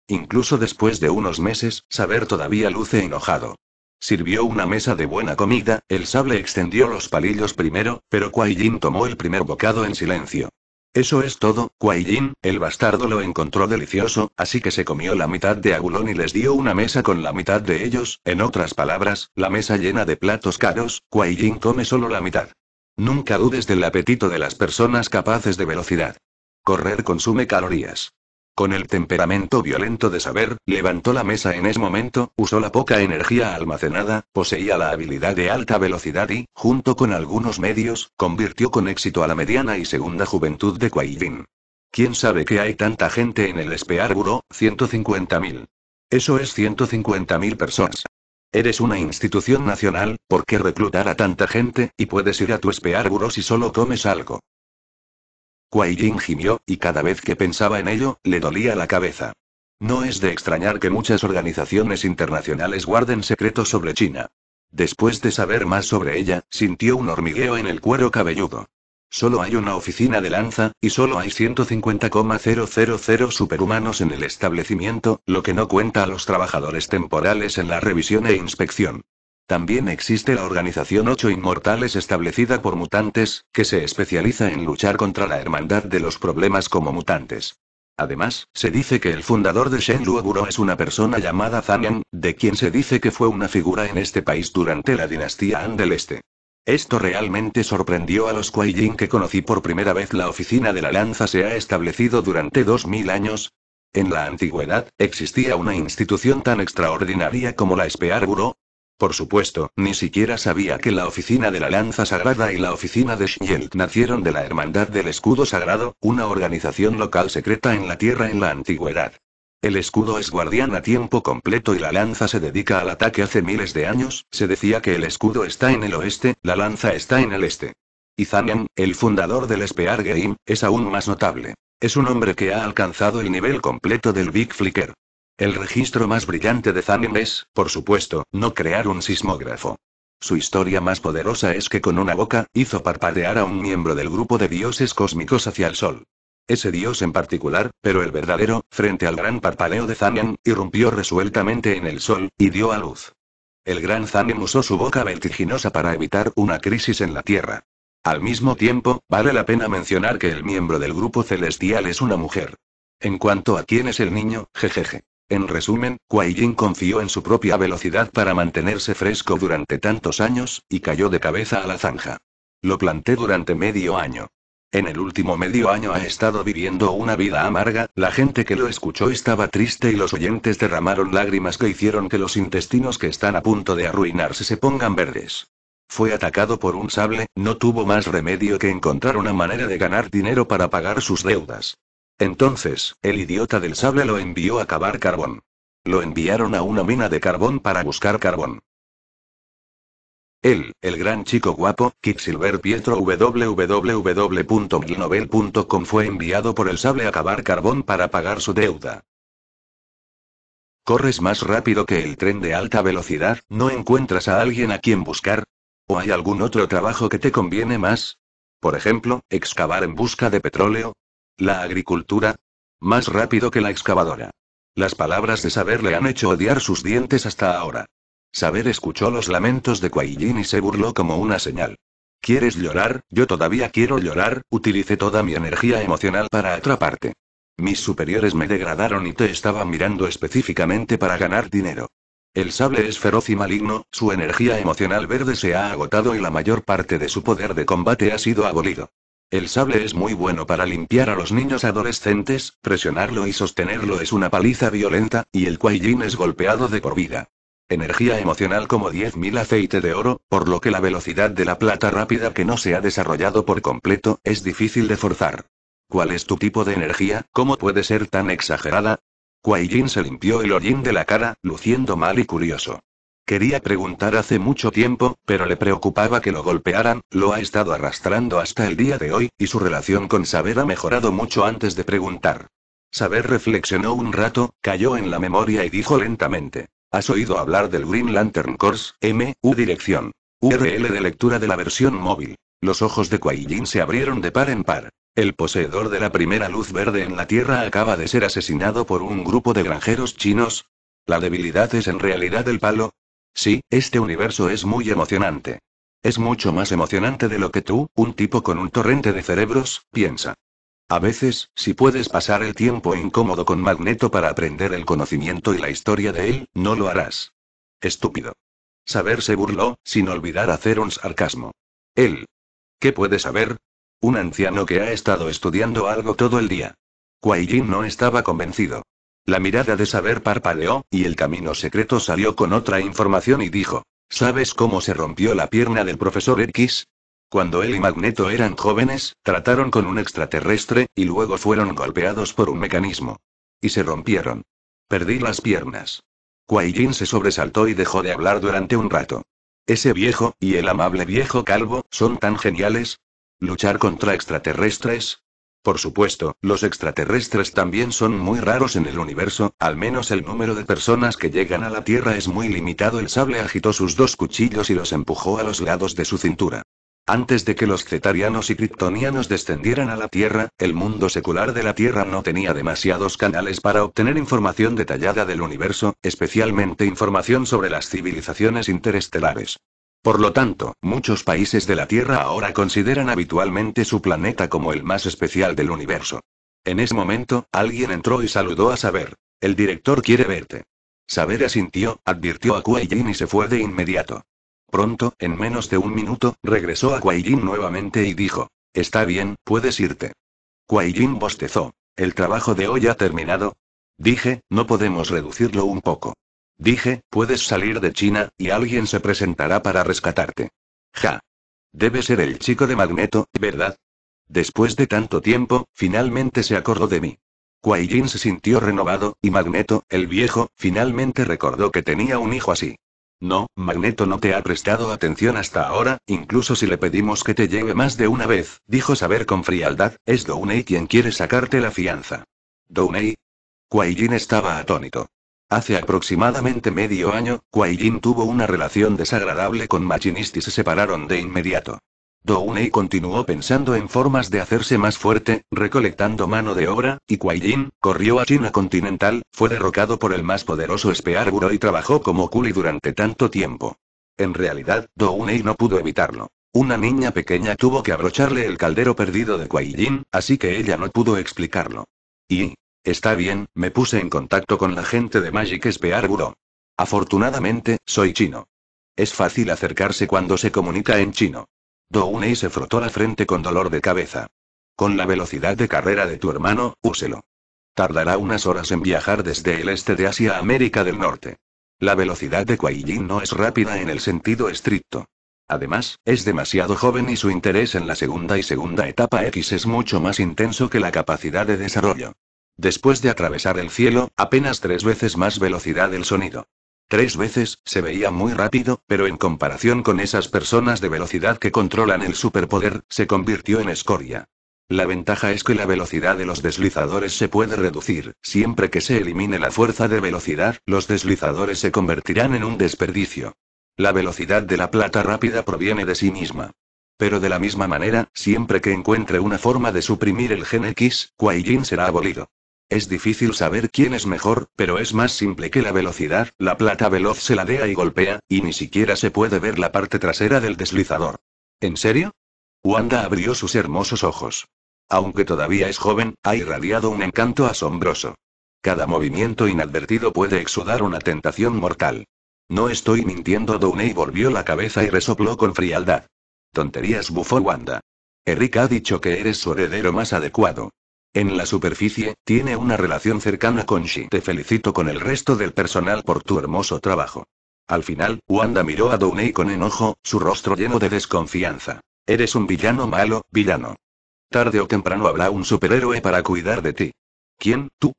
Incluso después de unos meses, Saber todavía luce enojado. Sirvió una mesa de buena comida, el sable extendió los palillos primero, pero Kuai tomó el primer bocado en silencio. Eso es todo, Kuai el bastardo lo encontró delicioso, así que se comió la mitad de Agulón y les dio una mesa con la mitad de ellos, en otras palabras, la mesa llena de platos caros, Kuai come solo la mitad. Nunca dudes del apetito de las personas capaces de velocidad. Correr consume calorías. Con el temperamento violento de saber, levantó la mesa en ese momento, usó la poca energía almacenada, poseía la habilidad de alta velocidad y, junto con algunos medios, convirtió con éxito a la mediana y segunda juventud de Quaidin. ¿Quién sabe que hay tanta gente en el Espearburo? 150.000. Eso es 150.000 personas. Eres una institución nacional, ¿por qué reclutar a tanta gente? Y puedes ir a tu Espearburo si solo comes algo kuai gimió, y cada vez que pensaba en ello, le dolía la cabeza. No es de extrañar que muchas organizaciones internacionales guarden secretos sobre China. Después de saber más sobre ella, sintió un hormigueo en el cuero cabelludo. Solo hay una oficina de lanza, y solo hay 150,000 superhumanos en el establecimiento, lo que no cuenta a los trabajadores temporales en la revisión e inspección. También existe la organización Ocho Inmortales establecida por mutantes, que se especializa en luchar contra la hermandad de los problemas como mutantes. Además, se dice que el fundador de Shenlue Buro es una persona llamada Zanian, de quien se dice que fue una figura en este país durante la dinastía Han del Este. Esto realmente sorprendió a los kuai que conocí por primera vez. La oficina de la lanza se ha establecido durante 2000 años, en la antigüedad, existía una institución tan extraordinaria como la Spear Buro, por supuesto, ni siquiera sabía que la oficina de la Lanza Sagrada y la oficina de Shield nacieron de la Hermandad del Escudo Sagrado, una organización local secreta en la Tierra en la antigüedad. El escudo es guardián a tiempo completo y la lanza se dedica al ataque hace miles de años, se decía que el escudo está en el oeste, la lanza está en el este. Y el fundador del Spear Game, es aún más notable. Es un hombre que ha alcanzado el nivel completo del Big Flicker. El registro más brillante de Zanning es, por supuesto, no crear un sismógrafo. Su historia más poderosa es que con una boca, hizo parpadear a un miembro del grupo de dioses cósmicos hacia el sol. Ese dios en particular, pero el verdadero, frente al gran parpaleo de Zanyan, irrumpió resueltamente en el sol, y dio a luz. El gran Zanyan usó su boca vertiginosa para evitar una crisis en la Tierra. Al mismo tiempo, vale la pena mencionar que el miembro del grupo celestial es una mujer. En cuanto a quién es el niño, jejeje. En resumen, Kuai confió en su propia velocidad para mantenerse fresco durante tantos años, y cayó de cabeza a la zanja. Lo planté durante medio año. En el último medio año ha estado viviendo una vida amarga, la gente que lo escuchó estaba triste y los oyentes derramaron lágrimas que hicieron que los intestinos que están a punto de arruinarse se pongan verdes. Fue atacado por un sable, no tuvo más remedio que encontrar una manera de ganar dinero para pagar sus deudas. Entonces, el idiota del sable lo envió a cavar carbón. Lo enviaron a una mina de carbón para buscar carbón. Él, el gran chico guapo, Quicksilver Pietro www.glinovel.com fue enviado por el sable a cavar carbón para pagar su deuda. ¿Corres más rápido que el tren de alta velocidad? ¿No encuentras a alguien a quien buscar? ¿O hay algún otro trabajo que te conviene más? Por ejemplo, excavar en busca de petróleo. La agricultura. Más rápido que la excavadora. Las palabras de Saber le han hecho odiar sus dientes hasta ahora. Saber escuchó los lamentos de Quaillín y se burló como una señal. ¿Quieres llorar? Yo todavía quiero llorar, utilicé toda mi energía emocional para atraparte. Mis superiores me degradaron y te estaba mirando específicamente para ganar dinero. El sable es feroz y maligno, su energía emocional verde se ha agotado y la mayor parte de su poder de combate ha sido abolido. El sable es muy bueno para limpiar a los niños adolescentes, presionarlo y sostenerlo es una paliza violenta, y el Kuai es golpeado de por vida. Energía emocional como 10.000 aceite de oro, por lo que la velocidad de la plata rápida que no se ha desarrollado por completo, es difícil de forzar. ¿Cuál es tu tipo de energía? ¿Cómo puede ser tan exagerada? Kuai se limpió el hollín de la cara, luciendo mal y curioso. Quería preguntar hace mucho tiempo, pero le preocupaba que lo golpearan, lo ha estado arrastrando hasta el día de hoy, y su relación con Saber ha mejorado mucho antes de preguntar. Saber reflexionó un rato, cayó en la memoria y dijo lentamente. ¿Has oído hablar del Green Lantern Course, M, dirección? URL de lectura de la versión móvil. Los ojos de Jin se abrieron de par en par. El poseedor de la primera luz verde en la Tierra acaba de ser asesinado por un grupo de granjeros chinos. La debilidad es en realidad el palo, Sí, este universo es muy emocionante. Es mucho más emocionante de lo que tú, un tipo con un torrente de cerebros, piensa. A veces, si puedes pasar el tiempo incómodo con Magneto para aprender el conocimiento y la historia de él, no lo harás. Estúpido. Saber se burló, sin olvidar hacer un sarcasmo. Él. ¿Qué puede saber? Un anciano que ha estado estudiando algo todo el día. Kuai no estaba convencido. La mirada de saber parpadeó, y el camino secreto salió con otra información y dijo, ¿sabes cómo se rompió la pierna del profesor X? Cuando él y Magneto eran jóvenes, trataron con un extraterrestre, y luego fueron golpeados por un mecanismo. Y se rompieron. Perdí las piernas. Jin se sobresaltó y dejó de hablar durante un rato. Ese viejo, y el amable viejo calvo, son tan geniales. Luchar contra extraterrestres, por supuesto, los extraterrestres también son muy raros en el universo, al menos el número de personas que llegan a la Tierra es muy limitado. El sable agitó sus dos cuchillos y los empujó a los lados de su cintura. Antes de que los cetarianos y kryptonianos descendieran a la Tierra, el mundo secular de la Tierra no tenía demasiados canales para obtener información detallada del universo, especialmente información sobre las civilizaciones interestelares. Por lo tanto, muchos países de la Tierra ahora consideran habitualmente su planeta como el más especial del universo. En ese momento, alguien entró y saludó a Saber. El director quiere verte. Saber asintió, advirtió a Kuaijin y se fue de inmediato. Pronto, en menos de un minuto, regresó a Kuaijin nuevamente y dijo: Está bien, puedes irte. Kuaijin bostezó. ¿El trabajo de hoy ha terminado? Dije, no podemos reducirlo un poco. Dije, puedes salir de China, y alguien se presentará para rescatarte. Ja. Debe ser el chico de Magneto, ¿verdad? Después de tanto tiempo, finalmente se acordó de mí. Kuai Jin se sintió renovado, y Magneto, el viejo, finalmente recordó que tenía un hijo así. No, Magneto no te ha prestado atención hasta ahora, incluso si le pedimos que te lleve más de una vez, dijo Saber con frialdad, es Dounei quien quiere sacarte la fianza. ¿Dounei? Kuai Jin estaba atónito. Hace aproximadamente medio año, Kuai Jin tuvo una relación desagradable con Machinist y se separaron de inmediato. Dounei continuó pensando en formas de hacerse más fuerte, recolectando mano de obra, y Kuai Jin corrió a China continental, fue derrocado por el más poderoso Spear y trabajó como Kuli durante tanto tiempo. En realidad, Dounei no pudo evitarlo. Una niña pequeña tuvo que abrocharle el caldero perdido de Kuai Jin, así que ella no pudo explicarlo. Y, Está bien, me puse en contacto con la gente de Magic Spear Bureau. Afortunadamente, soy chino. Es fácil acercarse cuando se comunica en chino. Dounei se frotó la frente con dolor de cabeza. Con la velocidad de carrera de tu hermano, úselo. Tardará unas horas en viajar desde el este de Asia a América del Norte. La velocidad de kuai no es rápida en el sentido estricto. Además, es demasiado joven y su interés en la segunda y segunda etapa X es mucho más intenso que la capacidad de desarrollo. Después de atravesar el cielo, apenas tres veces más velocidad del sonido. Tres veces, se veía muy rápido, pero en comparación con esas personas de velocidad que controlan el superpoder, se convirtió en escoria. La ventaja es que la velocidad de los deslizadores se puede reducir, siempre que se elimine la fuerza de velocidad, los deslizadores se convertirán en un desperdicio. La velocidad de la plata rápida proviene de sí misma. Pero de la misma manera, siempre que encuentre una forma de suprimir el gen X, Kuai Jin será abolido. Es difícil saber quién es mejor, pero es más simple que la velocidad, la plata veloz se ladea y golpea, y ni siquiera se puede ver la parte trasera del deslizador. ¿En serio? Wanda abrió sus hermosos ojos. Aunque todavía es joven, ha irradiado un encanto asombroso. Cada movimiento inadvertido puede exudar una tentación mortal. No estoy mintiendo, Downey volvió la cabeza y resopló con frialdad. Tonterías bufó Wanda. Eric ha dicho que eres su heredero más adecuado. En la superficie, tiene una relación cercana con Shi. Te felicito con el resto del personal por tu hermoso trabajo. Al final, Wanda miró a Downey con enojo, su rostro lleno de desconfianza. Eres un villano malo, villano. Tarde o temprano habrá un superhéroe para cuidar de ti. ¿Quién, tú?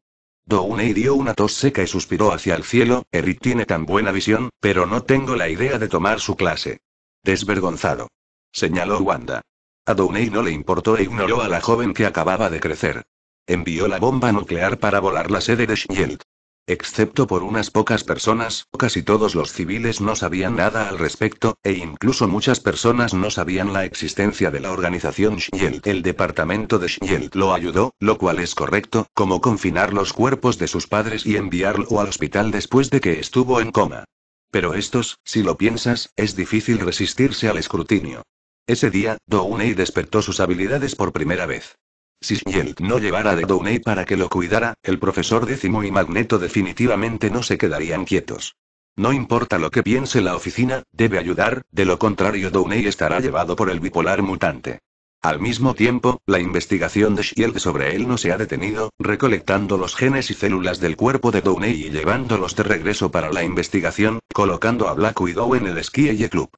Downey dio una tos seca y suspiró hacia el cielo, Eric tiene tan buena visión, pero no tengo la idea de tomar su clase. Desvergonzado. Señaló Wanda. A no le importó e ignoró a la joven que acababa de crecer. Envió la bomba nuclear para volar la sede de Shield. Excepto por unas pocas personas, casi todos los civiles no sabían nada al respecto, e incluso muchas personas no sabían la existencia de la organización Shield. El departamento de Shield lo ayudó, lo cual es correcto, como confinar los cuerpos de sus padres y enviarlo al hospital después de que estuvo en coma. Pero estos, si lo piensas, es difícil resistirse al escrutinio. Ese día, Downey despertó sus habilidades por primera vez. Si Shield no llevara de Downey para que lo cuidara, el profesor décimo y Magneto definitivamente no se quedarían quietos. No importa lo que piense la oficina, debe ayudar, de lo contrario Downey estará llevado por el bipolar mutante. Al mismo tiempo, la investigación de Shield sobre él no se ha detenido, recolectando los genes y células del cuerpo de Downey y llevándolos de regreso para la investigación, colocando a Black Widow en el el Club.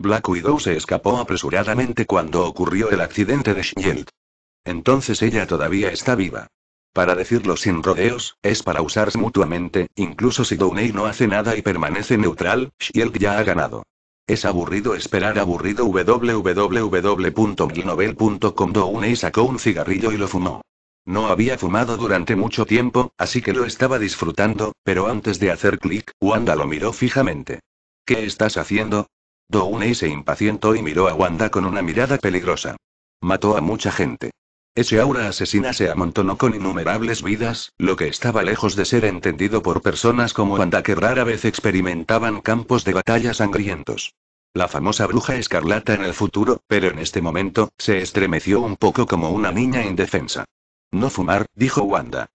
Black Widow se escapó apresuradamente cuando ocurrió el accidente de Shield. Entonces ella todavía está viva. Para decirlo sin rodeos, es para usarse mutuamente, incluso si Downey no hace nada y permanece neutral, Shield ya ha ganado. Es aburrido esperar aburrido www.glinovel.com Downey sacó un cigarrillo y lo fumó. No había fumado durante mucho tiempo, así que lo estaba disfrutando, pero antes de hacer clic, Wanda lo miró fijamente. ¿Qué estás haciendo? Downey se impacientó y miró a Wanda con una mirada peligrosa. Mató a mucha gente. Ese aura asesina se amontonó con innumerables vidas, lo que estaba lejos de ser entendido por personas como Wanda que rara vez experimentaban campos de batalla sangrientos. La famosa bruja escarlata en el futuro, pero en este momento, se estremeció un poco como una niña indefensa. No fumar, dijo Wanda.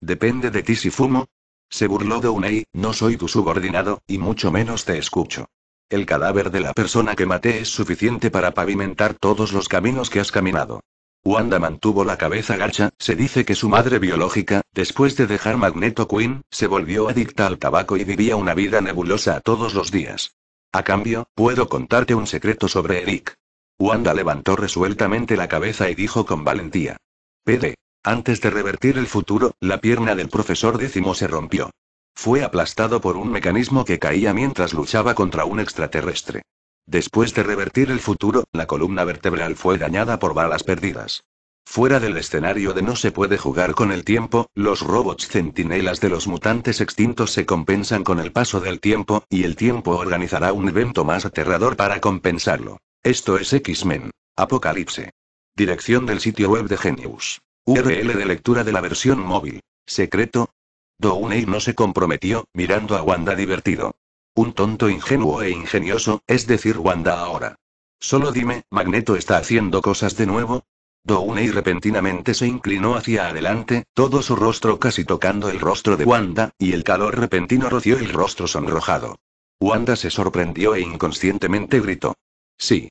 ¿Depende de ti si fumo? Se burló Downey, no soy tu subordinado, y mucho menos te escucho. El cadáver de la persona que maté es suficiente para pavimentar todos los caminos que has caminado. Wanda mantuvo la cabeza gacha, se dice que su madre biológica, después de dejar Magneto Queen, se volvió adicta al tabaco y vivía una vida nebulosa todos los días. A cambio, puedo contarte un secreto sobre Eric. Wanda levantó resueltamente la cabeza y dijo con valentía. PD. Antes de revertir el futuro, la pierna del profesor décimo se rompió. Fue aplastado por un mecanismo que caía mientras luchaba contra un extraterrestre. Después de revertir el futuro, la columna vertebral fue dañada por balas perdidas. Fuera del escenario de no se puede jugar con el tiempo, los robots centinelas de los mutantes extintos se compensan con el paso del tiempo, y el tiempo organizará un evento más aterrador para compensarlo. Esto es X-Men. Apocalipse. Dirección del sitio web de Genius. URL de lectura de la versión móvil. Secreto, Downey no se comprometió, mirando a Wanda divertido. Un tonto ingenuo e ingenioso, es decir, Wanda ahora. Solo dime, ¿Magneto está haciendo cosas de nuevo? Downey repentinamente se inclinó hacia adelante, todo su rostro casi tocando el rostro de Wanda, y el calor repentino roció el rostro sonrojado. Wanda se sorprendió e inconscientemente gritó. Sí.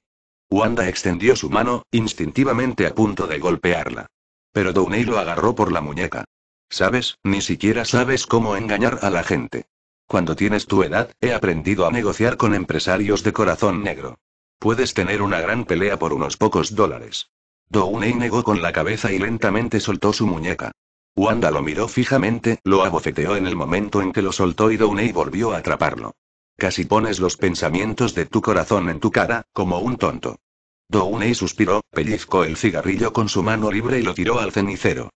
Wanda extendió su mano, instintivamente a punto de golpearla. Pero Downey lo agarró por la muñeca. ¿Sabes? Ni siquiera sabes cómo engañar a la gente. Cuando tienes tu edad, he aprendido a negociar con empresarios de corazón negro. Puedes tener una gran pelea por unos pocos dólares. Downey negó con la cabeza y lentamente soltó su muñeca. Wanda lo miró fijamente, lo abofeteó en el momento en que lo soltó y Downey volvió a atraparlo. Casi pones los pensamientos de tu corazón en tu cara, como un tonto. Downey suspiró, pellizcó el cigarrillo con su mano libre y lo tiró al cenicero.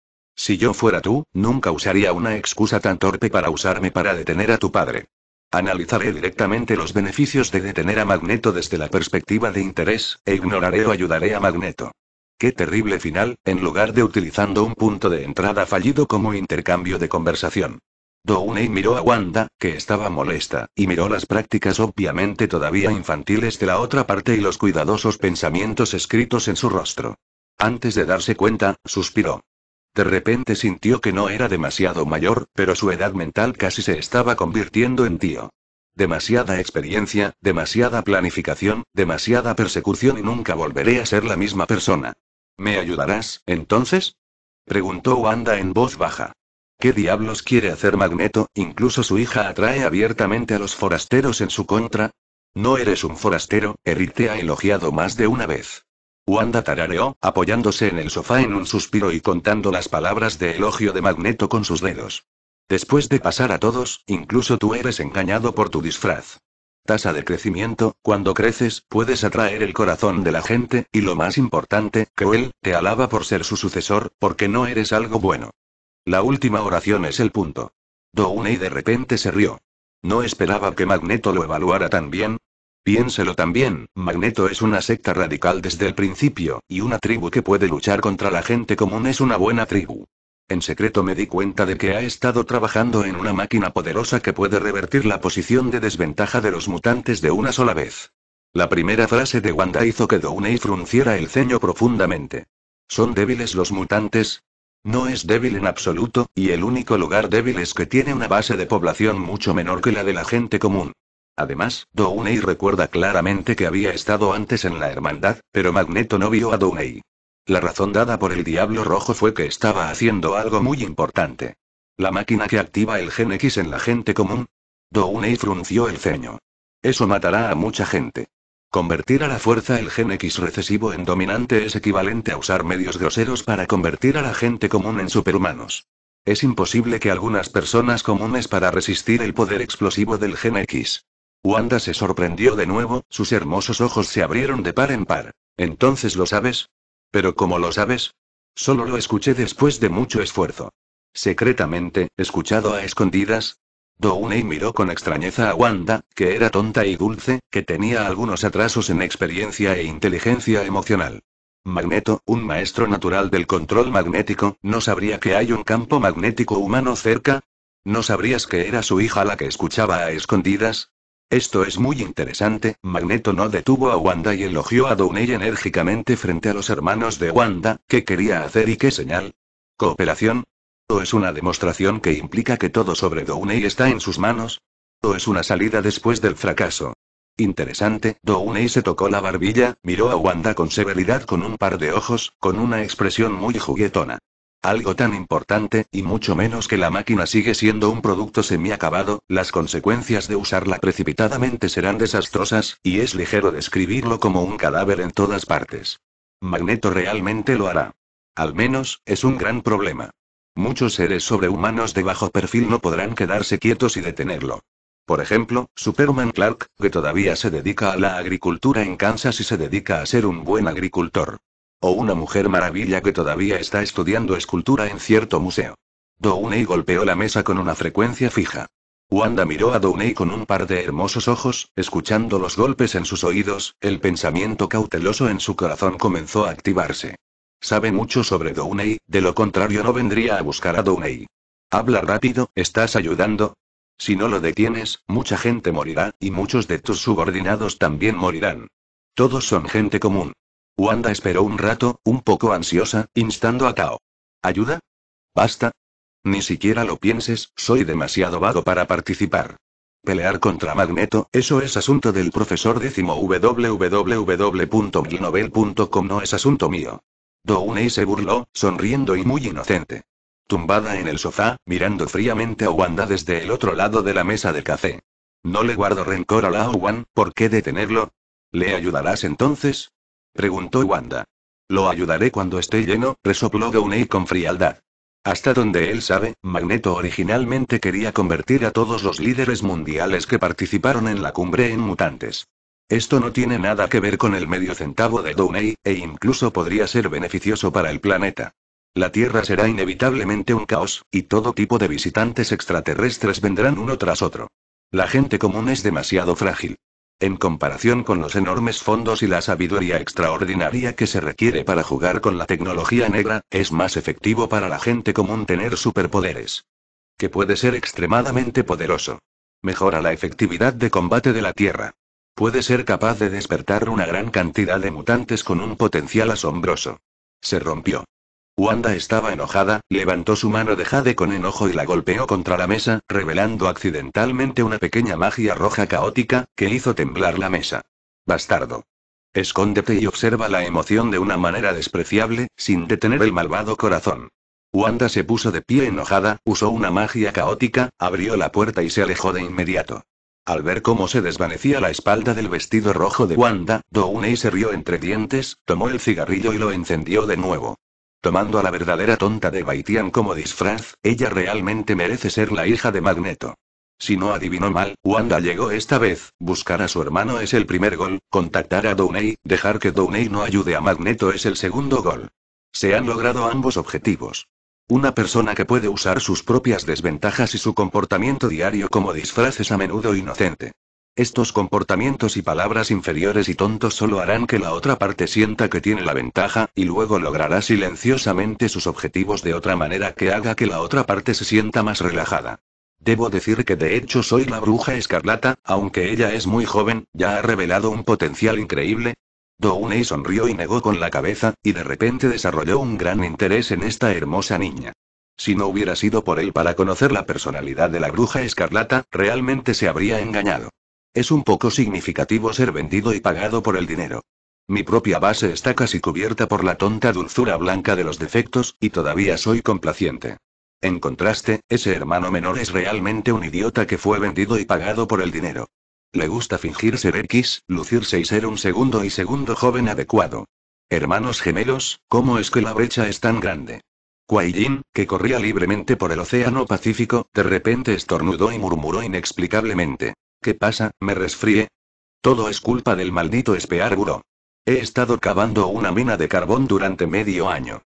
Si yo fuera tú, nunca usaría una excusa tan torpe para usarme para detener a tu padre. Analizaré directamente los beneficios de detener a Magneto desde la perspectiva de interés, e ignoraré o ayudaré a Magneto. Qué terrible final, en lugar de utilizando un punto de entrada fallido como intercambio de conversación. Downey miró a Wanda, que estaba molesta, y miró las prácticas obviamente todavía infantiles de la otra parte y los cuidadosos pensamientos escritos en su rostro. Antes de darse cuenta, suspiró. De repente sintió que no era demasiado mayor, pero su edad mental casi se estaba convirtiendo en tío. Demasiada experiencia, demasiada planificación, demasiada persecución y nunca volveré a ser la misma persona. ¿Me ayudarás, entonces? preguntó Wanda en voz baja. ¿Qué diablos quiere hacer Magneto? Incluso su hija atrae abiertamente a los forasteros en su contra. No eres un forastero, Eric ha elogiado más de una vez. Wanda tarareó, apoyándose en el sofá en un suspiro y contando las palabras de elogio de Magneto con sus dedos. Después de pasar a todos, incluso tú eres engañado por tu disfraz. Tasa de crecimiento, cuando creces, puedes atraer el corazón de la gente, y lo más importante, cruel, te alaba por ser su sucesor, porque no eres algo bueno. La última oración es el punto. y de repente se rió. No esperaba que Magneto lo evaluara tan bien, Piénselo también, Magneto es una secta radical desde el principio, y una tribu que puede luchar contra la gente común es una buena tribu. En secreto me di cuenta de que ha estado trabajando en una máquina poderosa que puede revertir la posición de desventaja de los mutantes de una sola vez. La primera frase de Wanda hizo que Downey frunciera el ceño profundamente. ¿Son débiles los mutantes? No es débil en absoluto, y el único lugar débil es que tiene una base de población mucho menor que la de la gente común. Además, Dooney recuerda claramente que había estado antes en la hermandad, pero Magneto no vio a Dooney. La razón dada por el Diablo Rojo fue que estaba haciendo algo muy importante. La máquina que activa el Gen X en la gente común. Dooney frunció el ceño. Eso matará a mucha gente. Convertir a la fuerza el gen X recesivo en dominante es equivalente a usar medios groseros para convertir a la gente común en superhumanos. Es imposible que algunas personas comunes para resistir el poder explosivo del gen X. Wanda se sorprendió de nuevo, sus hermosos ojos se abrieron de par en par. ¿Entonces lo sabes? ¿Pero cómo lo sabes? Solo lo escuché después de mucho esfuerzo. Secretamente, escuchado a escondidas. Downey miró con extrañeza a Wanda, que era tonta y dulce, que tenía algunos atrasos en experiencia e inteligencia emocional. Magneto, un maestro natural del control magnético, ¿no sabría que hay un campo magnético humano cerca? ¿No sabrías que era su hija la que escuchaba a escondidas? Esto es muy interesante. Magneto no detuvo a Wanda y elogió a Downey enérgicamente frente a los hermanos de Wanda. ¿Qué quería hacer y qué señal? ¿Cooperación? ¿O es una demostración que implica que todo sobre Downey está en sus manos? ¿O es una salida después del fracaso? Interesante, Downey se tocó la barbilla, miró a Wanda con severidad con un par de ojos, con una expresión muy juguetona algo tan importante, y mucho menos que la máquina sigue siendo un producto semiacabado, las consecuencias de usarla precipitadamente serán desastrosas, y es ligero describirlo como un cadáver en todas partes. Magneto realmente lo hará. Al menos, es un gran problema. Muchos seres sobrehumanos de bajo perfil no podrán quedarse quietos y detenerlo. Por ejemplo, Superman Clark, que todavía se dedica a la agricultura en Kansas y se dedica a ser un buen agricultor. O una mujer maravilla que todavía está estudiando escultura en cierto museo. Downey golpeó la mesa con una frecuencia fija. Wanda miró a Downey con un par de hermosos ojos, escuchando los golpes en sus oídos, el pensamiento cauteloso en su corazón comenzó a activarse. Sabe mucho sobre Downey, de lo contrario no vendría a buscar a Downey. Habla rápido, ¿estás ayudando? Si no lo detienes, mucha gente morirá, y muchos de tus subordinados también morirán. Todos son gente común. Wanda esperó un rato, un poco ansiosa, instando a Kao. ¿Ayuda? ¿Basta? Ni siquiera lo pienses, soy demasiado vago para participar. Pelear contra Magneto, eso es asunto del profesor décimo www.glinovel.com no es asunto mío. Downey se burló, sonriendo y muy inocente. Tumbada en el sofá, mirando fríamente a Wanda desde el otro lado de la mesa de café. No le guardo rencor a Lao Wan, ¿por qué detenerlo? ¿Le ayudarás entonces? preguntó Wanda. Lo ayudaré cuando esté lleno, resopló Downey con frialdad. Hasta donde él sabe, Magneto originalmente quería convertir a todos los líderes mundiales que participaron en la cumbre en mutantes. Esto no tiene nada que ver con el medio centavo de Downey, e incluso podría ser beneficioso para el planeta. La Tierra será inevitablemente un caos, y todo tipo de visitantes extraterrestres vendrán uno tras otro. La gente común es demasiado frágil en comparación con los enormes fondos y la sabiduría extraordinaria que se requiere para jugar con la tecnología negra, es más efectivo para la gente común tener superpoderes. Que puede ser extremadamente poderoso. Mejora la efectividad de combate de la Tierra. Puede ser capaz de despertar una gran cantidad de mutantes con un potencial asombroso. Se rompió. Wanda estaba enojada, levantó su mano de Jade con enojo y la golpeó contra la mesa, revelando accidentalmente una pequeña magia roja caótica, que hizo temblar la mesa. Bastardo. Escóndete y observa la emoción de una manera despreciable, sin detener el malvado corazón. Wanda se puso de pie enojada, usó una magia caótica, abrió la puerta y se alejó de inmediato. Al ver cómo se desvanecía la espalda del vestido rojo de Wanda, Downey se rió entre dientes, tomó el cigarrillo y lo encendió de nuevo. Tomando a la verdadera tonta de Baitian como disfraz, ella realmente merece ser la hija de Magneto. Si no adivinó mal, Wanda llegó esta vez, buscar a su hermano es el primer gol, contactar a Downey, dejar que Downey no ayude a Magneto es el segundo gol. Se han logrado ambos objetivos. Una persona que puede usar sus propias desventajas y su comportamiento diario como disfraz es a menudo inocente. Estos comportamientos y palabras inferiores y tontos solo harán que la otra parte sienta que tiene la ventaja, y luego logrará silenciosamente sus objetivos de otra manera que haga que la otra parte se sienta más relajada. Debo decir que de hecho soy la bruja escarlata, aunque ella es muy joven, ya ha revelado un potencial increíble. Douney sonrió y negó con la cabeza, y de repente desarrolló un gran interés en esta hermosa niña. Si no hubiera sido por él para conocer la personalidad de la bruja escarlata, realmente se habría engañado. Es un poco significativo ser vendido y pagado por el dinero. Mi propia base está casi cubierta por la tonta dulzura blanca de los defectos, y todavía soy complaciente. En contraste, ese hermano menor es realmente un idiota que fue vendido y pagado por el dinero. Le gusta fingir ser X, lucirse y ser un segundo y segundo joven adecuado. Hermanos gemelos, ¿cómo es que la brecha es tan grande? Kuaijin, que corría libremente por el océano Pacífico, de repente estornudó y murmuró inexplicablemente. ¿Qué pasa, me resfríe? Todo es culpa del maldito espearburo. He estado cavando una mina de carbón durante medio año.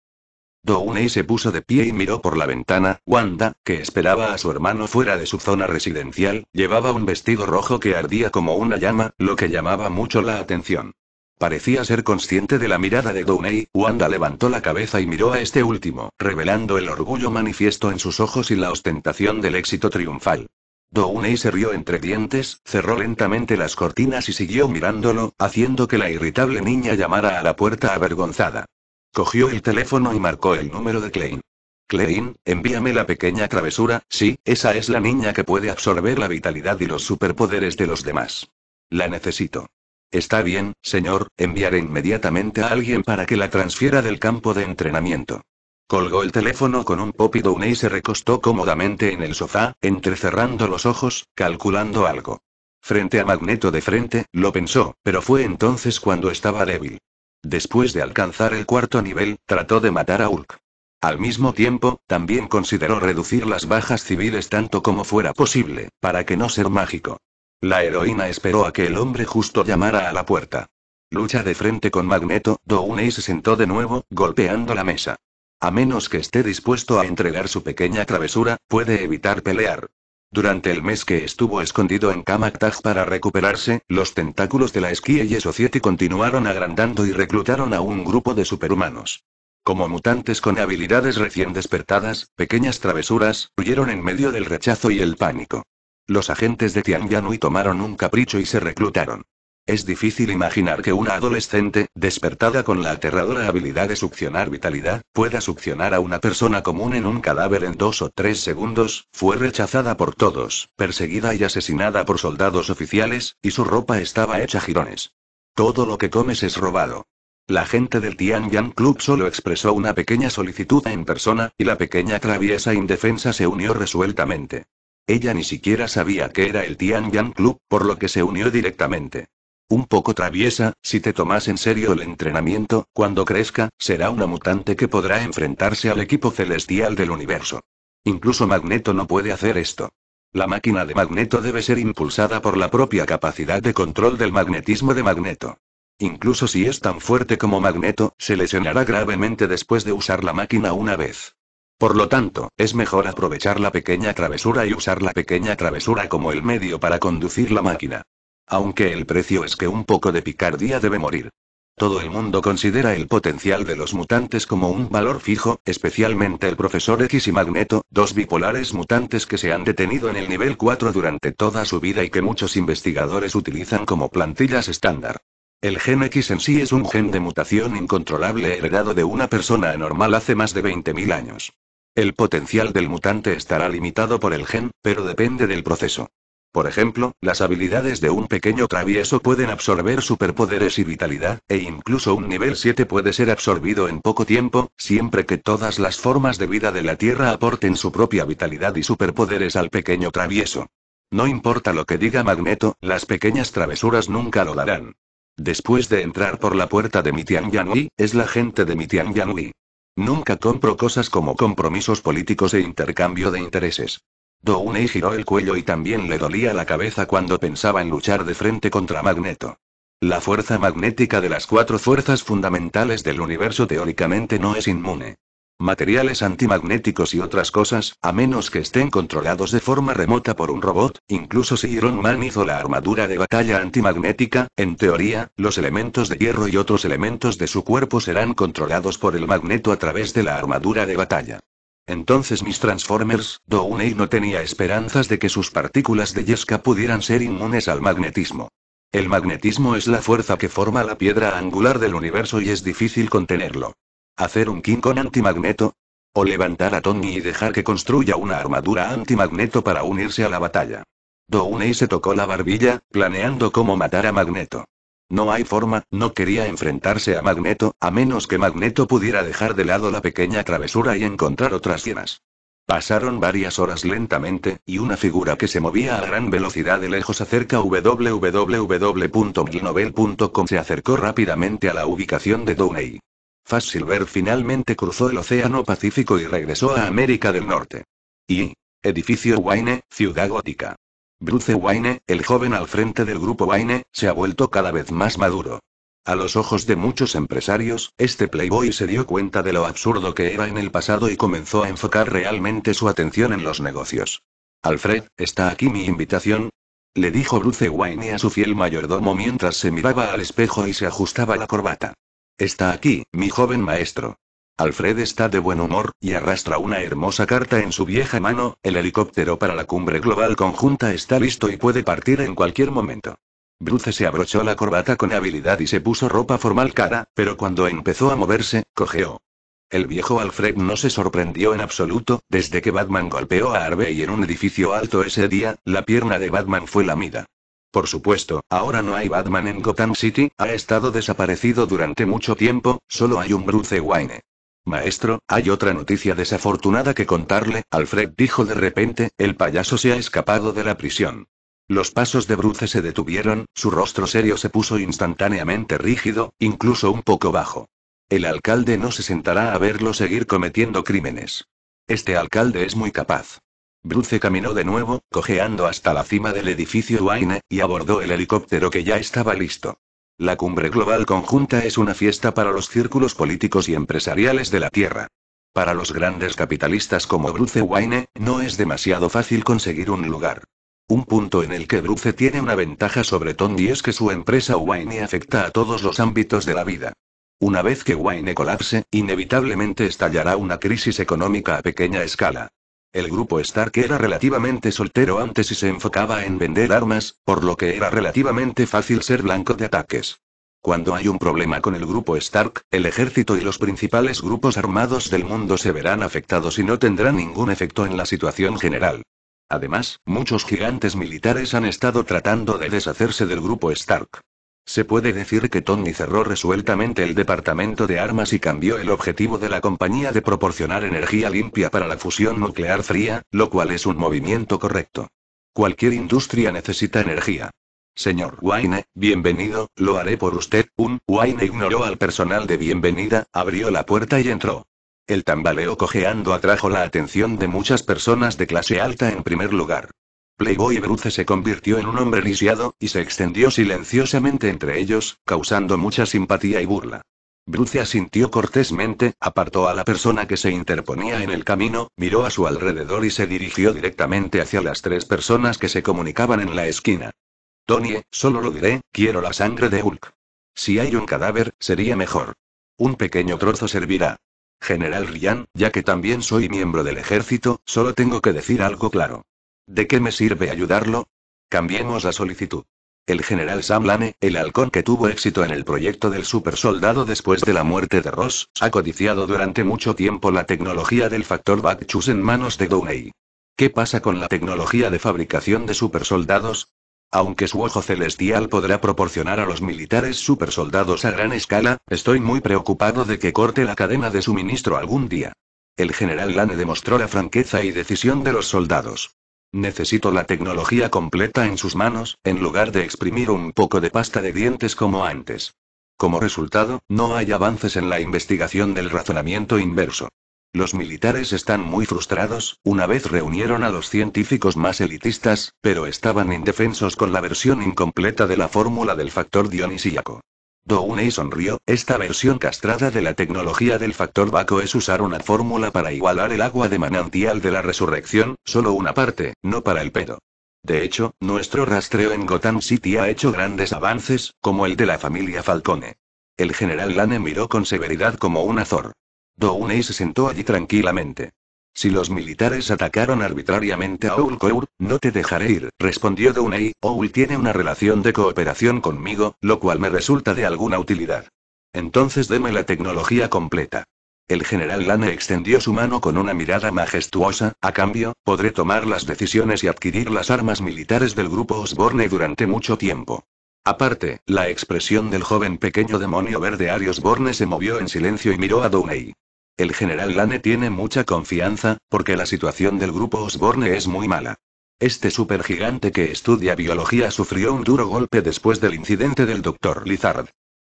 Downey se puso de pie y miró por la ventana. Wanda, que esperaba a su hermano fuera de su zona residencial, llevaba un vestido rojo que ardía como una llama, lo que llamaba mucho la atención. Parecía ser consciente de la mirada de Downey, Wanda levantó la cabeza y miró a este último, revelando el orgullo manifiesto en sus ojos y la ostentación del éxito triunfal. Downey se rió entre dientes, cerró lentamente las cortinas y siguió mirándolo, haciendo que la irritable niña llamara a la puerta avergonzada. Cogió el teléfono y marcó el número de Klein. Klein, envíame la pequeña travesura, sí, esa es la niña que puede absorber la vitalidad y los superpoderes de los demás. La necesito. Está bien, señor, enviaré inmediatamente a alguien para que la transfiera del campo de entrenamiento. Colgó el teléfono con un pop y se recostó cómodamente en el sofá, entrecerrando los ojos, calculando algo. Frente a Magneto de frente, lo pensó, pero fue entonces cuando estaba débil. Después de alcanzar el cuarto nivel, trató de matar a Hulk. Al mismo tiempo, también consideró reducir las bajas civiles tanto como fuera posible, para que no ser mágico. La heroína esperó a que el hombre justo llamara a la puerta. Lucha de frente con Magneto, Downey se sentó de nuevo, golpeando la mesa. A menos que esté dispuesto a entregar su pequeña travesura, puede evitar pelear. Durante el mes que estuvo escondido en Kamaktaj para recuperarse, los tentáculos de la y Society continuaron agrandando y reclutaron a un grupo de superhumanos. Como mutantes con habilidades recién despertadas, pequeñas travesuras, huyeron en medio del rechazo y el pánico. Los agentes de Yanui tomaron un capricho y se reclutaron. Es difícil imaginar que una adolescente, despertada con la aterradora habilidad de succionar vitalidad, pueda succionar a una persona común en un cadáver en dos o tres segundos, fue rechazada por todos, perseguida y asesinada por soldados oficiales, y su ropa estaba hecha jirones. Todo lo que comes es robado. La gente del Tianyang Club solo expresó una pequeña solicitud en persona, y la pequeña traviesa indefensa se unió resueltamente. Ella ni siquiera sabía que era el Tianyang Club, por lo que se unió directamente. Un poco traviesa, si te tomas en serio el entrenamiento, cuando crezca, será una mutante que podrá enfrentarse al equipo celestial del universo. Incluso Magneto no puede hacer esto. La máquina de Magneto debe ser impulsada por la propia capacidad de control del magnetismo de Magneto. Incluso si es tan fuerte como Magneto, se lesionará gravemente después de usar la máquina una vez. Por lo tanto, es mejor aprovechar la pequeña travesura y usar la pequeña travesura como el medio para conducir la máquina. Aunque el precio es que un poco de picardía debe morir. Todo el mundo considera el potencial de los mutantes como un valor fijo, especialmente el profesor X y Magneto, dos bipolares mutantes que se han detenido en el nivel 4 durante toda su vida y que muchos investigadores utilizan como plantillas estándar. El gen X en sí es un gen de mutación incontrolable heredado de una persona anormal hace más de 20.000 años. El potencial del mutante estará limitado por el gen, pero depende del proceso. Por ejemplo, las habilidades de un pequeño travieso pueden absorber superpoderes y vitalidad, e incluso un nivel 7 puede ser absorbido en poco tiempo, siempre que todas las formas de vida de la Tierra aporten su propia vitalidad y superpoderes al pequeño travieso. No importa lo que diga Magneto, las pequeñas travesuras nunca lo darán. Después de entrar por la puerta de Mitian Yanui, es la gente de Mitian Yanui. Nunca compro cosas como compromisos políticos e intercambio de intereses. Downey giró el cuello y también le dolía la cabeza cuando pensaba en luchar de frente contra Magneto. La fuerza magnética de las cuatro fuerzas fundamentales del universo teóricamente no es inmune. Materiales antimagnéticos y otras cosas, a menos que estén controlados de forma remota por un robot, incluso si Iron Man hizo la armadura de batalla antimagnética, en teoría, los elementos de hierro y otros elementos de su cuerpo serán controlados por el magneto a través de la armadura de batalla. Entonces mis Transformers, Downey no tenía esperanzas de que sus partículas de Yesca pudieran ser inmunes al magnetismo. El magnetismo es la fuerza que forma la piedra angular del universo y es difícil contenerlo. ¿Hacer un King con antimagneto? ¿O levantar a Tony y dejar que construya una armadura antimagneto para unirse a la batalla? Downey se tocó la barbilla, planeando cómo matar a Magneto. No hay forma, no quería enfrentarse a Magneto, a menos que Magneto pudiera dejar de lado la pequeña travesura y encontrar otras cienas. Pasaron varias horas lentamente, y una figura que se movía a gran velocidad de lejos acerca www.milnovel.com se acercó rápidamente a la ubicación de Downey. Fassilver Silver finalmente cruzó el Océano Pacífico y regresó a América del Norte. Y. Edificio Wayne, Ciudad Gótica. Bruce Wayne, el joven al frente del grupo Wayne, se ha vuelto cada vez más maduro. A los ojos de muchos empresarios, este playboy se dio cuenta de lo absurdo que era en el pasado y comenzó a enfocar realmente su atención en los negocios. Alfred, ¿está aquí mi invitación? Le dijo Bruce Wayne a su fiel mayordomo mientras se miraba al espejo y se ajustaba la corbata. Está aquí, mi joven maestro. Alfred está de buen humor, y arrastra una hermosa carta en su vieja mano, el helicóptero para la cumbre global conjunta está listo y puede partir en cualquier momento. Bruce se abrochó la corbata con habilidad y se puso ropa formal cara, pero cuando empezó a moverse, cojeó. El viejo Alfred no se sorprendió en absoluto, desde que Batman golpeó a Harvey en un edificio alto ese día, la pierna de Batman fue lamida. Por supuesto, ahora no hay Batman en Gotham City, ha estado desaparecido durante mucho tiempo, solo hay un Bruce Wayne. Maestro, hay otra noticia desafortunada que contarle, Alfred dijo de repente, el payaso se ha escapado de la prisión. Los pasos de Bruce se detuvieron, su rostro serio se puso instantáneamente rígido, incluso un poco bajo. El alcalde no se sentará a verlo seguir cometiendo crímenes. Este alcalde es muy capaz. Bruce caminó de nuevo, cojeando hasta la cima del edificio Wayne, y abordó el helicóptero que ya estaba listo. La cumbre global conjunta es una fiesta para los círculos políticos y empresariales de la Tierra. Para los grandes capitalistas como Bruce Wayne, no es demasiado fácil conseguir un lugar. Un punto en el que Bruce tiene una ventaja sobre Tony es que su empresa Wayne afecta a todos los ámbitos de la vida. Una vez que Wayne colapse, inevitablemente estallará una crisis económica a pequeña escala. El grupo Stark era relativamente soltero antes y se enfocaba en vender armas, por lo que era relativamente fácil ser blanco de ataques. Cuando hay un problema con el grupo Stark, el ejército y los principales grupos armados del mundo se verán afectados y no tendrán ningún efecto en la situación general. Además, muchos gigantes militares han estado tratando de deshacerse del grupo Stark. Se puede decir que Tony cerró resueltamente el departamento de armas y cambió el objetivo de la compañía de proporcionar energía limpia para la fusión nuclear fría, lo cual es un movimiento correcto. Cualquier industria necesita energía. Señor Wayne, bienvenido, lo haré por usted. Un Wayne ignoró al personal de bienvenida, abrió la puerta y entró. El tambaleo cojeando atrajo la atención de muchas personas de clase alta en primer lugar. Playboy Bruce se convirtió en un hombre lisiado, y se extendió silenciosamente entre ellos, causando mucha simpatía y burla. Bruce asintió cortésmente, apartó a la persona que se interponía en el camino, miró a su alrededor y se dirigió directamente hacia las tres personas que se comunicaban en la esquina. Tony, solo lo diré, quiero la sangre de Hulk. Si hay un cadáver, sería mejor. Un pequeño trozo servirá. General Ryan, ya que también soy miembro del ejército, solo tengo que decir algo claro. ¿De qué me sirve ayudarlo? Cambiemos la solicitud. El general Sam Lane, el halcón que tuvo éxito en el proyecto del supersoldado después de la muerte de Ross, ha codiciado durante mucho tiempo la tecnología del factor Bacchus en manos de Downey. ¿Qué pasa con la tecnología de fabricación de supersoldados? Aunque su ojo celestial podrá proporcionar a los militares supersoldados a gran escala, estoy muy preocupado de que corte la cadena de suministro algún día. El general Lane demostró la franqueza y decisión de los soldados. Necesito la tecnología completa en sus manos, en lugar de exprimir un poco de pasta de dientes como antes. Como resultado, no hay avances en la investigación del razonamiento inverso. Los militares están muy frustrados, una vez reunieron a los científicos más elitistas, pero estaban indefensos con la versión incompleta de la fórmula del factor dionisíaco. Downey sonrió, esta versión castrada de la tecnología del factor Baco es usar una fórmula para igualar el agua de manantial de la resurrección, solo una parte, no para el pedo. De hecho, nuestro rastreo en Gotham City ha hecho grandes avances, como el de la familia Falcone. El general Lane miró con severidad como un azor. Downey se sentó allí tranquilamente. Si los militares atacaron arbitrariamente a Oulkour, no te dejaré ir, respondió Dunei, Oul tiene una relación de cooperación conmigo, lo cual me resulta de alguna utilidad. Entonces deme la tecnología completa. El general Lane extendió su mano con una mirada majestuosa, a cambio, podré tomar las decisiones y adquirir las armas militares del grupo Osborne durante mucho tiempo. Aparte, la expresión del joven pequeño demonio verde Arios Osborne se movió en silencio y miró a Dunei. El general Lane tiene mucha confianza, porque la situación del grupo Osborne es muy mala. Este supergigante que estudia biología sufrió un duro golpe después del incidente del Dr. Lizard.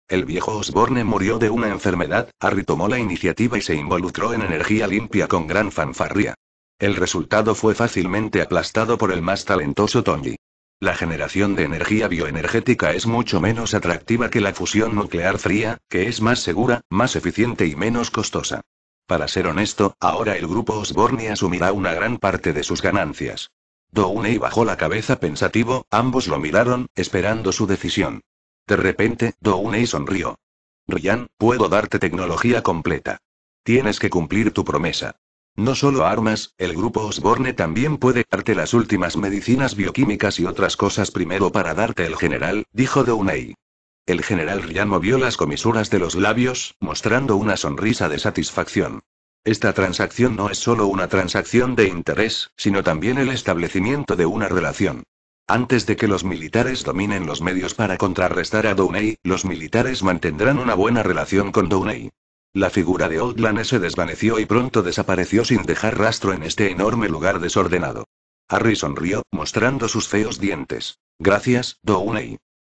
El viejo Osborne murió de una enfermedad, Harry tomó la iniciativa y se involucró en energía limpia con gran fanfarría. El resultado fue fácilmente aplastado por el más talentoso Tony. La generación de energía bioenergética es mucho menos atractiva que la fusión nuclear fría, que es más segura, más eficiente y menos costosa. Para ser honesto, ahora el grupo Osborne asumirá una gran parte de sus ganancias. Downey bajó la cabeza pensativo, ambos lo miraron, esperando su decisión. De repente, Downey sonrió. Ryan, puedo darte tecnología completa. Tienes que cumplir tu promesa. No solo armas, el grupo Osborne también puede darte las últimas medicinas bioquímicas y otras cosas primero para darte el general, dijo Downey. El general Ryan movió las comisuras de los labios, mostrando una sonrisa de satisfacción. Esta transacción no es solo una transacción de interés, sino también el establecimiento de una relación. Antes de que los militares dominen los medios para contrarrestar a Downey, los militares mantendrán una buena relación con Downey. La figura de Old Lane se desvaneció y pronto desapareció sin dejar rastro en este enorme lugar desordenado. Harry sonrió, mostrando sus feos dientes. Gracias, Downey.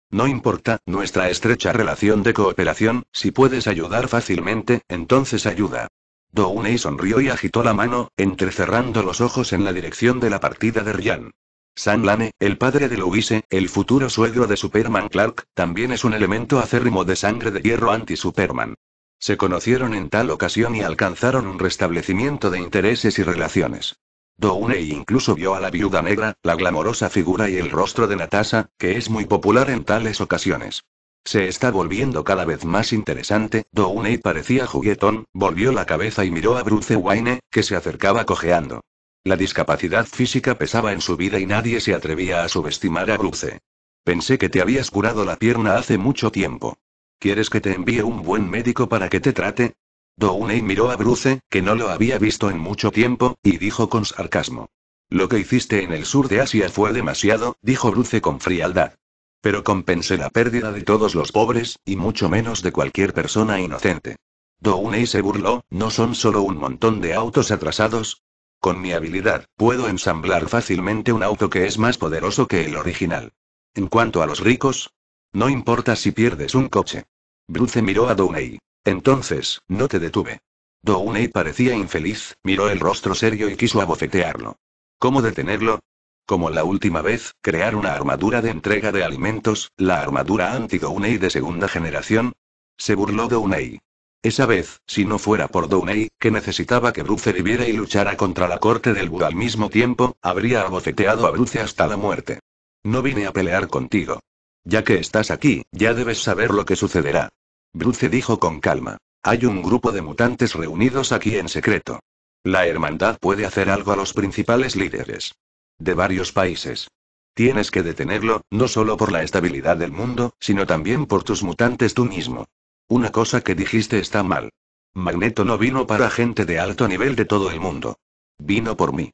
No importa, nuestra estrecha relación de cooperación, si puedes ayudar fácilmente, entonces ayuda. Downey sonrió y agitó la mano, entrecerrando los ojos en la dirección de la partida de Ryan. San Lane, el padre de Louise, el futuro suegro de Superman Clark, también es un elemento acérrimo de sangre de hierro anti-Superman. Se conocieron en tal ocasión y alcanzaron un restablecimiento de intereses y relaciones. Downey incluso vio a la viuda negra, la glamorosa figura y el rostro de Natasha, que es muy popular en tales ocasiones. Se está volviendo cada vez más interesante. Downey parecía juguetón, volvió la cabeza y miró a Bruce Wayne, que se acercaba cojeando. La discapacidad física pesaba en su vida y nadie se atrevía a subestimar a Bruce. Pensé que te habías curado la pierna hace mucho tiempo. ¿Quieres que te envíe un buen médico para que te trate? Downey miró a Bruce, que no lo había visto en mucho tiempo, y dijo con sarcasmo. Lo que hiciste en el sur de Asia fue demasiado, dijo Bruce con frialdad. Pero compensé la pérdida de todos los pobres, y mucho menos de cualquier persona inocente. Downey se burló, no son solo un montón de autos atrasados. Con mi habilidad, puedo ensamblar fácilmente un auto que es más poderoso que el original. En cuanto a los ricos, no importa si pierdes un coche. Bruce miró a Downey. Entonces, no te detuve. Downey parecía infeliz, miró el rostro serio y quiso abofetearlo. ¿Cómo detenerlo? Como la última vez, crear una armadura de entrega de alimentos, la armadura anti-Downey de segunda generación. Se burló Downey. Esa vez, si no fuera por Downey, que necesitaba que Bruce viviera y luchara contra la corte del Buda al mismo tiempo, habría abofeteado a Bruce hasta la muerte. No vine a pelear contigo. Ya que estás aquí, ya debes saber lo que sucederá. Bruce dijo con calma. Hay un grupo de mutantes reunidos aquí en secreto. La hermandad puede hacer algo a los principales líderes. De varios países. Tienes que detenerlo, no solo por la estabilidad del mundo, sino también por tus mutantes tú mismo. Una cosa que dijiste está mal. Magneto no vino para gente de alto nivel de todo el mundo. Vino por mí.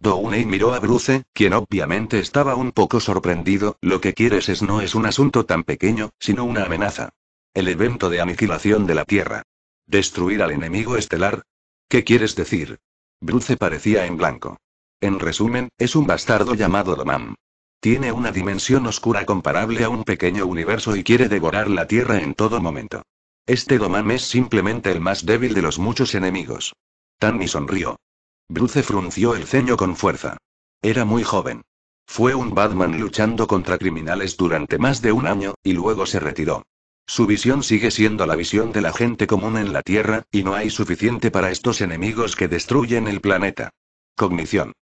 Downey miró a Bruce, quien obviamente estaba un poco sorprendido, lo que quieres es no es un asunto tan pequeño, sino una amenaza. El evento de aniquilación de la Tierra. ¿Destruir al enemigo estelar? ¿Qué quieres decir? Bruce parecía en blanco. En resumen, es un bastardo llamado Domán. Tiene una dimensión oscura comparable a un pequeño universo y quiere devorar la Tierra en todo momento. Este Domán es simplemente el más débil de los muchos enemigos. Tammy sonrió. Bruce frunció el ceño con fuerza. Era muy joven. Fue un Batman luchando contra criminales durante más de un año, y luego se retiró. Su visión sigue siendo la visión de la gente común en la Tierra, y no hay suficiente para estos enemigos que destruyen el planeta. Cognición.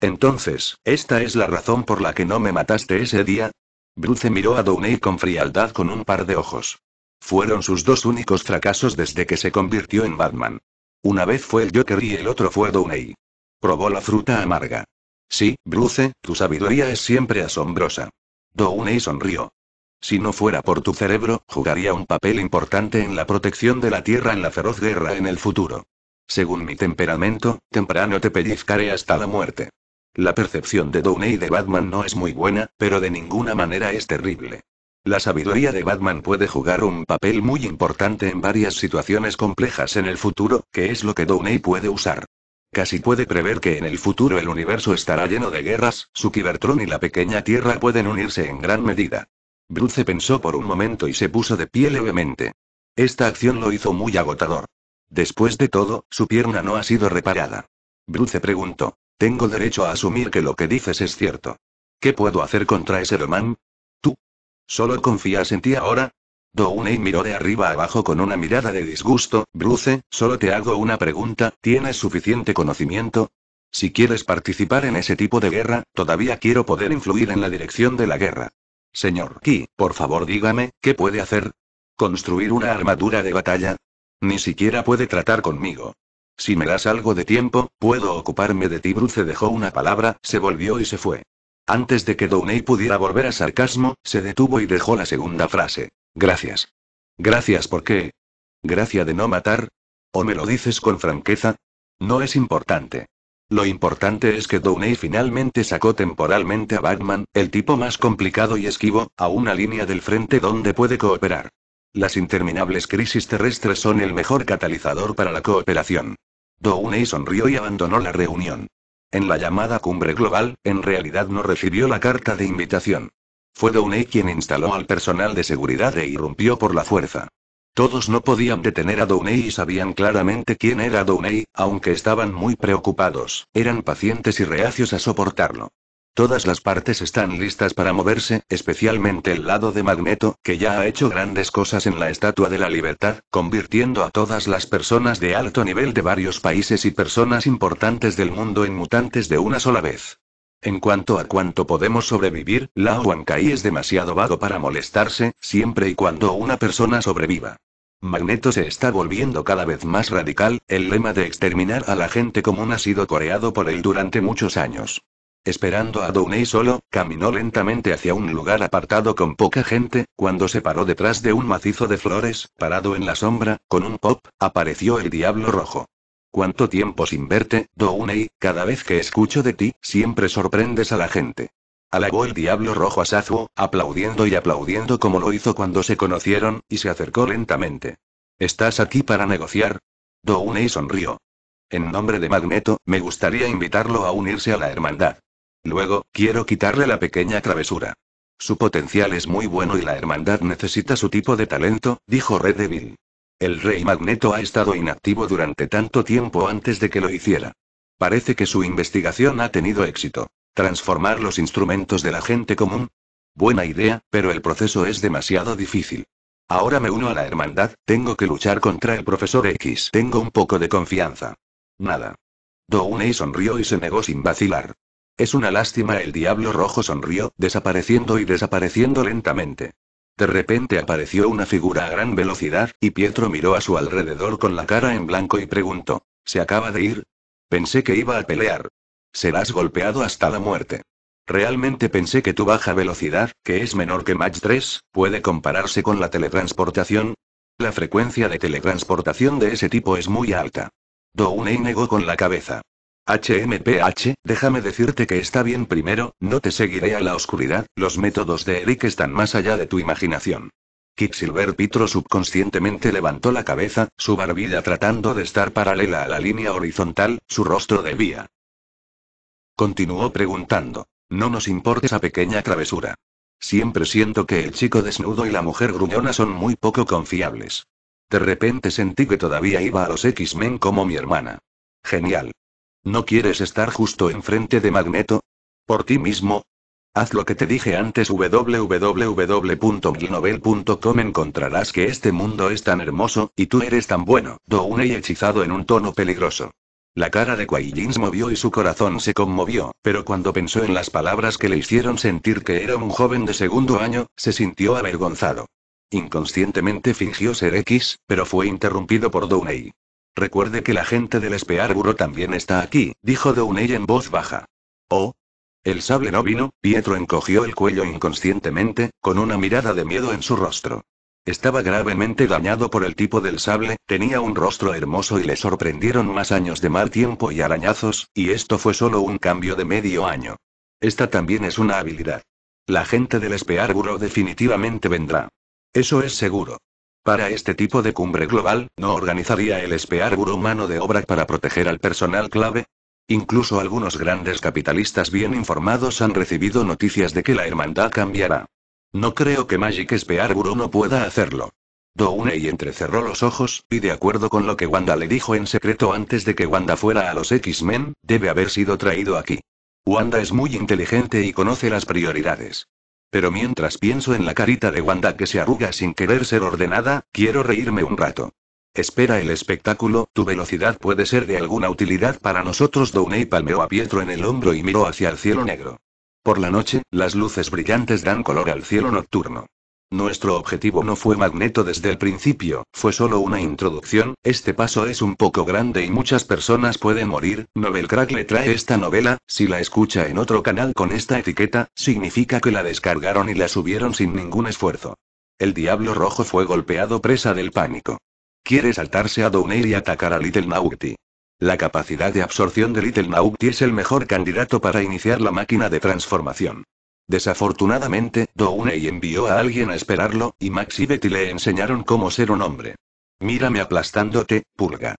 Entonces, ¿esta es la razón por la que no me mataste ese día? Bruce miró a Downey con frialdad con un par de ojos. Fueron sus dos únicos fracasos desde que se convirtió en Batman. Una vez fue el Joker y el otro fue Downey. Probó la fruta amarga. Sí, Bruce, tu sabiduría es siempre asombrosa. Downey sonrió. Si no fuera por tu cerebro, jugaría un papel importante en la protección de la Tierra en la feroz guerra en el futuro. Según mi temperamento, temprano te pellizcaré hasta la muerte. La percepción de Downey de Batman no es muy buena, pero de ninguna manera es terrible. La sabiduría de Batman puede jugar un papel muy importante en varias situaciones complejas en el futuro, que es lo que Downey puede usar. Casi puede prever que en el futuro el universo estará lleno de guerras, su Cybertron y la pequeña Tierra pueden unirse en gran medida. Bruce pensó por un momento y se puso de pie levemente. Esta acción lo hizo muy agotador. Después de todo, su pierna no ha sido reparada. Bruce preguntó, ¿tengo derecho a asumir que lo que dices es cierto? ¿Qué puedo hacer contra ese domán? ¿Solo confías en ti ahora? Downey miró de arriba abajo con una mirada de disgusto. Bruce, solo te hago una pregunta: ¿tienes suficiente conocimiento? Si quieres participar en ese tipo de guerra, todavía quiero poder influir en la dirección de la guerra. Señor Key, por favor dígame, ¿qué puede hacer? ¿Construir una armadura de batalla? Ni siquiera puede tratar conmigo. Si me das algo de tiempo, puedo ocuparme de ti. Bruce dejó una palabra, se volvió y se fue. Antes de que Downey pudiera volver a sarcasmo, se detuvo y dejó la segunda frase. Gracias. Gracias por qué. Gracia de no matar. ¿O me lo dices con franqueza? No es importante. Lo importante es que Downey finalmente sacó temporalmente a Batman, el tipo más complicado y esquivo, a una línea del frente donde puede cooperar. Las interminables crisis terrestres son el mejor catalizador para la cooperación. Downey sonrió y abandonó la reunión. En la llamada cumbre global, en realidad no recibió la carta de invitación. Fue Downey quien instaló al personal de seguridad e irrumpió por la fuerza. Todos no podían detener a Downey y sabían claramente quién era Downey, aunque estaban muy preocupados, eran pacientes y reacios a soportarlo. Todas las partes están listas para moverse, especialmente el lado de Magneto, que ya ha hecho grandes cosas en la Estatua de la Libertad, convirtiendo a todas las personas de alto nivel de varios países y personas importantes del mundo en mutantes de una sola vez. En cuanto a cuánto podemos sobrevivir, la Wankai es demasiado vago para molestarse, siempre y cuando una persona sobreviva. Magneto se está volviendo cada vez más radical, el lema de exterminar a la gente común ha sido coreado por él durante muchos años. Esperando a Dooney solo, caminó lentamente hacia un lugar apartado con poca gente, cuando se paró detrás de un macizo de flores, parado en la sombra, con un pop, apareció el diablo rojo. ¿Cuánto tiempo sin verte, Dooney. Cada vez que escucho de ti, siempre sorprendes a la gente. Alabó el diablo rojo a Sazuo, aplaudiendo y aplaudiendo como lo hizo cuando se conocieron, y se acercó lentamente. ¿Estás aquí para negociar? Dooney sonrió. En nombre de Magneto, me gustaría invitarlo a unirse a la hermandad. Luego, quiero quitarle la pequeña travesura. Su potencial es muy bueno y la hermandad necesita su tipo de talento, dijo Red Devil. El rey Magneto ha estado inactivo durante tanto tiempo antes de que lo hiciera. Parece que su investigación ha tenido éxito. Transformar los instrumentos de la gente común. Buena idea, pero el proceso es demasiado difícil. Ahora me uno a la hermandad, tengo que luchar contra el profesor X. Tengo un poco de confianza. Nada. Downey sonrió y se negó sin vacilar. Es una lástima, el diablo rojo sonrió, desapareciendo y desapareciendo lentamente. De repente apareció una figura a gran velocidad, y Pietro miró a su alrededor con la cara en blanco y preguntó, ¿se acaba de ir? Pensé que iba a pelear. Serás golpeado hasta la muerte. Realmente pensé que tu baja velocidad, que es menor que Match 3, puede compararse con la teletransportación. La frecuencia de teletransportación de ese tipo es muy alta. y negó con la cabeza. HMPH, déjame decirte que está bien primero, no te seguiré a la oscuridad, los métodos de Eric están más allá de tu imaginación. Silver Pitro subconscientemente levantó la cabeza, su barbilla tratando de estar paralela a la línea horizontal, su rostro debía. Continuó preguntando. No nos importa esa pequeña travesura. Siempre siento que el chico desnudo y la mujer gruñona son muy poco confiables. De repente sentí que todavía iba a los X-Men como mi hermana. Genial. ¿No quieres estar justo enfrente de Magneto? ¿Por ti mismo? Haz lo que te dije antes www.glinovel.com encontrarás que este mundo es tan hermoso, y tú eres tan bueno, Downey hechizado en un tono peligroso. La cara de Quai movió y su corazón se conmovió, pero cuando pensó en las palabras que le hicieron sentir que era un joven de segundo año, se sintió avergonzado. Inconscientemente fingió ser X, pero fue interrumpido por Dounei. Recuerde que la gente del Spearburo también está aquí, dijo Downey en voz baja. Oh. El sable no vino, Pietro encogió el cuello inconscientemente, con una mirada de miedo en su rostro. Estaba gravemente dañado por el tipo del sable, tenía un rostro hermoso y le sorprendieron más años de mal tiempo y arañazos, y esto fue solo un cambio de medio año. Esta también es una habilidad. La gente del Spearburo definitivamente vendrá. Eso es seguro. Para este tipo de cumbre global, ¿no organizaría el Guru mano de obra para proteger al personal clave? Incluso algunos grandes capitalistas bien informados han recibido noticias de que la hermandad cambiará. No creo que Magic Guru no pueda hacerlo. Downey entrecerró los ojos, y de acuerdo con lo que Wanda le dijo en secreto antes de que Wanda fuera a los X-Men, debe haber sido traído aquí. Wanda es muy inteligente y conoce las prioridades. Pero mientras pienso en la carita de Wanda que se arruga sin querer ser ordenada, quiero reírme un rato. Espera el espectáculo, tu velocidad puede ser de alguna utilidad para nosotros. Downey palmeó a Pietro en el hombro y miró hacia el cielo negro. Por la noche, las luces brillantes dan color al cielo nocturno. Nuestro objetivo no fue Magneto desde el principio, fue solo una introducción, este paso es un poco grande y muchas personas pueden morir, Novelcrack le trae esta novela, si la escucha en otro canal con esta etiqueta, significa que la descargaron y la subieron sin ningún esfuerzo. El Diablo Rojo fue golpeado presa del pánico. Quiere saltarse a Downer y atacar a Little Naughty. La capacidad de absorción de Little Naughty es el mejor candidato para iniciar la máquina de transformación. Desafortunadamente, Downey envió a alguien a esperarlo, y Max y Betty le enseñaron cómo ser un hombre. Mírame aplastándote, pulga.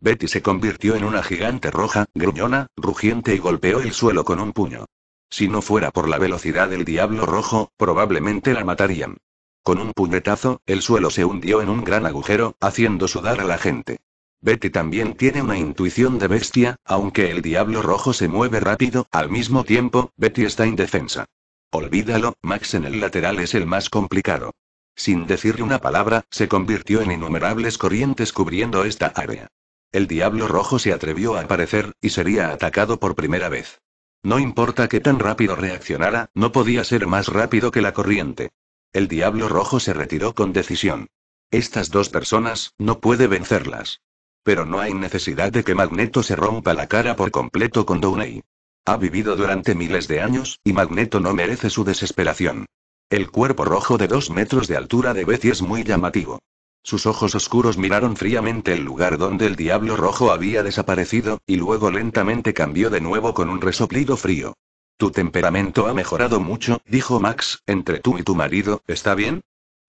Betty se convirtió en una gigante roja, gruñona, rugiente y golpeó el suelo con un puño. Si no fuera por la velocidad del diablo rojo, probablemente la matarían. Con un puñetazo, el suelo se hundió en un gran agujero, haciendo sudar a la gente. Betty también tiene una intuición de bestia, aunque el diablo rojo se mueve rápido, al mismo tiempo, Betty está indefensa. Olvídalo, Max en el lateral es el más complicado. Sin decirle una palabra, se convirtió en innumerables corrientes cubriendo esta área. El diablo rojo se atrevió a aparecer, y sería atacado por primera vez. No importa qué tan rápido reaccionara, no podía ser más rápido que la corriente. El diablo rojo se retiró con decisión. Estas dos personas, no puede vencerlas. Pero no hay necesidad de que Magneto se rompa la cara por completo con Downey. Ha vivido durante miles de años, y Magneto no merece su desesperación. El cuerpo rojo de dos metros de altura de Betty es muy llamativo. Sus ojos oscuros miraron fríamente el lugar donde el diablo rojo había desaparecido, y luego lentamente cambió de nuevo con un resoplido frío. Tu temperamento ha mejorado mucho, dijo Max, entre tú y tu marido, ¿está bien?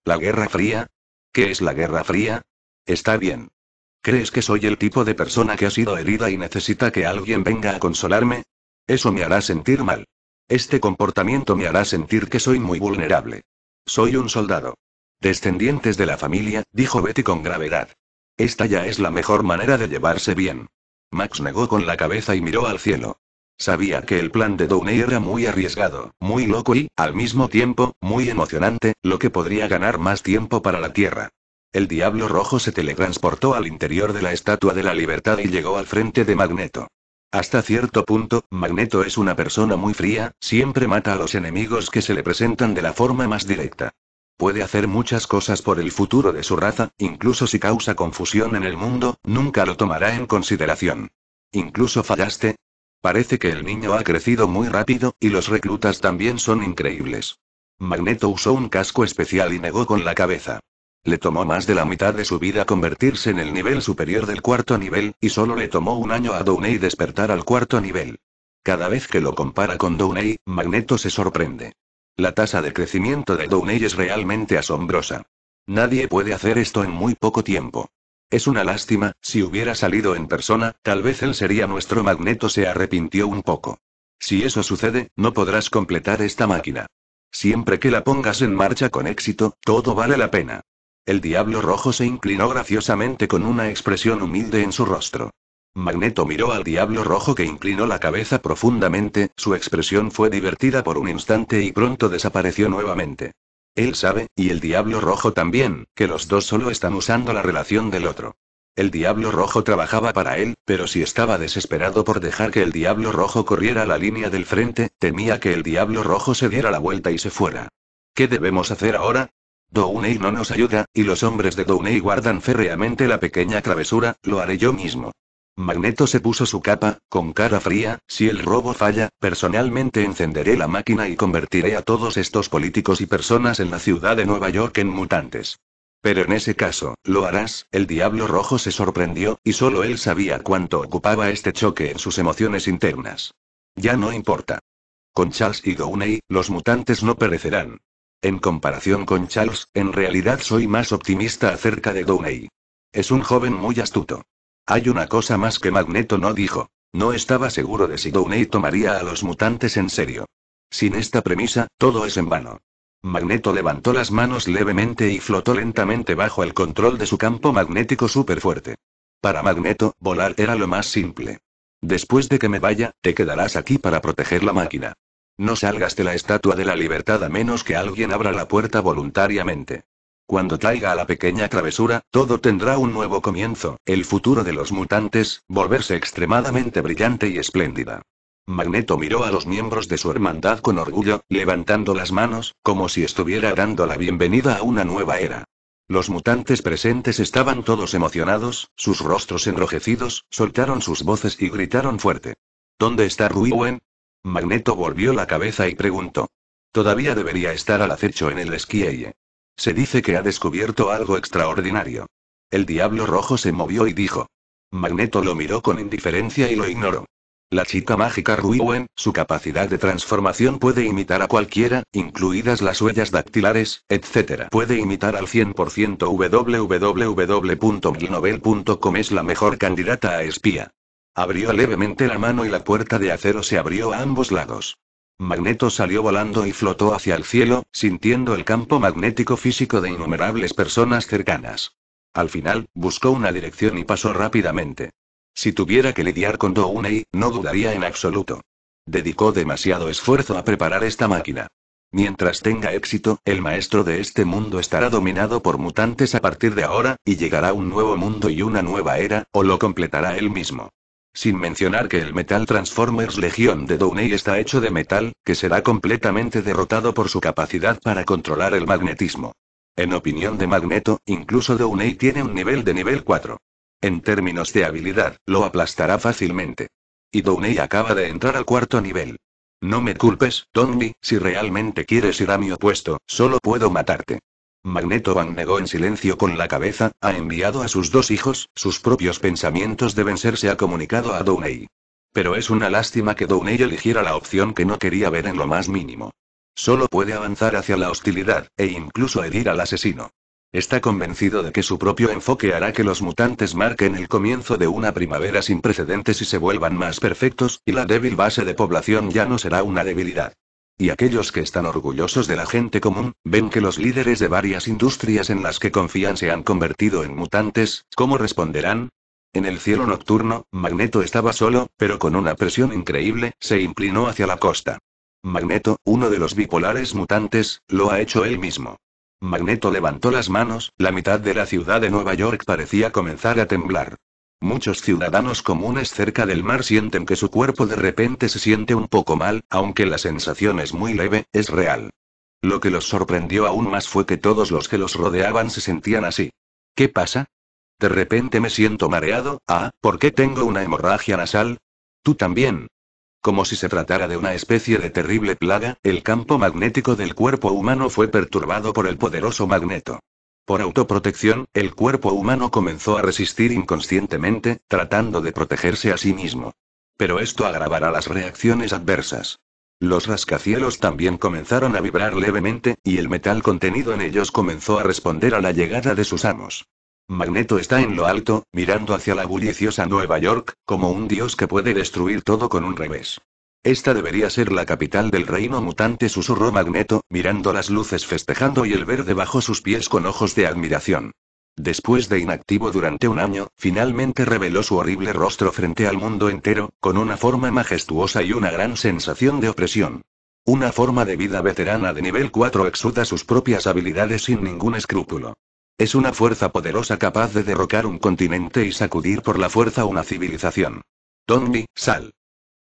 ¿La Guerra Fría? ¿Qué es la Guerra Fría? Está bien. ¿Crees que soy el tipo de persona que ha sido herida y necesita que alguien venga a consolarme? Eso me hará sentir mal. Este comportamiento me hará sentir que soy muy vulnerable. Soy un soldado. Descendientes de la familia, dijo Betty con gravedad. Esta ya es la mejor manera de llevarse bien. Max negó con la cabeza y miró al cielo. Sabía que el plan de Downey era muy arriesgado, muy loco y, al mismo tiempo, muy emocionante, lo que podría ganar más tiempo para la Tierra. El diablo rojo se teletransportó al interior de la Estatua de la Libertad y llegó al frente de Magneto. Hasta cierto punto, Magneto es una persona muy fría, siempre mata a los enemigos que se le presentan de la forma más directa. Puede hacer muchas cosas por el futuro de su raza, incluso si causa confusión en el mundo, nunca lo tomará en consideración. Incluso fallaste. Parece que el niño ha crecido muy rápido, y los reclutas también son increíbles. Magneto usó un casco especial y negó con la cabeza. Le tomó más de la mitad de su vida convertirse en el nivel superior del cuarto nivel, y solo le tomó un año a Downey despertar al cuarto nivel. Cada vez que lo compara con Downey, Magneto se sorprende. La tasa de crecimiento de Downey es realmente asombrosa. Nadie puede hacer esto en muy poco tiempo. Es una lástima, si hubiera salido en persona, tal vez él sería nuestro Magneto se arrepintió un poco. Si eso sucede, no podrás completar esta máquina. Siempre que la pongas en marcha con éxito, todo vale la pena. El diablo rojo se inclinó graciosamente con una expresión humilde en su rostro. Magneto miró al diablo rojo que inclinó la cabeza profundamente, su expresión fue divertida por un instante y pronto desapareció nuevamente. Él sabe, y el diablo rojo también, que los dos solo están usando la relación del otro. El diablo rojo trabajaba para él, pero si estaba desesperado por dejar que el diablo rojo corriera la línea del frente, temía que el diablo rojo se diera la vuelta y se fuera. ¿Qué debemos hacer ahora? Downey no nos ayuda, y los hombres de Downey guardan férreamente la pequeña travesura, lo haré yo mismo. Magneto se puso su capa, con cara fría, si el robo falla, personalmente encenderé la máquina y convertiré a todos estos políticos y personas en la ciudad de Nueva York en mutantes. Pero en ese caso, lo harás, el diablo rojo se sorprendió, y solo él sabía cuánto ocupaba este choque en sus emociones internas. Ya no importa. Con Charles y Downey, los mutantes no perecerán. En comparación con Charles, en realidad soy más optimista acerca de Downey. Es un joven muy astuto. Hay una cosa más que Magneto no dijo. No estaba seguro de si Downey tomaría a los mutantes en serio. Sin esta premisa, todo es en vano. Magneto levantó las manos levemente y flotó lentamente bajo el control de su campo magnético súper fuerte. Para Magneto, volar era lo más simple. Después de que me vaya, te quedarás aquí para proteger la máquina. No salgas de la Estatua de la Libertad a menos que alguien abra la puerta voluntariamente. Cuando traiga a la pequeña travesura, todo tendrá un nuevo comienzo, el futuro de los mutantes, volverse extremadamente brillante y espléndida. Magneto miró a los miembros de su hermandad con orgullo, levantando las manos, como si estuviera dando la bienvenida a una nueva era. Los mutantes presentes estaban todos emocionados, sus rostros enrojecidos, soltaron sus voces y gritaron fuerte. ¿Dónde está Ruiwen? Magneto volvió la cabeza y preguntó. Todavía debería estar al acecho en el esquí. Se dice que ha descubierto algo extraordinario. El diablo rojo se movió y dijo. Magneto lo miró con indiferencia y lo ignoró. La chica mágica Ruiwen, su capacidad de transformación puede imitar a cualquiera, incluidas las huellas dactilares, etc. Puede imitar al 100% www.glinovel.com es la mejor candidata a espía. Abrió levemente la mano y la puerta de acero se abrió a ambos lados. Magneto salió volando y flotó hacia el cielo, sintiendo el campo magnético físico de innumerables personas cercanas. Al final, buscó una dirección y pasó rápidamente. Si tuviera que lidiar con Dounei, no dudaría en absoluto. Dedicó demasiado esfuerzo a preparar esta máquina. Mientras tenga éxito, el maestro de este mundo estará dominado por mutantes a partir de ahora, y llegará un nuevo mundo y una nueva era, o lo completará él mismo. Sin mencionar que el Metal Transformers Legión de Downey está hecho de metal, que será completamente derrotado por su capacidad para controlar el magnetismo. En opinión de Magneto, incluso Downey tiene un nivel de nivel 4. En términos de habilidad, lo aplastará fácilmente. Y Downey acaba de entrar al cuarto nivel. No me culpes, Tommy, si realmente quieres ir a mi opuesto, solo puedo matarte. Magneto negó en silencio con la cabeza, ha enviado a sus dos hijos, sus propios pensamientos deben ser se ha comunicado a Downey. Pero es una lástima que Downey eligiera la opción que no quería ver en lo más mínimo. Solo puede avanzar hacia la hostilidad, e incluso herir al asesino. Está convencido de que su propio enfoque hará que los mutantes marquen el comienzo de una primavera sin precedentes y se vuelvan más perfectos, y la débil base de población ya no será una debilidad y aquellos que están orgullosos de la gente común, ven que los líderes de varias industrias en las que confían se han convertido en mutantes, ¿cómo responderán? En el cielo nocturno, Magneto estaba solo, pero con una presión increíble, se inclinó hacia la costa. Magneto, uno de los bipolares mutantes, lo ha hecho él mismo. Magneto levantó las manos, la mitad de la ciudad de Nueva York parecía comenzar a temblar. Muchos ciudadanos comunes cerca del mar sienten que su cuerpo de repente se siente un poco mal, aunque la sensación es muy leve, es real. Lo que los sorprendió aún más fue que todos los que los rodeaban se sentían así. ¿Qué pasa? De repente me siento mareado, ah, ¿por qué tengo una hemorragia nasal? Tú también. Como si se tratara de una especie de terrible plaga, el campo magnético del cuerpo humano fue perturbado por el poderoso magneto. Por autoprotección, el cuerpo humano comenzó a resistir inconscientemente, tratando de protegerse a sí mismo. Pero esto agravará las reacciones adversas. Los rascacielos también comenzaron a vibrar levemente, y el metal contenido en ellos comenzó a responder a la llegada de sus amos. Magneto está en lo alto, mirando hacia la bulliciosa Nueva York, como un dios que puede destruir todo con un revés. Esta debería ser la capital del reino mutante, susurró Magneto, mirando las luces festejando y el verde bajo sus pies con ojos de admiración. Después de inactivo durante un año, finalmente reveló su horrible rostro frente al mundo entero, con una forma majestuosa y una gran sensación de opresión. Una forma de vida veterana de nivel 4 exuda sus propias habilidades sin ningún escrúpulo. Es una fuerza poderosa capaz de derrocar un continente y sacudir por la fuerza una civilización. Mi, sal.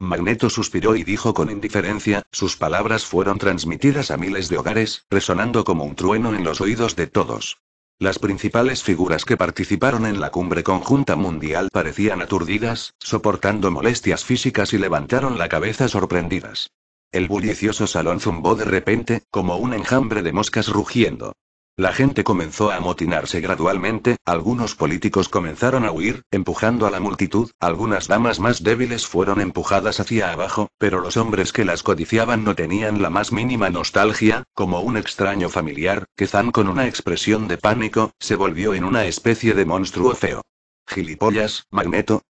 Magneto suspiró y dijo con indiferencia, sus palabras fueron transmitidas a miles de hogares, resonando como un trueno en los oídos de todos. Las principales figuras que participaron en la cumbre conjunta mundial parecían aturdidas, soportando molestias físicas y levantaron la cabeza sorprendidas. El bullicioso salón zumbó de repente, como un enjambre de moscas rugiendo. La gente comenzó a amotinarse gradualmente, algunos políticos comenzaron a huir, empujando a la multitud, algunas damas más débiles fueron empujadas hacia abajo, pero los hombres que las codiciaban no tenían la más mínima nostalgia, como un extraño familiar, que Zan con una expresión de pánico, se volvió en una especie de monstruo feo. Gilipollas, Magneto.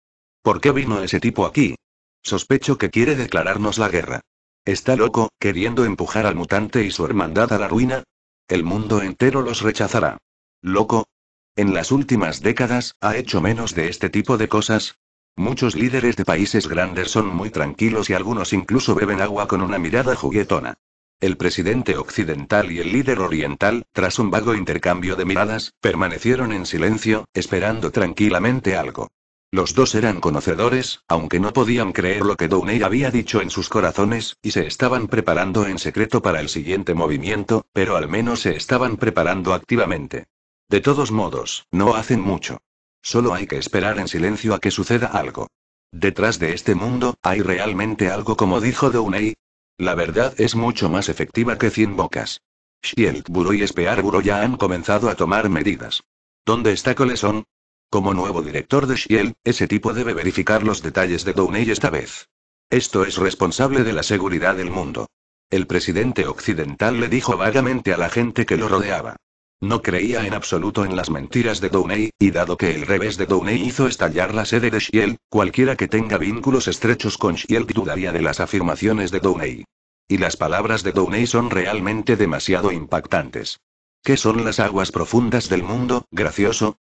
¿Por qué vino ese tipo aquí? Sospecho que quiere declararnos la guerra. ¿Está loco, queriendo empujar al mutante y su hermandad a la ruina? El mundo entero los rechazará. ¿Loco? En las últimas décadas, ha hecho menos de este tipo de cosas. Muchos líderes de países grandes son muy tranquilos y algunos incluso beben agua con una mirada juguetona. El presidente occidental y el líder oriental, tras un vago intercambio de miradas, permanecieron en silencio, esperando tranquilamente algo. Los dos eran conocedores, aunque no podían creer lo que Downey había dicho en sus corazones, y se estaban preparando en secreto para el siguiente movimiento, pero al menos se estaban preparando activamente. De todos modos, no hacen mucho. Solo hay que esperar en silencio a que suceda algo. Detrás de este mundo, ¿hay realmente algo como dijo Downey? La verdad es mucho más efectiva que cien bocas. Shield y Spear ya han comenzado a tomar medidas. ¿Dónde está Coleson? Como nuevo director de Shield, ese tipo debe verificar los detalles de Downey esta vez. Esto es responsable de la seguridad del mundo. El presidente occidental le dijo vagamente a la gente que lo rodeaba. No creía en absoluto en las mentiras de Downey, y dado que el revés de Downey hizo estallar la sede de Shield, cualquiera que tenga vínculos estrechos con Shield dudaría de las afirmaciones de Downey. Y las palabras de Downey son realmente demasiado impactantes. ¿Qué son las aguas profundas del mundo, gracioso?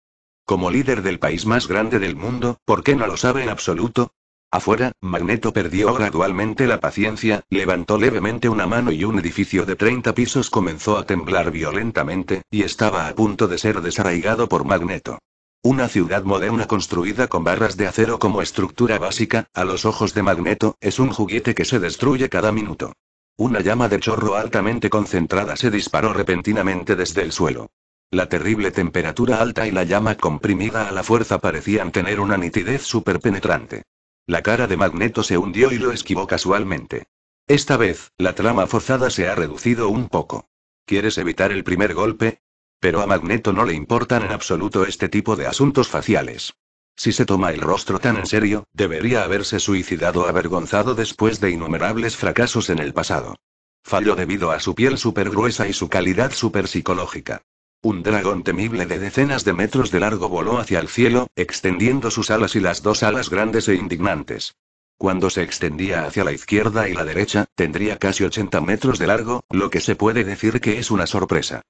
Como líder del país más grande del mundo, ¿por qué no lo sabe en absoluto? Afuera, Magneto perdió gradualmente la paciencia, levantó levemente una mano y un edificio de 30 pisos comenzó a temblar violentamente, y estaba a punto de ser desarraigado por Magneto. Una ciudad moderna construida con barras de acero como estructura básica, a los ojos de Magneto, es un juguete que se destruye cada minuto. Una llama de chorro altamente concentrada se disparó repentinamente desde el suelo. La terrible temperatura alta y la llama comprimida a la fuerza parecían tener una nitidez penetrante. La cara de Magneto se hundió y lo esquivó casualmente. Esta vez, la trama forzada se ha reducido un poco. ¿Quieres evitar el primer golpe? Pero a Magneto no le importan en absoluto este tipo de asuntos faciales. Si se toma el rostro tan en serio, debería haberse suicidado avergonzado después de innumerables fracasos en el pasado. Fallo debido a su piel gruesa y su calidad psicológica. Un dragón temible de decenas de metros de largo voló hacia el cielo, extendiendo sus alas y las dos alas grandes e indignantes. Cuando se extendía hacia la izquierda y la derecha, tendría casi 80 metros de largo, lo que se puede decir que es una sorpresa.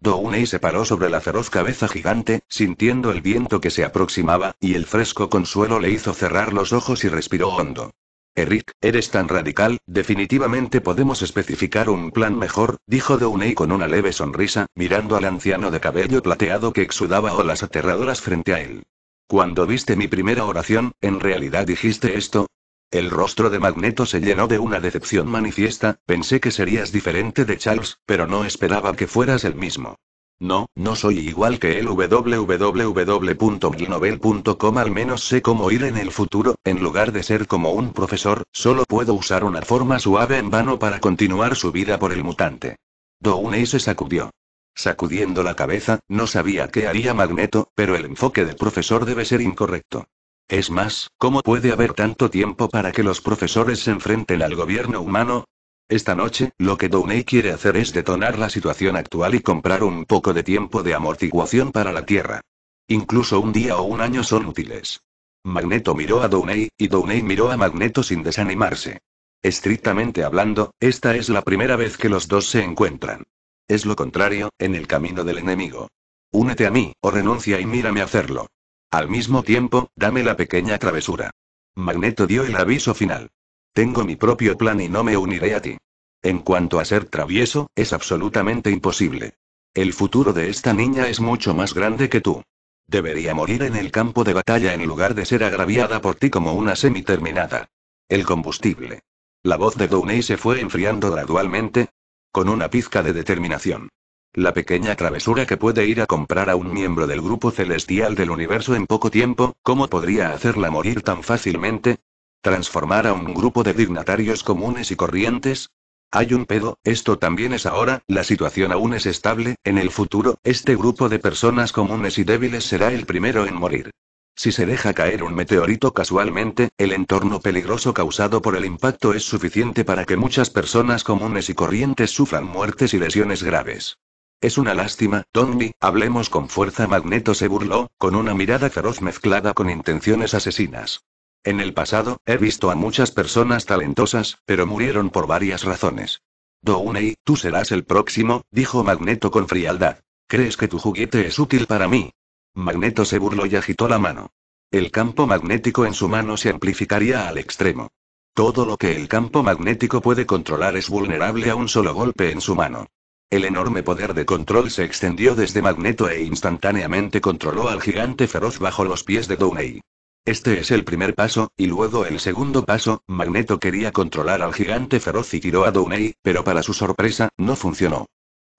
Dounei se paró sobre la feroz cabeza gigante, sintiendo el viento que se aproximaba, y el fresco consuelo le hizo cerrar los ojos y respiró hondo. Eric, eres tan radical, definitivamente podemos especificar un plan mejor, dijo Downey con una leve sonrisa, mirando al anciano de cabello plateado que exudaba olas aterradoras frente a él. Cuando viste mi primera oración, ¿en realidad dijiste esto? El rostro de Magneto se llenó de una decepción manifiesta, pensé que serías diferente de Charles, pero no esperaba que fueras el mismo. No, no soy igual que el www.glinovel.com al menos sé cómo ir en el futuro, en lugar de ser como un profesor, solo puedo usar una forma suave en vano para continuar su vida por el mutante. Downey se sacudió. Sacudiendo la cabeza, no sabía qué haría Magneto, pero el enfoque del profesor debe ser incorrecto. Es más, ¿cómo puede haber tanto tiempo para que los profesores se enfrenten al gobierno humano? Esta noche, lo que Downey quiere hacer es detonar la situación actual y comprar un poco de tiempo de amortiguación para la Tierra. Incluso un día o un año son útiles. Magneto miró a Downey, y Downey miró a Magneto sin desanimarse. Estrictamente hablando, esta es la primera vez que los dos se encuentran. Es lo contrario, en el camino del enemigo. Únete a mí, o renuncia y mírame hacerlo. Al mismo tiempo, dame la pequeña travesura. Magneto dio el aviso final. Tengo mi propio plan y no me uniré a ti. En cuanto a ser travieso, es absolutamente imposible. El futuro de esta niña es mucho más grande que tú. Debería morir en el campo de batalla en lugar de ser agraviada por ti como una semi terminada. El combustible. La voz de Downey se fue enfriando gradualmente, con una pizca de determinación. La pequeña travesura que puede ir a comprar a un miembro del grupo celestial del universo en poco tiempo, ¿cómo podría hacerla morir tan fácilmente? ¿Transformar a un grupo de dignatarios comunes y corrientes? Hay un pedo, esto también es ahora, la situación aún es estable, en el futuro, este grupo de personas comunes y débiles será el primero en morir. Si se deja caer un meteorito casualmente, el entorno peligroso causado por el impacto es suficiente para que muchas personas comunes y corrientes sufran muertes y lesiones graves. Es una lástima, Tony, hablemos con fuerza. Magneto se burló, con una mirada feroz mezclada con intenciones asesinas. En el pasado, he visto a muchas personas talentosas, pero murieron por varias razones. «Dounei, tú serás el próximo, dijo Magneto con frialdad. ¿Crees que tu juguete es útil para mí? Magneto se burló y agitó la mano. El campo magnético en su mano se amplificaría al extremo. Todo lo que el campo magnético puede controlar es vulnerable a un solo golpe en su mano. El enorme poder de control se extendió desde Magneto e instantáneamente controló al gigante feroz bajo los pies de Dounei. Este es el primer paso, y luego el segundo paso, Magneto quería controlar al gigante feroz y tiró a Downey, pero para su sorpresa, no funcionó.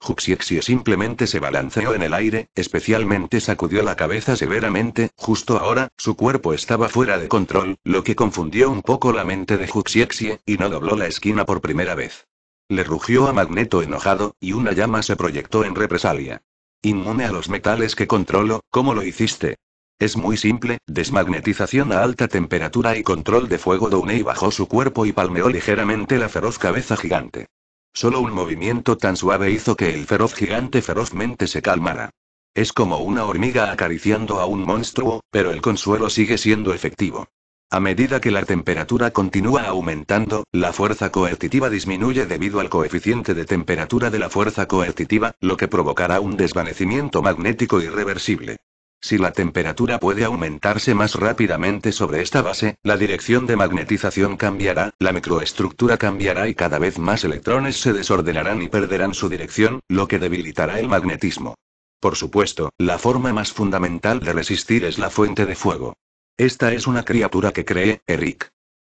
Juxiexie simplemente se balanceó en el aire, especialmente sacudió la cabeza severamente, justo ahora, su cuerpo estaba fuera de control, lo que confundió un poco la mente de Juxiexie, y no dobló la esquina por primera vez. Le rugió a Magneto enojado, y una llama se proyectó en represalia. Inmune a los metales que controlo, ¿cómo lo hiciste? Es muy simple, desmagnetización a alta temperatura y control de fuego. Downey bajó su cuerpo y palmeó ligeramente la feroz cabeza gigante. Solo un movimiento tan suave hizo que el feroz gigante ferozmente se calmara. Es como una hormiga acariciando a un monstruo, pero el consuelo sigue siendo efectivo. A medida que la temperatura continúa aumentando, la fuerza coercitiva disminuye debido al coeficiente de temperatura de la fuerza coercitiva, lo que provocará un desvanecimiento magnético irreversible. Si la temperatura puede aumentarse más rápidamente sobre esta base, la dirección de magnetización cambiará, la microestructura cambiará y cada vez más electrones se desordenarán y perderán su dirección, lo que debilitará el magnetismo. Por supuesto, la forma más fundamental de resistir es la fuente de fuego. Esta es una criatura que cree, Eric.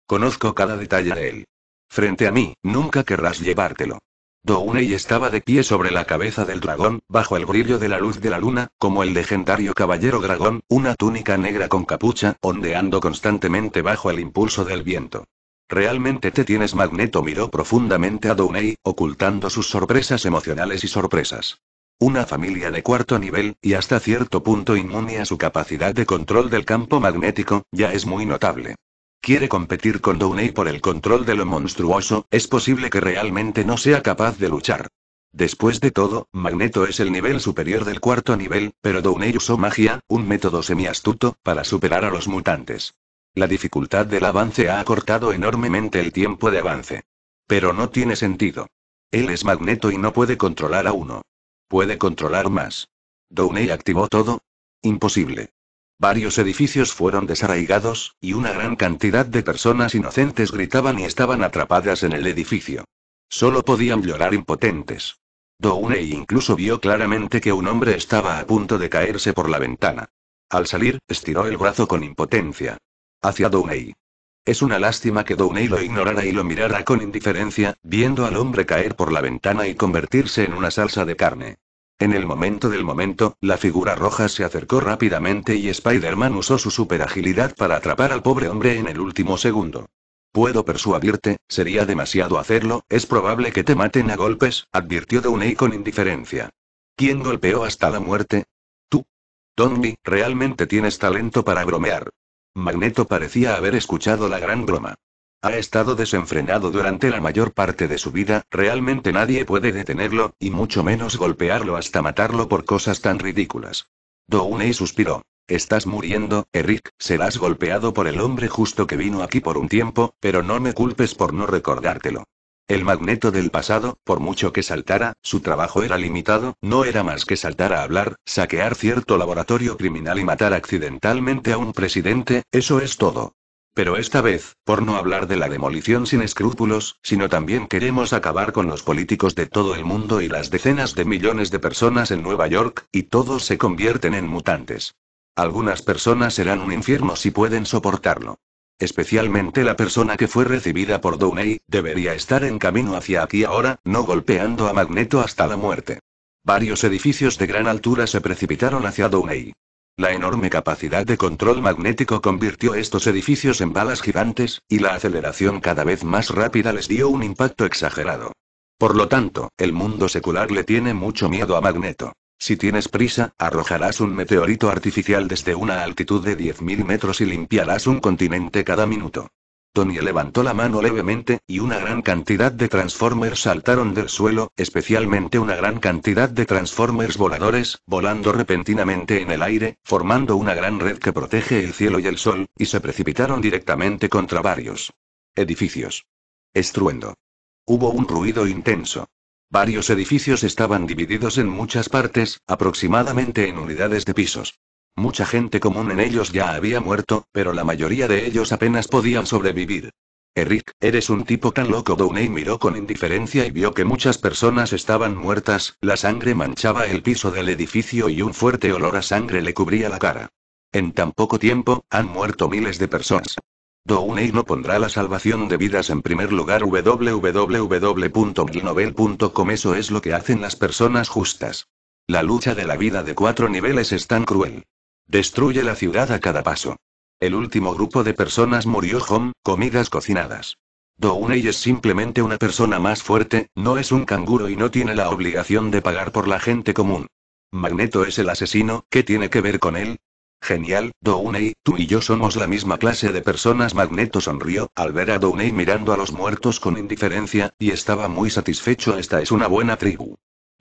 Conozco cada detalle de él. Frente a mí, nunca querrás llevártelo. Dounei estaba de pie sobre la cabeza del dragón, bajo el brillo de la luz de la luna, como el legendario caballero dragón, una túnica negra con capucha, ondeando constantemente bajo el impulso del viento. Realmente te tienes Magneto miró profundamente a Dounei, ocultando sus sorpresas emocionales y sorpresas. Una familia de cuarto nivel, y hasta cierto punto inmune a su capacidad de control del campo magnético, ya es muy notable quiere competir con Downey por el control de lo monstruoso, es posible que realmente no sea capaz de luchar. Después de todo, Magneto es el nivel superior del cuarto nivel, pero Downey usó magia, un método semiastuto, para superar a los mutantes. La dificultad del avance ha acortado enormemente el tiempo de avance. Pero no tiene sentido. Él es Magneto y no puede controlar a uno. Puede controlar más. Downey activó todo. Imposible. Varios edificios fueron desarraigados, y una gran cantidad de personas inocentes gritaban y estaban atrapadas en el edificio. Solo podían llorar impotentes. Downey incluso vio claramente que un hombre estaba a punto de caerse por la ventana. Al salir, estiró el brazo con impotencia. Hacia Downey. Es una lástima que Downey lo ignorara y lo mirara con indiferencia, viendo al hombre caer por la ventana y convertirse en una salsa de carne. En el momento del momento, la figura roja se acercó rápidamente y Spider-Man usó su superagilidad para atrapar al pobre hombre en el último segundo. Puedo persuadirte, sería demasiado hacerlo, es probable que te maten a golpes, advirtió Downey con indiferencia. ¿Quién golpeó hasta la muerte? Tú. Tony, realmente tienes talento para bromear. Magneto parecía haber escuchado la gran broma. Ha estado desenfrenado durante la mayor parte de su vida, realmente nadie puede detenerlo, y mucho menos golpearlo hasta matarlo por cosas tan ridículas. y suspiró. Estás muriendo, Eric, serás golpeado por el hombre justo que vino aquí por un tiempo, pero no me culpes por no recordártelo. El magneto del pasado, por mucho que saltara, su trabajo era limitado, no era más que saltar a hablar, saquear cierto laboratorio criminal y matar accidentalmente a un presidente, eso es todo. Pero esta vez, por no hablar de la demolición sin escrúpulos, sino también queremos acabar con los políticos de todo el mundo y las decenas de millones de personas en Nueva York, y todos se convierten en mutantes. Algunas personas serán un infierno si pueden soportarlo. Especialmente la persona que fue recibida por Downey, debería estar en camino hacia aquí ahora, no golpeando a Magneto hasta la muerte. Varios edificios de gran altura se precipitaron hacia Downey. La enorme capacidad de control magnético convirtió estos edificios en balas gigantes, y la aceleración cada vez más rápida les dio un impacto exagerado. Por lo tanto, el mundo secular le tiene mucho miedo a Magneto. Si tienes prisa, arrojarás un meteorito artificial desde una altitud de 10.000 metros y limpiarás un continente cada minuto. Tony levantó la mano levemente, y una gran cantidad de Transformers saltaron del suelo, especialmente una gran cantidad de Transformers voladores, volando repentinamente en el aire, formando una gran red que protege el cielo y el sol, y se precipitaron directamente contra varios edificios. Estruendo. Hubo un ruido intenso. Varios edificios estaban divididos en muchas partes, aproximadamente en unidades de pisos. Mucha gente común en ellos ya había muerto, pero la mayoría de ellos apenas podían sobrevivir. Eric, eres un tipo tan loco. Downey miró con indiferencia y vio que muchas personas estaban muertas, la sangre manchaba el piso del edificio y un fuerte olor a sangre le cubría la cara. En tan poco tiempo, han muerto miles de personas. Downey no pondrá la salvación de vidas en primer lugar www.glinovel.com Eso es lo que hacen las personas justas. La lucha de la vida de cuatro niveles es tan cruel. Destruye la ciudad a cada paso. El último grupo de personas murió Home, comidas cocinadas. Dooney es simplemente una persona más fuerte, no es un canguro y no tiene la obligación de pagar por la gente común. Magneto es el asesino, ¿qué tiene que ver con él? Genial, Dooney. tú y yo somos la misma clase de personas. Magneto sonrió al ver a Dooney mirando a los muertos con indiferencia, y estaba muy satisfecho. Esta es una buena tribu.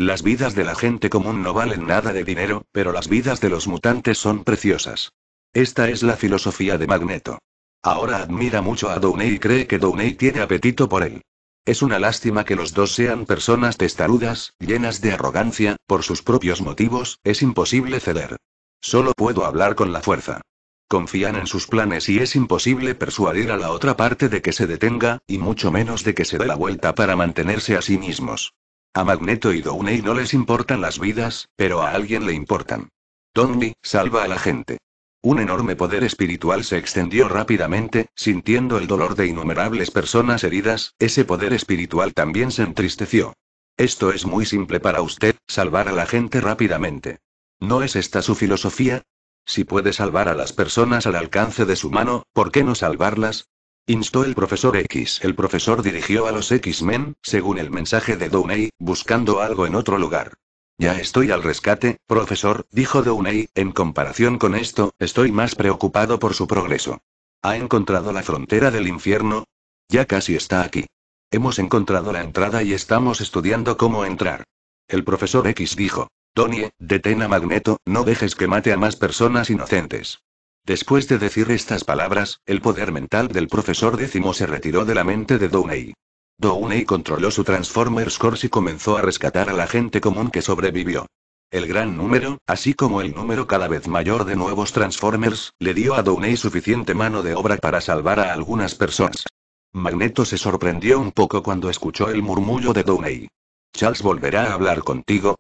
Las vidas de la gente común no valen nada de dinero, pero las vidas de los mutantes son preciosas. Esta es la filosofía de Magneto. Ahora admira mucho a Downey y cree que Downey tiene apetito por él. Es una lástima que los dos sean personas testarudas, llenas de arrogancia, por sus propios motivos, es imposible ceder. Solo puedo hablar con la fuerza. Confían en sus planes y es imposible persuadir a la otra parte de que se detenga, y mucho menos de que se dé la vuelta para mantenerse a sí mismos. A Magneto y Downey no les importan las vidas, pero a alguien le importan. Downey salva a la gente. Un enorme poder espiritual se extendió rápidamente, sintiendo el dolor de innumerables personas heridas, ese poder espiritual también se entristeció. Esto es muy simple para usted, salvar a la gente rápidamente. ¿No es esta su filosofía? Si puede salvar a las personas al alcance de su mano, ¿por qué no salvarlas? Instó el profesor X. El profesor dirigió a los X-Men, según el mensaje de Downey, buscando algo en otro lugar. Ya estoy al rescate, profesor, dijo Downey, en comparación con esto, estoy más preocupado por su progreso. ¿Ha encontrado la frontera del infierno? Ya casi está aquí. Hemos encontrado la entrada y estamos estudiando cómo entrar. El profesor X dijo, Tony, detén a Magneto, no dejes que mate a más personas inocentes. Después de decir estas palabras, el poder mental del profesor décimo se retiró de la mente de Downey. Downey controló su Transformers Course y comenzó a rescatar a la gente común que sobrevivió. El gran número, así como el número cada vez mayor de nuevos Transformers, le dio a Downey suficiente mano de obra para salvar a algunas personas. Magneto se sorprendió un poco cuando escuchó el murmullo de Downey. Charles volverá a hablar contigo,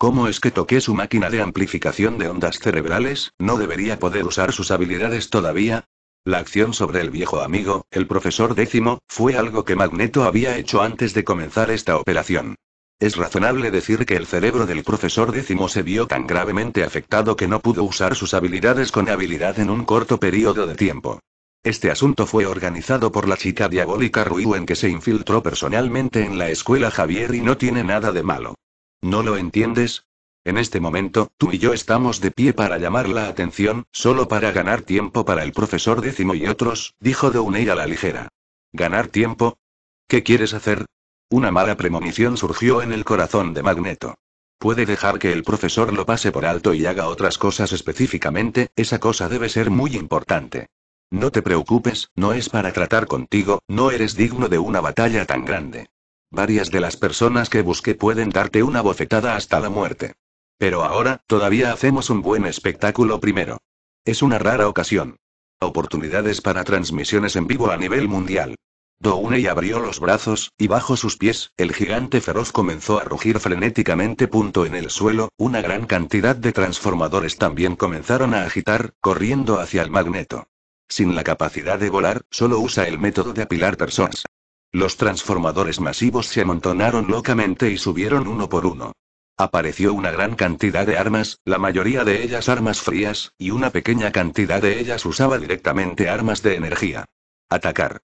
¿Cómo es que toqué su máquina de amplificación de ondas cerebrales? ¿No debería poder usar sus habilidades todavía? La acción sobre el viejo amigo, el profesor décimo, fue algo que Magneto había hecho antes de comenzar esta operación. Es razonable decir que el cerebro del profesor décimo se vio tan gravemente afectado que no pudo usar sus habilidades con habilidad en un corto periodo de tiempo. Este asunto fue organizado por la chica diabólica Ruiwen que se infiltró personalmente en la escuela Javier y no tiene nada de malo. ¿No lo entiendes? En este momento, tú y yo estamos de pie para llamar la atención, solo para ganar tiempo para el profesor décimo y otros, dijo Downey a la ligera. ¿Ganar tiempo? ¿Qué quieres hacer? Una mala premonición surgió en el corazón de Magneto. Puede dejar que el profesor lo pase por alto y haga otras cosas específicamente, esa cosa debe ser muy importante. No te preocupes, no es para tratar contigo, no eres digno de una batalla tan grande. Varias de las personas que busqué pueden darte una bofetada hasta la muerte. Pero ahora, todavía hacemos un buen espectáculo primero. Es una rara ocasión. Oportunidades para transmisiones en vivo a nivel mundial. Dounei abrió los brazos, y bajo sus pies, el gigante feroz comenzó a rugir frenéticamente. Punto en el suelo, una gran cantidad de transformadores también comenzaron a agitar, corriendo hacia el magneto. Sin la capacidad de volar, solo usa el método de apilar personas. Los transformadores masivos se amontonaron locamente y subieron uno por uno. Apareció una gran cantidad de armas, la mayoría de ellas armas frías, y una pequeña cantidad de ellas usaba directamente armas de energía. Atacar.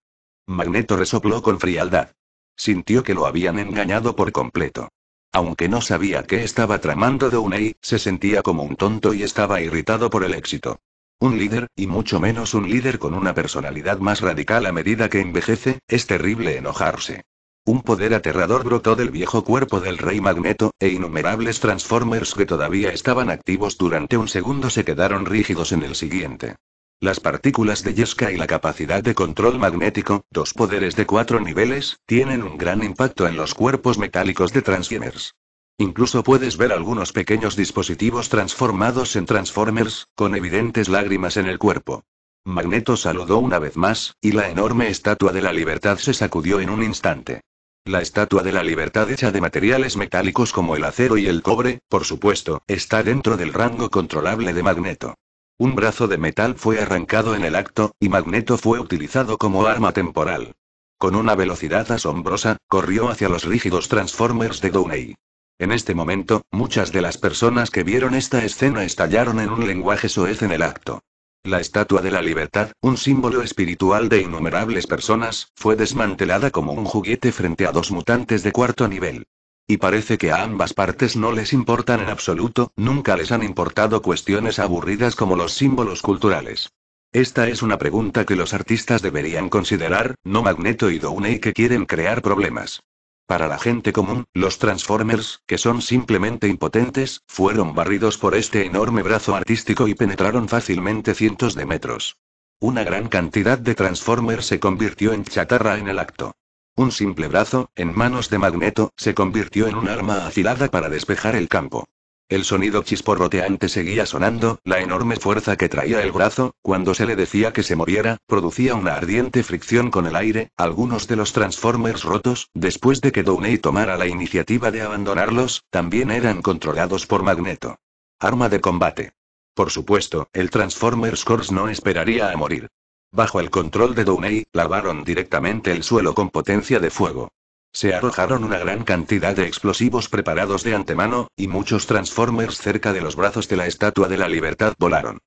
Magneto resopló con frialdad. Sintió que lo habían engañado por completo. Aunque no sabía qué estaba tramando Downey, se sentía como un tonto y estaba irritado por el éxito. Un líder, y mucho menos un líder con una personalidad más radical a medida que envejece, es terrible enojarse. Un poder aterrador brotó del viejo cuerpo del rey Magneto, e innumerables Transformers que todavía estaban activos durante un segundo se quedaron rígidos en el siguiente. Las partículas de Yeska y la capacidad de control magnético, dos poderes de cuatro niveles, tienen un gran impacto en los cuerpos metálicos de Transformers. Incluso puedes ver algunos pequeños dispositivos transformados en Transformers, con evidentes lágrimas en el cuerpo. Magneto saludó una vez más, y la enorme estatua de la libertad se sacudió en un instante. La estatua de la libertad hecha de materiales metálicos como el acero y el cobre, por supuesto, está dentro del rango controlable de Magneto. Un brazo de metal fue arrancado en el acto, y Magneto fue utilizado como arma temporal. Con una velocidad asombrosa, corrió hacia los rígidos Transformers de Downey. En este momento, muchas de las personas que vieron esta escena estallaron en un lenguaje soez en el acto. La Estatua de la Libertad, un símbolo espiritual de innumerables personas, fue desmantelada como un juguete frente a dos mutantes de cuarto nivel. Y parece que a ambas partes no les importan en absoluto, nunca les han importado cuestiones aburridas como los símbolos culturales. Esta es una pregunta que los artistas deberían considerar, no Magneto y Downey que quieren crear problemas. Para la gente común, los Transformers, que son simplemente impotentes, fueron barridos por este enorme brazo artístico y penetraron fácilmente cientos de metros. Una gran cantidad de Transformers se convirtió en chatarra en el acto. Un simple brazo, en manos de Magneto, se convirtió en un arma afilada para despejar el campo. El sonido chisporroteante seguía sonando, la enorme fuerza que traía el brazo, cuando se le decía que se moviera, producía una ardiente fricción con el aire, algunos de los Transformers rotos, después de que Downey tomara la iniciativa de abandonarlos, también eran controlados por Magneto. Arma de combate. Por supuesto, el Transformers Corps no esperaría a morir. Bajo el control de Downey, lavaron directamente el suelo con potencia de fuego. Se arrojaron una gran cantidad de explosivos preparados de antemano, y muchos Transformers cerca de los brazos de la Estatua de la Libertad volaron.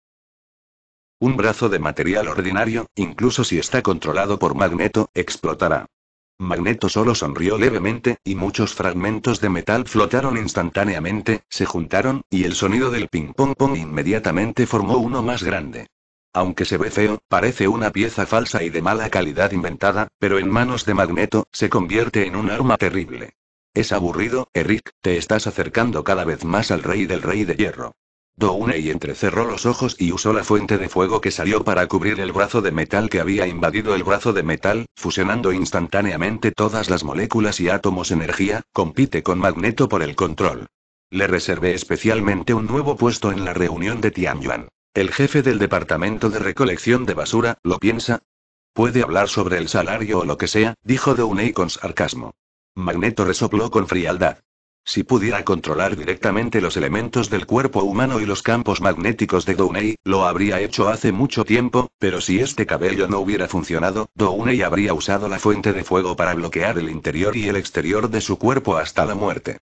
Un brazo de material ordinario, incluso si está controlado por Magneto, explotará. Magneto solo sonrió levemente, y muchos fragmentos de metal flotaron instantáneamente, se juntaron, y el sonido del ping-pong-pong inmediatamente formó uno más grande. Aunque se ve feo, parece una pieza falsa y de mala calidad inventada, pero en manos de Magneto, se convierte en un arma terrible. Es aburrido, Eric, te estás acercando cada vez más al rey del rey de hierro. y entrecerró los ojos y usó la fuente de fuego que salió para cubrir el brazo de metal que había invadido el brazo de metal, fusionando instantáneamente todas las moléculas y átomos energía, compite con Magneto por el control. Le reservé especialmente un nuevo puesto en la reunión de Tianyuan. El jefe del departamento de recolección de basura, ¿lo piensa? Puede hablar sobre el salario o lo que sea, dijo Downey con sarcasmo. Magneto resopló con frialdad. Si pudiera controlar directamente los elementos del cuerpo humano y los campos magnéticos de Downey, lo habría hecho hace mucho tiempo, pero si este cabello no hubiera funcionado, Downey habría usado la fuente de fuego para bloquear el interior y el exterior de su cuerpo hasta la muerte.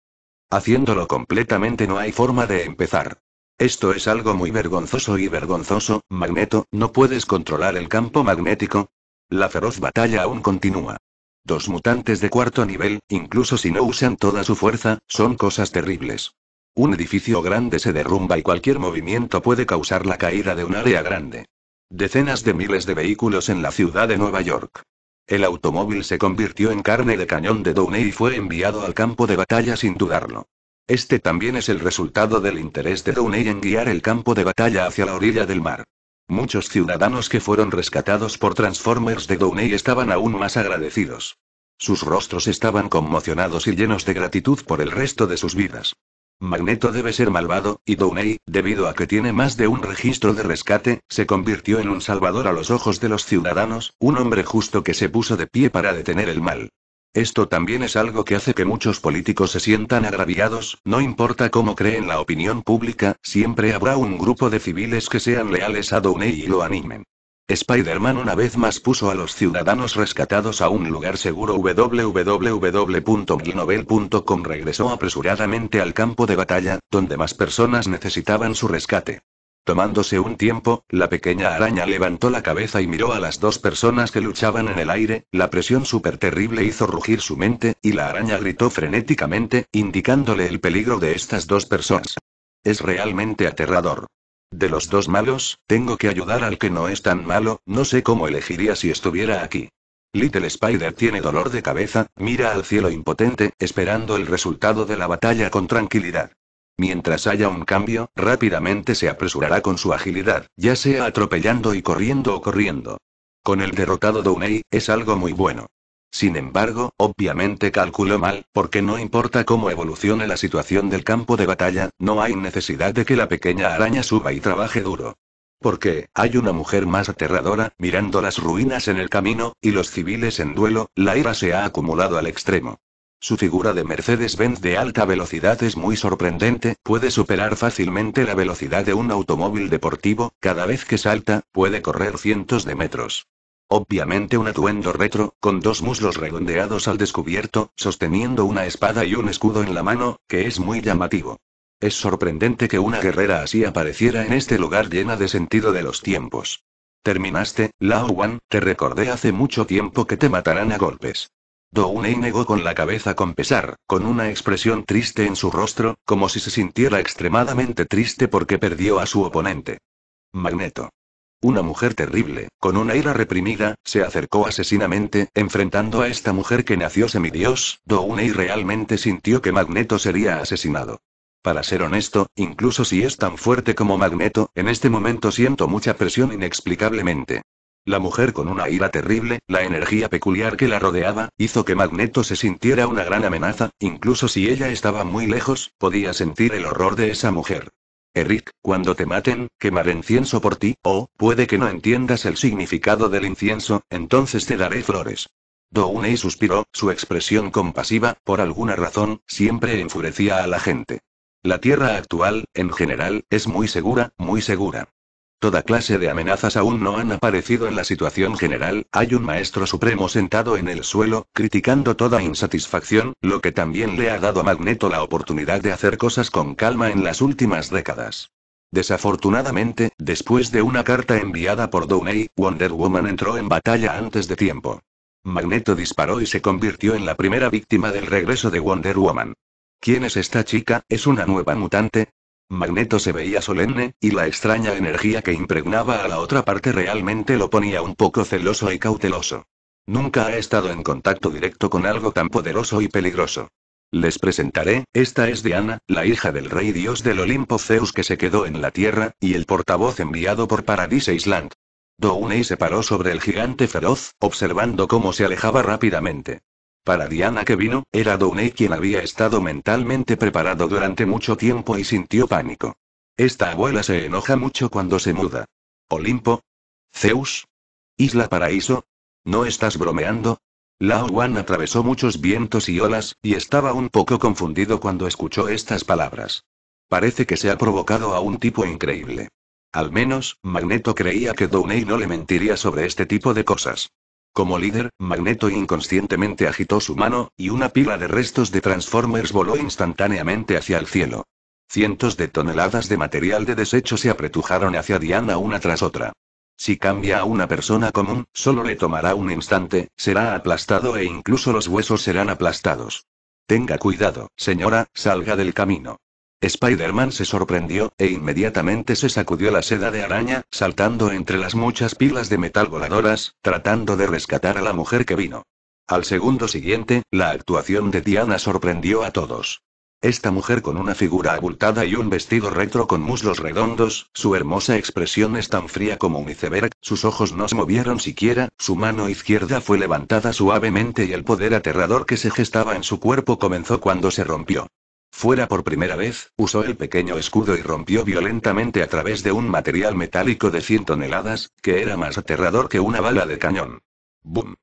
Haciéndolo completamente no hay forma de empezar. Esto es algo muy vergonzoso y vergonzoso, Magneto, no puedes controlar el campo magnético. La feroz batalla aún continúa. Dos mutantes de cuarto nivel, incluso si no usan toda su fuerza, son cosas terribles. Un edificio grande se derrumba y cualquier movimiento puede causar la caída de un área grande. Decenas de miles de vehículos en la ciudad de Nueva York. El automóvil se convirtió en carne de cañón de Downey y fue enviado al campo de batalla sin dudarlo. Este también es el resultado del interés de Downey en guiar el campo de batalla hacia la orilla del mar. Muchos ciudadanos que fueron rescatados por Transformers de Downey estaban aún más agradecidos. Sus rostros estaban conmocionados y llenos de gratitud por el resto de sus vidas. Magneto debe ser malvado, y Downey, debido a que tiene más de un registro de rescate, se convirtió en un salvador a los ojos de los ciudadanos, un hombre justo que se puso de pie para detener el mal. Esto también es algo que hace que muchos políticos se sientan agraviados, no importa cómo creen la opinión pública, siempre habrá un grupo de civiles que sean leales a Downey y lo animen. Spider-Man una vez más puso a los ciudadanos rescatados a un lugar seguro www.glinovel.com regresó apresuradamente al campo de batalla, donde más personas necesitaban su rescate. Tomándose un tiempo, la pequeña araña levantó la cabeza y miró a las dos personas que luchaban en el aire, la presión súper terrible hizo rugir su mente, y la araña gritó frenéticamente, indicándole el peligro de estas dos personas. Es realmente aterrador. De los dos malos, tengo que ayudar al que no es tan malo, no sé cómo elegiría si estuviera aquí. Little Spider tiene dolor de cabeza, mira al cielo impotente, esperando el resultado de la batalla con tranquilidad. Mientras haya un cambio, rápidamente se apresurará con su agilidad, ya sea atropellando y corriendo o corriendo. Con el derrotado Downey, es algo muy bueno. Sin embargo, obviamente calculó mal, porque no importa cómo evolucione la situación del campo de batalla, no hay necesidad de que la pequeña araña suba y trabaje duro. Porque, hay una mujer más aterradora, mirando las ruinas en el camino, y los civiles en duelo, la ira se ha acumulado al extremo. Su figura de Mercedes-Benz de alta velocidad es muy sorprendente, puede superar fácilmente la velocidad de un automóvil deportivo, cada vez que salta, puede correr cientos de metros. Obviamente un atuendo retro, con dos muslos redondeados al descubierto, sosteniendo una espada y un escudo en la mano, que es muy llamativo. Es sorprendente que una guerrera así apareciera en este lugar llena de sentido de los tiempos. Terminaste, Lao Wan, te recordé hace mucho tiempo que te matarán a golpes. Downey negó con la cabeza con pesar, con una expresión triste en su rostro, como si se sintiera extremadamente triste porque perdió a su oponente. Magneto. Una mujer terrible, con una ira reprimida, se acercó asesinamente, enfrentando a esta mujer que nació semidios, y realmente sintió que Magneto sería asesinado. Para ser honesto, incluso si es tan fuerte como Magneto, en este momento siento mucha presión inexplicablemente. La mujer con una ira terrible, la energía peculiar que la rodeaba, hizo que Magneto se sintiera una gran amenaza, incluso si ella estaba muy lejos, podía sentir el horror de esa mujer. Eric, cuando te maten, quemaré incienso por ti, o, puede que no entiendas el significado del incienso, entonces te daré flores. Downey suspiró, su expresión compasiva, por alguna razón, siempre enfurecía a la gente. La tierra actual, en general, es muy segura, muy segura. Toda clase de amenazas aún no han aparecido en la situación general, hay un maestro supremo sentado en el suelo, criticando toda insatisfacción, lo que también le ha dado a Magneto la oportunidad de hacer cosas con calma en las últimas décadas. Desafortunadamente, después de una carta enviada por Downey, Wonder Woman entró en batalla antes de tiempo. Magneto disparó y se convirtió en la primera víctima del regreso de Wonder Woman. ¿Quién es esta chica? ¿Es una nueva mutante? Magneto se veía solemne, y la extraña energía que impregnaba a la otra parte realmente lo ponía un poco celoso y cauteloso. Nunca ha estado en contacto directo con algo tan poderoso y peligroso. Les presentaré, esta es Diana, la hija del rey dios del Olimpo Zeus que se quedó en la tierra, y el portavoz enviado por Paradise Island. Douney se paró sobre el gigante feroz, observando cómo se alejaba rápidamente. Para Diana que vino, era Downey quien había estado mentalmente preparado durante mucho tiempo y sintió pánico. Esta abuela se enoja mucho cuando se muda. Olimpo? Zeus? Isla Paraíso? ¿No estás bromeando? Lao Wan atravesó muchos vientos y olas, y estaba un poco confundido cuando escuchó estas palabras. Parece que se ha provocado a un tipo increíble. Al menos, Magneto creía que Downey no le mentiría sobre este tipo de cosas. Como líder, Magneto inconscientemente agitó su mano, y una pila de restos de Transformers voló instantáneamente hacia el cielo. Cientos de toneladas de material de desecho se apretujaron hacia Diana una tras otra. Si cambia a una persona común, solo le tomará un instante, será aplastado e incluso los huesos serán aplastados. Tenga cuidado, señora, salga del camino. Spider-Man se sorprendió, e inmediatamente se sacudió la seda de araña, saltando entre las muchas pilas de metal voladoras, tratando de rescatar a la mujer que vino. Al segundo siguiente, la actuación de Diana sorprendió a todos. Esta mujer con una figura abultada y un vestido retro con muslos redondos, su hermosa expresión es tan fría como un iceberg, sus ojos no se movieron siquiera, su mano izquierda fue levantada suavemente y el poder aterrador que se gestaba en su cuerpo comenzó cuando se rompió. Fuera por primera vez, usó el pequeño escudo y rompió violentamente a través de un material metálico de 100 toneladas, que era más aterrador que una bala de cañón. ¡Bum!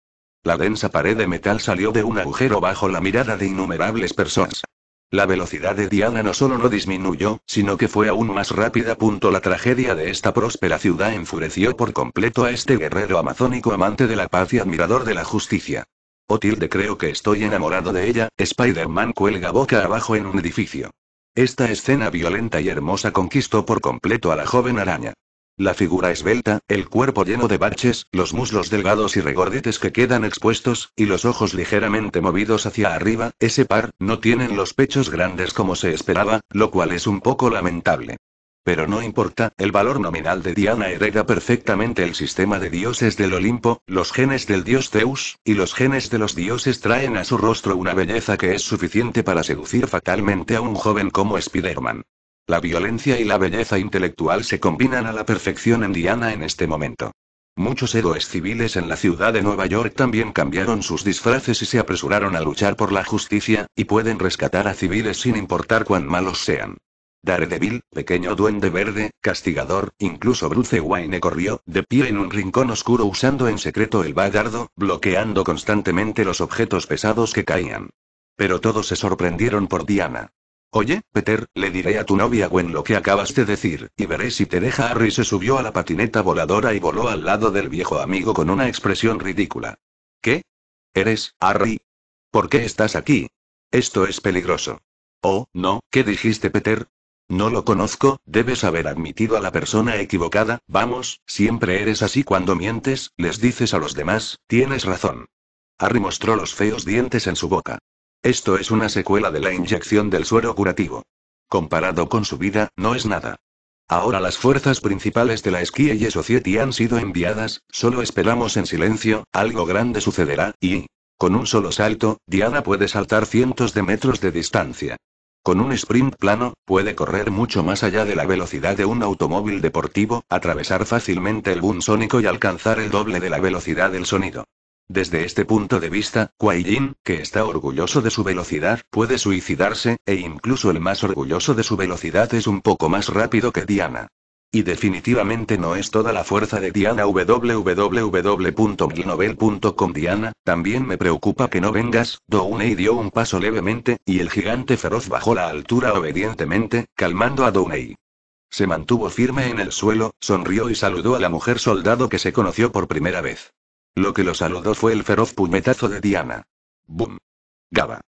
La densa pared de metal salió de un agujero bajo la mirada de innumerables personas. La velocidad de Diana no solo no disminuyó, sino que fue aún más rápida. La tragedia de esta próspera ciudad enfureció por completo a este guerrero amazónico amante de la paz y admirador de la justicia. Oh tilde creo que estoy enamorado de ella, Spider-Man cuelga boca abajo en un edificio. Esta escena violenta y hermosa conquistó por completo a la joven araña. La figura esbelta, el cuerpo lleno de baches, los muslos delgados y regordetes que quedan expuestos, y los ojos ligeramente movidos hacia arriba, ese par, no tienen los pechos grandes como se esperaba, lo cual es un poco lamentable. Pero no importa, el valor nominal de Diana hereda perfectamente el sistema de dioses del Olimpo, los genes del dios Zeus, y los genes de los dioses traen a su rostro una belleza que es suficiente para seducir fatalmente a un joven como Spider-Man. La violencia y la belleza intelectual se combinan a la perfección en Diana en este momento. Muchos héroes civiles en la ciudad de Nueva York también cambiaron sus disfraces y se apresuraron a luchar por la justicia, y pueden rescatar a civiles sin importar cuán malos sean. Daredevil, pequeño duende verde, castigador, incluso Bruce Wayne corrió, de pie en un rincón oscuro usando en secreto el bagardo, bloqueando constantemente los objetos pesados que caían. Pero todos se sorprendieron por Diana. Oye, Peter, le diré a tu novia Gwen lo que acabas de decir, y veré si te deja. Harry se subió a la patineta voladora y voló al lado del viejo amigo con una expresión ridícula. ¿Qué? ¿Eres, Harry? ¿Por qué estás aquí? Esto es peligroso. Oh, no, ¿qué dijiste, Peter? No lo conozco, debes haber admitido a la persona equivocada, vamos, siempre eres así cuando mientes, les dices a los demás, tienes razón. Harry mostró los feos dientes en su boca. Esto es una secuela de la inyección del suero curativo. Comparado con su vida, no es nada. Ahora las fuerzas principales de la Esquía Society han sido enviadas, solo esperamos en silencio, algo grande sucederá, y... Con un solo salto, Diana puede saltar cientos de metros de distancia. Con un sprint plano, puede correr mucho más allá de la velocidad de un automóvil deportivo, atravesar fácilmente el boom sónico y alcanzar el doble de la velocidad del sonido. Desde este punto de vista, Kuaijin, que está orgulloso de su velocidad, puede suicidarse, e incluso el más orgulloso de su velocidad es un poco más rápido que Diana. Y definitivamente no es toda la fuerza de Diana www.glinovel.com Diana, también me preocupa que no vengas, Downey dio un paso levemente, y el gigante feroz bajó la altura obedientemente, calmando a Downey. Se mantuvo firme en el suelo, sonrió y saludó a la mujer soldado que se conoció por primera vez. Lo que lo saludó fue el feroz puñetazo de Diana. Boom. Gaba.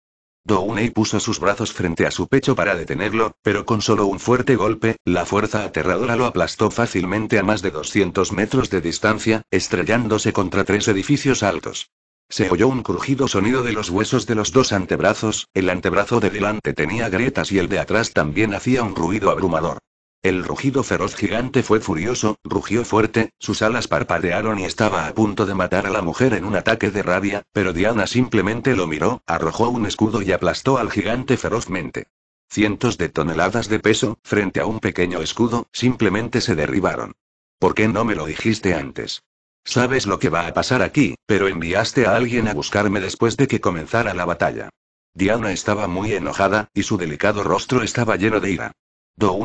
Downey puso sus brazos frente a su pecho para detenerlo, pero con solo un fuerte golpe, la fuerza aterradora lo aplastó fácilmente a más de 200 metros de distancia, estrellándose contra tres edificios altos. Se oyó un crujido sonido de los huesos de los dos antebrazos, el antebrazo de delante tenía grietas y el de atrás también hacía un ruido abrumador. El rugido feroz gigante fue furioso, rugió fuerte, sus alas parpadearon y estaba a punto de matar a la mujer en un ataque de rabia, pero Diana simplemente lo miró, arrojó un escudo y aplastó al gigante ferozmente. Cientos de toneladas de peso, frente a un pequeño escudo, simplemente se derribaron. ¿Por qué no me lo dijiste antes? Sabes lo que va a pasar aquí, pero enviaste a alguien a buscarme después de que comenzara la batalla. Diana estaba muy enojada, y su delicado rostro estaba lleno de ira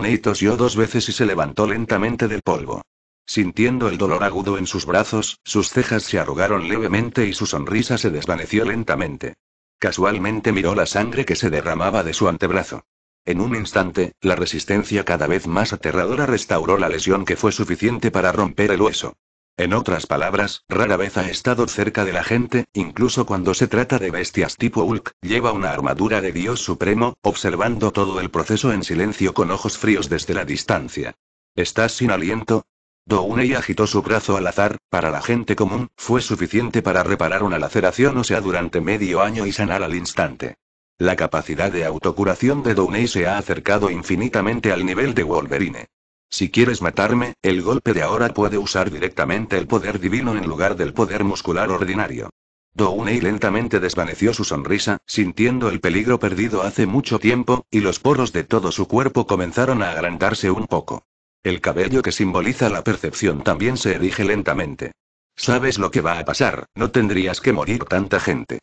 y tosió dos veces y se levantó lentamente del polvo. Sintiendo el dolor agudo en sus brazos, sus cejas se arrugaron levemente y su sonrisa se desvaneció lentamente. Casualmente miró la sangre que se derramaba de su antebrazo. En un instante, la resistencia cada vez más aterradora restauró la lesión que fue suficiente para romper el hueso. En otras palabras, rara vez ha estado cerca de la gente, incluso cuando se trata de bestias tipo Hulk, lleva una armadura de Dios Supremo, observando todo el proceso en silencio con ojos fríos desde la distancia. ¿Estás sin aliento? Dounei agitó su brazo al azar, para la gente común, fue suficiente para reparar una laceración o sea durante medio año y sanar al instante. La capacidad de autocuración de Dounei se ha acercado infinitamente al nivel de Wolverine. Si quieres matarme, el golpe de ahora puede usar directamente el poder divino en lugar del poder muscular ordinario. Downey lentamente desvaneció su sonrisa, sintiendo el peligro perdido hace mucho tiempo, y los poros de todo su cuerpo comenzaron a agrandarse un poco. El cabello que simboliza la percepción también se erige lentamente. Sabes lo que va a pasar, no tendrías que morir tanta gente.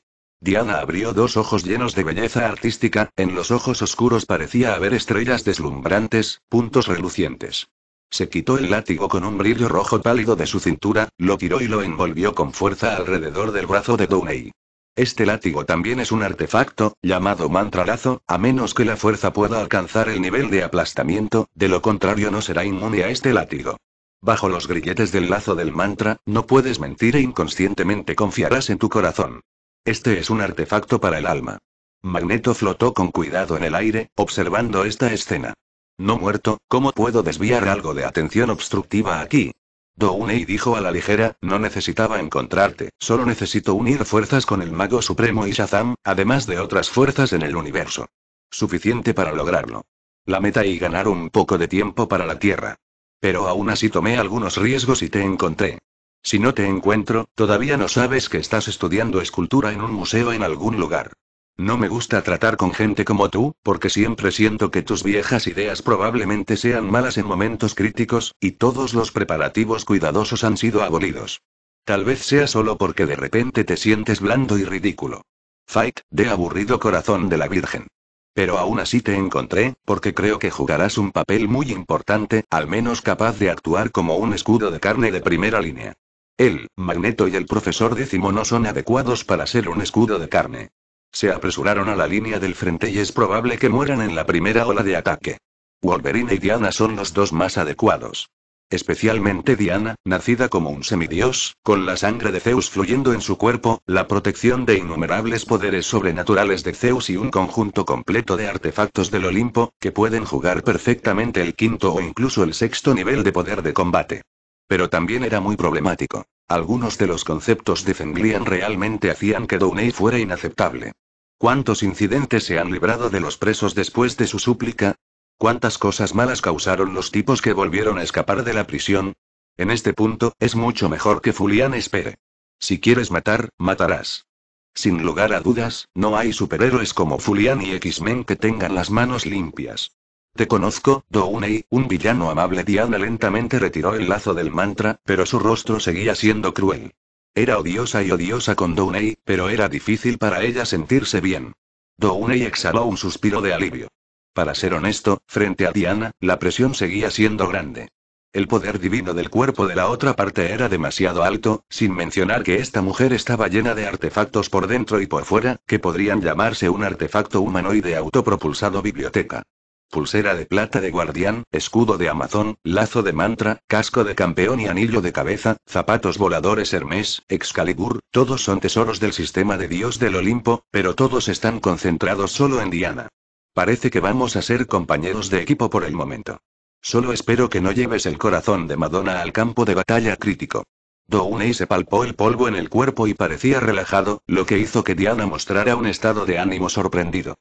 Diana abrió dos ojos llenos de belleza artística, en los ojos oscuros parecía haber estrellas deslumbrantes, puntos relucientes. Se quitó el látigo con un brillo rojo pálido de su cintura, lo tiró y lo envolvió con fuerza alrededor del brazo de Downey. Este látigo también es un artefacto, llamado mantra lazo, a menos que la fuerza pueda alcanzar el nivel de aplastamiento, de lo contrario no será inmune a este látigo. Bajo los grilletes del lazo del mantra, no puedes mentir e inconscientemente confiarás en tu corazón. Este es un artefacto para el alma. Magneto flotó con cuidado en el aire, observando esta escena. No muerto, ¿cómo puedo desviar algo de atención obstructiva aquí? Dounei dijo a la ligera, no necesitaba encontrarte, solo necesito unir fuerzas con el Mago Supremo y Shazam, además de otras fuerzas en el universo. Suficiente para lograrlo. La meta y ganar un poco de tiempo para la Tierra. Pero aún así tomé algunos riesgos y te encontré. Si no te encuentro, todavía no sabes que estás estudiando escultura en un museo en algún lugar. No me gusta tratar con gente como tú, porque siempre siento que tus viejas ideas probablemente sean malas en momentos críticos, y todos los preparativos cuidadosos han sido abolidos. Tal vez sea solo porque de repente te sientes blando y ridículo. Fight, de aburrido corazón de la Virgen. Pero aún así te encontré, porque creo que jugarás un papel muy importante, al menos capaz de actuar como un escudo de carne de primera línea. El Magneto y el profesor décimo no son adecuados para ser un escudo de carne. Se apresuraron a la línea del frente y es probable que mueran en la primera ola de ataque. Wolverine y Diana son los dos más adecuados. Especialmente Diana, nacida como un semidios, con la sangre de Zeus fluyendo en su cuerpo, la protección de innumerables poderes sobrenaturales de Zeus y un conjunto completo de artefactos del Olimpo, que pueden jugar perfectamente el quinto o incluso el sexto nivel de poder de combate. Pero también era muy problemático. Algunos de los conceptos de Fenglian realmente hacían que Downey fuera inaceptable. ¿Cuántos incidentes se han librado de los presos después de su súplica? ¿Cuántas cosas malas causaron los tipos que volvieron a escapar de la prisión? En este punto, es mucho mejor que Fulian espere. Si quieres matar, matarás. Sin lugar a dudas, no hay superhéroes como Fulian y X-Men que tengan las manos limpias. Te conozco, Dounei, un villano amable. Diana lentamente retiró el lazo del mantra, pero su rostro seguía siendo cruel. Era odiosa y odiosa con Dounei, pero era difícil para ella sentirse bien. Dounei exhaló un suspiro de alivio. Para ser honesto, frente a Diana, la presión seguía siendo grande. El poder divino del cuerpo de la otra parte era demasiado alto, sin mencionar que esta mujer estaba llena de artefactos por dentro y por fuera, que podrían llamarse un artefacto humanoide autopropulsado biblioteca pulsera de plata de guardián, escudo de amazón, lazo de mantra, casco de campeón y anillo de cabeza, zapatos voladores Hermes, Excalibur, todos son tesoros del sistema de dios del Olimpo, pero todos están concentrados solo en Diana. Parece que vamos a ser compañeros de equipo por el momento. Solo espero que no lleves el corazón de Madonna al campo de batalla crítico. Downey se palpó el polvo en el cuerpo y parecía relajado, lo que hizo que Diana mostrara un estado de ánimo sorprendido.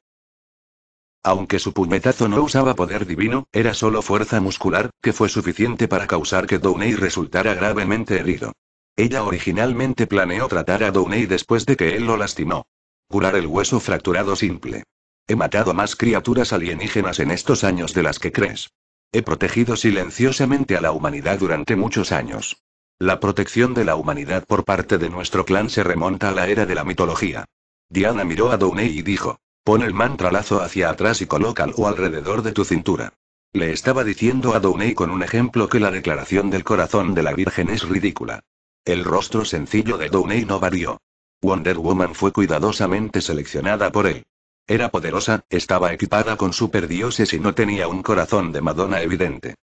Aunque su puñetazo no usaba poder divino, era solo fuerza muscular, que fue suficiente para causar que Downey resultara gravemente herido. Ella originalmente planeó tratar a Downey después de que él lo lastimó. Curar el hueso fracturado simple. He matado más criaturas alienígenas en estos años de las que crees. He protegido silenciosamente a la humanidad durante muchos años. La protección de la humanidad por parte de nuestro clan se remonta a la era de la mitología. Diana miró a Downey y dijo, Pon el mantralazo hacia atrás y colócalo alrededor de tu cintura. Le estaba diciendo a Downey con un ejemplo que la declaración del corazón de la Virgen es ridícula. El rostro sencillo de Downey no varió. Wonder Woman fue cuidadosamente seleccionada por él. Era poderosa, estaba equipada con superdioses y no tenía un corazón de Madonna evidente.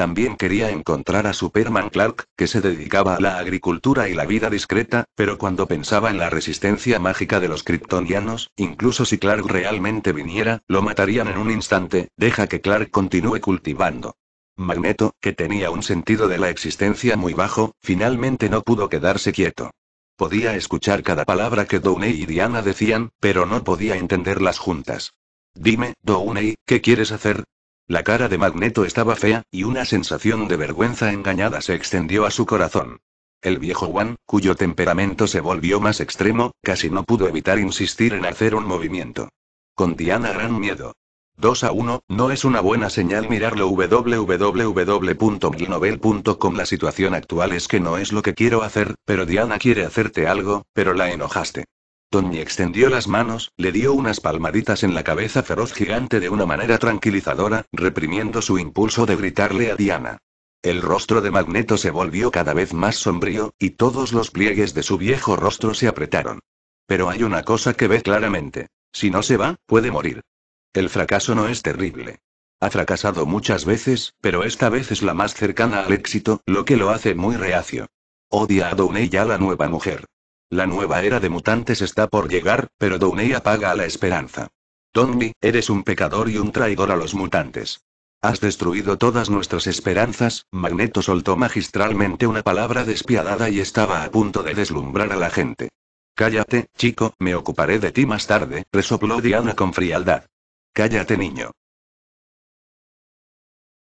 También quería encontrar a Superman Clark, que se dedicaba a la agricultura y la vida discreta, pero cuando pensaba en la resistencia mágica de los kryptonianos, incluso si Clark realmente viniera, lo matarían en un instante, deja que Clark continúe cultivando. Magneto, que tenía un sentido de la existencia muy bajo, finalmente no pudo quedarse quieto. Podía escuchar cada palabra que Downey y Diana decían, pero no podía entenderlas juntas. Dime, Downey, ¿qué quieres hacer? La cara de Magneto estaba fea, y una sensación de vergüenza engañada se extendió a su corazón. El viejo Juan, cuyo temperamento se volvió más extremo, casi no pudo evitar insistir en hacer un movimiento. Con Diana gran miedo. 2 a 1, no es una buena señal mirarlo www.milnovel.com La situación actual es que no es lo que quiero hacer, pero Diana quiere hacerte algo, pero la enojaste. Tony extendió las manos, le dio unas palmaditas en la cabeza feroz gigante de una manera tranquilizadora, reprimiendo su impulso de gritarle a Diana. El rostro de Magneto se volvió cada vez más sombrío, y todos los pliegues de su viejo rostro se apretaron. Pero hay una cosa que ve claramente. Si no se va, puede morir. El fracaso no es terrible. Ha fracasado muchas veces, pero esta vez es la más cercana al éxito, lo que lo hace muy reacio. Odia a Downey y a la nueva mujer. La nueva era de mutantes está por llegar, pero Downey apaga a la esperanza. Donny, eres un pecador y un traidor a los mutantes. Has destruido todas nuestras esperanzas, Magneto soltó magistralmente una palabra despiadada y estaba a punto de deslumbrar a la gente. Cállate, chico, me ocuparé de ti más tarde, resopló Diana con frialdad. Cállate, niño.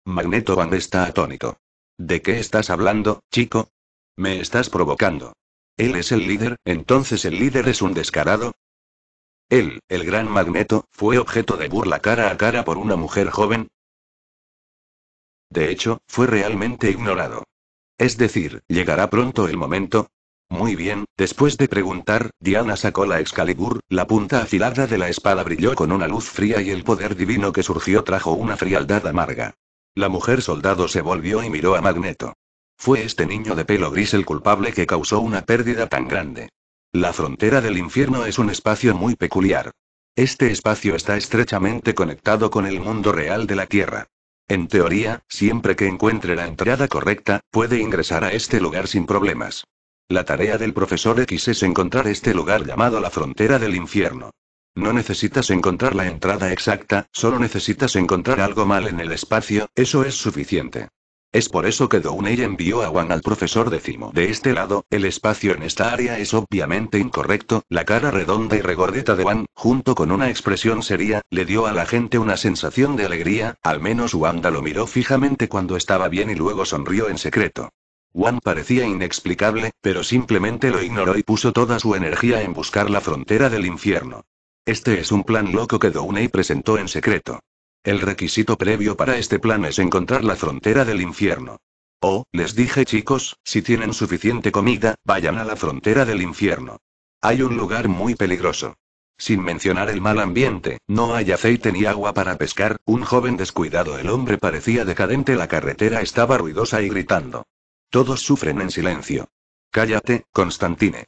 Magneto Van está atónito. ¿De qué estás hablando, chico? Me estás provocando. Él es el líder, entonces el líder es un descarado. Él, el gran magneto, fue objeto de burla cara a cara por una mujer joven. De hecho, fue realmente ignorado. Es decir, llegará pronto el momento. Muy bien, después de preguntar, Diana sacó la Excalibur, la punta afilada de la espada brilló con una luz fría y el poder divino que surgió trajo una frialdad amarga. La mujer soldado se volvió y miró a Magneto. Fue este niño de pelo gris el culpable que causó una pérdida tan grande. La frontera del infierno es un espacio muy peculiar. Este espacio está estrechamente conectado con el mundo real de la Tierra. En teoría, siempre que encuentre la entrada correcta, puede ingresar a este lugar sin problemas. La tarea del profesor X es encontrar este lugar llamado la frontera del infierno. No necesitas encontrar la entrada exacta, solo necesitas encontrar algo mal en el espacio, eso es suficiente. Es por eso que Downey envió a Wan al profesor Decimo. De este lado, el espacio en esta área es obviamente incorrecto, la cara redonda y regordeta de Wan, junto con una expresión seria, le dio a la gente una sensación de alegría, al menos Wanda lo miró fijamente cuando estaba bien y luego sonrió en secreto. Wan parecía inexplicable, pero simplemente lo ignoró y puso toda su energía en buscar la frontera del infierno. Este es un plan loco que Downey presentó en secreto. El requisito previo para este plan es encontrar la frontera del infierno. Oh, les dije chicos, si tienen suficiente comida, vayan a la frontera del infierno. Hay un lugar muy peligroso. Sin mencionar el mal ambiente, no hay aceite ni agua para pescar, un joven descuidado el hombre parecía decadente, la carretera estaba ruidosa y gritando. Todos sufren en silencio. Cállate, Constantine.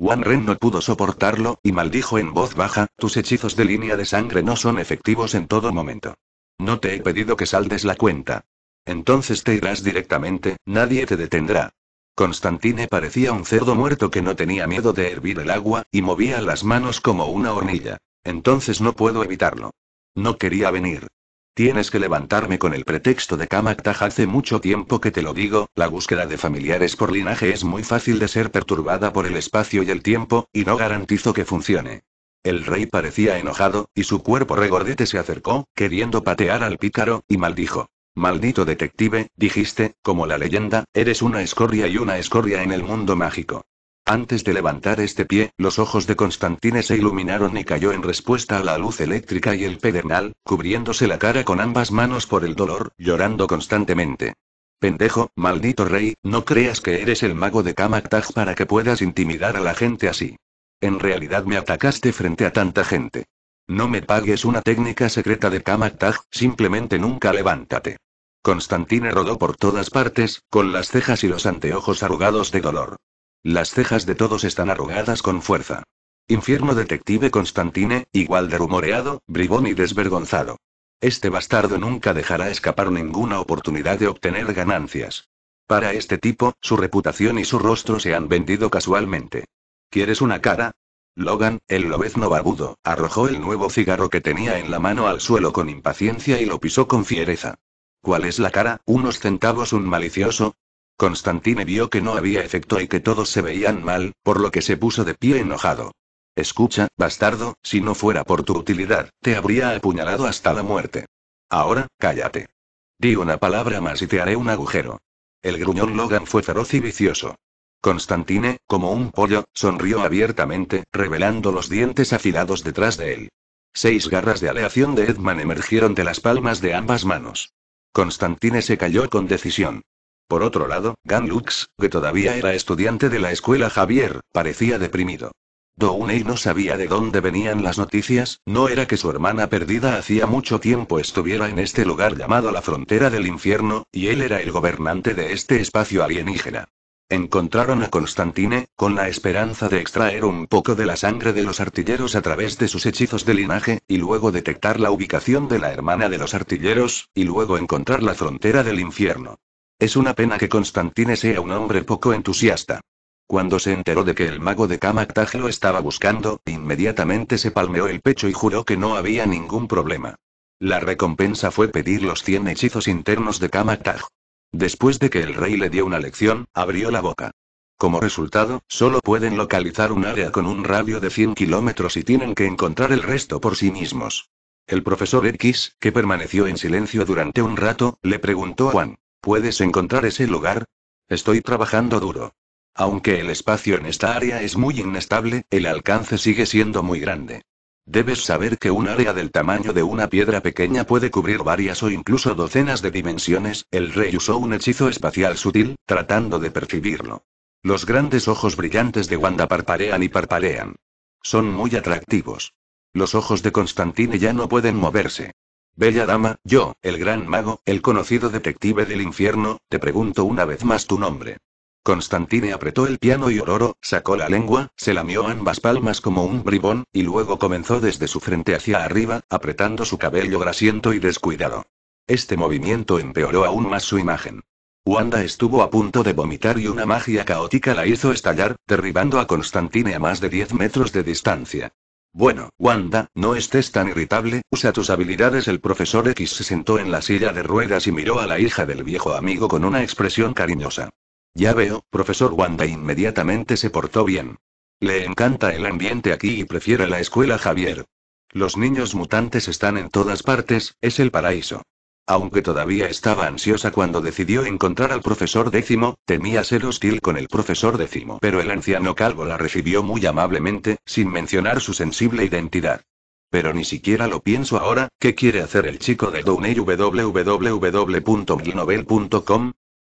Wan Ren no pudo soportarlo, y maldijo en voz baja, tus hechizos de línea de sangre no son efectivos en todo momento. No te he pedido que saldes la cuenta. Entonces te irás directamente, nadie te detendrá. Constantine parecía un cerdo muerto que no tenía miedo de hervir el agua, y movía las manos como una hornilla. Entonces no puedo evitarlo. No quería venir. Tienes que levantarme con el pretexto de Kamaktaj hace mucho tiempo que te lo digo, la búsqueda de familiares por linaje es muy fácil de ser perturbada por el espacio y el tiempo, y no garantizo que funcione. El rey parecía enojado, y su cuerpo regordete se acercó, queriendo patear al pícaro, y maldijo. Maldito detective, dijiste, como la leyenda, eres una escoria y una escoria en el mundo mágico. Antes de levantar este pie, los ojos de Constantine se iluminaron y cayó en respuesta a la luz eléctrica y el pedernal, cubriéndose la cara con ambas manos por el dolor, llorando constantemente. Pendejo, maldito rey, no creas que eres el mago de Kamaktag para que puedas intimidar a la gente así. En realidad me atacaste frente a tanta gente. No me pagues una técnica secreta de Kamaktag. simplemente nunca levántate. Constantine rodó por todas partes, con las cejas y los anteojos arrugados de dolor. Las cejas de todos están arrugadas con fuerza. Infierno detective Constantine, igual de rumoreado, bribón y desvergonzado. Este bastardo nunca dejará escapar ninguna oportunidad de obtener ganancias. Para este tipo, su reputación y su rostro se han vendido casualmente. ¿Quieres una cara? Logan, el lobezno barbudo, arrojó el nuevo cigarro que tenía en la mano al suelo con impaciencia y lo pisó con fiereza. ¿Cuál es la cara? ¿Unos centavos un malicioso? Constantine vio que no había efecto y que todos se veían mal, por lo que se puso de pie enojado. Escucha, bastardo, si no fuera por tu utilidad, te habría apuñalado hasta la muerte. Ahora, cállate. Di una palabra más y te haré un agujero. El gruñón Logan fue feroz y vicioso. Constantine, como un pollo, sonrió abiertamente, revelando los dientes afilados detrás de él. Seis garras de aleación de Edman emergieron de las palmas de ambas manos. Constantine se cayó con decisión. Por otro lado, Gan que todavía era estudiante de la escuela Javier, parecía deprimido. Downey no sabía de dónde venían las noticias, no era que su hermana perdida hacía mucho tiempo estuviera en este lugar llamado la frontera del infierno, y él era el gobernante de este espacio alienígena. Encontraron a Constantine, con la esperanza de extraer un poco de la sangre de los artilleros a través de sus hechizos de linaje, y luego detectar la ubicación de la hermana de los artilleros, y luego encontrar la frontera del infierno. Es una pena que Constantine sea un hombre poco entusiasta. Cuando se enteró de que el mago de Kamaktaj lo estaba buscando, inmediatamente se palmeó el pecho y juró que no había ningún problema. La recompensa fue pedir los 100 hechizos internos de Kamaktaj. Después de que el rey le dio una lección, abrió la boca. Como resultado, solo pueden localizar un área con un radio de 100 kilómetros y tienen que encontrar el resto por sí mismos. El profesor X, que permaneció en silencio durante un rato, le preguntó a Juan. ¿Puedes encontrar ese lugar? Estoy trabajando duro. Aunque el espacio en esta área es muy inestable, el alcance sigue siendo muy grande. Debes saber que un área del tamaño de una piedra pequeña puede cubrir varias o incluso docenas de dimensiones, el rey usó un hechizo espacial sutil, tratando de percibirlo. Los grandes ojos brillantes de Wanda parparean y parparean. Son muy atractivos. Los ojos de Constantine ya no pueden moverse. Bella dama, yo, el gran mago, el conocido detective del infierno, te pregunto una vez más tu nombre. Constantine apretó el piano y Ororo, sacó la lengua, se lamió ambas palmas como un bribón, y luego comenzó desde su frente hacia arriba, apretando su cabello grasiento y descuidado. Este movimiento empeoró aún más su imagen. Wanda estuvo a punto de vomitar y una magia caótica la hizo estallar, derribando a Constantine a más de 10 metros de distancia. Bueno, Wanda, no estés tan irritable, usa tus habilidades. El profesor X se sentó en la silla de ruedas y miró a la hija del viejo amigo con una expresión cariñosa. Ya veo, profesor Wanda inmediatamente se portó bien. Le encanta el ambiente aquí y prefiere la escuela Javier. Los niños mutantes están en todas partes, es el paraíso. Aunque todavía estaba ansiosa cuando decidió encontrar al profesor décimo, temía ser hostil con el profesor décimo. Pero el anciano calvo la recibió muy amablemente, sin mencionar su sensible identidad. Pero ni siquiera lo pienso ahora, ¿qué quiere hacer el chico de Downey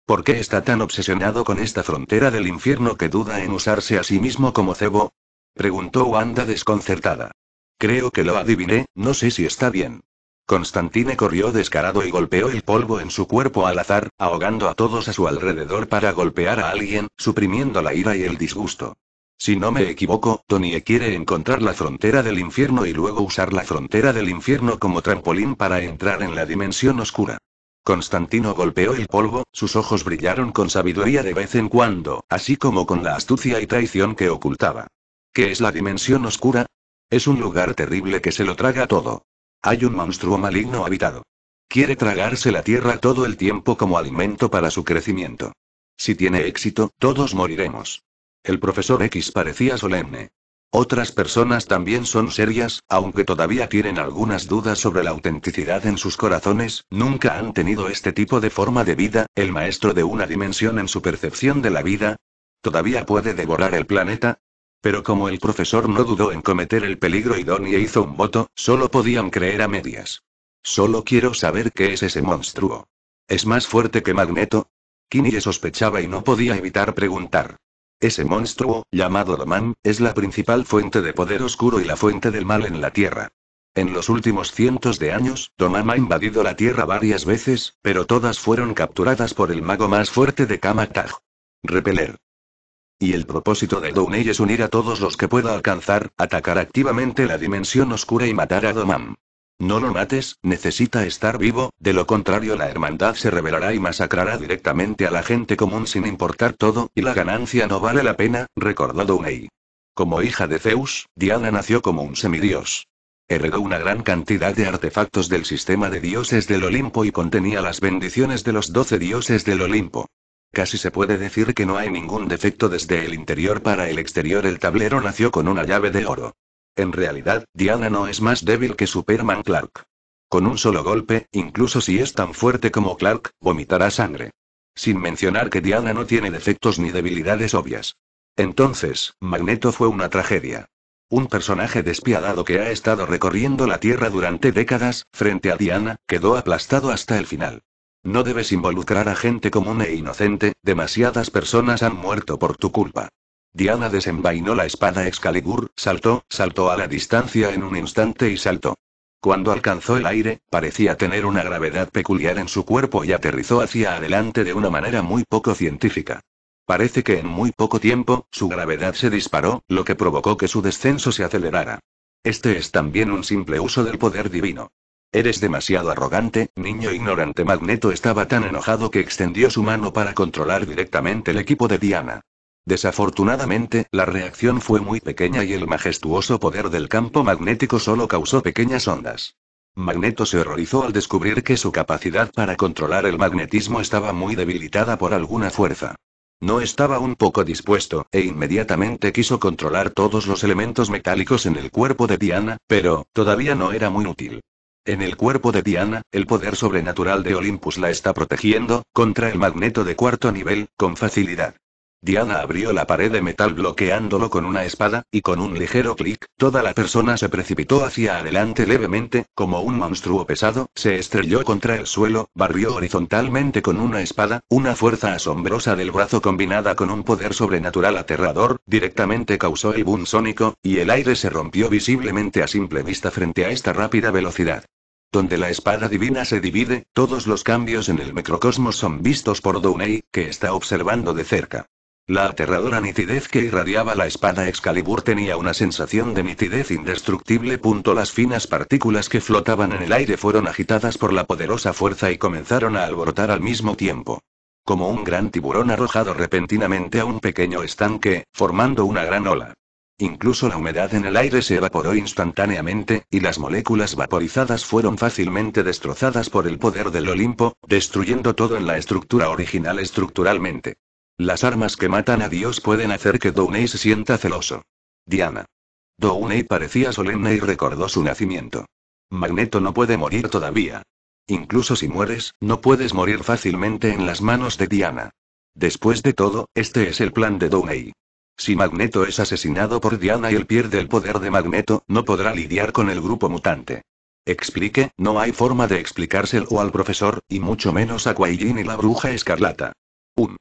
¿Por qué está tan obsesionado con esta frontera del infierno que duda en usarse a sí mismo como cebo? Preguntó Wanda desconcertada. Creo que lo adiviné, no sé si está bien. Constantine corrió descarado y golpeó el polvo en su cuerpo al azar, ahogando a todos a su alrededor para golpear a alguien, suprimiendo la ira y el disgusto. Si no me equivoco, Tony quiere encontrar la frontera del infierno y luego usar la frontera del infierno como trampolín para entrar en la dimensión oscura. Constantino golpeó el polvo, sus ojos brillaron con sabiduría de vez en cuando, así como con la astucia y traición que ocultaba. ¿Qué es la dimensión oscura? Es un lugar terrible que se lo traga todo. Hay un monstruo maligno habitado. Quiere tragarse la tierra todo el tiempo como alimento para su crecimiento. Si tiene éxito, todos moriremos. El profesor X parecía solemne. Otras personas también son serias, aunque todavía tienen algunas dudas sobre la autenticidad en sus corazones, nunca han tenido este tipo de forma de vida, el maestro de una dimensión en su percepción de la vida. ¿Todavía puede devorar el planeta? Pero como el profesor no dudó en cometer el peligro y Donnie hizo un voto, solo podían creer a medias. Solo quiero saber qué es ese monstruo. ¿Es más fuerte que Magneto? Kinney sospechaba y no podía evitar preguntar. Ese monstruo, llamado Doman, es la principal fuente de poder oscuro y la fuente del mal en la Tierra. En los últimos cientos de años, Domán ha invadido la Tierra varias veces, pero todas fueron capturadas por el mago más fuerte de Kamataj. Repeler. Y el propósito de Dunei es unir a todos los que pueda alcanzar, atacar activamente la dimensión oscura y matar a Domam. No lo mates, necesita estar vivo, de lo contrario la hermandad se revelará y masacrará directamente a la gente común sin importar todo, y la ganancia no vale la pena, recordó Dunei. Como hija de Zeus, Diana nació como un semidios. Heredó una gran cantidad de artefactos del sistema de dioses del Olimpo y contenía las bendiciones de los doce dioses del Olimpo. Casi se puede decir que no hay ningún defecto desde el interior para el exterior. El tablero nació con una llave de oro. En realidad, Diana no es más débil que Superman Clark. Con un solo golpe, incluso si es tan fuerte como Clark, vomitará sangre. Sin mencionar que Diana no tiene defectos ni debilidades obvias. Entonces, Magneto fue una tragedia. Un personaje despiadado que ha estado recorriendo la Tierra durante décadas, frente a Diana, quedó aplastado hasta el final. No debes involucrar a gente común e inocente, demasiadas personas han muerto por tu culpa. Diana desenvainó la espada Excalibur, saltó, saltó a la distancia en un instante y saltó. Cuando alcanzó el aire, parecía tener una gravedad peculiar en su cuerpo y aterrizó hacia adelante de una manera muy poco científica. Parece que en muy poco tiempo, su gravedad se disparó, lo que provocó que su descenso se acelerara. Este es también un simple uso del poder divino. Eres demasiado arrogante, niño ignorante. Magneto estaba tan enojado que extendió su mano para controlar directamente el equipo de Diana. Desafortunadamente, la reacción fue muy pequeña y el majestuoso poder del campo magnético solo causó pequeñas ondas. Magneto se horrorizó al descubrir que su capacidad para controlar el magnetismo estaba muy debilitada por alguna fuerza. No estaba un poco dispuesto, e inmediatamente quiso controlar todos los elementos metálicos en el cuerpo de Diana, pero, todavía no era muy útil. En el cuerpo de Diana, el poder sobrenatural de Olympus la está protegiendo, contra el magneto de cuarto nivel, con facilidad. Diana abrió la pared de metal bloqueándolo con una espada, y con un ligero clic, toda la persona se precipitó hacia adelante levemente, como un monstruo pesado, se estrelló contra el suelo, barrió horizontalmente con una espada, una fuerza asombrosa del brazo combinada con un poder sobrenatural aterrador, directamente causó el boom sónico, y el aire se rompió visiblemente a simple vista frente a esta rápida velocidad donde la espada divina se divide, todos los cambios en el microcosmos son vistos por Dunei, que está observando de cerca. La aterradora nitidez que irradiaba la espada Excalibur tenía una sensación de nitidez indestructible. Las finas partículas que flotaban en el aire fueron agitadas por la poderosa fuerza y comenzaron a alborotar al mismo tiempo. Como un gran tiburón arrojado repentinamente a un pequeño estanque, formando una gran ola. Incluso la humedad en el aire se evaporó instantáneamente, y las moléculas vaporizadas fueron fácilmente destrozadas por el poder del Olimpo, destruyendo todo en la estructura original estructuralmente. Las armas que matan a Dios pueden hacer que Downey se sienta celoso. Diana. Downey parecía solemne y recordó su nacimiento. Magneto no puede morir todavía. Incluso si mueres, no puedes morir fácilmente en las manos de Diana. Después de todo, este es el plan de Downey. Si Magneto es asesinado por Diana y él pierde el poder de Magneto, no podrá lidiar con el grupo mutante. Explique, no hay forma de explicárselo al profesor, y mucho menos a Quaijin y la bruja escarlata. Un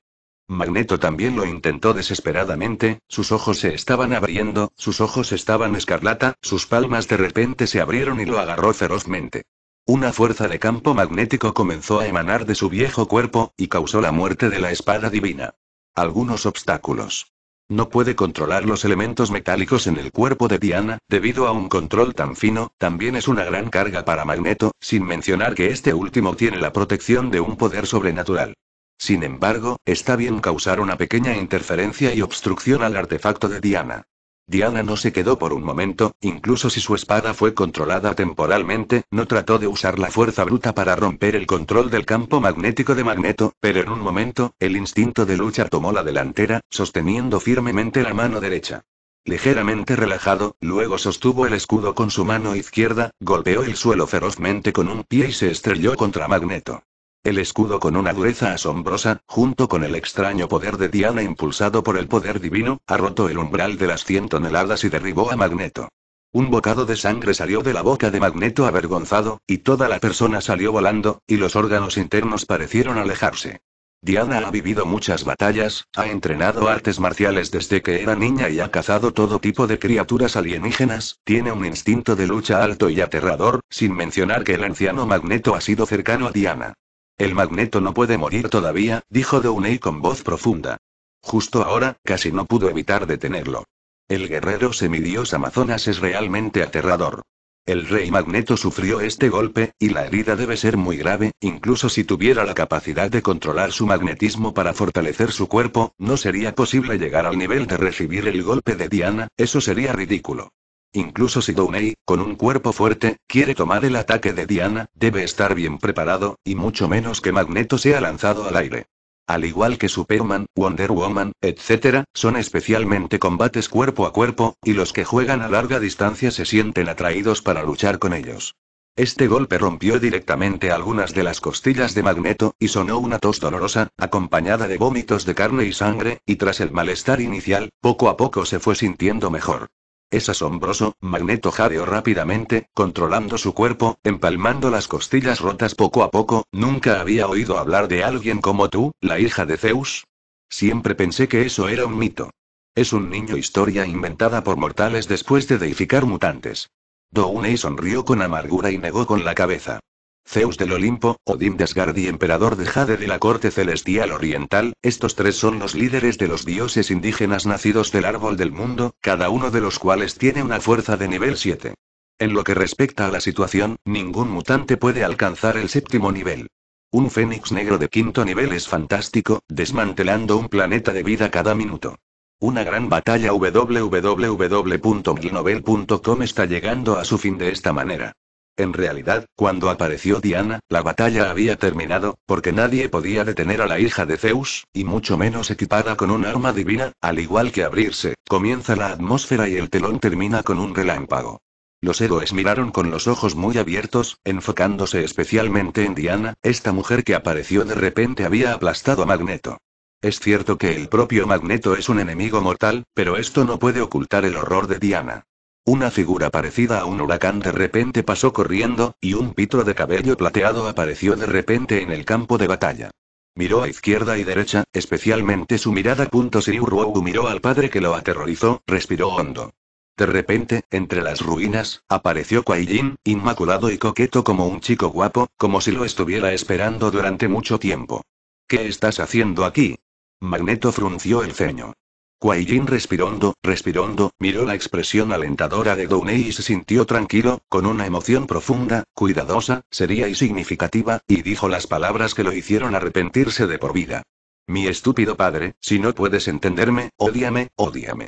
Magneto también lo intentó desesperadamente, sus ojos se estaban abriendo, sus ojos estaban escarlata, sus palmas de repente se abrieron y lo agarró ferozmente. Una fuerza de campo magnético comenzó a emanar de su viejo cuerpo, y causó la muerte de la espada divina. Algunos obstáculos. No puede controlar los elementos metálicos en el cuerpo de Diana, debido a un control tan fino, también es una gran carga para Magneto, sin mencionar que este último tiene la protección de un poder sobrenatural. Sin embargo, está bien causar una pequeña interferencia y obstrucción al artefacto de Diana. Diana no se quedó por un momento, incluso si su espada fue controlada temporalmente, no trató de usar la fuerza bruta para romper el control del campo magnético de Magneto, pero en un momento, el instinto de lucha tomó la delantera, sosteniendo firmemente la mano derecha. Ligeramente relajado, luego sostuvo el escudo con su mano izquierda, golpeó el suelo ferozmente con un pie y se estrelló contra Magneto. El escudo con una dureza asombrosa, junto con el extraño poder de Diana impulsado por el poder divino, ha roto el umbral de las 100 toneladas y derribó a Magneto. Un bocado de sangre salió de la boca de Magneto avergonzado, y toda la persona salió volando, y los órganos internos parecieron alejarse. Diana ha vivido muchas batallas, ha entrenado artes marciales desde que era niña y ha cazado todo tipo de criaturas alienígenas, tiene un instinto de lucha alto y aterrador, sin mencionar que el anciano Magneto ha sido cercano a Diana. El magneto no puede morir todavía, dijo Downey con voz profunda. Justo ahora, casi no pudo evitar detenerlo. El guerrero semidios amazonas es realmente aterrador. El rey magneto sufrió este golpe, y la herida debe ser muy grave, incluso si tuviera la capacidad de controlar su magnetismo para fortalecer su cuerpo, no sería posible llegar al nivel de recibir el golpe de Diana, eso sería ridículo. Incluso si Downey, con un cuerpo fuerte, quiere tomar el ataque de Diana, debe estar bien preparado, y mucho menos que Magneto sea lanzado al aire. Al igual que Superman, Wonder Woman, etc., son especialmente combates cuerpo a cuerpo, y los que juegan a larga distancia se sienten atraídos para luchar con ellos. Este golpe rompió directamente algunas de las costillas de Magneto, y sonó una tos dolorosa, acompañada de vómitos de carne y sangre, y tras el malestar inicial, poco a poco se fue sintiendo mejor. Es asombroso, Magneto jadeó rápidamente, controlando su cuerpo, empalmando las costillas rotas poco a poco, nunca había oído hablar de alguien como tú, la hija de Zeus. Siempre pensé que eso era un mito. Es un niño historia inventada por mortales después de deificar mutantes. Douney sonrió con amargura y negó con la cabeza. Zeus del Olimpo, Odín y emperador de Jade de la corte celestial oriental, estos tres son los líderes de los dioses indígenas nacidos del árbol del mundo, cada uno de los cuales tiene una fuerza de nivel 7. En lo que respecta a la situación, ningún mutante puede alcanzar el séptimo nivel. Un fénix negro de quinto nivel es fantástico, desmantelando un planeta de vida cada minuto. Una gran batalla www.glinovel.com está llegando a su fin de esta manera. En realidad, cuando apareció Diana, la batalla había terminado, porque nadie podía detener a la hija de Zeus, y mucho menos equipada con un arma divina, al igual que abrirse, comienza la atmósfera y el telón termina con un relámpago. Los héroes miraron con los ojos muy abiertos, enfocándose especialmente en Diana, esta mujer que apareció de repente había aplastado a Magneto. Es cierto que el propio Magneto es un enemigo mortal, pero esto no puede ocultar el horror de Diana. Una figura parecida a un huracán de repente pasó corriendo, y un pitro de cabello plateado apareció de repente en el campo de batalla. Miró a izquierda y derecha, especialmente su mirada. Siurwogu miró al padre que lo aterrorizó, respiró hondo. De repente, entre las ruinas, apareció Kuaijin, inmaculado y coqueto como un chico guapo, como si lo estuviera esperando durante mucho tiempo. ¿Qué estás haciendo aquí? Magneto frunció el ceño respirando respirando, respirando, miró la expresión alentadora de Dounei y se sintió tranquilo, con una emoción profunda, cuidadosa, seria y significativa, y dijo las palabras que lo hicieron arrepentirse de por vida. Mi estúpido padre, si no puedes entenderme, odíame, odíame.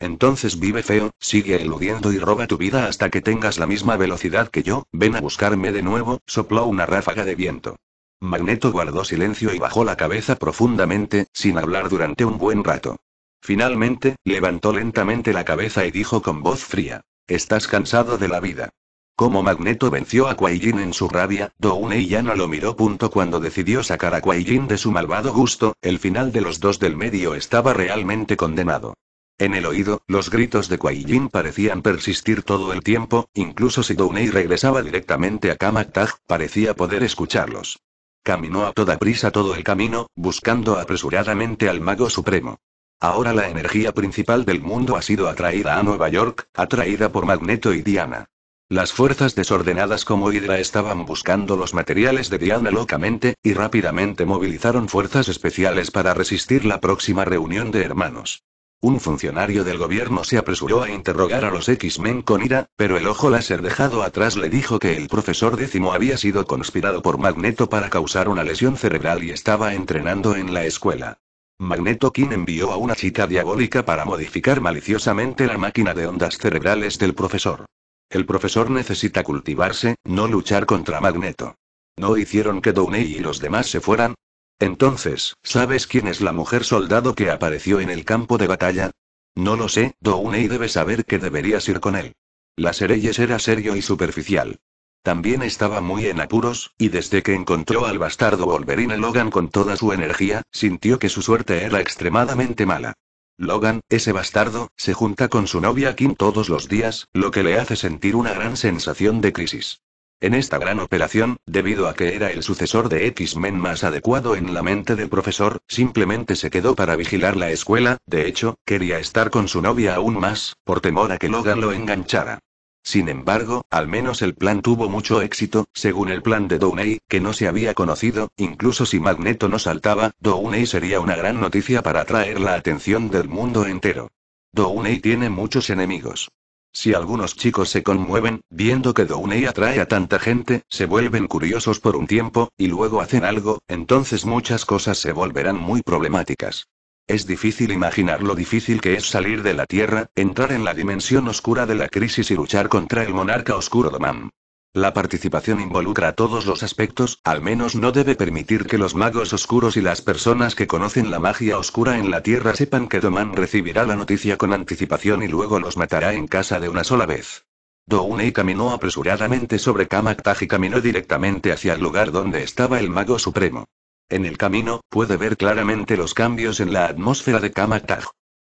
Entonces vive feo, sigue eludiendo y roba tu vida hasta que tengas la misma velocidad que yo, ven a buscarme de nuevo, sopló una ráfaga de viento. Magneto guardó silencio y bajó la cabeza profundamente, sin hablar durante un buen rato. Finalmente, levantó lentamente la cabeza y dijo con voz fría: Estás cansado de la vida. Como Magneto venció a Kuaijin en su rabia, Dounei ya no lo miró. Punto cuando decidió sacar a Kuaijin de su malvado gusto, el final de los dos del medio estaba realmente condenado. En el oído, los gritos de Kuaijin parecían persistir todo el tiempo, incluso si Dounei regresaba directamente a Kamatag, parecía poder escucharlos. Caminó a toda prisa todo el camino, buscando apresuradamente al mago supremo. Ahora la energía principal del mundo ha sido atraída a Nueva York, atraída por Magneto y Diana. Las fuerzas desordenadas como Hydra estaban buscando los materiales de Diana locamente, y rápidamente movilizaron fuerzas especiales para resistir la próxima reunión de hermanos. Un funcionario del gobierno se apresuró a interrogar a los X-Men con ira, pero el ojo láser dejado atrás le dijo que el profesor décimo había sido conspirado por Magneto para causar una lesión cerebral y estaba entrenando en la escuela. Magneto King envió a una chica diabólica para modificar maliciosamente la máquina de ondas cerebrales del profesor. El profesor necesita cultivarse, no luchar contra Magneto. ¿No hicieron que Downey y los demás se fueran? Entonces, ¿sabes quién es la mujer soldado que apareció en el campo de batalla? No lo sé, Downey debe saber que deberías ir con él. Las Sereyes era serio y superficial. También estaba muy en apuros, y desde que encontró al bastardo Wolverine Logan con toda su energía, sintió que su suerte era extremadamente mala. Logan, ese bastardo, se junta con su novia Kim todos los días, lo que le hace sentir una gran sensación de crisis. En esta gran operación, debido a que era el sucesor de X-Men más adecuado en la mente del profesor, simplemente se quedó para vigilar la escuela, de hecho, quería estar con su novia aún más, por temor a que Logan lo enganchara. Sin embargo, al menos el plan tuvo mucho éxito, según el plan de Downey, que no se había conocido, incluso si Magneto no saltaba, Downey sería una gran noticia para atraer la atención del mundo entero. Downey tiene muchos enemigos. Si algunos chicos se conmueven, viendo que Downey atrae a tanta gente, se vuelven curiosos por un tiempo, y luego hacen algo, entonces muchas cosas se volverán muy problemáticas. Es difícil imaginar lo difícil que es salir de la Tierra, entrar en la dimensión oscura de la crisis y luchar contra el monarca oscuro Domán. La participación involucra a todos los aspectos, al menos no debe permitir que los magos oscuros y las personas que conocen la magia oscura en la Tierra sepan que Domán recibirá la noticia con anticipación y luego los matará en casa de una sola vez. Dounei caminó apresuradamente sobre Kamaktaj y caminó directamente hacia el lugar donde estaba el mago supremo. En el camino, puede ver claramente los cambios en la atmósfera de Kamatag.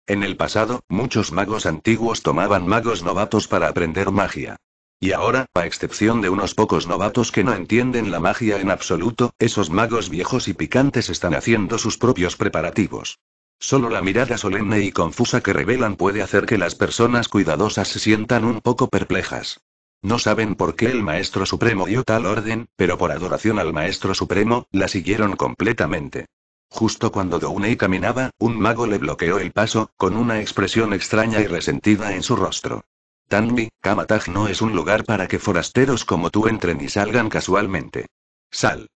En el pasado, muchos magos antiguos tomaban magos novatos para aprender magia. Y ahora, a excepción de unos pocos novatos que no entienden la magia en absoluto, esos magos viejos y picantes están haciendo sus propios preparativos. Solo la mirada solemne y confusa que revelan puede hacer que las personas cuidadosas se sientan un poco perplejas. No saben por qué el Maestro Supremo dio tal orden, pero por adoración al Maestro Supremo, la siguieron completamente. Justo cuando Dounei caminaba, un mago le bloqueó el paso, con una expresión extraña y resentida en su rostro. Tanmi, Kamataj no es un lugar para que forasteros como tú entren y salgan casualmente. Sal.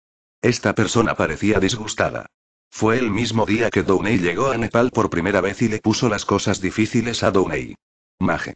Esta persona parecía disgustada. Fue el mismo día que Dounei llegó a Nepal por primera vez y le puso las cosas difíciles a Dounei. Maje.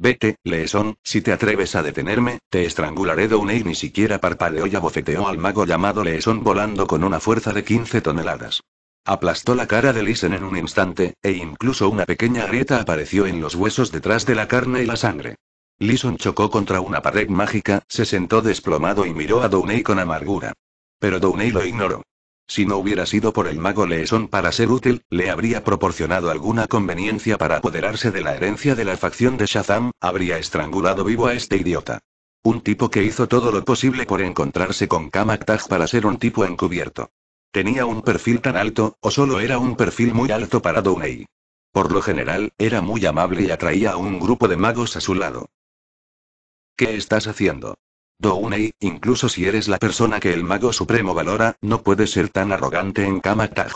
Vete, Leeson, si te atreves a detenerme, te estrangularé. Downey ni siquiera parpadeó y abofeteó al mago llamado Leeson volando con una fuerza de 15 toneladas. Aplastó la cara de Leeson en un instante, e incluso una pequeña grieta apareció en los huesos detrás de la carne y la sangre. Leeson chocó contra una pared mágica, se sentó desplomado y miró a Downey con amargura. Pero Downey lo ignoró. Si no hubiera sido por el mago Leeson para ser útil, le habría proporcionado alguna conveniencia para apoderarse de la herencia de la facción de Shazam, habría estrangulado vivo a este idiota. Un tipo que hizo todo lo posible por encontrarse con Kamak para ser un tipo encubierto. ¿Tenía un perfil tan alto, o solo era un perfil muy alto para Downey? Por lo general, era muy amable y atraía a un grupo de magos a su lado. ¿Qué estás haciendo? «Dounei, incluso si eres la persona que el mago supremo valora, no puedes ser tan arrogante en Kamatag.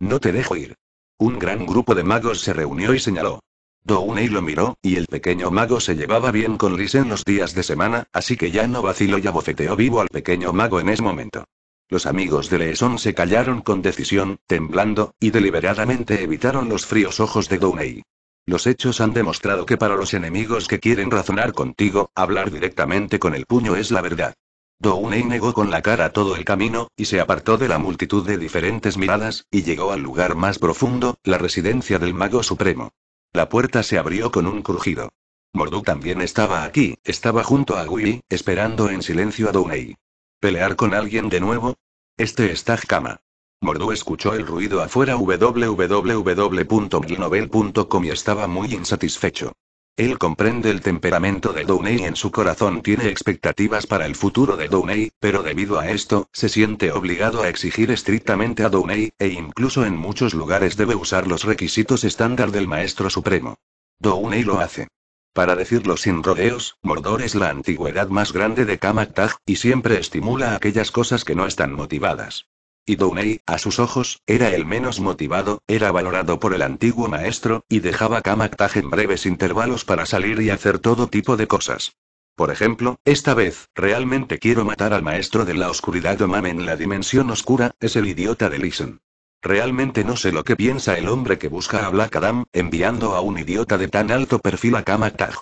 No te dejo ir. Un gran grupo de magos se reunió y señaló. Dounei lo miró, y el pequeño mago se llevaba bien con Lisa en los días de semana, así que ya no vaciló y abofeteó vivo al pequeño mago en ese momento. Los amigos de Leeson se callaron con decisión, temblando, y deliberadamente evitaron los fríos ojos de Dounei. Los hechos han demostrado que para los enemigos que quieren razonar contigo, hablar directamente con el puño es la verdad. Dounei negó con la cara todo el camino, y se apartó de la multitud de diferentes miradas, y llegó al lugar más profundo, la residencia del mago supremo. La puerta se abrió con un crujido. Morduk también estaba aquí, estaba junto a Gui, esperando en silencio a Dounei. ¿Pelear con alguien de nuevo? Este es Tajkama. Mordu escuchó el ruido afuera www.glinovel.com y estaba muy insatisfecho. Él comprende el temperamento de Downey y en su corazón tiene expectativas para el futuro de Downey, pero debido a esto, se siente obligado a exigir estrictamente a Downey, e incluso en muchos lugares debe usar los requisitos estándar del Maestro Supremo. Downey lo hace. Para decirlo sin rodeos, Mordor es la antigüedad más grande de Kamaktag y siempre estimula aquellas cosas que no están motivadas. Y a sus ojos, era el menos motivado, era valorado por el antiguo maestro, y dejaba Kamaktaj en breves intervalos para salir y hacer todo tipo de cosas. Por ejemplo, esta vez, realmente quiero matar al maestro de la oscuridad o mame en la dimensión oscura, es el idiota de Lyson. Realmente no sé lo que piensa el hombre que busca a Black Adam, enviando a un idiota de tan alto perfil a Kamaktaj.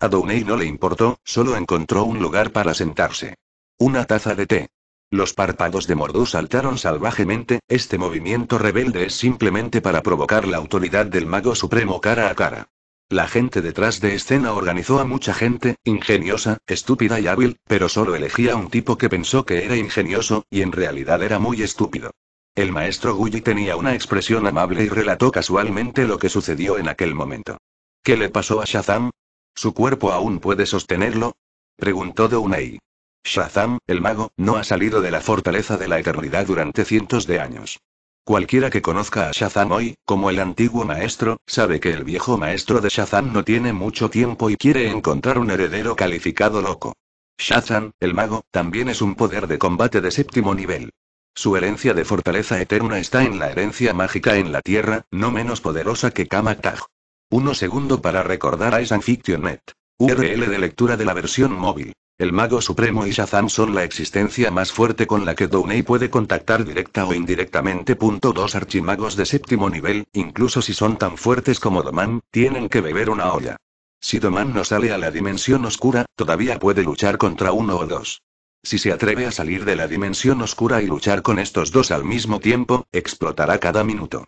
A Downey no le importó, solo encontró un lugar para sentarse. Una taza de té. Los párpados de Mordú saltaron salvajemente, este movimiento rebelde es simplemente para provocar la autoridad del mago supremo cara a cara. La gente detrás de escena organizó a mucha gente, ingeniosa, estúpida y hábil, pero solo elegía a un tipo que pensó que era ingenioso, y en realidad era muy estúpido. El maestro Guyi tenía una expresión amable y relató casualmente lo que sucedió en aquel momento. ¿Qué le pasó a Shazam? ¿Su cuerpo aún puede sostenerlo? Preguntó Dounei. Shazam, el mago, no ha salido de la fortaleza de la eternidad durante cientos de años. Cualquiera que conozca a Shazam hoy, como el antiguo maestro, sabe que el viejo maestro de Shazam no tiene mucho tiempo y quiere encontrar un heredero calificado loco. Shazam, el mago, también es un poder de combate de séptimo nivel. Su herencia de fortaleza eterna está en la herencia mágica en la Tierra, no menos poderosa que Kamataj. Uno segundo para recordar a Sanfictionet. URL de lectura de la versión móvil. El Mago Supremo y Shazam son la existencia más fuerte con la que Downey puede contactar directa o indirectamente. Dos archimagos de séptimo nivel, incluso si son tan fuertes como Doman, tienen que beber una olla. Si Doman no sale a la dimensión oscura, todavía puede luchar contra uno o dos. Si se atreve a salir de la dimensión oscura y luchar con estos dos al mismo tiempo, explotará cada minuto.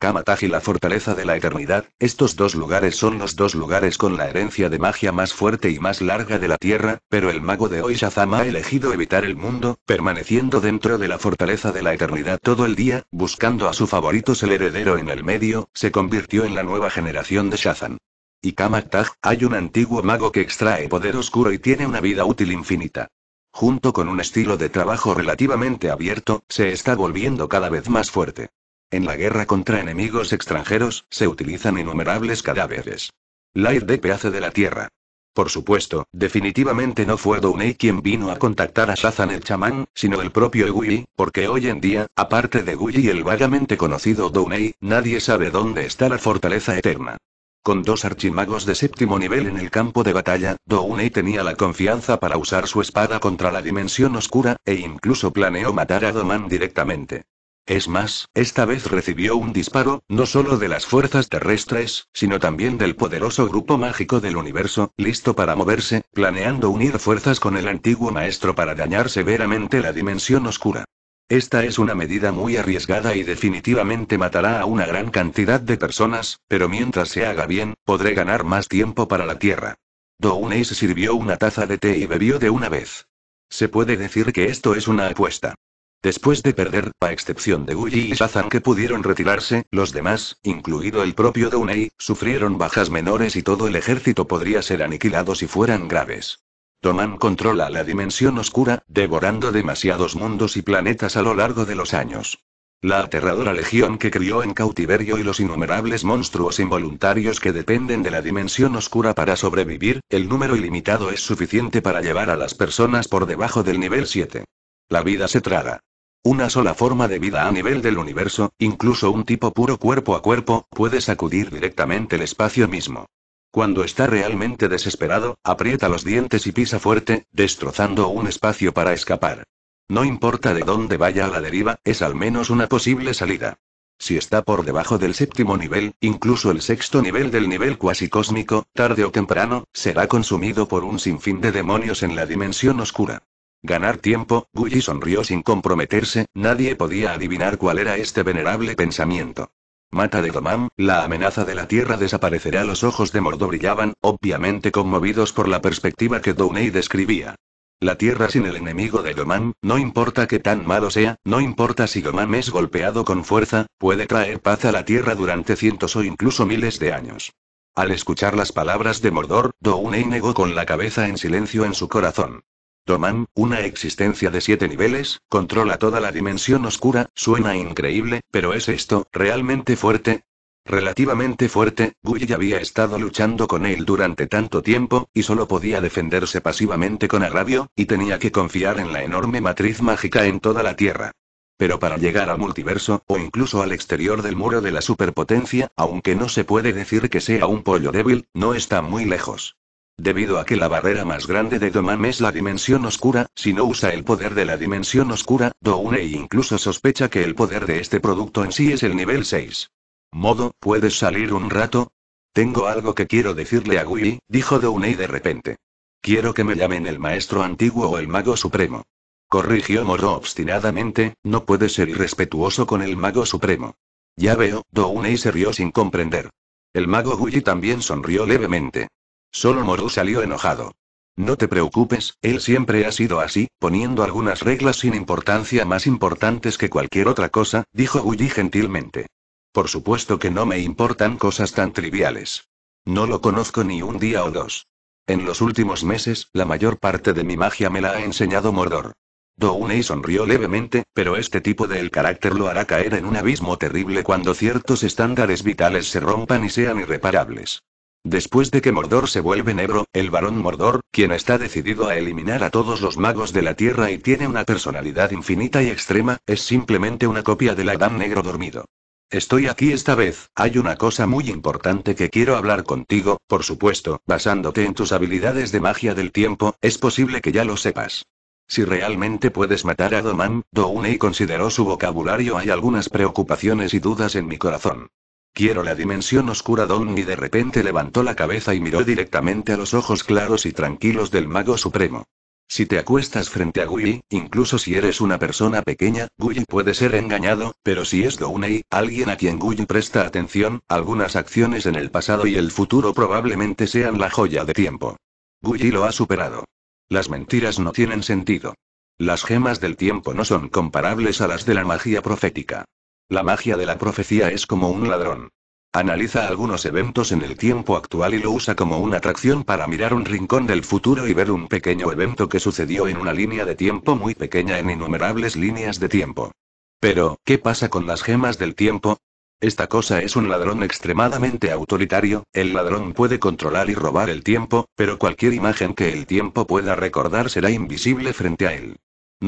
Kamataj y la fortaleza de la eternidad, estos dos lugares son los dos lugares con la herencia de magia más fuerte y más larga de la Tierra, pero el mago de hoy Shazam ha elegido evitar el mundo, permaneciendo dentro de la fortaleza de la eternidad todo el día, buscando a su favoritos el heredero en el medio, se convirtió en la nueva generación de Shazam. Y Kamataj, hay un antiguo mago que extrae poder oscuro y tiene una vida útil infinita junto con un estilo de trabajo relativamente abierto, se está volviendo cada vez más fuerte. En la guerra contra enemigos extranjeros, se utilizan innumerables cadáveres. Light DP hace de la Tierra. Por supuesto, definitivamente no fue Dounei quien vino a contactar a Shazan el chamán, sino el propio Egui, porque hoy en día, aparte de Gui y el vagamente conocido Dounei, nadie sabe dónde está la fortaleza eterna. Con dos archimagos de séptimo nivel en el campo de batalla, Dounei tenía la confianza para usar su espada contra la dimensión oscura, e incluso planeó matar a Doman directamente. Es más, esta vez recibió un disparo, no solo de las fuerzas terrestres, sino también del poderoso grupo mágico del universo, listo para moverse, planeando unir fuerzas con el antiguo maestro para dañar severamente la dimensión oscura. Esta es una medida muy arriesgada y definitivamente matará a una gran cantidad de personas, pero mientras se haga bien, podré ganar más tiempo para la Tierra. Douneis sirvió una taza de té y bebió de una vez. Se puede decir que esto es una apuesta. Después de perder, a excepción de Uji y Shazan que pudieron retirarse, los demás, incluido el propio Dunei, sufrieron bajas menores y todo el ejército podría ser aniquilado si fueran graves. Toman controla la dimensión oscura, devorando demasiados mundos y planetas a lo largo de los años. La aterradora legión que crió en cautiverio y los innumerables monstruos involuntarios que dependen de la dimensión oscura para sobrevivir, el número ilimitado es suficiente para llevar a las personas por debajo del nivel 7. La vida se traga. Una sola forma de vida a nivel del universo, incluso un tipo puro cuerpo a cuerpo, puede sacudir directamente el espacio mismo. Cuando está realmente desesperado, aprieta los dientes y pisa fuerte, destrozando un espacio para escapar. No importa de dónde vaya a la deriva, es al menos una posible salida. Si está por debajo del séptimo nivel, incluso el sexto nivel del nivel cuasi cósmico, tarde o temprano, será consumido por un sinfín de demonios en la dimensión oscura. Ganar tiempo, Gully sonrió sin comprometerse, nadie podía adivinar cuál era este venerable pensamiento. Mata de Domán, la amenaza de la tierra desaparecerá. Los ojos de Mordor brillaban, obviamente conmovidos por la perspectiva que Downey describía. La tierra sin el enemigo de Domán, no importa que tan malo sea, no importa si Domán es golpeado con fuerza, puede traer paz a la tierra durante cientos o incluso miles de años. Al escuchar las palabras de Mordor, Dounei negó con la cabeza en silencio en su corazón. Tomán, una existencia de siete niveles, controla toda la dimensión oscura, suena increíble, pero ¿es esto realmente fuerte? Relativamente fuerte, Guy había estado luchando con él durante tanto tiempo, y solo podía defenderse pasivamente con agravio, y tenía que confiar en la enorme matriz mágica en toda la Tierra. Pero para llegar al multiverso, o incluso al exterior del muro de la superpotencia, aunque no se puede decir que sea un pollo débil, no está muy lejos. Debido a que la barrera más grande de Domam es la dimensión oscura, si no usa el poder de la dimensión oscura, Dounei incluso sospecha que el poder de este producto en sí es el nivel 6. Modo, ¿puedes salir un rato? Tengo algo que quiero decirle a Gui, dijo Dounei de repente. Quiero que me llamen el maestro antiguo o el mago supremo. Corrigió Moro obstinadamente, no puede ser irrespetuoso con el mago supremo. Ya veo, Dounei se rió sin comprender. El mago Gui también sonrió levemente. Solo Moru salió enojado. No te preocupes, él siempre ha sido así, poniendo algunas reglas sin importancia más importantes que cualquier otra cosa, dijo Gulli gentilmente. Por supuesto que no me importan cosas tan triviales. No lo conozco ni un día o dos. En los últimos meses, la mayor parte de mi magia me la ha enseñado Mordor. Downey sonrió levemente, pero este tipo el carácter lo hará caer en un abismo terrible cuando ciertos estándares vitales se rompan y sean irreparables. Después de que Mordor se vuelve negro, el varón Mordor, quien está decidido a eliminar a todos los magos de la Tierra y tiene una personalidad infinita y extrema, es simplemente una copia del Adán negro dormido. Estoy aquí esta vez, hay una cosa muy importante que quiero hablar contigo, por supuesto, basándote en tus habilidades de magia del tiempo, es posible que ya lo sepas. Si realmente puedes matar a Doman, y consideró su vocabulario hay algunas preocupaciones y dudas en mi corazón. Quiero la dimensión oscura. y de repente levantó la cabeza y miró directamente a los ojos claros y tranquilos del mago supremo. Si te acuestas frente a Gui, incluso si eres una persona pequeña, Gui puede ser engañado, pero si es Dounei, alguien a quien Gui presta atención, algunas acciones en el pasado y el futuro probablemente sean la joya de tiempo. Gui lo ha superado. Las mentiras no tienen sentido. Las gemas del tiempo no son comparables a las de la magia profética. La magia de la profecía es como un ladrón. Analiza algunos eventos en el tiempo actual y lo usa como una atracción para mirar un rincón del futuro y ver un pequeño evento que sucedió en una línea de tiempo muy pequeña en innumerables líneas de tiempo. Pero, ¿qué pasa con las gemas del tiempo? Esta cosa es un ladrón extremadamente autoritario, el ladrón puede controlar y robar el tiempo, pero cualquier imagen que el tiempo pueda recordar será invisible frente a él.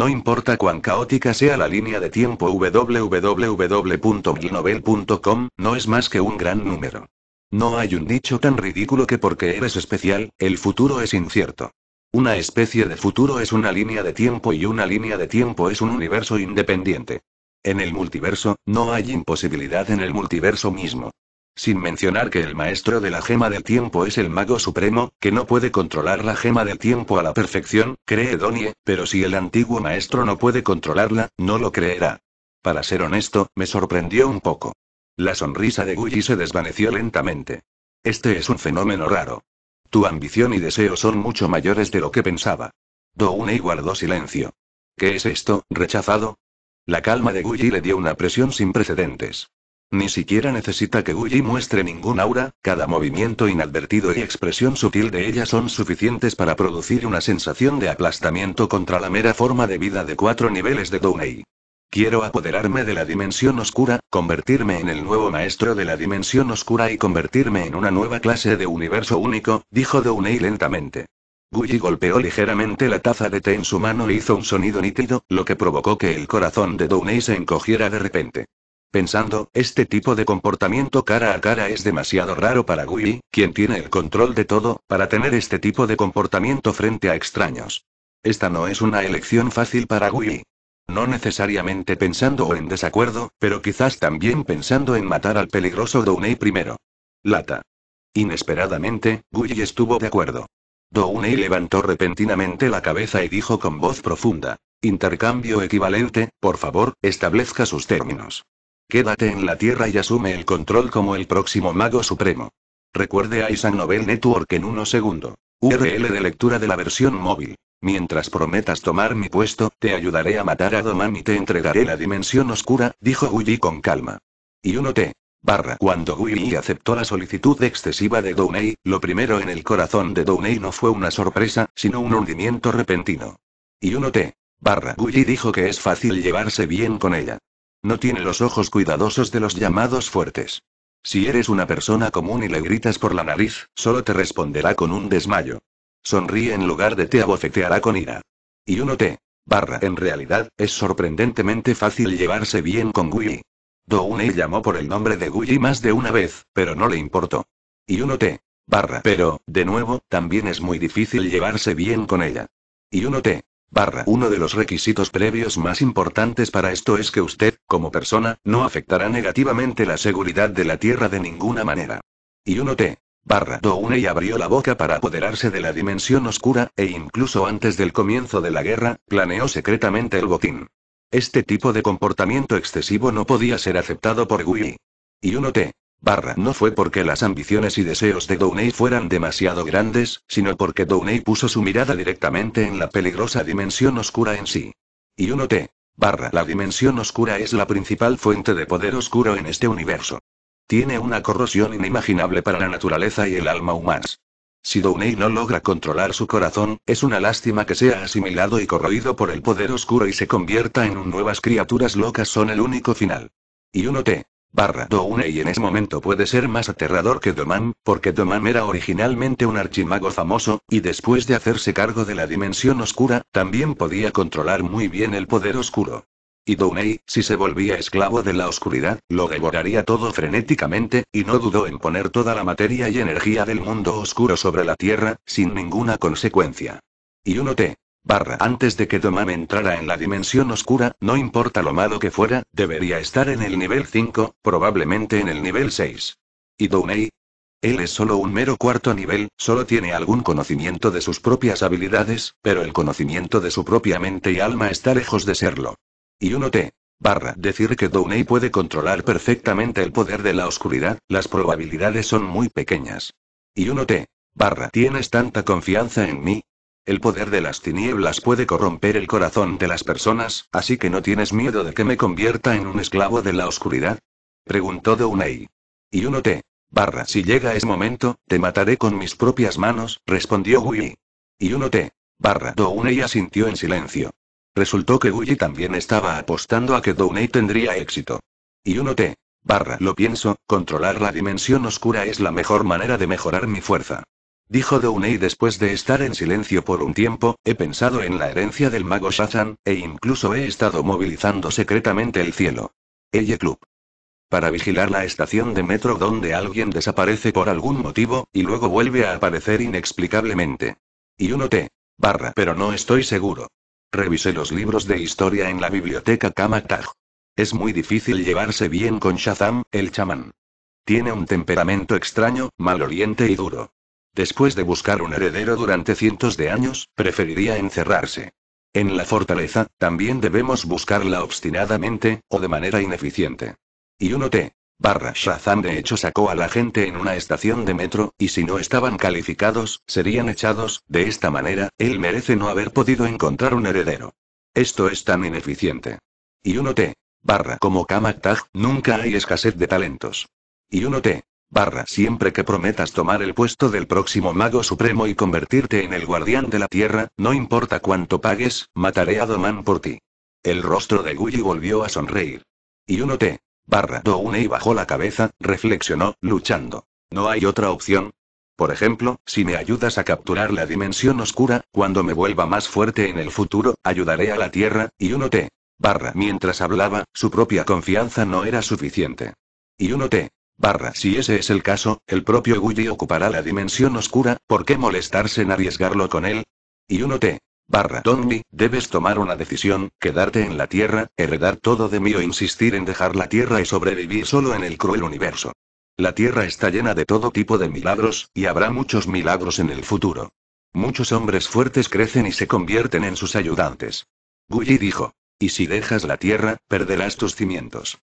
No importa cuán caótica sea la línea de tiempo www.glinovel.com, no es más que un gran número. No hay un dicho tan ridículo que porque eres especial, el futuro es incierto. Una especie de futuro es una línea de tiempo y una línea de tiempo es un universo independiente. En el multiverso, no hay imposibilidad en el multiverso mismo. Sin mencionar que el maestro de la gema del tiempo es el mago supremo, que no puede controlar la gema del tiempo a la perfección, cree Donnie, pero si el antiguo maestro no puede controlarla, no lo creerá. Para ser honesto, me sorprendió un poco. La sonrisa de Gully se desvaneció lentamente. Este es un fenómeno raro. Tu ambición y deseo son mucho mayores de lo que pensaba. Douney guardó silencio. ¿Qué es esto, rechazado? La calma de Gully le dio una presión sin precedentes. Ni siquiera necesita que Uji muestre ningún aura, cada movimiento inadvertido y expresión sutil de ella son suficientes para producir una sensación de aplastamiento contra la mera forma de vida de cuatro niveles de Downey. Quiero apoderarme de la dimensión oscura, convertirme en el nuevo maestro de la dimensión oscura y convertirme en una nueva clase de universo único, dijo Dounei lentamente. Guy golpeó ligeramente la taza de té en su mano e hizo un sonido nítido, lo que provocó que el corazón de Dounei se encogiera de repente pensando, este tipo de comportamiento cara a cara es demasiado raro para Gui, quien tiene el control de todo, para tener este tipo de comportamiento frente a extraños. Esta no es una elección fácil para Gui. No necesariamente pensando en desacuerdo, pero quizás también pensando en matar al peligroso Dounei primero. Lata. Inesperadamente, Gui estuvo de acuerdo. Dounei levantó repentinamente la cabeza y dijo con voz profunda. Intercambio equivalente, por favor, establezca sus términos. Quédate en la Tierra y asume el control como el próximo mago supremo. Recuerde a Isan Nobel Network en uno segundo. URL de lectura de la versión móvil. Mientras prometas tomar mi puesto, te ayudaré a matar a Doman y te entregaré la dimensión oscura, dijo Gulli con calma. Y uno te. Barra. Cuando Willy aceptó la solicitud excesiva de Dounei, lo primero en el corazón de Dounei no fue una sorpresa, sino un hundimiento repentino. Y uno te. Barra. Willy dijo que es fácil llevarse bien con ella. No tiene los ojos cuidadosos de los llamados fuertes. Si eres una persona común y le gritas por la nariz, solo te responderá con un desmayo. Sonríe en lugar de te abofeteará con ira. Y uno te. Barra. En realidad, es sorprendentemente fácil llevarse bien con Willy. Doune llamó por el nombre de Willy más de una vez, pero no le importó. Y uno te. Barra. Pero, de nuevo, también es muy difícil llevarse bien con ella. Y uno te. Barra. Uno de los requisitos previos más importantes para esto es que usted, como persona, no afectará negativamente la seguridad de la Tierra de ninguna manera. Y uno te. Barra. y abrió la boca para apoderarse de la dimensión oscura, e incluso antes del comienzo de la guerra, planeó secretamente el botín. Este tipo de comportamiento excesivo no podía ser aceptado por Gui. Y uno te. Barra no fue porque las ambiciones y deseos de Downey fueran demasiado grandes, sino porque Downey puso su mirada directamente en la peligrosa dimensión oscura en sí. Y uno t. Barra la dimensión oscura es la principal fuente de poder oscuro en este universo. Tiene una corrosión inimaginable para la naturaleza y el alma humanas. Si Downey no logra controlar su corazón, es una lástima que sea asimilado y corroído por el poder oscuro y se convierta en un nuevas criaturas locas son el único final. Y uno t barra en ese momento puede ser más aterrador que Doman, porque Doman era originalmente un archimago famoso, y después de hacerse cargo de la dimensión oscura, también podía controlar muy bien el poder oscuro. Y Doney, si se volvía esclavo de la oscuridad, lo devoraría todo frenéticamente, y no dudó en poner toda la materia y energía del mundo oscuro sobre la Tierra, sin ninguna consecuencia. Y uno te barra antes de que Domam entrara en la dimensión oscura, no importa lo malo que fuera, debería estar en el nivel 5, probablemente en el nivel 6. ¿Y Dounei? Él es solo un mero cuarto nivel, solo tiene algún conocimiento de sus propias habilidades, pero el conocimiento de su propia mente y alma está lejos de serlo. Y uno te barra decir que Dounei puede controlar perfectamente el poder de la oscuridad, las probabilidades son muy pequeñas. Y uno te barra tienes tanta confianza en mí, el poder de las tinieblas puede corromper el corazón de las personas, así que no tienes miedo de que me convierta en un esclavo de la oscuridad? Preguntó Dounei. Y uno te. Barra, si llega ese momento, te mataré con mis propias manos, respondió Gully. Y uno te. Barra, asintió en silencio. Resultó que Gully también estaba apostando a que Dounei tendría éxito. Y uno te. Barra, lo pienso, controlar la dimensión oscura es la mejor manera de mejorar mi fuerza. Dijo y después de estar en silencio por un tiempo, he pensado en la herencia del mago Shazam, e incluso he estado movilizando secretamente el cielo. Elle Club. Para vigilar la estación de metro donde alguien desaparece por algún motivo, y luego vuelve a aparecer inexplicablemente. Y uno te. Barra, pero no estoy seguro. Revisé los libros de historia en la biblioteca Kamataj. Es muy difícil llevarse bien con Shazam, el chamán. Tiene un temperamento extraño, maloliente y duro. Después de buscar un heredero durante cientos de años, preferiría encerrarse. En la fortaleza, también debemos buscarla obstinadamente, o de manera ineficiente. Y uno T Barra Shazam de hecho sacó a la gente en una estación de metro, y si no estaban calificados, serían echados, de esta manera, él merece no haber podido encontrar un heredero. Esto es tan ineficiente. Y uno T Barra como Kamak Tag, nunca hay escasez de talentos. Y uno te. Barra siempre que prometas tomar el puesto del próximo mago supremo y convertirte en el guardián de la tierra, no importa cuánto pagues, mataré a Doman por ti. El rostro de Guy volvió a sonreír. Y uno te. Barra y bajó la cabeza, reflexionó, luchando. No hay otra opción. Por ejemplo, si me ayudas a capturar la dimensión oscura, cuando me vuelva más fuerte en el futuro, ayudaré a la Tierra, y uno te. Barra mientras hablaba, su propia confianza no era suficiente. Y uno te. Barra. Si ese es el caso, el propio Gully ocupará la dimensión oscura, ¿por qué molestarse en arriesgarlo con él? Y uno te. Barra. Donny, debes tomar una decisión, quedarte en la Tierra, heredar todo de mí o insistir en dejar la Tierra y sobrevivir solo en el cruel universo. La Tierra está llena de todo tipo de milagros, y habrá muchos milagros en el futuro. Muchos hombres fuertes crecen y se convierten en sus ayudantes. Gully dijo. Y si dejas la Tierra, perderás tus cimientos.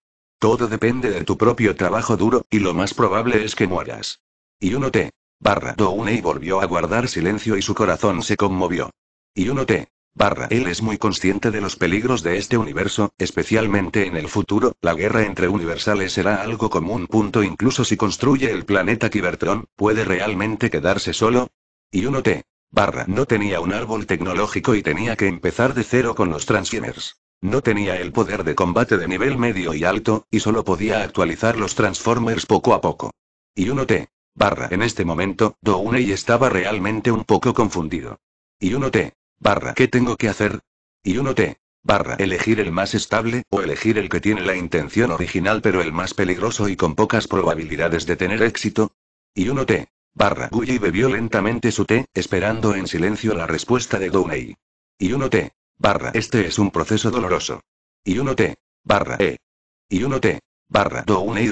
Todo depende de tu propio trabajo duro, y lo más probable es que mueras. Y uno t Barra y volvió a guardar silencio y su corazón se conmovió. Y uno t Barra él es muy consciente de los peligros de este universo, especialmente en el futuro, la guerra entre universales será algo común. Punto incluso si construye el planeta kibertron puede realmente quedarse solo. Y uno t Barra no tenía un árbol tecnológico y tenía que empezar de cero con los Transformers. No tenía el poder de combate de nivel medio y alto, y solo podía actualizar los Transformers poco a poco. Y uno T. Barra. En este momento, Dounei estaba realmente un poco confundido. Y uno T. Barra. ¿Qué tengo que hacer? Y uno T. Barra. Elegir el más estable, o elegir el que tiene la intención original pero el más peligroso y con pocas probabilidades de tener éxito. Y uno T. Barra. bebió lentamente su té, esperando en silencio la respuesta de Dounei. Y uno T barra este es un proceso doloroso. Y uno T, barra E. Y uno T, barra do e, y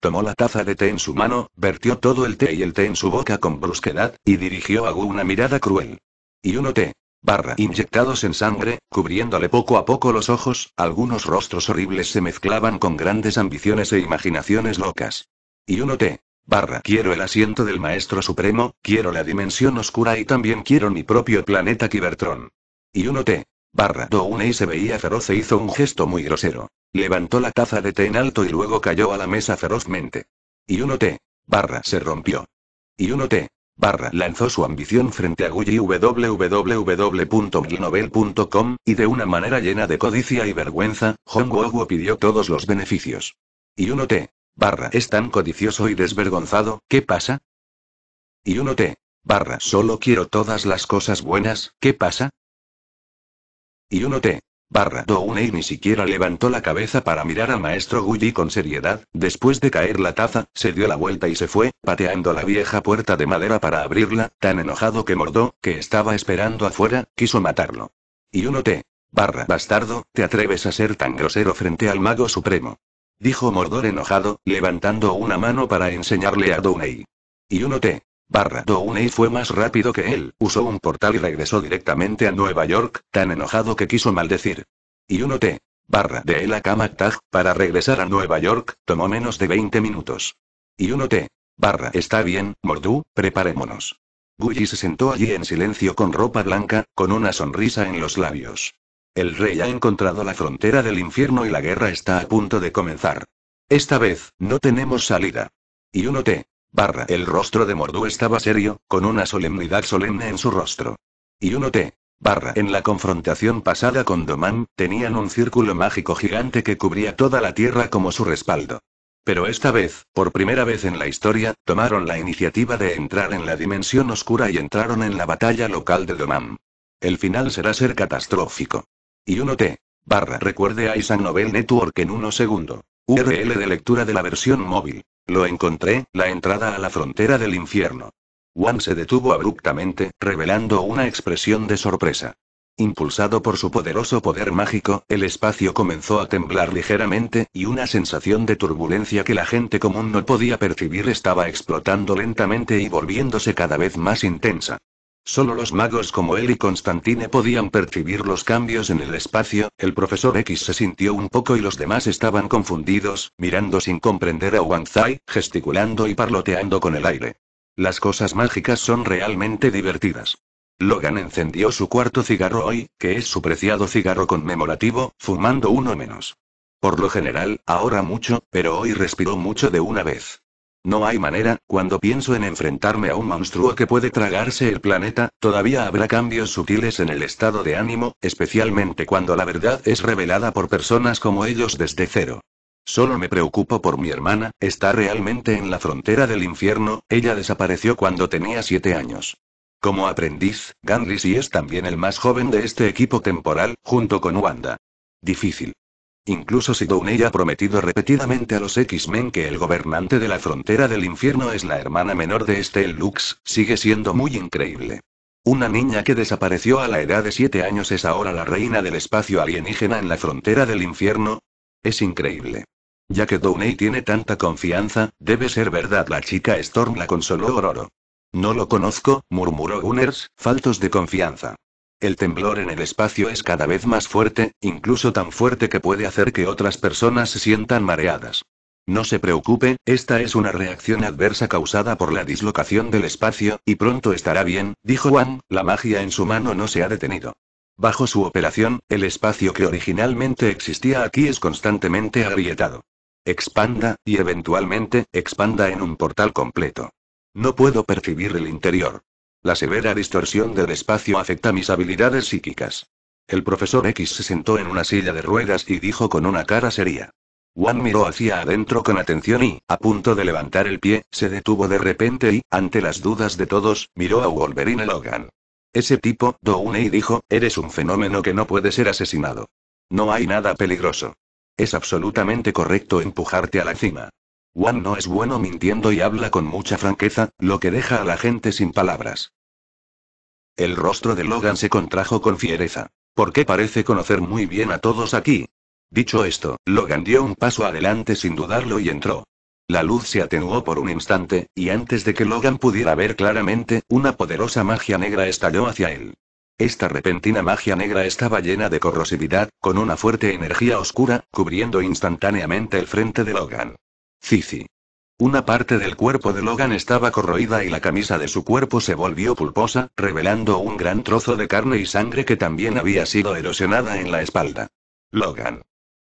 tomó la taza de té en su mano, vertió todo el té y el té en su boca con brusquedad, y dirigió a Gu una mirada cruel. Y uno te barra inyectados en sangre, cubriéndole poco a poco los ojos, algunos rostros horribles se mezclaban con grandes ambiciones e imaginaciones locas. Y uno te barra quiero el asiento del Maestro Supremo, quiero la dimensión oscura y también quiero mi propio planeta Kibertron. Y uno te. Barra y se veía feroz e hizo un gesto muy grosero. Levantó la taza de té en alto y luego cayó a la mesa ferozmente. Y uno te. Barra se rompió. Y uno te. Barra lanzó su ambición frente a y y de una manera llena de codicia y vergüenza, Hong pidió todos los beneficios. Y uno te. Barra es tan codicioso y desvergonzado, ¿qué pasa? Y uno te. Barra solo quiero todas las cosas buenas, ¿qué pasa? Y uno te. Barra Downey ni siquiera levantó la cabeza para mirar al maestro Gully con seriedad, después de caer la taza, se dio la vuelta y se fue, pateando la vieja puerta de madera para abrirla, tan enojado que Mordó, que estaba esperando afuera, quiso matarlo. Y uno te. Barra bastardo, ¿te atreves a ser tan grosero frente al mago supremo? Dijo Mordor enojado, levantando una mano para enseñarle a Downey. Y uno te. Barra Downey fue más rápido que él, usó un portal y regresó directamente a Nueva York, tan enojado que quiso maldecir. Y uno T. Barra de la cama Tag, para regresar a Nueva York, tomó menos de 20 minutos. Y uno T. Barra está bien, Mordu, preparémonos. Gully se sentó allí en silencio con ropa blanca, con una sonrisa en los labios. El rey ha encontrado la frontera del infierno y la guerra está a punto de comenzar. Esta vez, no tenemos salida. Y uno te. Barra. El rostro de Mordu estaba serio, con una solemnidad solemne en su rostro. Y uno t Barra. En la confrontación pasada con Domán, tenían un círculo mágico gigante que cubría toda la tierra como su respaldo. Pero esta vez, por primera vez en la historia, tomaron la iniciativa de entrar en la dimensión oscura y entraron en la batalla local de Domán. El final será ser catastrófico. Y uno t Barra. Recuerde a Isan Nobel Network en uno segundo. URL de lectura de la versión móvil. Lo encontré, la entrada a la frontera del infierno. Juan se detuvo abruptamente, revelando una expresión de sorpresa. Impulsado por su poderoso poder mágico, el espacio comenzó a temblar ligeramente, y una sensación de turbulencia que la gente común no podía percibir estaba explotando lentamente y volviéndose cada vez más intensa. Solo los magos como él y Constantine podían percibir los cambios en el espacio, el profesor X se sintió un poco y los demás estaban confundidos, mirando sin comprender a Wang Zai, gesticulando y parloteando con el aire. Las cosas mágicas son realmente divertidas. Logan encendió su cuarto cigarro hoy, que es su preciado cigarro conmemorativo, fumando uno menos. Por lo general, ahora mucho, pero hoy respiró mucho de una vez. No hay manera, cuando pienso en enfrentarme a un monstruo que puede tragarse el planeta, todavía habrá cambios sutiles en el estado de ánimo, especialmente cuando la verdad es revelada por personas como ellos desde cero. Solo me preocupo por mi hermana, está realmente en la frontera del infierno, ella desapareció cuando tenía siete años. Como aprendiz, Ganrisi es también el más joven de este equipo temporal, junto con Wanda. Difícil. Incluso si Downey ha prometido repetidamente a los X-Men que el gobernante de la frontera del infierno es la hermana menor de Estelle Lux, sigue siendo muy increíble. Una niña que desapareció a la edad de 7 años es ahora la reina del espacio alienígena en la frontera del infierno. Es increíble. Ya que Downey tiene tanta confianza, debe ser verdad la chica Storm la consoló Ororo. No lo conozco, murmuró Gunners, faltos de confianza. El temblor en el espacio es cada vez más fuerte, incluso tan fuerte que puede hacer que otras personas se sientan mareadas. No se preocupe, esta es una reacción adversa causada por la dislocación del espacio, y pronto estará bien, dijo Wang, la magia en su mano no se ha detenido. Bajo su operación, el espacio que originalmente existía aquí es constantemente agrietado. Expanda, y eventualmente, expanda en un portal completo. No puedo percibir el interior. La severa distorsión del espacio afecta mis habilidades psíquicas. El profesor X se sentó en una silla de ruedas y dijo con una cara seria. Juan miró hacia adentro con atención y, a punto de levantar el pie, se detuvo de repente y, ante las dudas de todos, miró a Wolverine Logan. Ese tipo, y dijo, eres un fenómeno que no puede ser asesinado. No hay nada peligroso. Es absolutamente correcto empujarte a la cima. Juan no es bueno mintiendo y habla con mucha franqueza, lo que deja a la gente sin palabras. El rostro de Logan se contrajo con fiereza. Porque parece conocer muy bien a todos aquí? Dicho esto, Logan dio un paso adelante sin dudarlo y entró. La luz se atenuó por un instante, y antes de que Logan pudiera ver claramente, una poderosa magia negra estalló hacia él. Esta repentina magia negra estaba llena de corrosividad, con una fuerte energía oscura, cubriendo instantáneamente el frente de Logan. Cici. Una parte del cuerpo de Logan estaba corroída y la camisa de su cuerpo se volvió pulposa, revelando un gran trozo de carne y sangre que también había sido erosionada en la espalda. Logan.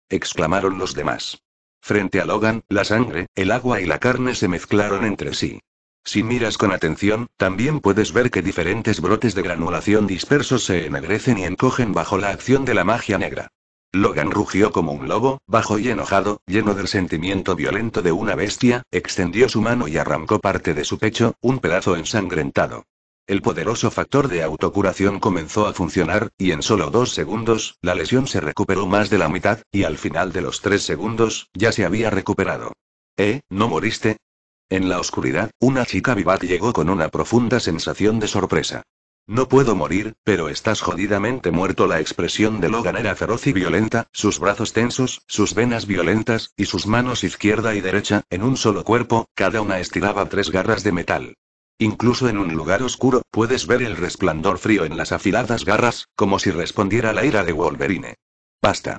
exclamaron los demás. Frente a Logan, la sangre, el agua y la carne se mezclaron entre sí. Si miras con atención, también puedes ver que diferentes brotes de granulación dispersos se ennegrecen y encogen bajo la acción de la magia negra. Logan rugió como un lobo, bajo y enojado, lleno del sentimiento violento de una bestia, extendió su mano y arrancó parte de su pecho, un pedazo ensangrentado. El poderoso factor de autocuración comenzó a funcionar, y en solo dos segundos, la lesión se recuperó más de la mitad, y al final de los tres segundos, ya se había recuperado. ¿Eh, no moriste? En la oscuridad, una chica vivat llegó con una profunda sensación de sorpresa. No puedo morir, pero estás jodidamente muerto. La expresión de Logan era feroz y violenta, sus brazos tensos, sus venas violentas, y sus manos izquierda y derecha, en un solo cuerpo, cada una estiraba tres garras de metal. Incluso en un lugar oscuro, puedes ver el resplandor frío en las afiladas garras, como si respondiera la ira de Wolverine. Basta.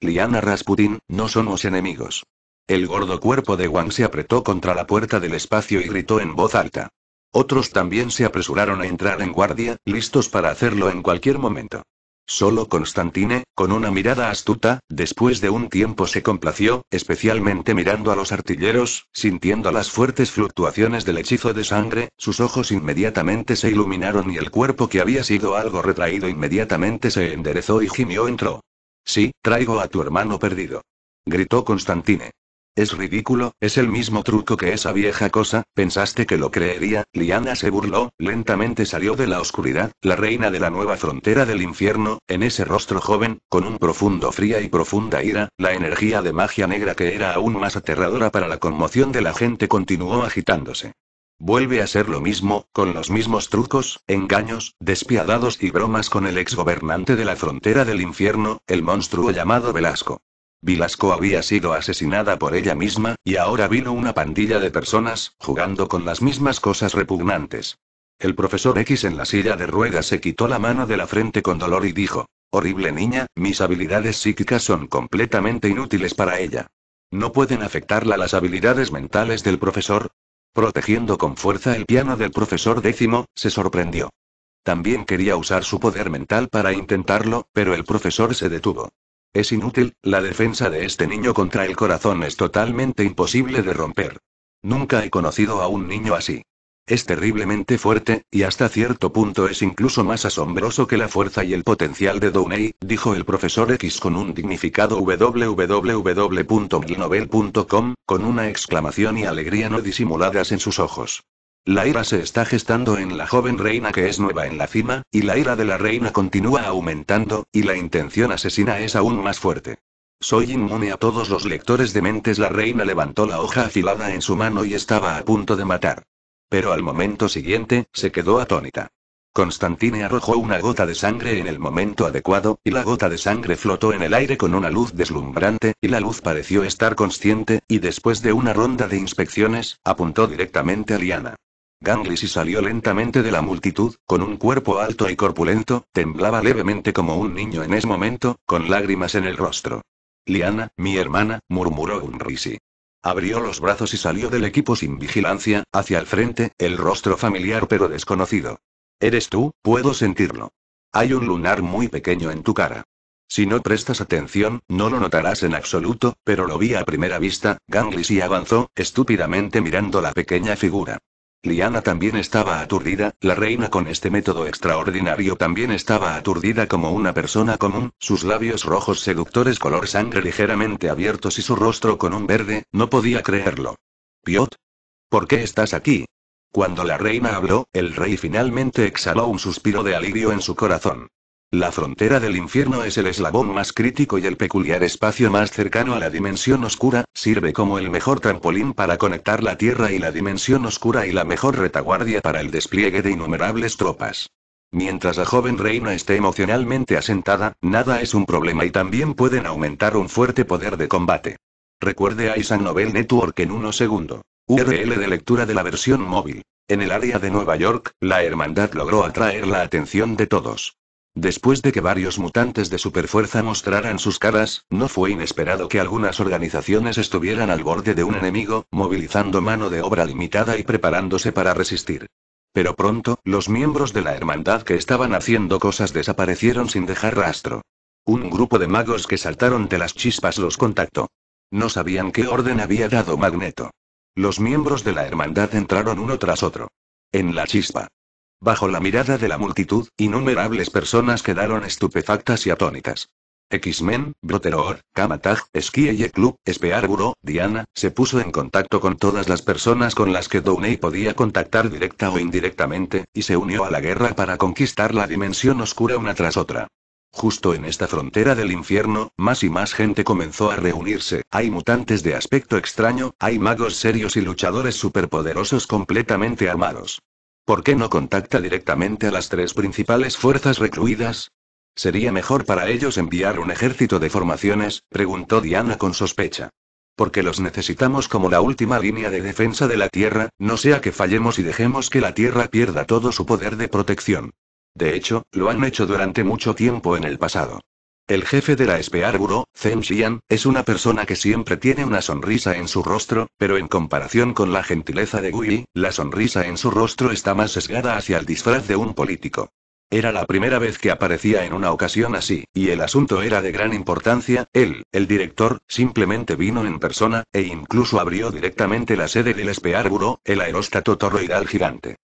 Liana Rasputin, no somos enemigos. El gordo cuerpo de Wang se apretó contra la puerta del espacio y gritó en voz alta. Otros también se apresuraron a entrar en guardia, listos para hacerlo en cualquier momento. Solo Constantine, con una mirada astuta, después de un tiempo se complació, especialmente mirando a los artilleros, sintiendo las fuertes fluctuaciones del hechizo de sangre, sus ojos inmediatamente se iluminaron y el cuerpo que había sido algo retraído inmediatamente se enderezó y gimió entró. Sí, traigo a tu hermano perdido. Gritó Constantine. Es ridículo, es el mismo truco que esa vieja cosa, pensaste que lo creería, Liana se burló, lentamente salió de la oscuridad, la reina de la nueva frontera del infierno, en ese rostro joven, con un profundo fría y profunda ira, la energía de magia negra que era aún más aterradora para la conmoción de la gente continuó agitándose. Vuelve a ser lo mismo, con los mismos trucos, engaños, despiadados y bromas con el exgobernante de la frontera del infierno, el monstruo llamado Velasco. Vilasco había sido asesinada por ella misma, y ahora vino una pandilla de personas, jugando con las mismas cosas repugnantes. El profesor X en la silla de ruedas se quitó la mano de la frente con dolor y dijo, Horrible niña, mis habilidades psíquicas son completamente inútiles para ella. ¿No pueden afectarla las habilidades mentales del profesor? Protegiendo con fuerza el piano del profesor décimo, se sorprendió. También quería usar su poder mental para intentarlo, pero el profesor se detuvo. Es inútil, la defensa de este niño contra el corazón es totalmente imposible de romper. Nunca he conocido a un niño así. Es terriblemente fuerte, y hasta cierto punto es incluso más asombroso que la fuerza y el potencial de Downey, dijo el profesor X con un dignificado www.glinovel.com, con una exclamación y alegría no disimuladas en sus ojos. La ira se está gestando en la joven reina que es nueva en la cima, y la ira de la reina continúa aumentando, y la intención asesina es aún más fuerte. Soy inmune a todos los lectores de mentes. La reina levantó la hoja afilada en su mano y estaba a punto de matar. Pero al momento siguiente, se quedó atónita. Constantine arrojó una gota de sangre en el momento adecuado, y la gota de sangre flotó en el aire con una luz deslumbrante, y la luz pareció estar consciente, y después de una ronda de inspecciones, apuntó directamente a Liana. Ganglisi salió lentamente de la multitud, con un cuerpo alto y corpulento, temblaba levemente como un niño en ese momento, con lágrimas en el rostro. Liana, mi hermana, murmuró risi. Abrió los brazos y salió del equipo sin vigilancia, hacia el frente, el rostro familiar pero desconocido. Eres tú, puedo sentirlo. Hay un lunar muy pequeño en tu cara. Si no prestas atención, no lo notarás en absoluto, pero lo vi a primera vista, Ganglisi avanzó, estúpidamente mirando la pequeña figura. Liana también estaba aturdida, la reina con este método extraordinario también estaba aturdida como una persona común, sus labios rojos seductores color sangre ligeramente abiertos y su rostro con un verde, no podía creerlo. Piot. ¿Por qué estás aquí? Cuando la reina habló, el rey finalmente exhaló un suspiro de alivio en su corazón. La frontera del infierno es el eslabón más crítico y el peculiar espacio más cercano a la dimensión oscura, sirve como el mejor trampolín para conectar la Tierra y la dimensión oscura y la mejor retaguardia para el despliegue de innumerables tropas. Mientras la joven reina esté emocionalmente asentada, nada es un problema y también pueden aumentar un fuerte poder de combate. Recuerde a Isan Nobel Network en uno segundo. URL de lectura de la versión móvil. En el área de Nueva York, la hermandad logró atraer la atención de todos. Después de que varios mutantes de superfuerza mostraran sus caras, no fue inesperado que algunas organizaciones estuvieran al borde de un enemigo, movilizando mano de obra limitada y preparándose para resistir. Pero pronto, los miembros de la hermandad que estaban haciendo cosas desaparecieron sin dejar rastro. Un grupo de magos que saltaron de las chispas los contactó. No sabían qué orden había dado Magneto. Los miembros de la hermandad entraron uno tras otro. En la chispa. Bajo la mirada de la multitud, innumerables personas quedaron estupefactas y atónitas. X-Men, Broteror, Kamatag, y Club, Spearburo, Diana, se puso en contacto con todas las personas con las que Downey podía contactar directa o indirectamente, y se unió a la guerra para conquistar la dimensión oscura una tras otra. Justo en esta frontera del infierno, más y más gente comenzó a reunirse. Hay mutantes de aspecto extraño, hay magos serios y luchadores superpoderosos completamente armados. ¿Por qué no contacta directamente a las tres principales fuerzas recluidas? ¿Sería mejor para ellos enviar un ejército de formaciones? preguntó Diana con sospecha. Porque los necesitamos como la última línea de defensa de la Tierra, no sea que fallemos y dejemos que la Tierra pierda todo su poder de protección. De hecho, lo han hecho durante mucho tiempo en el pasado. El jefe de la Spear Bureau, Xian, es una persona que siempre tiene una sonrisa en su rostro, pero en comparación con la gentileza de Gui, la sonrisa en su rostro está más sesgada hacia el disfraz de un político. Era la primera vez que aparecía en una ocasión así, y el asunto era de gran importancia, él, el director, simplemente vino en persona, e incluso abrió directamente la sede del Spear Bureau, el aeróstato toroidal gigante.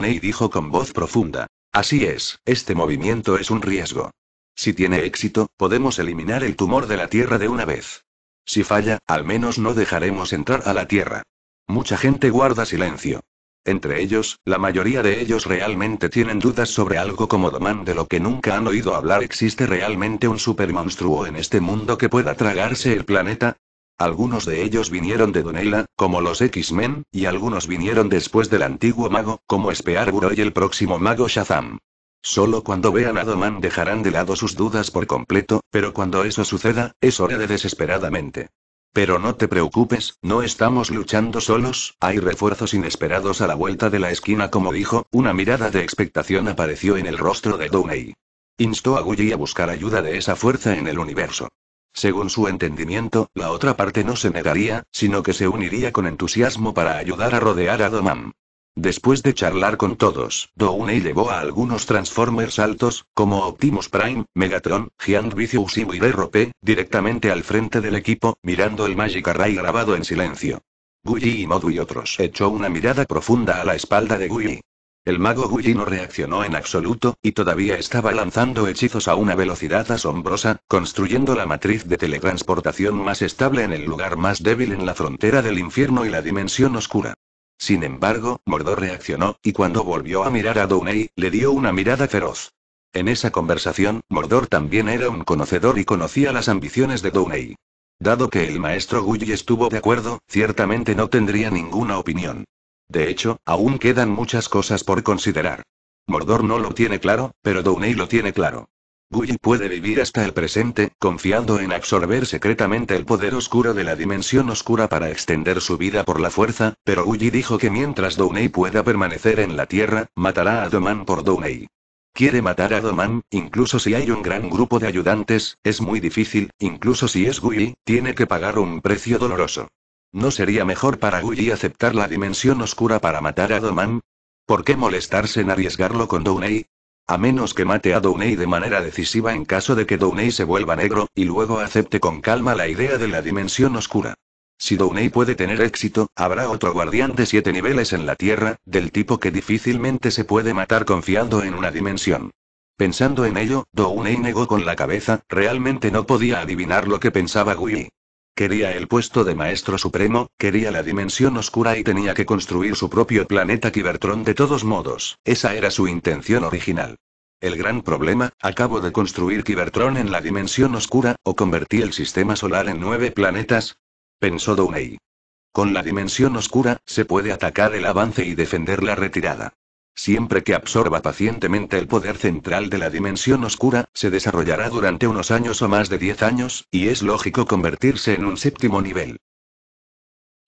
Nei dijo con voz profunda. Así es, este movimiento es un riesgo. Si tiene éxito, podemos eliminar el tumor de la Tierra de una vez. Si falla, al menos no dejaremos entrar a la Tierra. Mucha gente guarda silencio. Entre ellos, la mayoría de ellos realmente tienen dudas sobre algo como domán de lo que nunca han oído hablar. ¿Existe realmente un supermonstruo en este mundo que pueda tragarse el planeta? Algunos de ellos vinieron de Donela, como los X-Men, y algunos vinieron después del antiguo mago, como Spearburo y el próximo mago Shazam. Solo cuando vean a Doman dejarán de lado sus dudas por completo, pero cuando eso suceda, es hora de desesperadamente. Pero no te preocupes, no estamos luchando solos, hay refuerzos inesperados a la vuelta de la esquina como dijo, una mirada de expectación apareció en el rostro de Downey. Instó a Guy a buscar ayuda de esa fuerza en el universo. Según su entendimiento, la otra parte no se negaría, sino que se uniría con entusiasmo para ayudar a rodear a Doman. Después de charlar con todos, Downey llevó a algunos Transformers altos, como Optimus Prime, Megatron, Giant Vicious y Rope, directamente al frente del equipo, mirando el Magic Array grabado en silencio. Guyi y Modu y otros echó una mirada profunda a la espalda de Guyi. El mago Guyi no reaccionó en absoluto, y todavía estaba lanzando hechizos a una velocidad asombrosa, construyendo la matriz de teletransportación más estable en el lugar más débil en la frontera del infierno y la dimensión oscura. Sin embargo, Mordor reaccionó, y cuando volvió a mirar a Downey, le dio una mirada feroz. En esa conversación, Mordor también era un conocedor y conocía las ambiciones de Downey. Dado que el maestro guy estuvo de acuerdo, ciertamente no tendría ninguna opinión. De hecho, aún quedan muchas cosas por considerar. Mordor no lo tiene claro, pero Downey lo tiene claro. Guy puede vivir hasta el presente, confiando en absorber secretamente el poder oscuro de la dimensión oscura para extender su vida por la fuerza, pero Guy dijo que mientras Dounei pueda permanecer en la Tierra, matará a Doman por Donei. Quiere matar a Doman, incluso si hay un gran grupo de ayudantes, es muy difícil, incluso si es Guy, tiene que pagar un precio doloroso. ¿No sería mejor para Guy aceptar la dimensión oscura para matar a Doman? ¿Por qué molestarse en arriesgarlo con Dounei? A menos que mate a Downey de manera decisiva en caso de que Downey se vuelva negro, y luego acepte con calma la idea de la dimensión oscura. Si Downey puede tener éxito, habrá otro guardián de siete niveles en la Tierra, del tipo que difícilmente se puede matar confiando en una dimensión. Pensando en ello, Downey negó con la cabeza, realmente no podía adivinar lo que pensaba Gui. Quería el puesto de maestro supremo, quería la dimensión oscura y tenía que construir su propio planeta Cybertron de todos modos, esa era su intención original. El gran problema, acabo de construir Cybertron en la dimensión oscura, o convertí el sistema solar en nueve planetas, pensó Dunei. Con la dimensión oscura, se puede atacar el avance y defender la retirada. Siempre que absorba pacientemente el poder central de la dimensión oscura, se desarrollará durante unos años o más de 10 años, y es lógico convertirse en un séptimo nivel.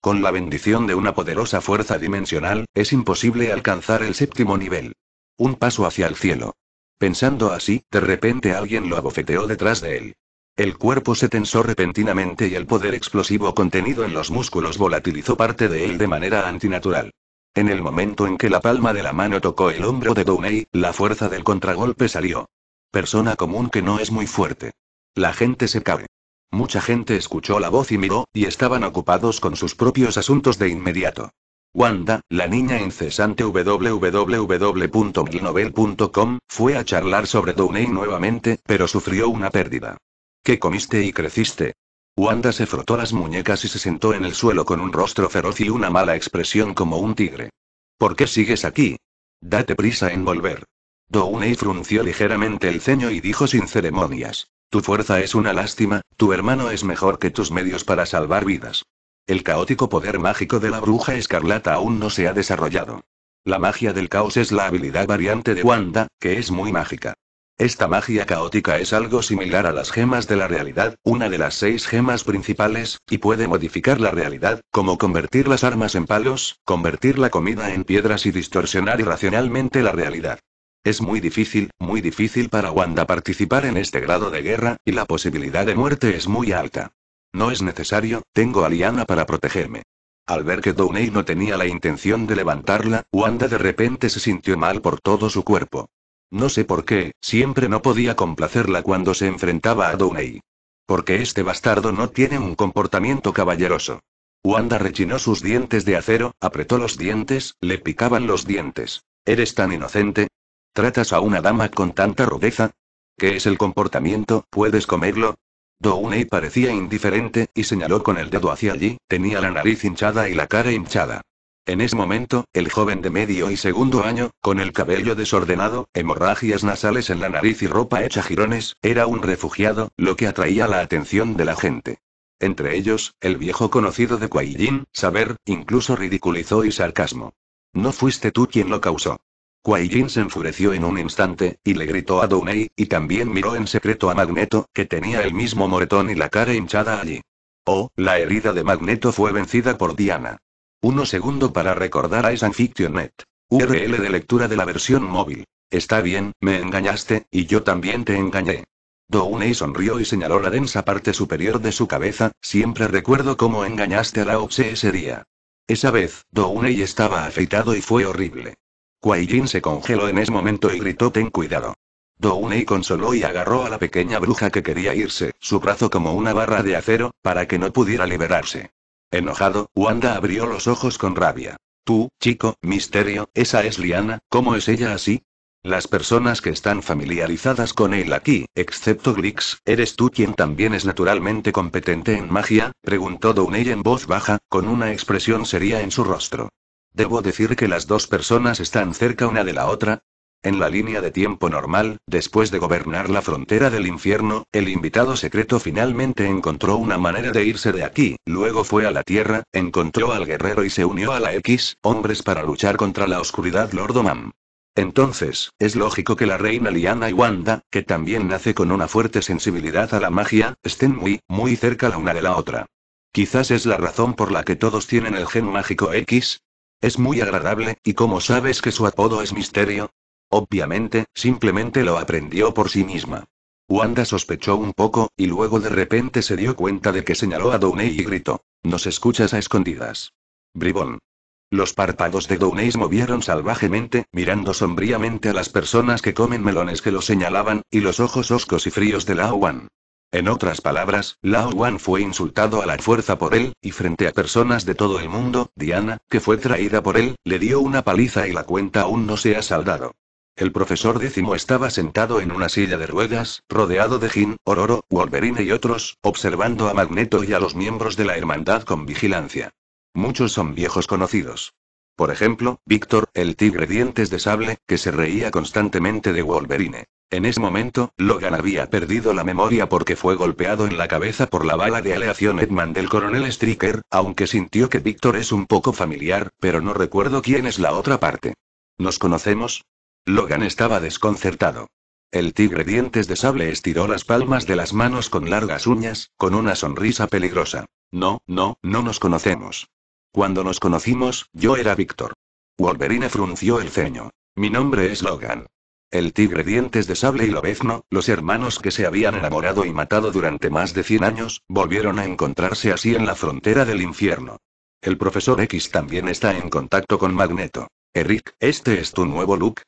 Con la bendición de una poderosa fuerza dimensional, es imposible alcanzar el séptimo nivel. Un paso hacia el cielo. Pensando así, de repente alguien lo abofeteó detrás de él. El cuerpo se tensó repentinamente y el poder explosivo contenido en los músculos volatilizó parte de él de manera antinatural. En el momento en que la palma de la mano tocó el hombro de Downey, la fuerza del contragolpe salió. Persona común que no es muy fuerte. La gente se cae. Mucha gente escuchó la voz y miró, y estaban ocupados con sus propios asuntos de inmediato. Wanda, la niña incesante www.glinovel.com, fue a charlar sobre Downey nuevamente, pero sufrió una pérdida. ¿Qué comiste y creciste? Wanda se frotó las muñecas y se sentó en el suelo con un rostro feroz y una mala expresión como un tigre. ¿Por qué sigues aquí? Date prisa en volver. Downey frunció ligeramente el ceño y dijo sin ceremonias. Tu fuerza es una lástima, tu hermano es mejor que tus medios para salvar vidas. El caótico poder mágico de la bruja escarlata aún no se ha desarrollado. La magia del caos es la habilidad variante de Wanda, que es muy mágica. Esta magia caótica es algo similar a las gemas de la realidad, una de las seis gemas principales, y puede modificar la realidad, como convertir las armas en palos, convertir la comida en piedras y distorsionar irracionalmente la realidad. Es muy difícil, muy difícil para Wanda participar en este grado de guerra, y la posibilidad de muerte es muy alta. No es necesario, tengo a Liana para protegerme. Al ver que Downey no tenía la intención de levantarla, Wanda de repente se sintió mal por todo su cuerpo. No sé por qué, siempre no podía complacerla cuando se enfrentaba a Downey. Porque este bastardo no tiene un comportamiento caballeroso. Wanda rechinó sus dientes de acero, apretó los dientes, le picaban los dientes. ¿Eres tan inocente? ¿Tratas a una dama con tanta rudeza? ¿Qué es el comportamiento? ¿Puedes comerlo? Downey parecía indiferente, y señaló con el dedo hacia allí, tenía la nariz hinchada y la cara hinchada. En ese momento, el joven de medio y segundo año, con el cabello desordenado, hemorragias nasales en la nariz y ropa hecha jirones, era un refugiado, lo que atraía la atención de la gente. Entre ellos, el viejo conocido de Kuaijin, Saber, incluso ridiculizó y sarcasmo. No fuiste tú quien lo causó. Kuaijin se enfureció en un instante, y le gritó a Dounei, y también miró en secreto a Magneto, que tenía el mismo moretón y la cara hinchada allí. Oh, la herida de Magneto fue vencida por Diana. Uno segundo para recordar a Net. URL de lectura de la versión móvil. Está bien, me engañaste, y yo también te engañé. Downey sonrió y señaló la densa parte superior de su cabeza, siempre recuerdo cómo engañaste a la ese día. Esa vez, Downey estaba afeitado y fue horrible. Kuai Jin se congeló en ese momento y gritó ten cuidado. Downey consoló y agarró a la pequeña bruja que quería irse, su brazo como una barra de acero, para que no pudiera liberarse. Enojado, Wanda abrió los ojos con rabia. Tú, chico, misterio, esa es Liana, ¿cómo es ella así? Las personas que están familiarizadas con él aquí, excepto Grix, ¿eres tú quien también es naturalmente competente en magia? preguntó Dunei en voz baja, con una expresión seria en su rostro. Debo decir que las dos personas están cerca una de la otra, en la línea de tiempo normal, después de gobernar la frontera del infierno, el invitado secreto finalmente encontró una manera de irse de aquí, luego fue a la Tierra, encontró al guerrero y se unió a la X, hombres para luchar contra la oscuridad Lordomam. Entonces, es lógico que la reina Liana y Wanda, que también nace con una fuerte sensibilidad a la magia, estén muy, muy cerca la una de la otra. Quizás es la razón por la que todos tienen el gen mágico X, es muy agradable, y como sabes que su apodo es misterio, Obviamente, simplemente lo aprendió por sí misma. Wanda sospechó un poco, y luego de repente se dio cuenta de que señaló a Downey y gritó. Nos escuchas a escondidas. Bribón. Los párpados de Downey movieron salvajemente, mirando sombríamente a las personas que comen melones que lo señalaban, y los ojos oscos y fríos de Lao Wan. En otras palabras, Lao Wan fue insultado a la fuerza por él, y frente a personas de todo el mundo, Diana, que fue traída por él, le dio una paliza y la cuenta aún no se ha saldado. El profesor décimo estaba sentado en una silla de ruedas, rodeado de Jin, Ororo, Wolverine y otros, observando a Magneto y a los miembros de la hermandad con vigilancia. Muchos son viejos conocidos. Por ejemplo, Víctor, el tigre dientes de sable, que se reía constantemente de Wolverine. En ese momento, Logan había perdido la memoria porque fue golpeado en la cabeza por la bala de aleación Edman del coronel Stricker, aunque sintió que Víctor es un poco familiar, pero no recuerdo quién es la otra parte. ¿Nos conocemos? Logan estaba desconcertado. El tigre dientes de sable estiró las palmas de las manos con largas uñas, con una sonrisa peligrosa. No, no, no nos conocemos. Cuando nos conocimos, yo era Víctor. Wolverine frunció el ceño. Mi nombre es Logan. El tigre dientes de sable y Lobezno, los hermanos que se habían enamorado y matado durante más de 100 años, volvieron a encontrarse así en la frontera del infierno. El profesor X también está en contacto con Magneto. Eric, ¿este es tu nuevo look?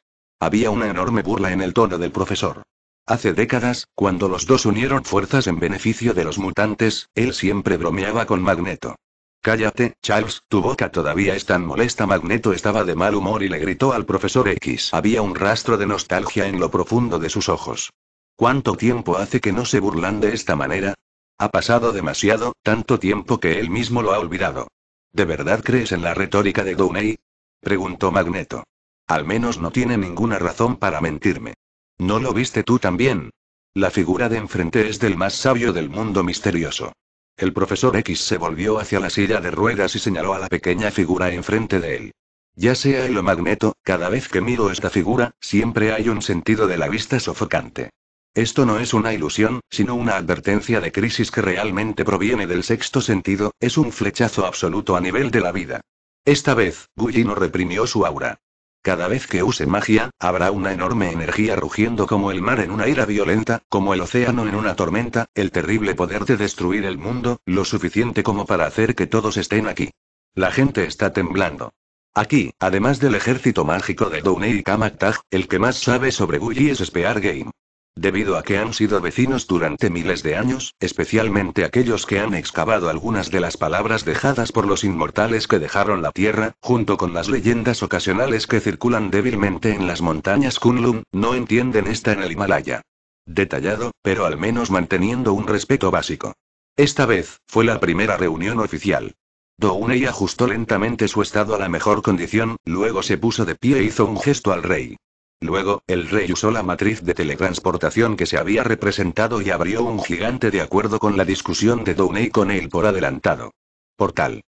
Había una enorme burla en el tono del profesor. Hace décadas, cuando los dos unieron fuerzas en beneficio de los mutantes, él siempre bromeaba con Magneto. Cállate, Charles, tu boca todavía es tan molesta. Magneto estaba de mal humor y le gritó al profesor X. Había un rastro de nostalgia en lo profundo de sus ojos. ¿Cuánto tiempo hace que no se burlan de esta manera? Ha pasado demasiado, tanto tiempo que él mismo lo ha olvidado. ¿De verdad crees en la retórica de Downey? preguntó Magneto. Al menos no tiene ninguna razón para mentirme. ¿No lo viste tú también? La figura de enfrente es del más sabio del mundo misterioso. El profesor X se volvió hacia la silla de ruedas y señaló a la pequeña figura enfrente de él. Ya sea el o magneto, cada vez que miro esta figura, siempre hay un sentido de la vista sofocante. Esto no es una ilusión, sino una advertencia de crisis que realmente proviene del sexto sentido, es un flechazo absoluto a nivel de la vida. Esta vez, Gulli no reprimió su aura. Cada vez que use magia, habrá una enorme energía rugiendo como el mar en una ira violenta, como el océano en una tormenta, el terrible poder de destruir el mundo, lo suficiente como para hacer que todos estén aquí. La gente está temblando. Aquí, además del ejército mágico de Done y Kamaktag, el que más sabe sobre Bully es Spear Game. Debido a que han sido vecinos durante miles de años, especialmente aquellos que han excavado algunas de las palabras dejadas por los inmortales que dejaron la Tierra, junto con las leyendas ocasionales que circulan débilmente en las montañas Kunlun, no entienden esta en el Himalaya. Detallado, pero al menos manteniendo un respeto básico. Esta vez, fue la primera reunión oficial. Dounei ajustó lentamente su estado a la mejor condición, luego se puso de pie e hizo un gesto al rey. Luego, el rey usó la matriz de teletransportación que se había representado y abrió un gigante de acuerdo con la discusión de Downey con él por adelantado. Portal.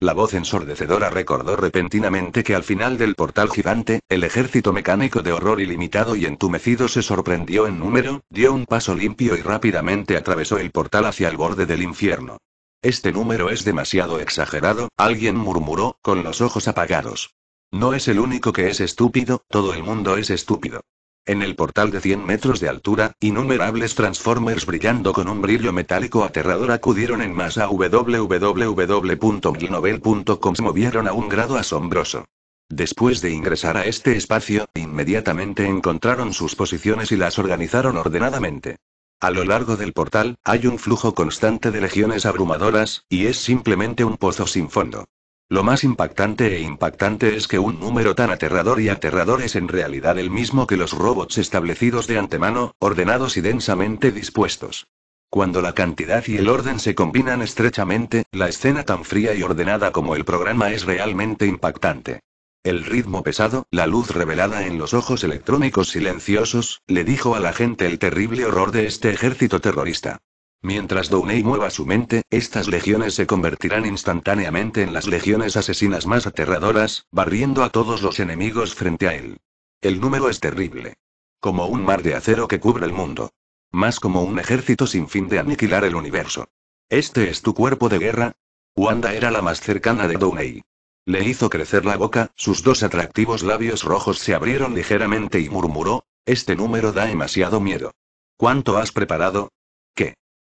La voz ensordecedora recordó repentinamente que al final del portal gigante, el ejército mecánico de horror ilimitado y entumecido se sorprendió en número, dio un paso limpio y rápidamente atravesó el portal hacia el borde del infierno. Este número es demasiado exagerado, alguien murmuró, con los ojos apagados. No es el único que es estúpido, todo el mundo es estúpido. En el portal de 100 metros de altura, innumerables Transformers brillando con un brillo metálico aterrador acudieron en masa a www.glinovel.com. Se movieron a un grado asombroso. Después de ingresar a este espacio, inmediatamente encontraron sus posiciones y las organizaron ordenadamente. A lo largo del portal, hay un flujo constante de legiones abrumadoras, y es simplemente un pozo sin fondo. Lo más impactante e impactante es que un número tan aterrador y aterrador es en realidad el mismo que los robots establecidos de antemano, ordenados y densamente dispuestos. Cuando la cantidad y el orden se combinan estrechamente, la escena tan fría y ordenada como el programa es realmente impactante. El ritmo pesado, la luz revelada en los ojos electrónicos silenciosos, le dijo a la gente el terrible horror de este ejército terrorista. Mientras Downey mueva su mente, estas legiones se convertirán instantáneamente en las legiones asesinas más aterradoras, barriendo a todos los enemigos frente a él. El número es terrible. Como un mar de acero que cubre el mundo. Más como un ejército sin fin de aniquilar el universo. ¿Este es tu cuerpo de guerra? Wanda era la más cercana de Downey. Le hizo crecer la boca, sus dos atractivos labios rojos se abrieron ligeramente y murmuró, Este número da demasiado miedo. ¿Cuánto has preparado? ¿Qué?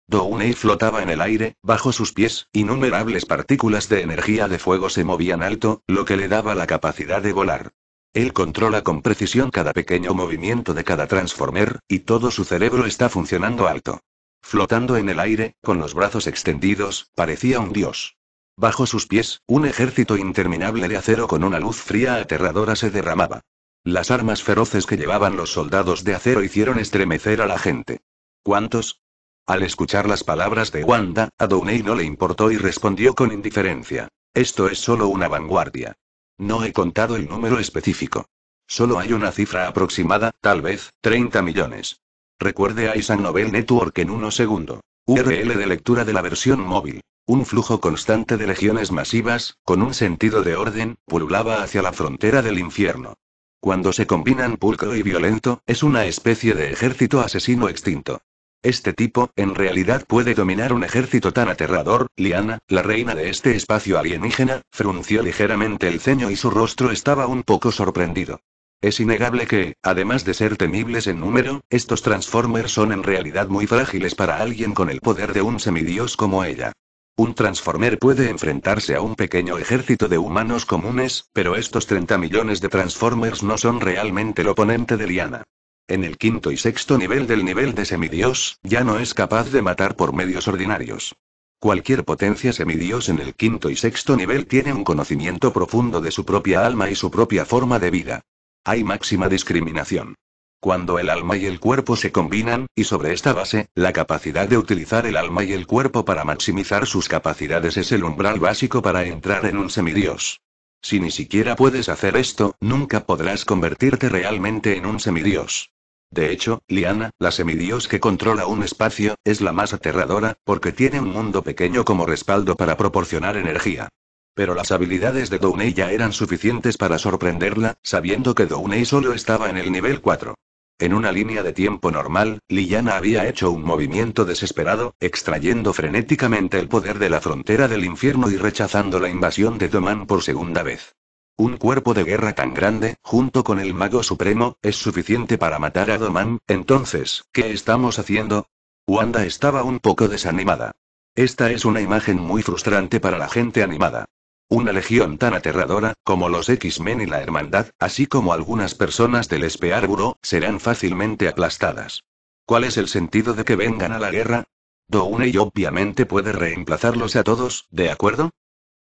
Downey flotaba en el aire, bajo sus pies, innumerables partículas de energía de fuego se movían alto, lo que le daba la capacidad de volar. Él controla con precisión cada pequeño movimiento de cada Transformer, y todo su cerebro está funcionando alto. Flotando en el aire, con los brazos extendidos, parecía un dios. Bajo sus pies, un ejército interminable de acero con una luz fría aterradora se derramaba. Las armas feroces que llevaban los soldados de acero hicieron estremecer a la gente. ¿Cuántos? Al escuchar las palabras de Wanda, a no le importó y respondió con indiferencia. Esto es solo una vanguardia. No he contado el número específico. Solo hay una cifra aproximada, tal vez, 30 millones. Recuerde a Isan Nobel Network en uno segundo. URL de lectura de la versión móvil. Un flujo constante de legiones masivas, con un sentido de orden, pululaba hacia la frontera del infierno. Cuando se combinan pulcro y violento, es una especie de ejército asesino extinto. Este tipo, en realidad puede dominar un ejército tan aterrador, Liana, la reina de este espacio alienígena, frunció ligeramente el ceño y su rostro estaba un poco sorprendido. Es innegable que, además de ser temibles en número, estos Transformers son en realidad muy frágiles para alguien con el poder de un semidios como ella. Un Transformer puede enfrentarse a un pequeño ejército de humanos comunes, pero estos 30 millones de Transformers no son realmente el oponente de Liana en el quinto y sexto nivel del nivel de semidios, ya no es capaz de matar por medios ordinarios. Cualquier potencia semidios en el quinto y sexto nivel tiene un conocimiento profundo de su propia alma y su propia forma de vida. Hay máxima discriminación. Cuando el alma y el cuerpo se combinan, y sobre esta base, la capacidad de utilizar el alma y el cuerpo para maximizar sus capacidades es el umbral básico para entrar en un semidios. Si ni siquiera puedes hacer esto, nunca podrás convertirte realmente en un semidios. De hecho, Liana, la semidios que controla un espacio, es la más aterradora, porque tiene un mundo pequeño como respaldo para proporcionar energía. Pero las habilidades de Downey ya eran suficientes para sorprenderla, sabiendo que Downey solo estaba en el nivel 4. En una línea de tiempo normal, Liana había hecho un movimiento desesperado, extrayendo frenéticamente el poder de la frontera del infierno y rechazando la invasión de Doman por segunda vez. Un cuerpo de guerra tan grande, junto con el mago supremo, es suficiente para matar a Domán, entonces, ¿qué estamos haciendo? Wanda estaba un poco desanimada. Esta es una imagen muy frustrante para la gente animada. Una legión tan aterradora, como los X-Men y la Hermandad, así como algunas personas del guro serán fácilmente aplastadas. ¿Cuál es el sentido de que vengan a la guerra? y obviamente puede reemplazarlos a todos, ¿de acuerdo?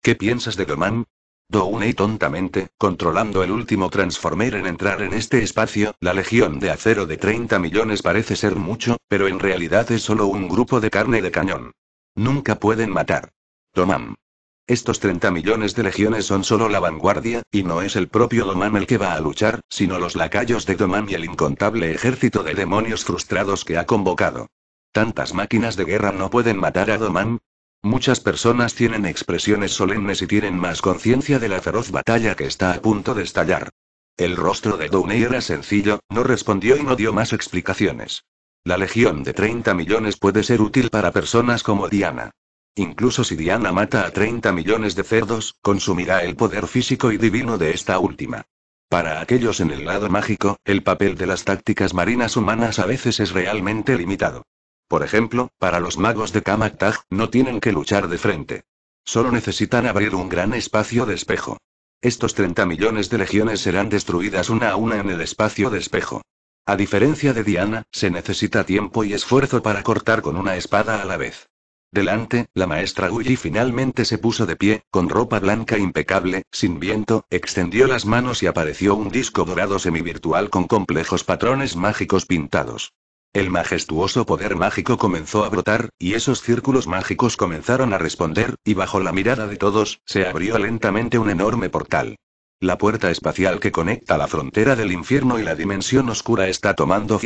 ¿Qué piensas de Doman? y tontamente, controlando el último Transformer en entrar en este espacio, la Legión de Acero de 30 millones parece ser mucho, pero en realidad es solo un grupo de carne de cañón. Nunca pueden matar. Domam. Estos 30 millones de legiones son solo la vanguardia, y no es el propio Domam el que va a luchar, sino los lacayos de Domán y el incontable ejército de demonios frustrados que ha convocado. Tantas máquinas de guerra no pueden matar a Domán? Muchas personas tienen expresiones solemnes y tienen más conciencia de la feroz batalla que está a punto de estallar. El rostro de Downey era sencillo, no respondió y no dio más explicaciones. La legión de 30 millones puede ser útil para personas como Diana. Incluso si Diana mata a 30 millones de cerdos, consumirá el poder físico y divino de esta última. Para aquellos en el lado mágico, el papel de las tácticas marinas humanas a veces es realmente limitado. Por ejemplo, para los magos de Kamaktag, no tienen que luchar de frente. Solo necesitan abrir un gran espacio de espejo. Estos 30 millones de legiones serán destruidas una a una en el espacio de espejo. A diferencia de Diana, se necesita tiempo y esfuerzo para cortar con una espada a la vez. Delante, la maestra Guyi finalmente se puso de pie, con ropa blanca impecable, sin viento, extendió las manos y apareció un disco dorado semivirtual con complejos patrones mágicos pintados. El majestuoso poder mágico comenzó a brotar, y esos círculos mágicos comenzaron a responder, y bajo la mirada de todos, se abrió lentamente un enorme portal. La puerta espacial que conecta la frontera del infierno y la dimensión oscura está tomando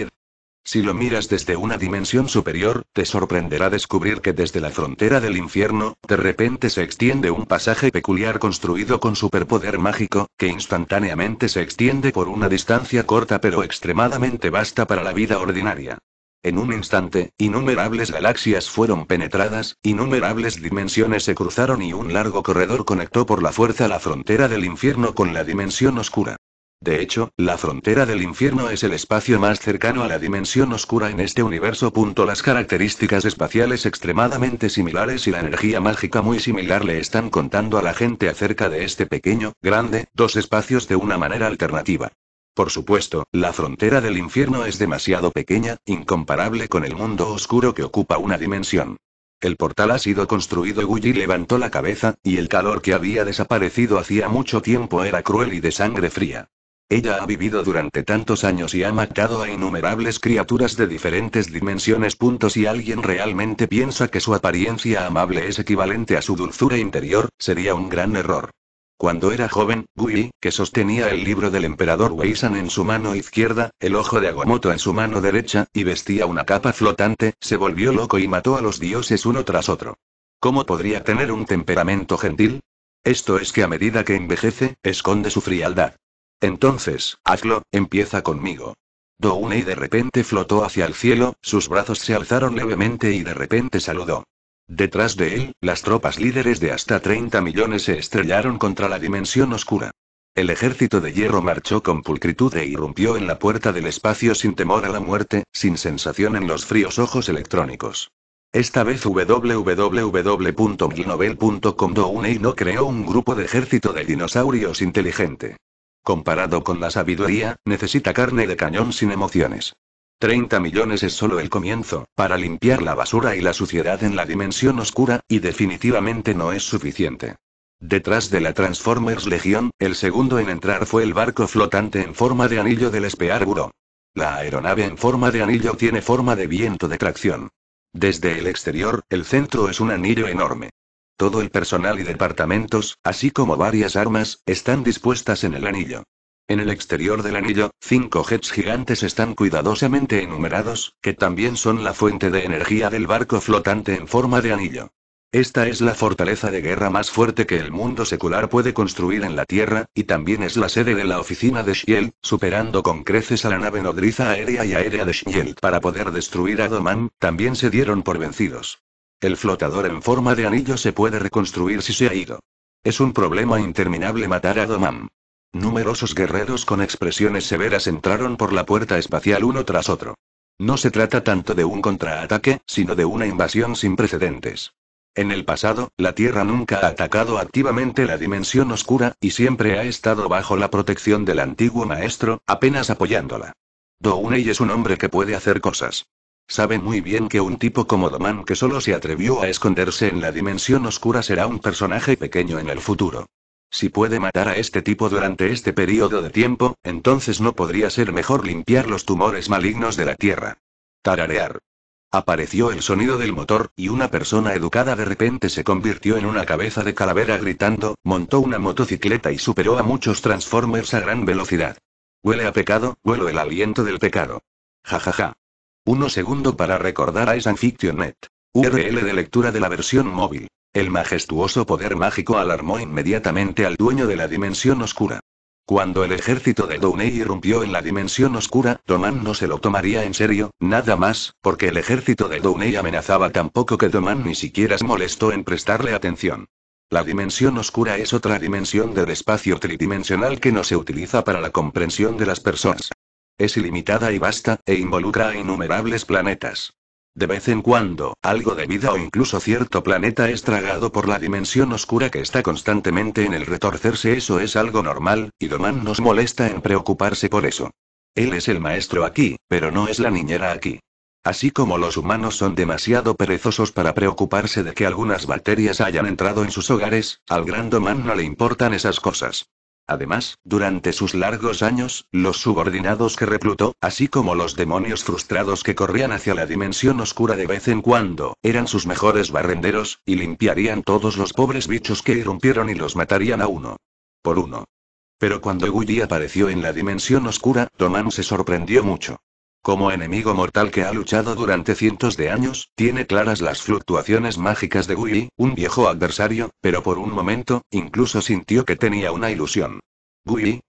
si lo miras desde una dimensión superior, te sorprenderá descubrir que desde la frontera del infierno, de repente se extiende un pasaje peculiar construido con superpoder mágico, que instantáneamente se extiende por una distancia corta pero extremadamente vasta para la vida ordinaria. En un instante, innumerables galaxias fueron penetradas, innumerables dimensiones se cruzaron y un largo corredor conectó por la fuerza la frontera del infierno con la dimensión oscura. De hecho, la frontera del infierno es el espacio más cercano a la dimensión oscura en este universo. Las características espaciales extremadamente similares y la energía mágica muy similar le están contando a la gente acerca de este pequeño, grande, dos espacios de una manera alternativa. Por supuesto, la frontera del infierno es demasiado pequeña, incomparable con el mundo oscuro que ocupa una dimensión. El portal ha sido construido. y Guji levantó la cabeza, y el calor que había desaparecido hacía mucho tiempo era cruel y de sangre fría. Ella ha vivido durante tantos años y ha matado a innumerables criaturas de diferentes dimensiones. Si alguien realmente piensa que su apariencia amable es equivalente a su dulzura interior, sería un gran error. Cuando era joven, Gui, que sostenía el libro del emperador Weisan en su mano izquierda, el ojo de Aguamoto en su mano derecha, y vestía una capa flotante, se volvió loco y mató a los dioses uno tras otro. ¿Cómo podría tener un temperamento gentil? Esto es que a medida que envejece, esconde su frialdad. Entonces, hazlo, empieza conmigo. y de repente flotó hacia el cielo, sus brazos se alzaron levemente y de repente saludó. Detrás de él, las tropas líderes de hasta 30 millones se estrellaron contra la dimensión oscura. El ejército de hierro marchó con pulcritud e irrumpió en la puerta del espacio sin temor a la muerte, sin sensación en los fríos ojos electrónicos. Esta vez www.milnovel.com Dounei no creó un grupo de ejército de dinosaurios inteligente. Comparado con la sabiduría, necesita carne de cañón sin emociones. 30 millones es solo el comienzo, para limpiar la basura y la suciedad en la dimensión oscura, y definitivamente no es suficiente. Detrás de la Transformers Legión, el segundo en entrar fue el barco flotante en forma de anillo del Spearburo. La aeronave en forma de anillo tiene forma de viento de tracción. Desde el exterior, el centro es un anillo enorme. Todo el personal y departamentos, así como varias armas, están dispuestas en el anillo. En el exterior del anillo, cinco jets gigantes están cuidadosamente enumerados, que también son la fuente de energía del barco flotante en forma de anillo. Esta es la fortaleza de guerra más fuerte que el mundo secular puede construir en la Tierra, y también es la sede de la oficina de Shiel, superando con creces a la nave nodriza aérea y aérea de Shield para poder destruir a Domán, también se dieron por vencidos. El flotador en forma de anillo se puede reconstruir si se ha ido. Es un problema interminable matar a Domam. Numerosos guerreros con expresiones severas entraron por la puerta espacial uno tras otro. No se trata tanto de un contraataque, sino de una invasión sin precedentes. En el pasado, la Tierra nunca ha atacado activamente la dimensión oscura, y siempre ha estado bajo la protección del antiguo maestro, apenas apoyándola. Dounei es un hombre que puede hacer cosas. Sabe muy bien que un tipo como Domán que solo se atrevió a esconderse en la dimensión oscura será un personaje pequeño en el futuro. Si puede matar a este tipo durante este periodo de tiempo, entonces no podría ser mejor limpiar los tumores malignos de la Tierra. Tararear. Apareció el sonido del motor, y una persona educada de repente se convirtió en una cabeza de calavera gritando, montó una motocicleta y superó a muchos Transformers a gran velocidad. Huele a pecado, huelo el aliento del pecado. Ja ja ja. Uno segundo para recordar a Net. URL de lectura de la versión móvil. El majestuoso poder mágico alarmó inmediatamente al dueño de la dimensión oscura. Cuando el ejército de Downey irrumpió en la dimensión oscura, Doman no se lo tomaría en serio, nada más, porque el ejército de Downey amenazaba tan poco que Doman ni siquiera se molestó en prestarle atención. La dimensión oscura es otra dimensión del espacio tridimensional que no se utiliza para la comprensión de las personas. Es ilimitada y vasta, e involucra a innumerables planetas. De vez en cuando, algo de vida o incluso cierto planeta es tragado por la dimensión oscura que está constantemente en el retorcerse. Eso es algo normal, y Domán nos molesta en preocuparse por eso. Él es el maestro aquí, pero no es la niñera aquí. Así como los humanos son demasiado perezosos para preocuparse de que algunas bacterias hayan entrado en sus hogares, al gran Domán no le importan esas cosas. Además, durante sus largos años, los subordinados que reclutó, así como los demonios frustrados que corrían hacia la dimensión oscura de vez en cuando, eran sus mejores barrenderos, y limpiarían todos los pobres bichos que irrumpieron y los matarían a uno. Por uno. Pero cuando Guy apareció en la dimensión oscura, Tomán se sorprendió mucho. Como enemigo mortal que ha luchado durante cientos de años, tiene claras las fluctuaciones mágicas de Gui, un viejo adversario, pero por un momento, incluso sintió que tenía una ilusión. Gui.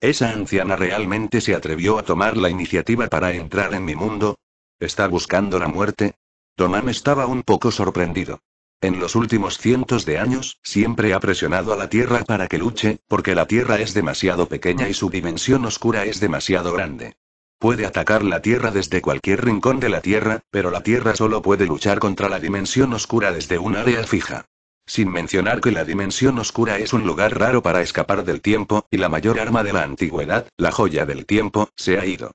¿Esa anciana realmente se atrevió a tomar la iniciativa para entrar en mi mundo? ¿Está buscando la muerte? Donam estaba un poco sorprendido. En los últimos cientos de años, siempre ha presionado a la Tierra para que luche, porque la Tierra es demasiado pequeña y su dimensión oscura es demasiado grande. Puede atacar la Tierra desde cualquier rincón de la Tierra, pero la Tierra solo puede luchar contra la dimensión oscura desde un área fija. Sin mencionar que la dimensión oscura es un lugar raro para escapar del tiempo, y la mayor arma de la antigüedad, la joya del tiempo, se ha ido.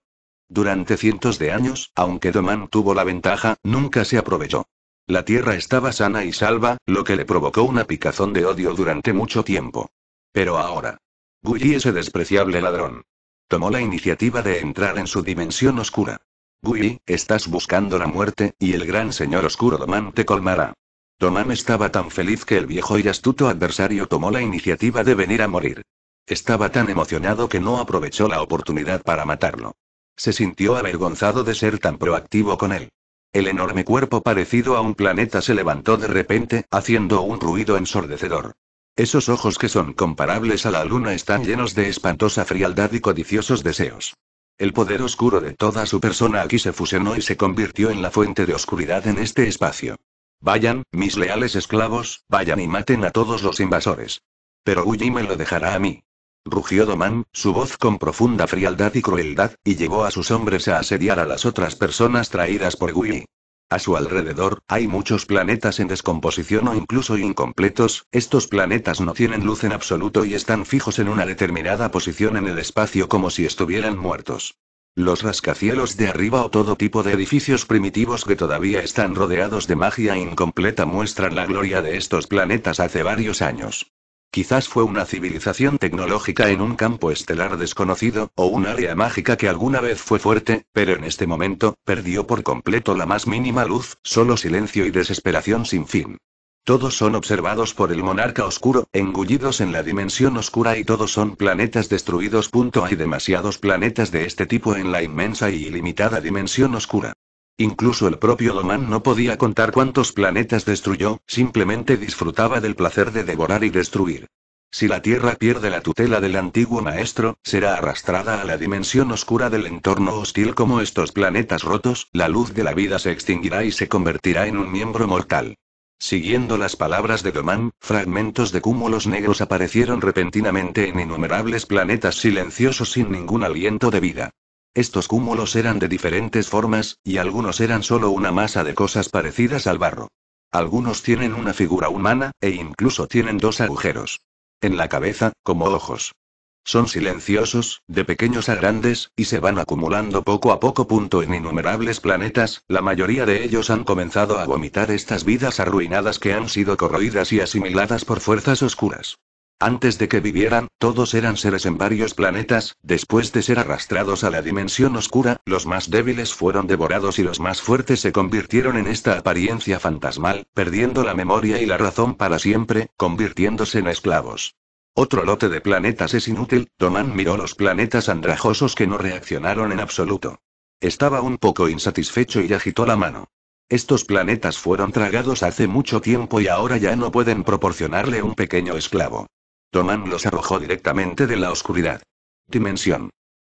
Durante cientos de años, aunque Domán tuvo la ventaja, nunca se aprovechó. La tierra estaba sana y salva, lo que le provocó una picazón de odio durante mucho tiempo. Pero ahora. Gully ese despreciable ladrón. Tomó la iniciativa de entrar en su dimensión oscura. Gui, estás buscando la muerte, y el gran señor oscuro Domán te colmará. Domán estaba tan feliz que el viejo y astuto adversario tomó la iniciativa de venir a morir. Estaba tan emocionado que no aprovechó la oportunidad para matarlo. Se sintió avergonzado de ser tan proactivo con él. El enorme cuerpo parecido a un planeta se levantó de repente, haciendo un ruido ensordecedor. Esos ojos que son comparables a la luna están llenos de espantosa frialdad y codiciosos deseos. El poder oscuro de toda su persona aquí se fusionó y se convirtió en la fuente de oscuridad en este espacio. Vayan, mis leales esclavos, vayan y maten a todos los invasores. Pero Uji me lo dejará a mí. Rugió Domán, su voz con profunda frialdad y crueldad, y llevó a sus hombres a asediar a las otras personas traídas por Gui. A su alrededor, hay muchos planetas en descomposición o incluso incompletos, estos planetas no tienen luz en absoluto y están fijos en una determinada posición en el espacio como si estuvieran muertos. Los rascacielos de arriba o todo tipo de edificios primitivos que todavía están rodeados de magia incompleta muestran la gloria de estos planetas hace varios años. Quizás fue una civilización tecnológica en un campo estelar desconocido, o un área mágica que alguna vez fue fuerte, pero en este momento, perdió por completo la más mínima luz, solo silencio y desesperación sin fin. Todos son observados por el monarca oscuro, engullidos en la dimensión oscura y todos son planetas destruidos. Hay demasiados planetas de este tipo en la inmensa y ilimitada dimensión oscura. Incluso el propio Domán no podía contar cuántos planetas destruyó, simplemente disfrutaba del placer de devorar y destruir. Si la Tierra pierde la tutela del antiguo maestro, será arrastrada a la dimensión oscura del entorno hostil como estos planetas rotos, la luz de la vida se extinguirá y se convertirá en un miembro mortal. Siguiendo las palabras de Domán, fragmentos de cúmulos negros aparecieron repentinamente en innumerables planetas silenciosos sin ningún aliento de vida. Estos cúmulos eran de diferentes formas, y algunos eran solo una masa de cosas parecidas al barro. Algunos tienen una figura humana, e incluso tienen dos agujeros. En la cabeza, como ojos. Son silenciosos, de pequeños a grandes, y se van acumulando poco a poco. Punto en innumerables planetas, la mayoría de ellos han comenzado a vomitar estas vidas arruinadas que han sido corroídas y asimiladas por fuerzas oscuras. Antes de que vivieran, todos eran seres en varios planetas, después de ser arrastrados a la dimensión oscura, los más débiles fueron devorados y los más fuertes se convirtieron en esta apariencia fantasmal, perdiendo la memoria y la razón para siempre, convirtiéndose en esclavos. Otro lote de planetas es inútil, Tomán miró los planetas andrajosos que no reaccionaron en absoluto. Estaba un poco insatisfecho y agitó la mano. Estos planetas fueron tragados hace mucho tiempo y ahora ya no pueden proporcionarle un pequeño esclavo. Doman los arrojó directamente de la oscuridad. Dimensión.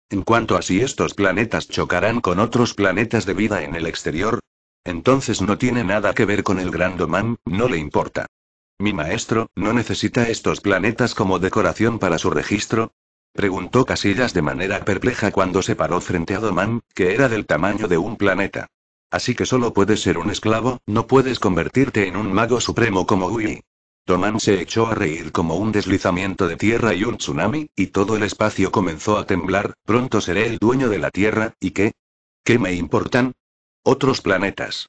En cuanto a si estos planetas chocarán con otros planetas de vida en el exterior, entonces no tiene nada que ver con el gran Domán, no le importa. Mi maestro, ¿no necesita estos planetas como decoración para su registro? Preguntó Casillas de manera perpleja cuando se paró frente a Doman, que era del tamaño de un planeta. Así que solo puedes ser un esclavo, no puedes convertirte en un mago supremo como Willy. Toman se echó a reír como un deslizamiento de tierra y un tsunami, y todo el espacio comenzó a temblar, pronto seré el dueño de la Tierra, ¿y qué? ¿Qué me importan? Otros planetas.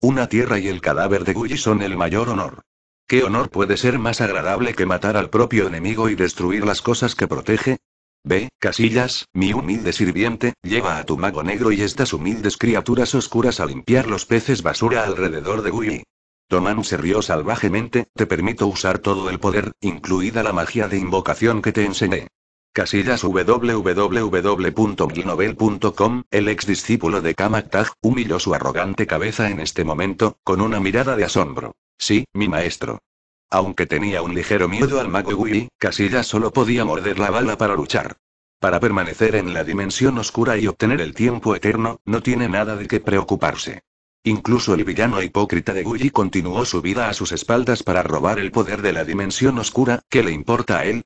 Una Tierra y el cadáver de Guyi son el mayor honor. ¿Qué honor puede ser más agradable que matar al propio enemigo y destruir las cosas que protege? Ve, Casillas, mi humilde sirviente, lleva a tu mago negro y estas humildes criaturas oscuras a limpiar los peces basura alrededor de Guyi. Tomán se rió salvajemente, te permito usar todo el poder, incluida la magia de invocación que te enseñé. Casillas www.glinovel.com, el ex discípulo de Kamaktag humilló su arrogante cabeza en este momento, con una mirada de asombro. Sí, mi maestro. Aunque tenía un ligero miedo al mago Wii, Casillas solo podía morder la bala para luchar. Para permanecer en la dimensión oscura y obtener el tiempo eterno, no tiene nada de qué preocuparse. Incluso el villano hipócrita de Gully continuó su vida a sus espaldas para robar el poder de la dimensión oscura, ¿qué le importa a él?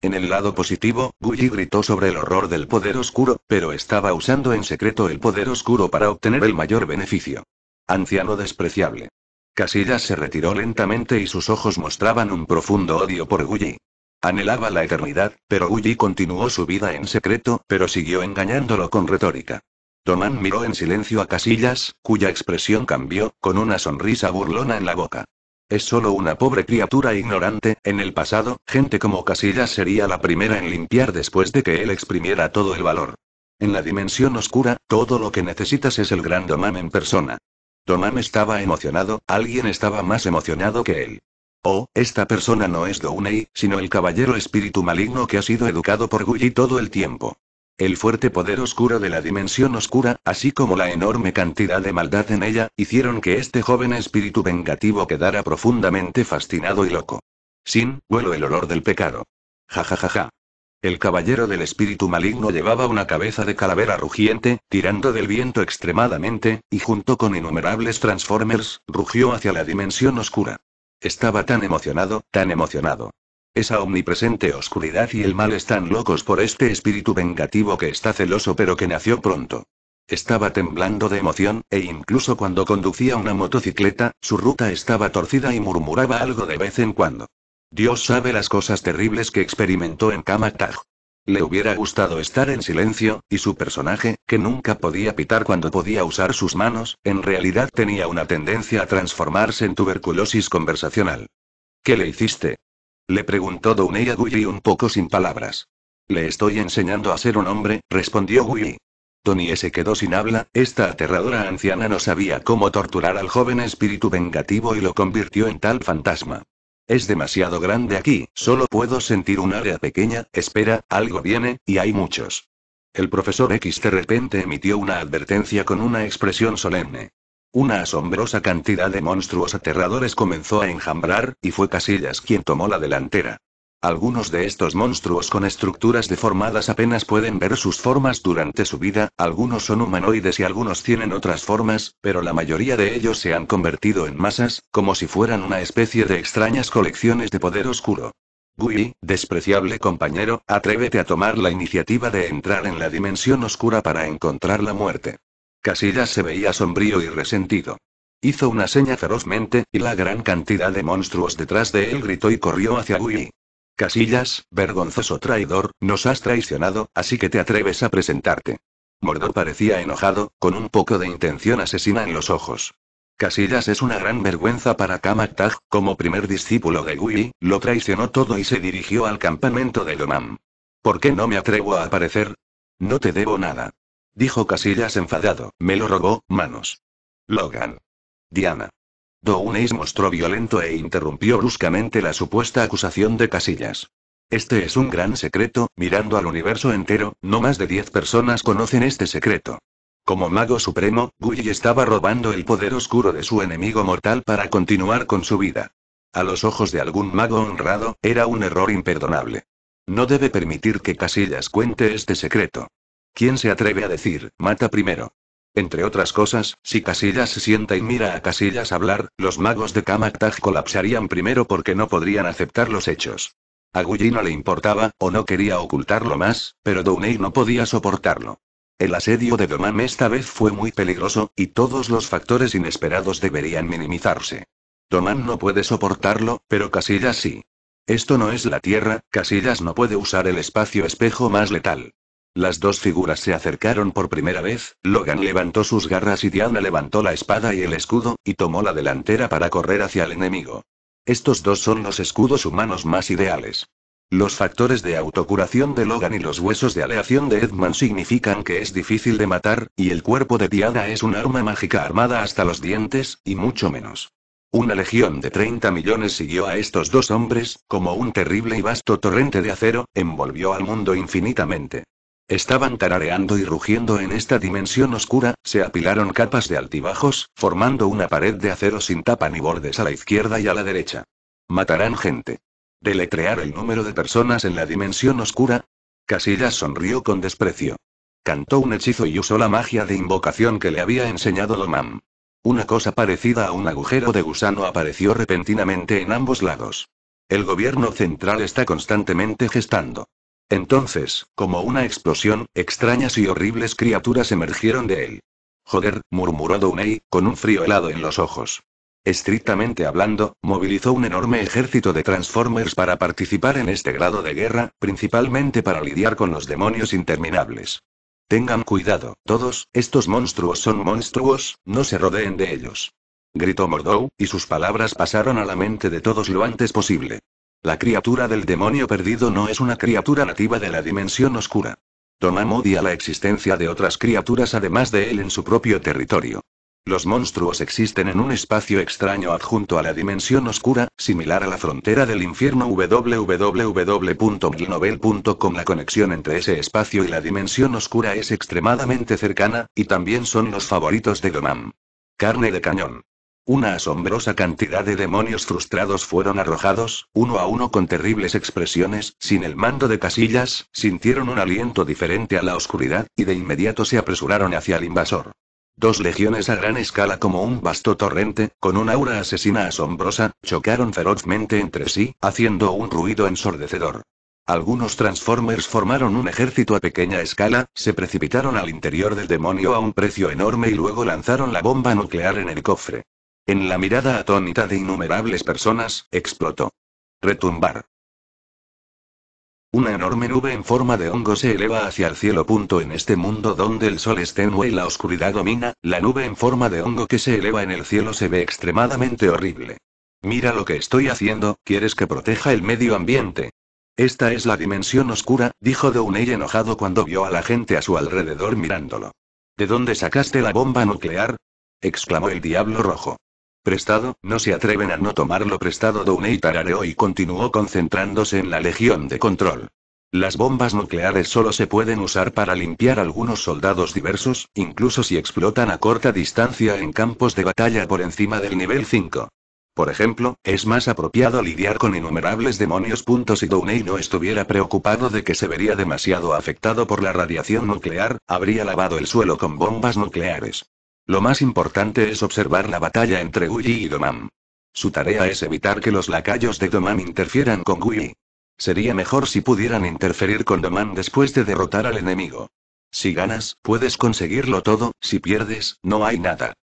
En el lado positivo, Gully gritó sobre el horror del poder oscuro, pero estaba usando en secreto el poder oscuro para obtener el mayor beneficio. Anciano despreciable. Casillas se retiró lentamente y sus ojos mostraban un profundo odio por Gully. Anhelaba la eternidad, pero Gully continuó su vida en secreto, pero siguió engañándolo con retórica. Tomán miró en silencio a Casillas, cuya expresión cambió, con una sonrisa burlona en la boca. Es solo una pobre criatura ignorante, en el pasado, gente como Casillas sería la primera en limpiar después de que él exprimiera todo el valor. En la dimensión oscura, todo lo que necesitas es el gran Domán en persona. Tomán estaba emocionado, alguien estaba más emocionado que él. Oh, esta persona no es Dounei, sino el caballero espíritu maligno que ha sido educado por Gully todo el tiempo. El fuerte poder oscuro de la dimensión oscura, así como la enorme cantidad de maldad en ella, hicieron que este joven espíritu vengativo quedara profundamente fascinado y loco. Sin, vuelo el olor del pecado. Ja El caballero del espíritu maligno llevaba una cabeza de calavera rugiente, tirando del viento extremadamente, y junto con innumerables Transformers, rugió hacia la dimensión oscura. Estaba tan emocionado, tan emocionado esa omnipresente oscuridad y el mal están locos por este espíritu vengativo que está celoso pero que nació pronto. Estaba temblando de emoción, e incluso cuando conducía una motocicleta, su ruta estaba torcida y murmuraba algo de vez en cuando. Dios sabe las cosas terribles que experimentó en Kamatag. Le hubiera gustado estar en silencio, y su personaje, que nunca podía pitar cuando podía usar sus manos, en realidad tenía una tendencia a transformarse en tuberculosis conversacional. ¿Qué le hiciste? Le preguntó Dunei a un poco sin palabras. Le estoy enseñando a ser un hombre, respondió Gui. Tony se quedó sin habla, esta aterradora anciana no sabía cómo torturar al joven espíritu vengativo y lo convirtió en tal fantasma. Es demasiado grande aquí, solo puedo sentir un área pequeña, espera, algo viene, y hay muchos. El profesor X de repente emitió una advertencia con una expresión solemne. Una asombrosa cantidad de monstruos aterradores comenzó a enjambrar, y fue Casillas quien tomó la delantera. Algunos de estos monstruos con estructuras deformadas apenas pueden ver sus formas durante su vida, algunos son humanoides y algunos tienen otras formas, pero la mayoría de ellos se han convertido en masas, como si fueran una especie de extrañas colecciones de poder oscuro. Gui, despreciable compañero, atrévete a tomar la iniciativa de entrar en la dimensión oscura para encontrar la muerte. Casillas se veía sombrío y resentido. Hizo una seña ferozmente, y la gran cantidad de monstruos detrás de él gritó y corrió hacia Willy. Casillas, vergonzoso traidor, nos has traicionado, así que te atreves a presentarte. Mordor parecía enojado, con un poco de intención asesina en los ojos. Casillas es una gran vergüenza para Kamatag como primer discípulo de Willy, lo traicionó todo y se dirigió al campamento de Lomam. ¿Por qué no me atrevo a aparecer? No te debo nada. Dijo Casillas enfadado. Me lo robó, manos. Logan. Diana. Douneis mostró violento e interrumpió bruscamente la supuesta acusación de Casillas. Este es un gran secreto, mirando al universo entero, no más de 10 personas conocen este secreto. Como mago supremo, Guy estaba robando el poder oscuro de su enemigo mortal para continuar con su vida. A los ojos de algún mago honrado, era un error imperdonable. No debe permitir que Casillas cuente este secreto. ¿Quién se atreve a decir, mata primero? Entre otras cosas, si Casillas se sienta y mira a Casillas hablar, los magos de Kamaktaj colapsarían primero porque no podrían aceptar los hechos. A no le importaba, o no quería ocultarlo más, pero Dounei no podía soportarlo. El asedio de Domán esta vez fue muy peligroso, y todos los factores inesperados deberían minimizarse. Domán no puede soportarlo, pero Casillas sí. Esto no es la Tierra, Casillas no puede usar el espacio espejo más letal. Las dos figuras se acercaron por primera vez, Logan levantó sus garras y Diana levantó la espada y el escudo, y tomó la delantera para correr hacia el enemigo. Estos dos son los escudos humanos más ideales. Los factores de autocuración de Logan y los huesos de aleación de Edman significan que es difícil de matar, y el cuerpo de Diana es un arma mágica armada hasta los dientes, y mucho menos. Una legión de 30 millones siguió a estos dos hombres, como un terrible y vasto torrente de acero, envolvió al mundo infinitamente. Estaban tarareando y rugiendo en esta dimensión oscura, se apilaron capas de altibajos, formando una pared de acero sin tapa ni bordes a la izquierda y a la derecha. Matarán gente. Deletrear el número de personas en la dimensión oscura. Casillas sonrió con desprecio. Cantó un hechizo y usó la magia de invocación que le había enseñado Lomam. Una cosa parecida a un agujero de gusano apareció repentinamente en ambos lados. El gobierno central está constantemente gestando entonces, como una explosión, extrañas y horribles criaturas emergieron de él. Joder, murmuró Dunei, con un frío helado en los ojos. Estrictamente hablando, movilizó un enorme ejército de Transformers para participar en este grado de guerra, principalmente para lidiar con los demonios interminables. Tengan cuidado, todos, estos monstruos son monstruos, no se rodeen de ellos. Gritó Mordow, y sus palabras pasaron a la mente de todos lo antes posible. La criatura del demonio perdido no es una criatura nativa de la dimensión oscura. Donam odia la existencia de otras criaturas además de él en su propio territorio. Los monstruos existen en un espacio extraño adjunto a la dimensión oscura, similar a la frontera del infierno www.glinovel.com. La conexión entre ese espacio y la dimensión oscura es extremadamente cercana, y también son los favoritos de Donam. Carne de cañón. Una asombrosa cantidad de demonios frustrados fueron arrojados, uno a uno con terribles expresiones, sin el mando de casillas, sintieron un aliento diferente a la oscuridad, y de inmediato se apresuraron hacia el invasor. Dos legiones a gran escala como un vasto torrente, con una aura asesina asombrosa, chocaron ferozmente entre sí, haciendo un ruido ensordecedor. Algunos Transformers formaron un ejército a pequeña escala, se precipitaron al interior del demonio a un precio enorme y luego lanzaron la bomba nuclear en el cofre. En la mirada atónita de innumerables personas, explotó. Retumbar. Una enorme nube en forma de hongo se eleva hacia el cielo. Punto en este mundo donde el sol es y la oscuridad domina, la nube en forma de hongo que se eleva en el cielo se ve extremadamente horrible. Mira lo que estoy haciendo, ¿quieres que proteja el medio ambiente? Esta es la dimensión oscura, dijo Downey enojado cuando vio a la gente a su alrededor mirándolo. ¿De dónde sacaste la bomba nuclear? exclamó el diablo rojo. Prestado, no se atreven a no tomarlo prestado. Downey tarareó y continuó concentrándose en la Legión de Control. Las bombas nucleares solo se pueden usar para limpiar algunos soldados diversos, incluso si explotan a corta distancia en campos de batalla por encima del nivel 5. Por ejemplo, es más apropiado lidiar con innumerables demonios. Si Downey no estuviera preocupado de que se vería demasiado afectado por la radiación nuclear, habría lavado el suelo con bombas nucleares. Lo más importante es observar la batalla entre Gulli y Domán. Su tarea es evitar que los lacayos de Domán interfieran con Gulli. Sería mejor si pudieran interferir con Domán después de derrotar al enemigo. Si ganas, puedes conseguirlo todo, si pierdes, no hay nada.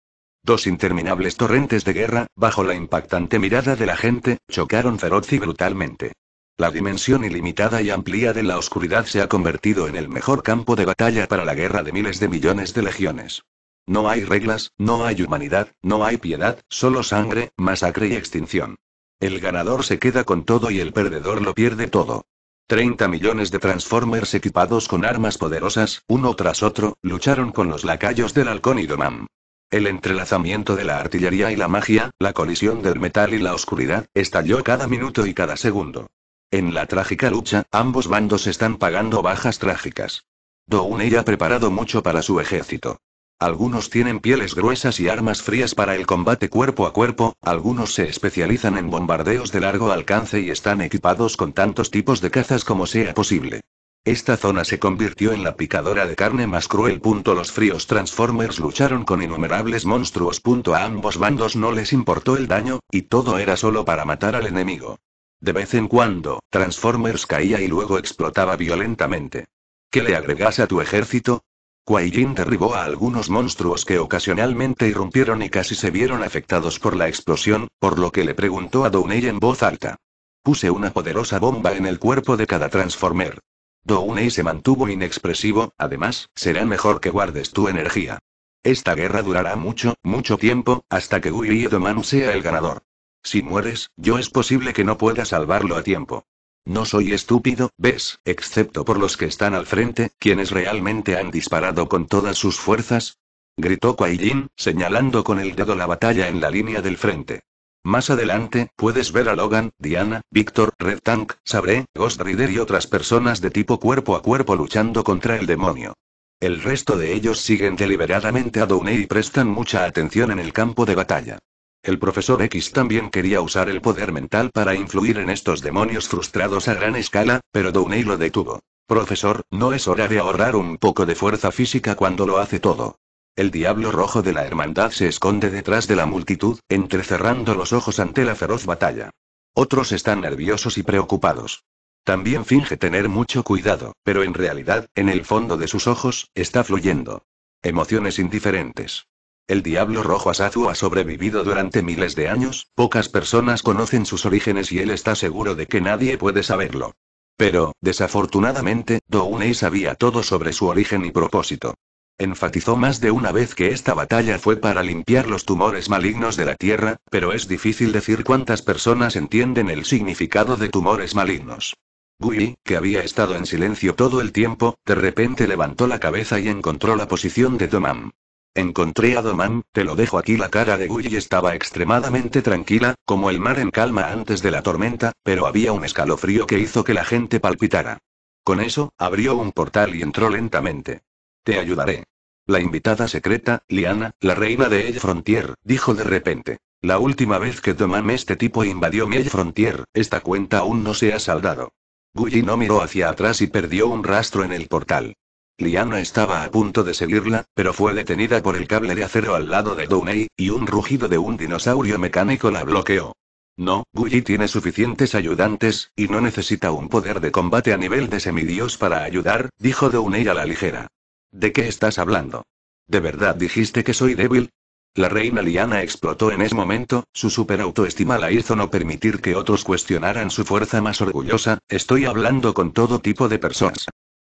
Dos interminables torrentes de guerra, bajo la impactante mirada de la gente, chocaron feroz y brutalmente. La dimensión ilimitada y amplia de la oscuridad se ha convertido en el mejor campo de batalla para la guerra de miles de millones de legiones. No hay reglas, no hay humanidad, no hay piedad, solo sangre, masacre y extinción. El ganador se queda con todo y el perdedor lo pierde todo. 30 millones de Transformers equipados con armas poderosas, uno tras otro, lucharon con los lacayos del halcón y Domam. El entrelazamiento de la artillería y la magia, la colisión del metal y la oscuridad, estalló cada minuto y cada segundo. En la trágica lucha, ambos bandos están pagando bajas trágicas. Dounei ya ha preparado mucho para su ejército. Algunos tienen pieles gruesas y armas frías para el combate cuerpo a cuerpo, algunos se especializan en bombardeos de largo alcance y están equipados con tantos tipos de cazas como sea posible. Esta zona se convirtió en la picadora de carne más cruel. Los fríos Transformers lucharon con innumerables monstruos. A ambos bandos no les importó el daño, y todo era solo para matar al enemigo. De vez en cuando, Transformers caía y luego explotaba violentamente. ¿Qué le agregas a tu ejército? Jin derribó a algunos monstruos que ocasionalmente irrumpieron y casi se vieron afectados por la explosión, por lo que le preguntó a Dounei en voz alta. Puse una poderosa bomba en el cuerpo de cada Transformer. Dounei se mantuvo inexpresivo, además, será mejor que guardes tu energía. Esta guerra durará mucho, mucho tiempo, hasta que y Edoman sea el ganador. Si mueres, yo es posible que no pueda salvarlo a tiempo. No soy estúpido, ¿ves? Excepto por los que están al frente, quienes realmente han disparado con todas sus fuerzas. Gritó Kuai señalando con el dedo la batalla en la línea del frente. Más adelante, puedes ver a Logan, Diana, Víctor, Red Tank, Sabre, Ghost Rider y otras personas de tipo cuerpo a cuerpo luchando contra el demonio. El resto de ellos siguen deliberadamente a Downey y prestan mucha atención en el campo de batalla. El profesor X también quería usar el poder mental para influir en estos demonios frustrados a gran escala, pero Downey lo detuvo. Profesor, ¿no es hora de ahorrar un poco de fuerza física cuando lo hace todo? El diablo rojo de la hermandad se esconde detrás de la multitud, entrecerrando los ojos ante la feroz batalla. Otros están nerviosos y preocupados. También finge tener mucho cuidado, pero en realidad, en el fondo de sus ojos, está fluyendo. Emociones indiferentes. El diablo rojo Asazu ha sobrevivido durante miles de años, pocas personas conocen sus orígenes y él está seguro de que nadie puede saberlo. Pero, desafortunadamente, Dounei sabía todo sobre su origen y propósito. Enfatizó más de una vez que esta batalla fue para limpiar los tumores malignos de la Tierra, pero es difícil decir cuántas personas entienden el significado de tumores malignos. Gui, que había estado en silencio todo el tiempo, de repente levantó la cabeza y encontró la posición de Domam. Encontré a Domán, te lo dejo aquí. La cara de Gully estaba extremadamente tranquila, como el mar en calma antes de la tormenta, pero había un escalofrío que hizo que la gente palpitara. Con eso, abrió un portal y entró lentamente. Te ayudaré. La invitada secreta, Liana, la reina de El Frontier, dijo de repente. La última vez que Domán este tipo invadió mi El Frontier, esta cuenta aún no se ha saldado. Gully no miró hacia atrás y perdió un rastro en el portal. Liana estaba a punto de seguirla, pero fue detenida por el cable de acero al lado de Dunei y un rugido de un dinosaurio mecánico la bloqueó. No, Guyi tiene suficientes ayudantes, y no necesita un poder de combate a nivel de semidios para ayudar, dijo Dunei a la ligera. ¿De qué estás hablando? ¿De verdad dijiste que soy débil? La reina Liana explotó en ese momento, su autoestima la hizo no permitir que otros cuestionaran su fuerza más orgullosa, estoy hablando con todo tipo de personas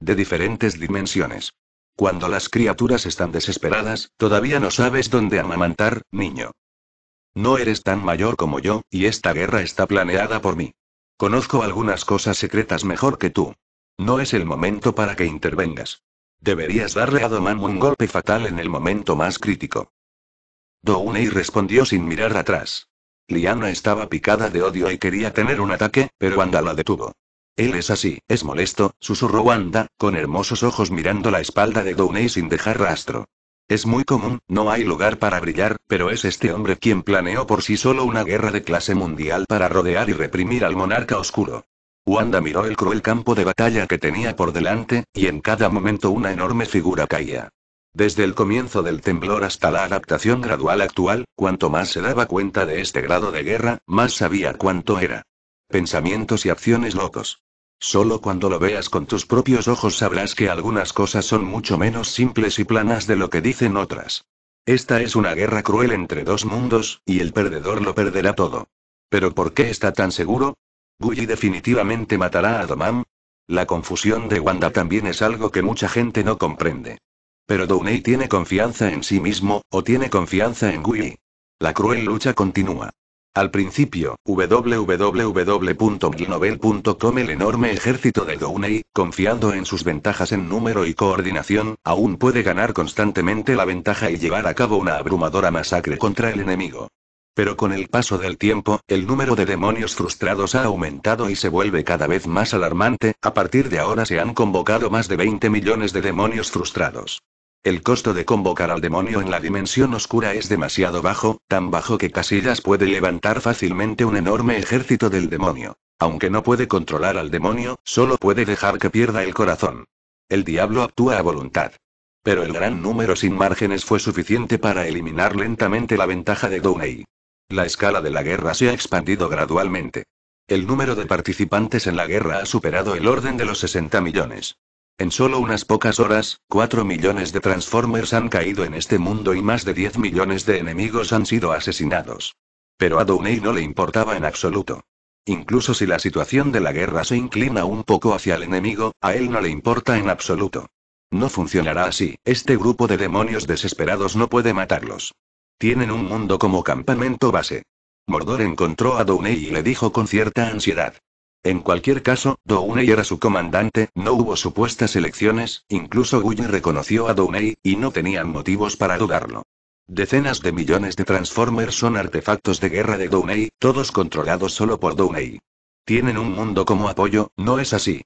de diferentes dimensiones. Cuando las criaturas están desesperadas, todavía no sabes dónde amamantar, niño. No eres tan mayor como yo, y esta guerra está planeada por mí. Conozco algunas cosas secretas mejor que tú. No es el momento para que intervengas. Deberías darle a Domán un golpe fatal en el momento más crítico. Dounei respondió sin mirar atrás. Liana estaba picada de odio y quería tener un ataque, pero Wanda la detuvo. Él es así, es molesto, susurró Wanda, con hermosos ojos mirando la espalda de Downey sin dejar rastro. Es muy común, no hay lugar para brillar, pero es este hombre quien planeó por sí solo una guerra de clase mundial para rodear y reprimir al monarca oscuro. Wanda miró el cruel campo de batalla que tenía por delante, y en cada momento una enorme figura caía. Desde el comienzo del temblor hasta la adaptación gradual actual, cuanto más se daba cuenta de este grado de guerra, más sabía cuánto era. Pensamientos y acciones locos. Solo cuando lo veas con tus propios ojos sabrás que algunas cosas son mucho menos simples y planas de lo que dicen otras. Esta es una guerra cruel entre dos mundos, y el perdedor lo perderá todo. ¿Pero por qué está tan seguro? Guy definitivamente matará a Domam? La confusión de Wanda también es algo que mucha gente no comprende. Pero Downey tiene confianza en sí mismo, o tiene confianza en Gully. La cruel lucha continúa. Al principio, www.glinovel.com el enorme ejército de Downey, confiando en sus ventajas en número y coordinación, aún puede ganar constantemente la ventaja y llevar a cabo una abrumadora masacre contra el enemigo. Pero con el paso del tiempo, el número de demonios frustrados ha aumentado y se vuelve cada vez más alarmante, a partir de ahora se han convocado más de 20 millones de demonios frustrados. El costo de convocar al demonio en la dimensión oscura es demasiado bajo, tan bajo que Casillas puede levantar fácilmente un enorme ejército del demonio. Aunque no puede controlar al demonio, solo puede dejar que pierda el corazón. El diablo actúa a voluntad. Pero el gran número sin márgenes fue suficiente para eliminar lentamente la ventaja de Downey. La escala de la guerra se ha expandido gradualmente. El número de participantes en la guerra ha superado el orden de los 60 millones. En solo unas pocas horas, 4 millones de Transformers han caído en este mundo y más de 10 millones de enemigos han sido asesinados. Pero a Downey no le importaba en absoluto. Incluso si la situación de la guerra se inclina un poco hacia el enemigo, a él no le importa en absoluto. No funcionará así, este grupo de demonios desesperados no puede matarlos. Tienen un mundo como campamento base. Mordor encontró a Downey y le dijo con cierta ansiedad. En cualquier caso, Downey era su comandante, no hubo supuestas elecciones, incluso Guy reconoció a Downey, y no tenían motivos para dudarlo. Decenas de millones de Transformers son artefactos de guerra de Downey, todos controlados solo por Downey. Tienen un mundo como apoyo, ¿no es así?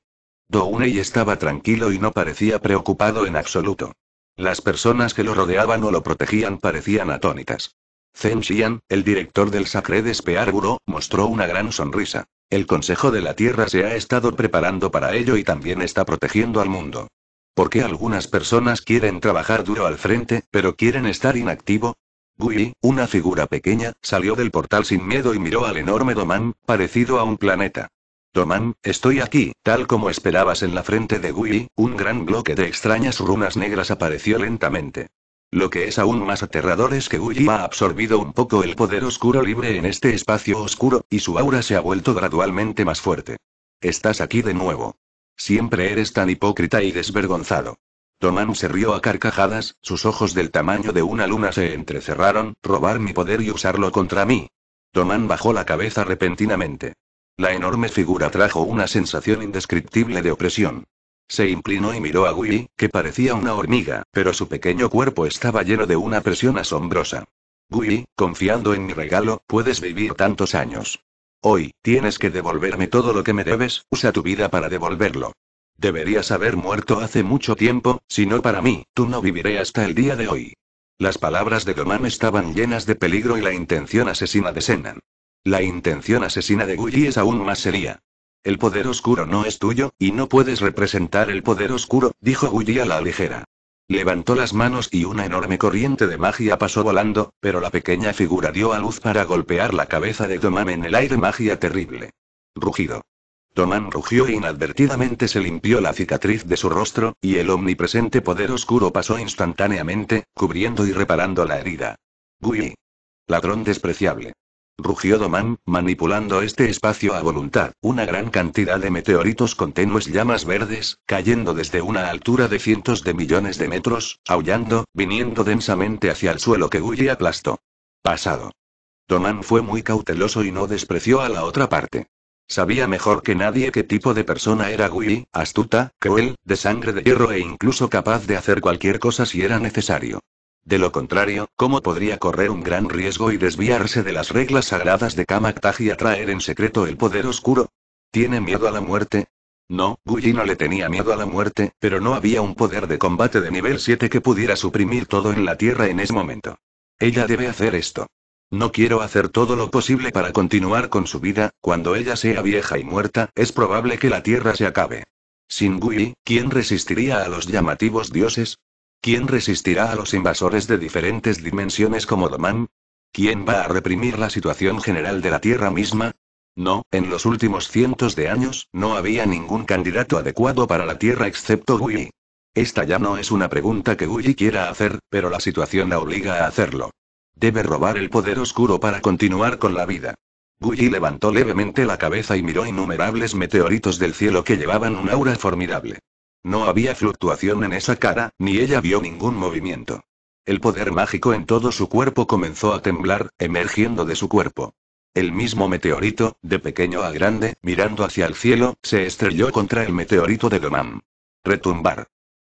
Downey estaba tranquilo y no parecía preocupado en absoluto. Las personas que lo rodeaban o lo protegían parecían atónitas. Zen Xian, el director del Sacred Spear Bureau, mostró una gran sonrisa. El Consejo de la Tierra se ha estado preparando para ello y también está protegiendo al mundo. ¿Por qué algunas personas quieren trabajar duro al frente, pero quieren estar inactivo? Gui, una figura pequeña, salió del portal sin miedo y miró al enorme Domán, parecido a un planeta. Doman, estoy aquí, tal como esperabas en la frente de Gui, un gran bloque de extrañas runas negras apareció lentamente. Lo que es aún más aterrador es que Uji ha absorbido un poco el poder oscuro libre en este espacio oscuro, y su aura se ha vuelto gradualmente más fuerte. Estás aquí de nuevo. Siempre eres tan hipócrita y desvergonzado. Tomán se rió a carcajadas, sus ojos del tamaño de una luna se entrecerraron, robar mi poder y usarlo contra mí. Tomán bajó la cabeza repentinamente. La enorme figura trajo una sensación indescriptible de opresión. Se inclinó y miró a Willy, que parecía una hormiga, pero su pequeño cuerpo estaba lleno de una presión asombrosa. Willy, confiando en mi regalo, puedes vivir tantos años. Hoy, tienes que devolverme todo lo que me debes, usa tu vida para devolverlo. Deberías haber muerto hace mucho tiempo, si no para mí, tú no viviré hasta el día de hoy. Las palabras de Domán estaban llenas de peligro y la intención asesina de Senan. La intención asesina de Willy es aún más seria. El poder oscuro no es tuyo, y no puedes representar el poder oscuro, dijo Gulli a la ligera. Levantó las manos y una enorme corriente de magia pasó volando, pero la pequeña figura dio a luz para golpear la cabeza de Tomán en el aire magia terrible. Rugido. Tomán rugió e inadvertidamente se limpió la cicatriz de su rostro, y el omnipresente poder oscuro pasó instantáneamente, cubriendo y reparando la herida. Gulli. Ladrón despreciable rugió Domán, manipulando este espacio a voluntad. Una gran cantidad de meteoritos con tenues llamas verdes, cayendo desde una altura de cientos de millones de metros, aullando, viniendo densamente hacia el suelo que Gulli aplastó. Pasado. Domán fue muy cauteloso y no despreció a la otra parte. Sabía mejor que nadie qué tipo de persona era Gui, astuta, cruel, de sangre de hierro e incluso capaz de hacer cualquier cosa si era necesario. De lo contrario, ¿cómo podría correr un gran riesgo y desviarse de las reglas sagradas de Kamak traer atraer en secreto el poder oscuro? ¿Tiene miedo a la muerte? No, Guyi no le tenía miedo a la muerte, pero no había un poder de combate de nivel 7 que pudiera suprimir todo en la Tierra en ese momento. Ella debe hacer esto. No quiero hacer todo lo posible para continuar con su vida, cuando ella sea vieja y muerta, es probable que la Tierra se acabe. Sin Guyi, ¿quién resistiría a los llamativos dioses? ¿Quién resistirá a los invasores de diferentes dimensiones como Domán? ¿Quién va a reprimir la situación general de la Tierra misma? No, en los últimos cientos de años, no había ningún candidato adecuado para la Tierra excepto Guy. Esta ya no es una pregunta que Guy quiera hacer, pero la situación la obliga a hacerlo. Debe robar el poder oscuro para continuar con la vida. Guy levantó levemente la cabeza y miró innumerables meteoritos del cielo que llevaban un aura formidable. No había fluctuación en esa cara, ni ella vio ningún movimiento. El poder mágico en todo su cuerpo comenzó a temblar, emergiendo de su cuerpo. El mismo meteorito, de pequeño a grande, mirando hacia el cielo, se estrelló contra el meteorito de Domán. Retumbar.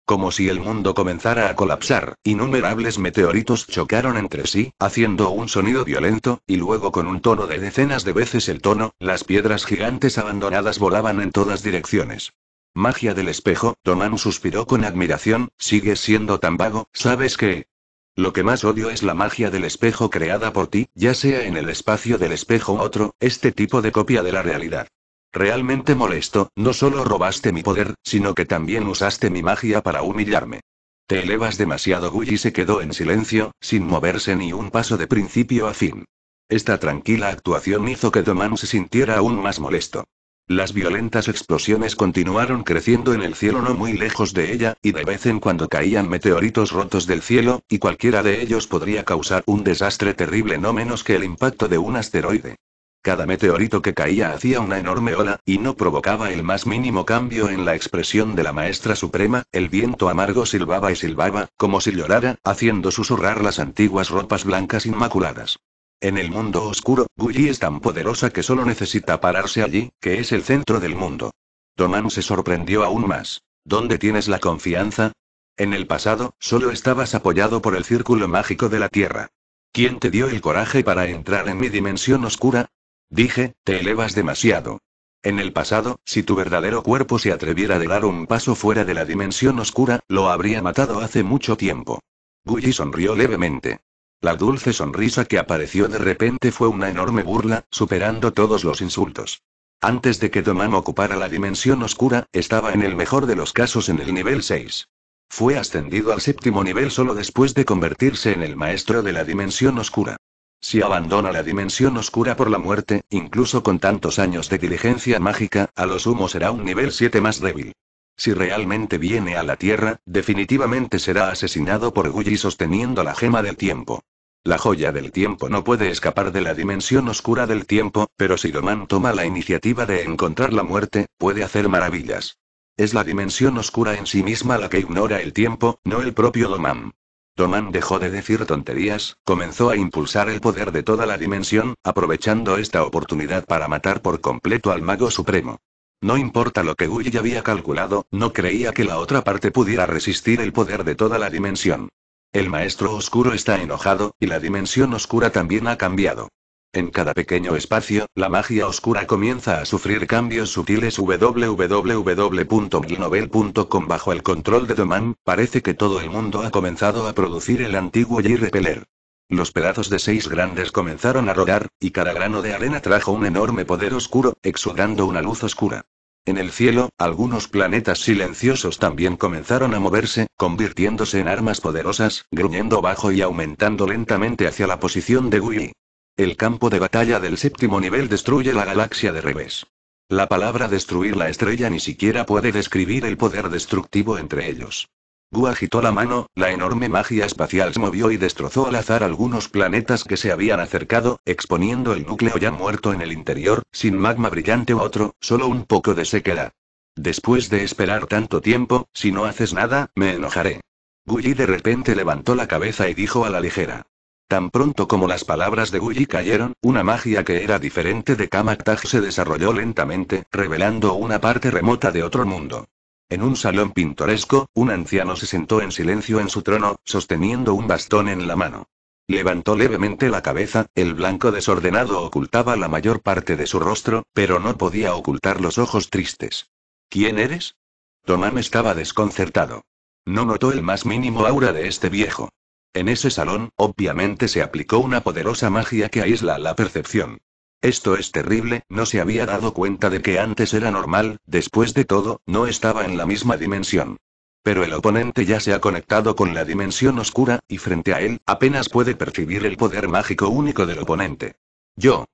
Como si el mundo comenzara a colapsar, innumerables meteoritos chocaron entre sí, haciendo un sonido violento, y luego con un tono de decenas de veces el tono, las piedras gigantes abandonadas volaban en todas direcciones. Magia del espejo, Tomán suspiró con admiración, sigues siendo tan vago, ¿sabes qué? Lo que más odio es la magia del espejo creada por ti, ya sea en el espacio del espejo u otro, este tipo de copia de la realidad. Realmente molesto, no solo robaste mi poder, sino que también usaste mi magia para humillarme. Te elevas demasiado, y se quedó en silencio, sin moverse ni un paso de principio a fin. Esta tranquila actuación hizo que Doman se sintiera aún más molesto. Las violentas explosiones continuaron creciendo en el cielo no muy lejos de ella, y de vez en cuando caían meteoritos rotos del cielo, y cualquiera de ellos podría causar un desastre terrible no menos que el impacto de un asteroide. Cada meteorito que caía hacía una enorme ola, y no provocaba el más mínimo cambio en la expresión de la maestra suprema, el viento amargo silbaba y silbaba, como si llorara, haciendo susurrar las antiguas ropas blancas inmaculadas. En el mundo oscuro, Guyi es tan poderosa que solo necesita pararse allí, que es el centro del mundo. Tomán se sorprendió aún más. ¿Dónde tienes la confianza? En el pasado, solo estabas apoyado por el círculo mágico de la Tierra. ¿Quién te dio el coraje para entrar en mi dimensión oscura? Dije, te elevas demasiado. En el pasado, si tu verdadero cuerpo se atreviera a dar un paso fuera de la dimensión oscura, lo habría matado hace mucho tiempo. Guyi sonrió levemente. La dulce sonrisa que apareció de repente fue una enorme burla, superando todos los insultos. Antes de que Domán ocupara la dimensión oscura, estaba en el mejor de los casos en el nivel 6. Fue ascendido al séptimo nivel solo después de convertirse en el maestro de la dimensión oscura. Si abandona la dimensión oscura por la muerte, incluso con tantos años de diligencia mágica, a lo sumo será un nivel 7 más débil. Si realmente viene a la Tierra, definitivamente será asesinado por Guyi sosteniendo la gema del tiempo. La joya del tiempo no puede escapar de la dimensión oscura del tiempo, pero si Doman toma la iniciativa de encontrar la muerte, puede hacer maravillas. Es la dimensión oscura en sí misma la que ignora el tiempo, no el propio Domán. Domán dejó de decir tonterías, comenzó a impulsar el poder de toda la dimensión, aprovechando esta oportunidad para matar por completo al mago supremo. No importa lo que Guy había calculado, no creía que la otra parte pudiera resistir el poder de toda la dimensión. El maestro oscuro está enojado, y la dimensión oscura también ha cambiado. En cada pequeño espacio, la magia oscura comienza a sufrir cambios sutiles www.milnovel.com bajo el control de Domán, parece que todo el mundo ha comenzado a producir el antiguo y repeler. Los pedazos de seis grandes comenzaron a rodar, y cada grano de arena trajo un enorme poder oscuro, exudando una luz oscura. En el cielo, algunos planetas silenciosos también comenzaron a moverse, convirtiéndose en armas poderosas, gruñendo bajo y aumentando lentamente hacia la posición de Gui. El campo de batalla del séptimo nivel destruye la galaxia de revés. La palabra destruir la estrella ni siquiera puede describir el poder destructivo entre ellos. Gu agitó la mano, la enorme magia espacial se movió y destrozó al azar algunos planetas que se habían acercado, exponiendo el núcleo ya muerto en el interior, sin magma brillante u otro, solo un poco de sequedad. Después de esperar tanto tiempo, si no haces nada, me enojaré. Guyi de repente levantó la cabeza y dijo a la ligera. Tan pronto como las palabras de Guyi cayeron, una magia que era diferente de Kamaktaj se desarrolló lentamente, revelando una parte remota de otro mundo. En un salón pintoresco, un anciano se sentó en silencio en su trono, sosteniendo un bastón en la mano. Levantó levemente la cabeza, el blanco desordenado ocultaba la mayor parte de su rostro, pero no podía ocultar los ojos tristes. ¿Quién eres? Tomán estaba desconcertado. No notó el más mínimo aura de este viejo. En ese salón, obviamente se aplicó una poderosa magia que aísla la percepción. Esto es terrible, no se había dado cuenta de que antes era normal, después de todo, no estaba en la misma dimensión. Pero el oponente ya se ha conectado con la dimensión oscura, y frente a él, apenas puede percibir el poder mágico único del oponente. Yo.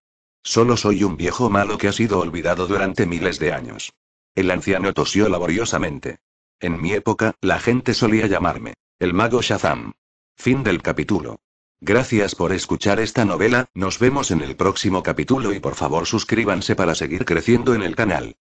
Solo soy un viejo malo que ha sido olvidado durante miles de años. El anciano tosió laboriosamente. En mi época, la gente solía llamarme el mago Shazam. Fin del capítulo. Gracias por escuchar esta novela, nos vemos en el próximo capítulo y por favor suscríbanse para seguir creciendo en el canal.